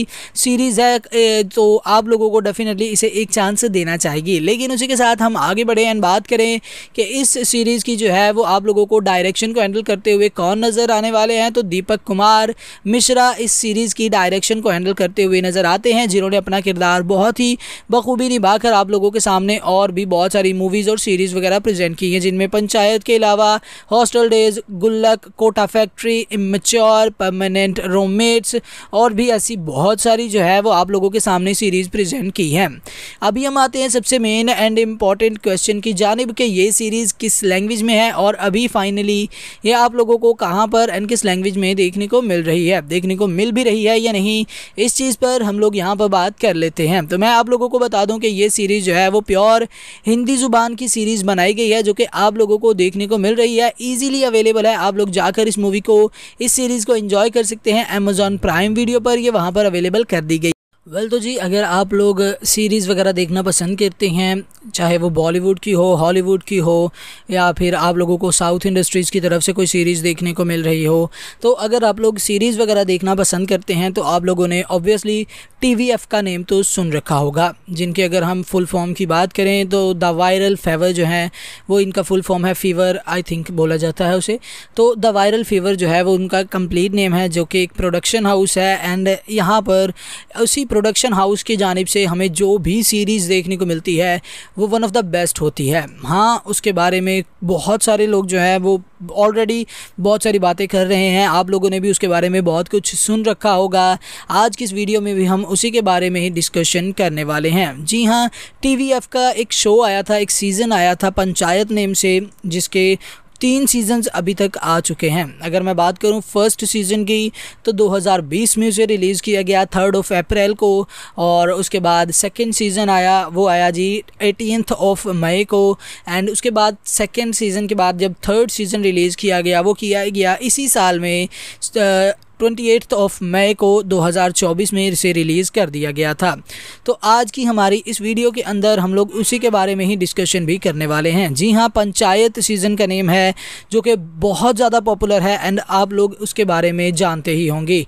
सीरीज़ है तो आप लोगों को डेफिनेटली इसे एक चांस देना चाहिए लेकिन उसी के साथ हम आगे बढ़े एंड बात करें कि इस सीरीज़ की जो है वो आप लोगों को डायरेक्शन को हैंडल करते हुए कौन नज़र आने वाले हैं तो दीपक कुमार मिश्रा इस सीरीज़ की डायरेक्शन को हैंडल करते हुए नज़र आते हैं जिन्होंने अपना किरदार किरदार बहुत ही बखूबी निभा कर आप लोगों के सामने और भी बहुत सारी मूवीज़ और सीरीज़ वगैरह प्रेजेंट की हैं जिनमें पंचायत के अलावा hostel days Gullak Kota factory immature permanent रोममेट्स और भी ऐसी बहुत सारी जो है वो आप लोगों के सामने सीरीज़ प्रेजेंट की है अभी हम आते हैं सबसे मेन एंड इम्पॉर्टेंट क्वेश्चन की जानब कि ये सीरीज़ किस लैंग्वेज में है और अभी फाइनली ये आप लोगों को कहाँ पर एंड किस लैंग्वेज में देखने को मिल रही है देखने को मिल भी रही है या नहीं इस चीज़ पर हम लोग यहाँ पर बात कर लेते हैं हैं तो मैं आप लोगों को बता दूं कि ये सीरीज़ जो है वो प्योर हिंदी ज़ुबान की सीरीज़ बनाई गई है जो कि आप लोगों को देखने को मिल रही है ईजिली अवेलेबल है आप लोग जाकर इस मूवी को इस सीरीज़ को इन्जॉय कर सकते हैं अमेज़ॉन प्राइम वीडियो पर यह वहाँ पर अवेलेबल कर दी गई वेल well, तो जी अगर आप लोग सीरीज़ वगैरह देखना पसंद करते हैं चाहे वो बॉलीवुड की हो हॉलीवुड की हो या फिर आप लोगों को साउथ इंडस्ट्रीज़ की तरफ से कोई सीरीज़ देखने को मिल रही हो तो अगर आप लोग सीरीज़ वगैरह देखना पसंद करते हैं तो आप लोगों ने ऑब्वियसली टी का नेम तो सुन रखा होगा जिनके अगर हम फुल फॉर्म की बात करें तो द वायरल फेवर जो है वो इनका फुल फॉर्म है फ़ीवर आई थिंक बोला जाता है उसे तो द वायरल फ़ीवर जो है वो उनका कम्प्लीट नेम है जो कि एक प्रोडक्शन हाउस है एंड यहाँ पर उसी प्रोडक्शन हाउस की जानब से हमें जो भी सीरीज़ देखने को मिलती है वो वन ऑफ़ द बेस्ट होती है हाँ उसके बारे में बहुत सारे लोग जो हैं वो ऑलरेडी बहुत सारी बातें कर रहे हैं आप लोगों ने भी उसके बारे में बहुत कुछ सुन रखा होगा आज की इस वीडियो में भी हम उसी के बारे में ही डिस्कशन करने वाले हैं जी हाँ टी का एक शो आया था एक सीज़न आया था पंचायत नेम से जिसके तीन सीजन्स अभी तक आ चुके हैं अगर मैं बात करूं फर्स्ट सीज़न की तो 2020 में उसे रिलीज़ किया गया थर्ड ऑफ अप्रैल को और उसके बाद सेकेंड सीज़न आया वो आया जी एटीनथ ऑफ मई को एंड उसके बाद सेकेंड सीज़न के बाद जब थर्ड सीज़न रिलीज़ किया गया वो किया गया इसी साल में ट्वेंटी ऑफ मई को 2024 में इसे रिलीज़ कर दिया गया था तो आज की हमारी इस वीडियो के अंदर हम लोग उसी के बारे में ही डिस्कशन भी करने वाले हैं जी हाँ पंचायत सीज़न का नेम है जो कि बहुत ज़्यादा पॉपुलर है एंड आप लोग उसके बारे में जानते ही होंगे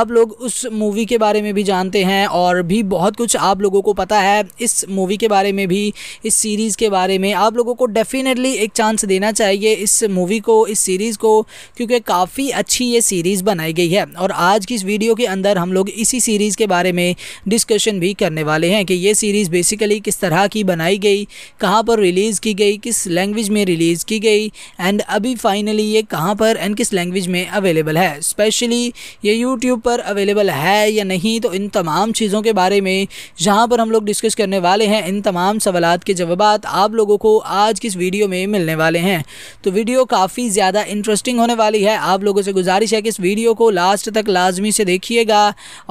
आप लोग उस मूवी के बारे में भी जानते हैं और भी बहुत कुछ आप लोगों को पता है इस मूवी के बारे में भी इस सीरीज़ के बारे में आप लोगों को डेफिनेटली एक चांस देना चाहिए इस मूवी को इस सीरीज़ को क्योंकि काफ़ी अच्छी ये सीरीज़ बनाई गई रही है और आज की इस वीडियो के अंदर हम लोग इसी सीरीज़ के बारे में डिस्कशन भी करने वाले हैं कि ये सीरीज़ बेसिकली किस तरह की बनाई गई कहाँ पर रिलीज़ की गई किस लैंग्वेज में रिलीज़ की गई एंड अभी फाइनली ये कहाँ पर एंड किस लैंग्वेज में अवेलेबल है स्पेशली ये यूट्यूब पर अवेलेबल है या नहीं तो इन तमाम चीज़ों के बारे में जहाँ पर हम लोग डिस्कस करने वाले हैं इन तमाम सवाल के जवाब आप लोगों को आज की इस वीडियो में मिलने वाले हैं तो वीडियो काफ़ी ज़्यादा इंटरेस्टिंग होने वाली है आप लोगों से गुजारिश है कि इस वीडियो को लास्ट तक लाजमी से देखिएगा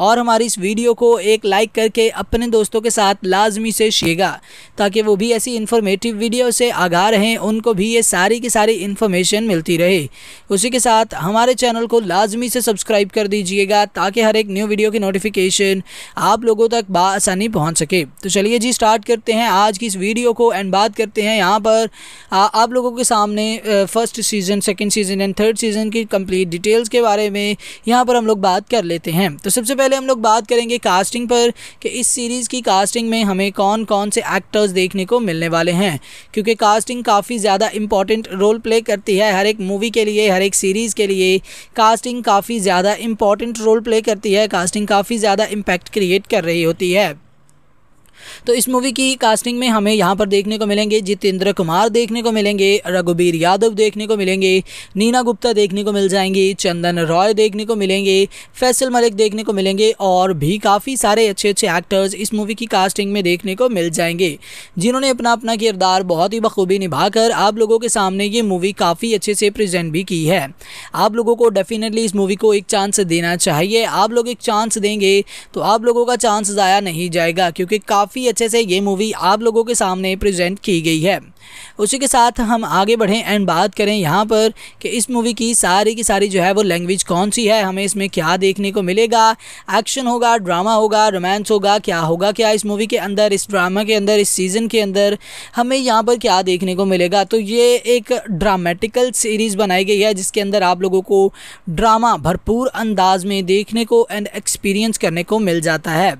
और हमारी इस वीडियो को एक लाइक करके अपने दोस्तों के साथ लाजमी से शेगा ताकि वो भी ऐसी इन्फॉर्मेटिव वीडियो से आगा रहें उनको भी ये सारी की सारी इन्फॉर्मेशन मिलती रहे उसी के साथ हमारे चैनल को लाजमी से सब्सक्राइब कर दीजिएगा ताकि हर एक न्यू वीडियो की नोटिफिकेशन आप लोगों तक बसानी पहुँच सके तो चलिए जी स्टार्ट करते हैं आज की इस वीडियो को एंड बात करते हैं यहाँ पर आ, आप लोगों के सामने first season second season and third season की कम्प्लीट डिटेल्स के बारे में यहाँ पर हम लोग बात कर लेते हैं तो सबसे पहले हम लोग बात करेंगे कास्टिंग पर कि इस सीरीज़ की कास्टिंग में हमें कौन कौन से एक्टर्स देखने को मिलने वाले हैं क्योंकि कास्टिंग काफ़ी ज़्यादा इंपॉर्टेंट रोल प्ले करती है हर एक मूवी के लिए हर एक सीरीज़ के लिए कास्टिंग काफ़ी ज़्यादा इंपॉर्टेंट रोल प्ले करती है कास्टिंग काफ़ी ज़्यादा इम्पैक्ट क्रिएट कर रही होती है तो इस मूवी की कास्टिंग में हमें यहाँ पर देखने को मिलेंगे जितेंद्र कुमार देखने को मिलेंगे रघुबीर यादव देखने को मिलेंगे नीना गुप्ता देखने को मिल जाएंगी चंदन रॉय देखने को मिलेंगे फैसल मलिक देखने को मिलेंगे और भी काफ़ी सारे अच्छे अच्छे एक्टर्स इस मूवी की कास्टिंग में देखने को मिल जाएंगे जिन्होंने अपना अपना किरदार बहुत ही बखूबी निभाकर आप लोगों के सामने ये मूवी काफ़ी अच्छे से प्रजेंट भी की है आप लोगों को डेफिनेटली इस मूवी को एक चांस देना चाहिए आप लोग एक चांस देंगे तो आप लोगों का चांस ज़ाया नहीं जाएगा क्योंकि काफ़ी काफ़ी अच्छे से ये मूवी आप लोगों के सामने प्रेजेंट की गई है उसी के साथ हम आगे बढ़ें एंड बात करें यहाँ पर कि इस मूवी की सारी की सारी जो है वो लैंग्वेज कौन सी है हमें इसमें क्या देखने को मिलेगा एक्शन होगा ड्रामा होगा रोमांस होगा क्या होगा क्या इस मूवी के अंदर इस ड्रामा के अंदर इस सीज़न के अंदर हमें यहाँ पर क्या देखने को मिलेगा तो ये एक ड्रामेटिकल सीरीज़ बनाई गई है जिसके अंदर आप लोगों को ड्रामा भरपूर अंदाज में देखने को एंड एक्सपीरियंस करने को मिल जाता है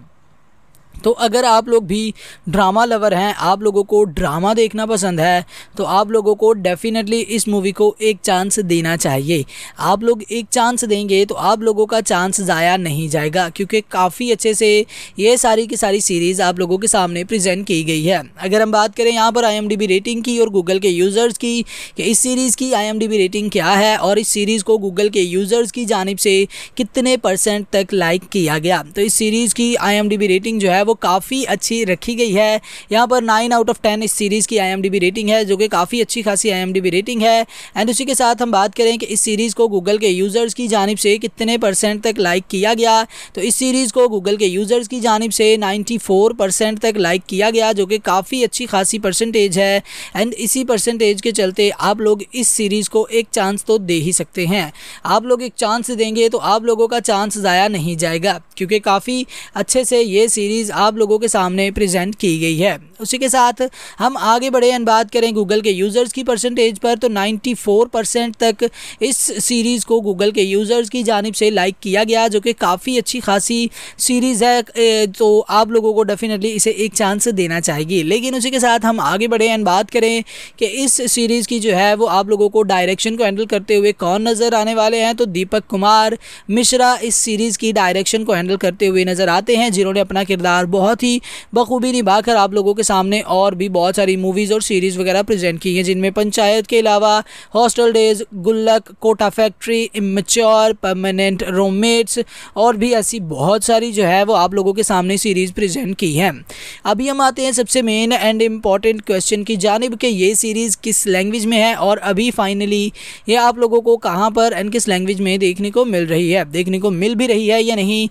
तो अगर आप लोग भी ड्रामा लवर हैं आप लोगों को ड्रामा देखना पसंद है तो आप लोगों को डेफ़िनेटली इस मूवी को एक चांस देना चाहिए आप लोग एक चांस देंगे तो आप लोगों का चांस ज़ाया नहीं जाएगा क्योंकि काफ़ी अच्छे से ये सारी की सारी सीरीज़ आप लोगों के सामने प्रेजेंट की गई है अगर हम बात करें यहाँ पर आई रेटिंग की और गूगल के यूज़र्स की कि इस सीरीज़ की आई रेटिंग क्या है और इस सीरीज़ को गूगल के यूज़र्स की जानब से कितने परसेंट तक लाइक किया गया तो इस सीरीज़ की आई रेटिंग जो है है वो काफ़ी अच्छी रखी गई है यहाँ पर नाइन आउट ऑफ टेन इस सीरीज़ की आई रेटिंग है जो कि काफ़ी अच्छी खासी आई रेटिंग है एंड उसी के साथ हम बात करें कि इस सीरीज़ को गूगल के यूज़र्स की जानब से कितने परसेंट तक लाइक किया गया तो इस सीरीज़ को गूगल के यूज़र्स की जानब से फोर परसेंट तक लाइक किया गया जो कि काफ़ी अच्छी खासी परसेंटेज है एंड इसी परसेंटेज के चलते आप लोग इस सीरीज़ को एक चांस तो दे ही सकते हैं आप लोग एक चांस देंगे तो आप लोगों का चांस ज़ाया नहीं जाएगा क्योंकि काफ़ी अच्छे से ये सीरीज़ आप लोगों के सामने प्रेजेंट की गई है उसी के साथ हम आगे बढ़े एंड बात करें गूगल के यूज़र्स की परसेंटेज पर तो 94 परसेंट तक इस सीरीज़ को गूगल के यूज़र्स की जानब से लाइक किया गया जो कि काफ़ी अच्छी खासी सीरीज़ है तो आप लोगों को डेफिनेटली इसे एक चांस देना चाहिए लेकिन उसी के साथ हम आगे बढ़े एंड बात करें कि इस सीरीज़ की जो है वो आप लोगों को डायरेक्शन को हैंडल करते हुए कौन नज़र आने वाले हैं तो दीपक कुमार मिश्रा इस सीरीज़ की डायरेक्शन को हैंडल करते हुए नज़र आते हैं जिन्होंने अपना किरदार बहुत ही बखूबी निभाकर आप लोगों के सामने और भी बहुत सारी मूवीज़ और सीरीज़ वगैरह प्रेजेंट की हैं जिनमें पंचायत के अलावा hostel days Gullak Kota factory immature permanent रोमेट्स और भी ऐसी बहुत सारी जो है वो आप लोगों के सामने सीरीज़ प्रजेंट की है अभी हम आते हैं सबसे मेन एंड इम्पॉर्टेंट क्वेश्चन की जानब कि ये सीरीज़ किस लैंग्वेज में है और अभी फाइनली ये आप लोगों को कहाँ पर एंड किस लैंग्वेज में देखने को मिल रही है देखने को मिल भी रही है या नहीं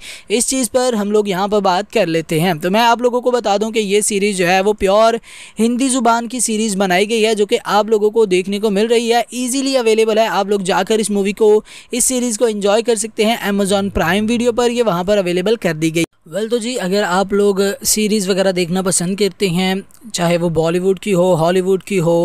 इस चीज़ पर हम लोग यहाँ पर बात कर लेते हैं तो मैं आप लोगों को बता दूँ कि ये सीरीज़ जो है वो वो प्योर हिंदी ज़ुबान की सीरीज़ बनाई गई है जो कि आप लोगों को देखने को मिल रही है ईजिली अवेलेबल है आप लोग जाकर इस मूवी को इस सीरीज़ को इन्जॉय कर सकते हैं अमेजोन प्राइम वीडियो पर यह वहाँ पर अवेलेबल कर दी गई वेल well, तो जी अगर आप लोग सीरीज़ वगैरह देखना पसंद करते हैं चाहे वो बॉलीवुड की हो हॉलीवुड की हो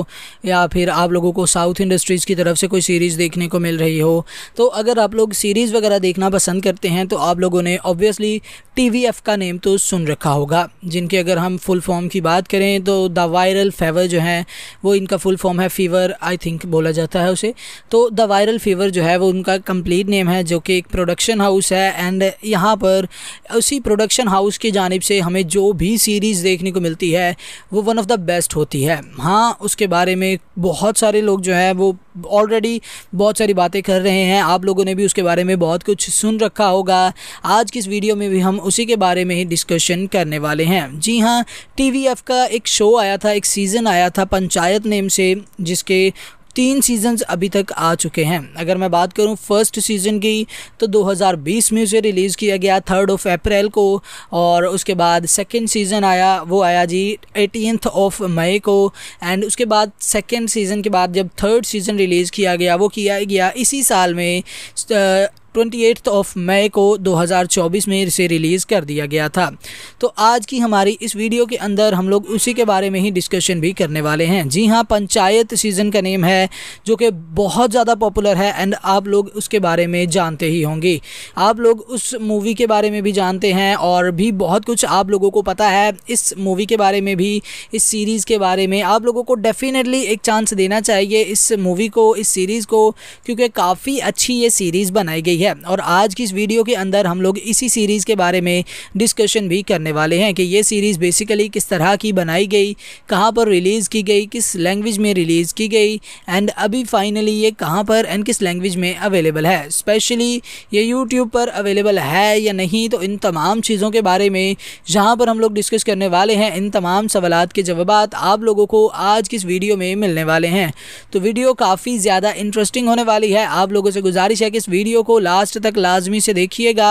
या फिर आप लोगों को साउथ इंडस्ट्रीज़ की तरफ से कोई सीरीज़ देखने को मिल रही हो तो अगर आप लोग सीरीज़ वगैरह देखना पसंद करते हैं तो आप लोगों ने ऑब्वियसली टी का नेम तो सुन रखा होगा जिनके अगर हम फुल फॉर्म की बात बात करें तो द वायरल फेवर जो है वो इनका फुल फॉर्म है फीवर आई थिंक बोला जाता है उसे तो द वायरल फीवर जो है वो उनका कंप्लीट नेम है जो कि एक प्रोडक्शन हाउस है एंड यहाँ पर उसी प्रोडक्शन हाउस की जानब से हमें जो भी सीरीज़ देखने को मिलती है वो वन ऑफ़ द बेस्ट होती है हाँ उसके बारे में बहुत सारे लोग जो है वो ऑलरेडी बहुत सारी बातें कर रहे हैं आप लोगों ने भी उसके बारे में बहुत कुछ सुन रखा होगा आज की इस वीडियो में भी हम उसी के बारे में ही डिस्कशन करने वाले हैं जी हाँ टी वी एफ का एक शो आया था एक सीज़न आया था पंचायत नेम से जिसके तीन सीजन्स अभी तक आ चुके हैं अगर मैं बात करूं फर्स्ट सीज़न की तो 2020 में उसे रिलीज़ किया गया थर्ड ऑफ अप्रैल को और उसके बाद सेकेंड सीज़न आया वो आया जी एटीनथ ऑफ मई को एंड उसके बाद सेकेंड सीज़न के बाद जब थर्ड सीज़न रिलीज़ किया गया वो किया गया इसी साल में ट्वेंटी ऑफ मई को 2024 में इसे रिलीज़ कर दिया गया था तो आज की हमारी इस वीडियो के अंदर हम लोग उसी के बारे में ही डिस्कशन भी करने वाले हैं जी हाँ पंचायत सीज़न का नेम है जो कि बहुत ज़्यादा पॉपुलर है एंड आप लोग उसके बारे में जानते ही होंगे आप लोग उस मूवी के बारे में भी जानते हैं और भी बहुत कुछ आप लोगों को पता है इस मूवी के बारे में भी इस सीरीज़ के बारे में आप लोगों को डेफिनेटली एक चांस देना चाहिए इस मूवी को इस सीरीज़ को क्योंकि काफ़ी अच्छी ये सीरीज़ बनाई गई है है और आज की इस वीडियो के अंदर हम लोग इसी सीरीज़ के बारे में डिस्कशन भी करने वाले हैं कि ये सीरीज़ बेसिकली किस तरह की बनाई गई कहाँ पर रिलीज़ की गई किस लैंग्वेज में रिलीज़ की गई एंड अभी फाइनली ये कहाँ पर एंड किस लैंग्वेज में अवेलेबल है स्पेशली ये यूट्यूब पर अवेलेबल है या नहीं तो इन तमाम चीज़ों के बारे में जहाँ पर हम लोग डिस्कस करने वाले हैं इन तमाम सवाल के जवाब आप लोगों को आज की इस वीडियो में मिलने वाले हैं तो वीडियो काफ़ी ज़्यादा इंटरेस्टिंग होने वाली है आप लोगों से गुजारिश है कि इस वीडियो को ला लास्ट तक लाजमी से देखिएगा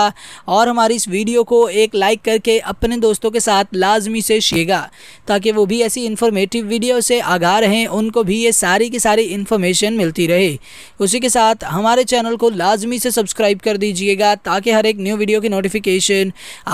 और हमारी इस वीडियो को एक लाइक करके अपने दोस्तों के साथ लाजमी से शेगा ताकि वो भी ऐसी इन्फॉर्मेटिव वीडियो से आगा रहें उनको भी ये सारी की सारी इन्फॉर्मेशन मिलती रहे उसी के साथ हमारे चैनल को लाजमी से सब्सक्राइब कर दीजिएगा ताकि हर एक न्यू वीडियो की नोटिफिकेशन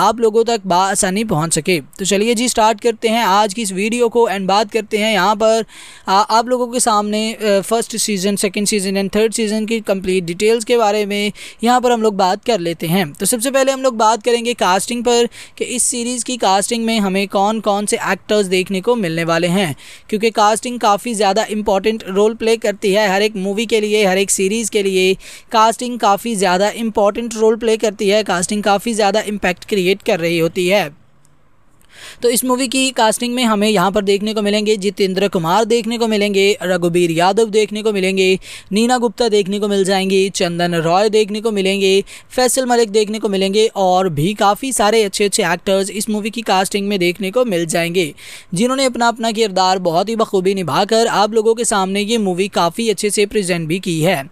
आप लोगों तक बसानी पहुँच सके तो चलिए जी स्टार्ट करते हैं आज की इस वीडियो को एंड बात करते हैं यहाँ पर आ, आप लोगों के सामने first season second season and third season की कम्प्लीट डिटेल्स के बारे में यहाँ पर हम लोग बात कर लेते हैं तो सबसे पहले हम लोग बात करेंगे कास्टिंग पर कि इस सीरीज़ की कास्टिंग में हमें कौन कौन से एक्टर्स देखने को मिलने वाले हैं क्योंकि कास्टिंग काफ़ी ज़्यादा इंपॉर्टेंट रोल प्ले करती है हर एक मूवी के लिए हर एक सीरीज़ के लिए कास्टिंग काफ़ी ज़्यादा इंपॉर्टेंट रोल प्ले करती है कास्टिंग काफ़ी ज़्यादा इम्पैक्ट क्रिएट कर रही होती है तो इस मूवी की कास्टिंग में हमें यहाँ पर देखने को मिलेंगे जितेंद्र कुमार देखने को मिलेंगे रघुबीर यादव देखने को मिलेंगे नीना गुप्ता देखने को मिल जाएंगे चंदन रॉय देखने को मिलेंगे फैसल मलिक देखने को मिलेंगे और भी काफ़ी सारे अच्छे अच्छे एक्टर्स इस मूवी की कास्टिंग में देखने को मिल जाएंगे जिन्होंने अपना अपना किरदार बहुत ही बखूबी निभाकर आप लोगों के सामने ये मूवी काफ़ी अच्छे से प्रजेंट भी की है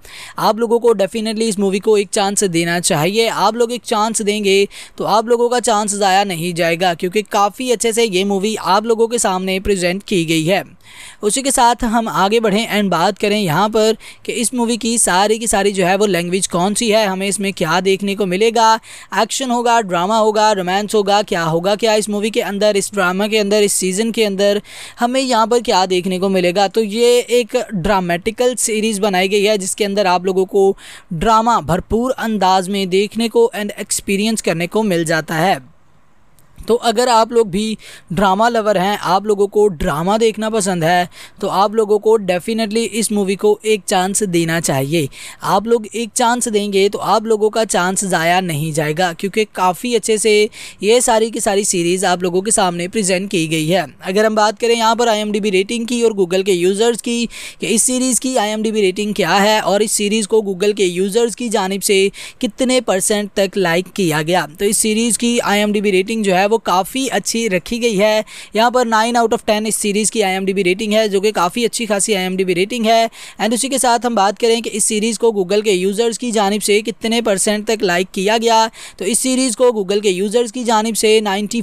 आप लोगों को डेफिनेटली इस मूवी को एक चांस देना चाहिए आप लोग एक चांस देंगे तो आप लोगों का चांस ज़ाया नहीं जाएगा क्योंकि काफ़ी काफ़ी अच्छे से ये मूवी आप लोगों के सामने प्रेजेंट की गई है उसी के साथ हम आगे बढ़ें एंड बात करें यहाँ पर कि इस मूवी की सारी की सारी जो है वो लैंग्वेज कौन सी है हमें इसमें क्या देखने को मिलेगा एक्शन होगा ड्रामा होगा रोमांस होगा क्या होगा क्या इस मूवी के अंदर इस ड्रामा के अंदर इस सीज़न के अंदर हमें यहाँ पर क्या देखने को मिलेगा तो ये एक ड्रामेटिकल सीरीज़ बनाई गई है जिसके अंदर आप लोगों को ड्रामा भरपूर अंदाज में देखने को एंड एक्सपीरियंस करने को मिल जाता है तो अगर आप लोग भी ड्रामा लवर हैं आप लोगों को ड्रामा देखना पसंद है तो आप लोगों को डेफिनेटली इस मूवी को एक चांस देना चाहिए आप लोग एक चांस देंगे तो आप लोगों का चांस ज़ाया नहीं जाएगा क्योंकि काफ़ी अच्छे से ये सारी की सारी सीरीज़ आप लोगों के सामने प्रेजेंट की गई है अगर हम बात करें यहाँ पर आई रेटिंग की और गूगल के यूज़र्स की कि इस सीरीज़ की आई रेटिंग क्या है और इस सीरीज़ को गूगल के यूज़र्स की जानब से कितने परसेंट तक लाइक किया गया तो इस सीरीज़ की आई रेटिंग जो है वो काफ़ी अच्छी रखी गई है यहाँ पर नाइन आउट ऑफ टेन इस सीरीज़ की आई रेटिंग है जो कि काफ़ी अच्छी खासी आई रेटिंग है एंड उसी के साथ हम बात करें कि इस सीरीज़ को गूगल के यूज़र्स की जानब से कितने परसेंट तक लाइक किया गया तो इस सीरीज़ को गूगल के यूज़र्स की जानब से नाइन्टी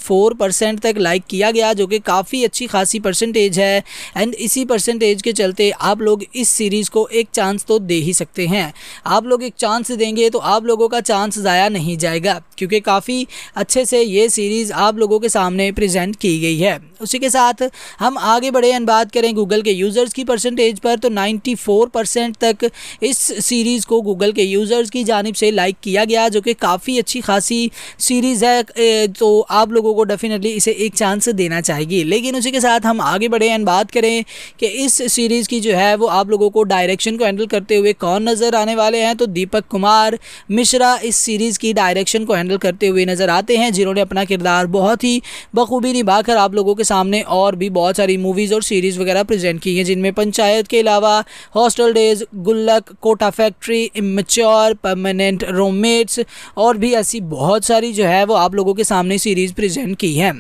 तक लाइक किया गया जो कि काफ़ी अच्छी खासी परसेंटेज है एंड इसी परसेंटेज के चलते आप लोग इस सीरीज़ को एक चांस तो दे ही सकते हैं आप लोग एक चांस देंगे तो आप लोगों का चांस ज़ाया नहीं जाएगा क्योंकि काफ़ी अच्छे से ये सीरीज़ आप लोगों के सामने प्रेजेंट की गई है उसी के साथ हम आगे बढ़े एंड बात करें गूगल के यूज़र्स की परसेंटेज पर तो 94 परसेंट तक इस सीरीज़ को गूगल के यूज़र्स की जानब से लाइक किया गया जो कि काफ़ी अच्छी खासी सीरीज़ है तो आप लोगों को डेफिनेटली इसे एक चांस देना चाहिए लेकिन उसी के साथ हम आगे बढ़े एंड बात करें कि इस सीरीज़ की जो है वो आप लोगों को डायरेक्शन को हैंडल करते हुए कौन नज़र आने वाले हैं तो दीपक कुमार मिश्रा इस सीरीज़ की डायरेक्शन को हैंडल करते हुए नज़र आते हैं जिन्होंने अपना किरदार और बहुत ही बखूबी निभा कर आप लोगों के सामने और भी बहुत सारी मूवीज़ और सीरीज़ वगैरह प्रेजेंट की हैं जिनमें पंचायत के अलावा hostel days Gullak Kota factory immature permanent रोमेट्स और भी ऐसी बहुत सारी जो है वो आप लोगों के सामने सीरीज़ प्रजेंट की है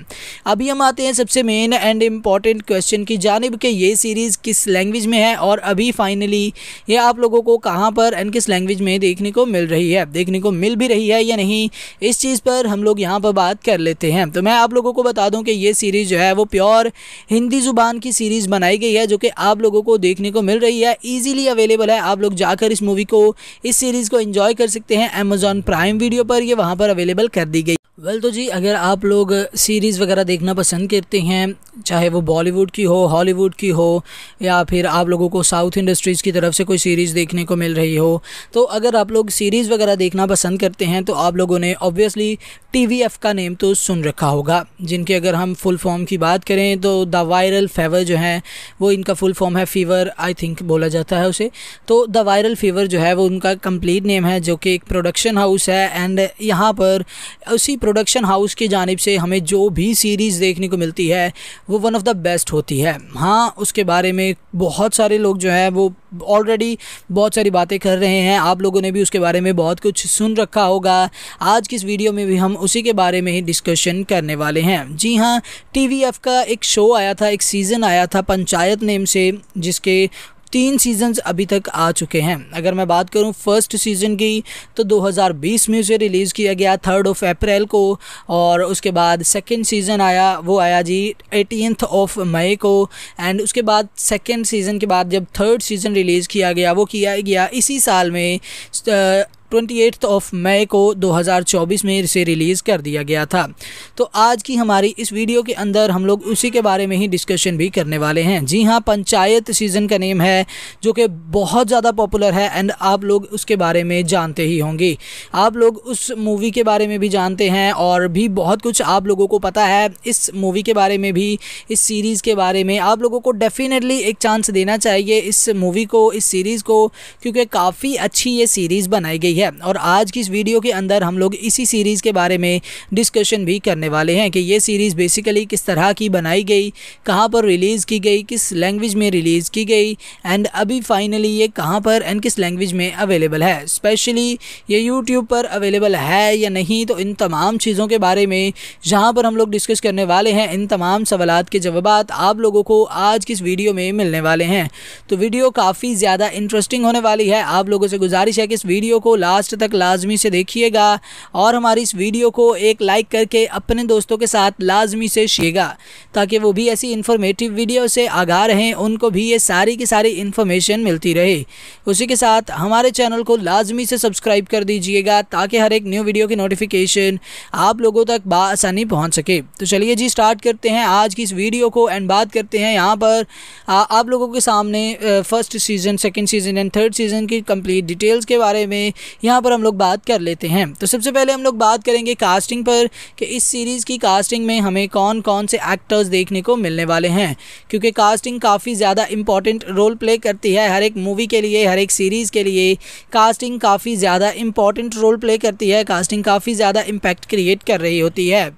अभी हम आते हैं सबसे मेन एंड इम्पॉर्टेंट क्वेश्चन की जानब कि ये सीरीज़ किस लैंग्वेज में है और अभी फाइनली ये आप लोगों को कहाँ पर एंड किस लैंग्वेज में देखने को मिल रही है देखने को मिल भी रही है या नहीं इस चीज़ पर हम लोग यहाँ पर बात कर लेते हैं हैं तो मैं आप लोगों को बता दूं कि ये सीरीज़ जो है वो प्योर हिंदी ज़ुबान की सीरीज़ बनाई गई है जो कि आप लोगों को देखने को मिल रही है ईजिली अवेलेबल है आप लोग जाकर इस मूवी को इस सीरीज़ को इन्जॉय कर सकते हैं अमेज़ॉन प्राइम वीडियो पर यह वहाँ पर अवेलेबल कर दी गई वेल well, तो जी अगर आप लोग सीरीज़ वगैरह देखना पसंद करते हैं चाहे वो बॉलीवुड की हो हॉलीवुड की हो या फिर आप लोगों को साउथ इंडस्ट्रीज़ की तरफ से कोई सीरीज़ देखने को मिल रही हो तो अगर आप लोग सीरीज़ वगैरह देखना पसंद करते हैं तो आप लोगों ने ऑब्वियसली टीवीएफ का नेम तो सुन रखा होगा जिनके अगर हम फुल फॉर्म की बात करें तो द वायरल फेवर जो है वो इनका फुल फॉर्म है फ़ीवर आई थिंक बोला जाता है उसे तो द वायरल फीवर जो है वो उनका कंप्लीट नेम है जो कि एक प्रोडक्शन हाउस है एंड यहाँ पर उसी प्रोडक्शन हाउस की जानब से हमें जो भी सीरीज़ देखने को मिलती है वो वन ऑफ़ द बेस्ट होती है हाँ उसके बारे में बहुत सारे लोग जो हैं वो ऑलरेडी बहुत सारी बातें कर रहे हैं आप लोगों ने भी उसके बारे में बहुत कुछ सुन रखा होगा आज की इस वीडियो में भी हम उसी के बारे में ही डिस्कशन करने वाले हैं जी हाँ टी का एक शो आया था एक सीज़न आया था पंचायत नेम से जिसके तीन सीजन्स अभी तक आ चुके हैं अगर मैं बात करूं फर्स्ट सीज़न की तो 2020 में उसे रिलीज़ किया गया थर्ड ऑफ अप्रैल को और उसके बाद सेकेंड सीज़न आया वो आया जी एटीनथ ऑफ मई को एंड उसके बाद सेकेंड सीज़न के बाद जब थर्ड सीज़न रिलीज़ किया गया वो किया गया इसी साल में ट्वेंटी ऑफ मई को 2024 में इसे रिलीज़ कर दिया गया था तो आज की हमारी इस वीडियो के अंदर हम लोग उसी के बारे में ही डिस्कशन भी करने वाले हैं जी हाँ पंचायत सीज़न का नेम है जो कि बहुत ज़्यादा पॉपुलर है एंड आप लोग उसके बारे में जानते ही होंगे आप लोग उस मूवी के बारे में भी जानते हैं और भी बहुत कुछ आप लोगों को पता है इस मूवी के बारे में भी इस सीरीज़ के बारे में आप लोगों को डेफिनेटली एक चांस देना चाहिए इस मूवी को इस सीरीज़ को क्योंकि काफ़ी अच्छी ये सीरीज़ बनाई गई ठीक है और आज की इस वीडियो के अंदर हम लोग इसी सीरीज़ के बारे में डिस्कशन भी करने वाले हैं कि ये सीरीज़ बेसिकली किस तरह की बनाई गई कहाँ पर रिलीज़ की गई किस लैंग्वेज में रिलीज़ की गई एंड अभी फाइनली ये कहाँ पर एंड किस लैंग्वेज में अवेलेबल है स्पेशली ये यूट्यूब पर अवेलेबल है या नहीं तो इन तमाम चीज़ों के बारे में जहाँ पर हम लोग डिस्कस करने वाले हैं इन तमाम सवाल के जवाब आप लोगों को आज की इस वीडियो में मिलने वाले हैं तो वीडियो काफ़ी ज़्यादा इंटरेस्टिंग होने वाली है आप लोगों से गुजारिश है कि इस वीडियो को लास्ट तक लाजमी से देखिएगा और हमारी इस वीडियो को एक लाइक करके अपने दोस्तों के साथ लाजमी से शेगा ताकि वो भी ऐसी इन्फॉर्मेटिव वीडियो से आगा रहें उनको भी ये सारी की सारी इन्फॉर्मेशन मिलती रहे उसी के साथ हमारे चैनल को लाजमी से सब्सक्राइब कर दीजिएगा ताकि हर एक न्यू वीडियो की नोटिफिकेशन आप लोगों तक बसानी पहुँच सके तो चलिए जी स्टार्ट करते हैं आज की इस वीडियो को एंड बात करते हैं यहाँ पर आ, आप लोगों के सामने first season second season and third season की कम्प्लीट डिटेल्स के बारे में यहाँ पर हम लोग बात कर लेते हैं तो सबसे पहले हम लोग बात करेंगे कास्टिंग पर कि इस सीरीज़ की कास्टिंग में हमें कौन कौन से एक्टर्स देखने को मिलने वाले हैं क्योंकि कास्टिंग काफ़ी ज़्यादा इंपॉर्टेंट रोल प्ले करती है हर एक मूवी के लिए हर एक सीरीज़ के लिए कास्टिंग काफ़ी ज़्यादा इंपॉर्टेंट रोल प्ले करती है कास्टिंग काफ़ी ज़्यादा इम्पैक्ट क्रिएट कर रही होती है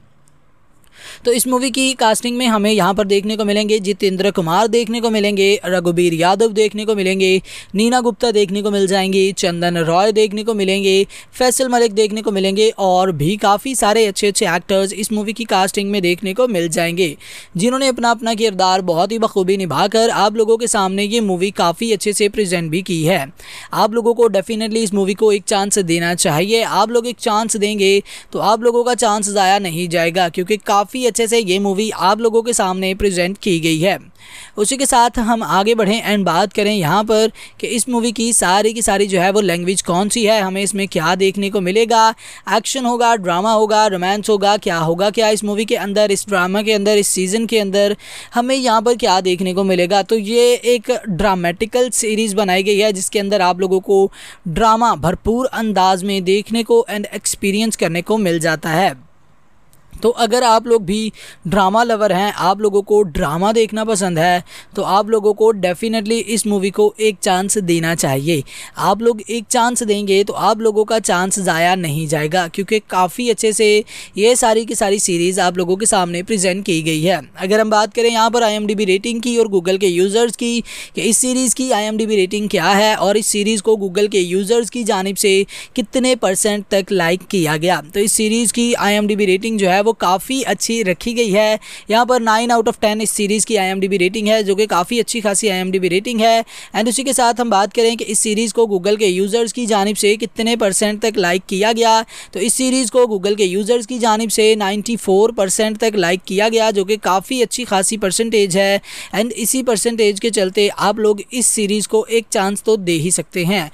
तो इस मूवी की कास्टिंग में हमें यहाँ पर देखने को मिलेंगे जितेंद्र कुमार देखने को मिलेंगे रघुबीर यादव देखने को मिलेंगे नीना गुप्ता देखने को मिल जाएंगी चंदन रॉय देखने को मिलेंगे फैसल मलिक देखने को मिलेंगे और भी काफ़ी सारे अच्छे अच्छे एक्टर्स इस मूवी की कास्टिंग में देखने को मिल जाएंगे जिन्होंने अपना अपना किरदार बहुत ही बखूबी निभाकर आप लोगों के सामने ये मूवी काफ़ी अच्छे से प्रजेंट भी की है आप लोगों को डेफिनेटली इस मूवी को एक चांस देना चाहिए आप लोग एक चांस देंगे तो आप लोगों का चांस ज़ाया नहीं जाएगा क्योंकि काफ़ी काफ़ी अच्छे से ये मूवी आप लोगों के सामने प्रेजेंट की गई है उसी के साथ हम आगे बढ़ें एंड बात करें यहाँ पर कि इस मूवी की सारी की सारी जो है वो लैंग्वेज कौन सी है हमें इसमें क्या देखने को मिलेगा एक्शन होगा ड्रामा होगा रोमांस होगा क्या होगा क्या इस मूवी के अंदर इस ड्रामा के अंदर इस सीज़न के अंदर हमें यहाँ पर क्या देखने को मिलेगा तो ये एक ड्रामेटिकल सीरीज़ बनाई गई है जिसके अंदर आप लोगों को ड्रामा भरपूर अंदाज में देखने को एंड एक्सपीरियंस करने को मिल जाता है तो अगर आप लोग भी ड्रामा लवर हैं आप लोगों को ड्रामा देखना पसंद है तो आप लोगों को डेफिनेटली इस मूवी को एक चांस देना चाहिए आप लोग एक चांस देंगे तो आप लोगों का चांस ज़ाया नहीं जाएगा क्योंकि काफ़ी अच्छे से ये सारी की सारी सीरीज़ आप लोगों के सामने प्रेजेंट की गई है अगर हम बात करें यहाँ पर आई रेटिंग की और गूगल के यूज़र्स की कि इस सीरीज़ की आई रेटिंग क्या है और इस सीरीज़ को गूगल के यूज़र्स की जानब से कितने परसेंट तक लाइक किया गया तो इस सीरीज़ की आई रेटिंग जो है वो काफ़ी अच्छी रखी गई है यहाँ पर नाइन आउट ऑफ टेन इस सीरीज़ की आई रेटिंग है जो कि काफ़ी अच्छी खासी आई रेटिंग है एंड उसी के साथ हम बात करें कि इस सीरीज़ को गूगल के यूज़र्स की जानब से कितने परसेंट तक लाइक किया गया तो इस सीरीज़ को गूगल के यूज़र्स की जानब से नाइन्टी फोर परसेंट तक लाइक किया गया जो कि काफ़ी अच्छी खासी परसेंटेज है एंड इसी परसेंटेज के चलते आप लोग इस सीरीज़ को एक चांस तो दे ही सकते हैं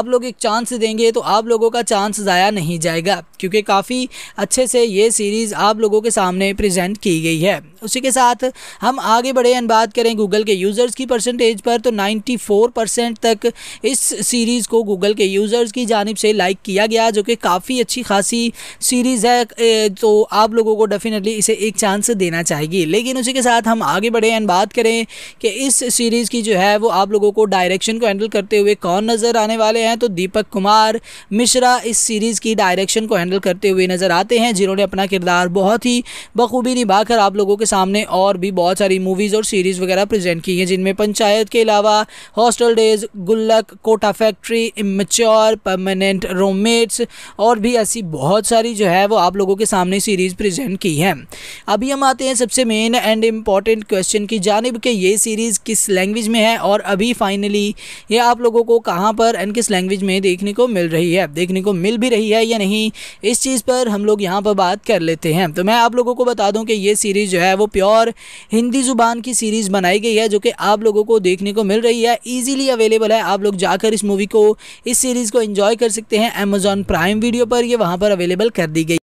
आप लोग एक चांस देंगे तो आप लोगों का चांस ज़ाया नहीं जाएगा क्योंकि काफ़ी अच्छे से ये सीरीज़ आप लोगों के सामने प्रेजेंट की गई है उसी के साथ हम आगे बढ़े एंड बात करें गूगल के यूज़र्स की परसेंटेज पर तो 94 परसेंट तक इस सीरीज़ को गूगल के यूज़र्स की जानब से लाइक किया गया जो कि काफ़ी अच्छी खासी सीरीज़ है तो आप लोगों को डेफिनेटली इसे एक चांस देना चाहिए लेकिन उसी के साथ हम आगे बढ़े एंड बात करें कि इस सीरीज़ की जो है वो आप लोगों को डायरेक्शन को हैंडल करते हुए कौन नज़र आने वाले हैं तो दीपक कुमार मिश्रा इस सीरीज़ की डायरेक्शन को हैंडल करते हुए नज़र आते हैं जिन्होंने अपना किरदार बहुत ही बखूबी निभाकर आप लोगों के सामने और भी बहुत सारी मूवीज़ और सीरीज़ वगैरह प्रेजेंट की हैं जिनमें पंचायत के अलावा hostel days Gullak Kota factory immature permanent रोममेट्स और भी ऐसी बहुत सारी जो है वो आप लोगों के सामने सीरीज़ प्रजेंट की है अभी हम आते हैं सबसे मेन एंड इम्पॉर्टेंट क्वेश्चन की जानब कि ये सीरीज़ किस लैंग्वेज में है और अभी फाइनली ये आप लोगों को कहाँ पर एंड किस लैंग्वेज में देखने को मिल रही है देखने को मिल भी रही है या नहीं इस चीज़ पर हम लोग यहाँ पर बात कर लेते हैं हैं तो मैं आप लोगों को बता दूं कि ये सीरीज़ जो है वो प्योर हिंदी ज़ुबान की सीरीज़ बनाई गई है जो कि आप लोगों को देखने को मिल रही है ईजिली अवेलेबल है आप लोग जाकर इस मूवी को इस सीरीज़ को इन्जॉय कर सकते हैं अमेज़ॉन प्राइम वीडियो पर यह वहाँ पर अवेलेबल कर दी गई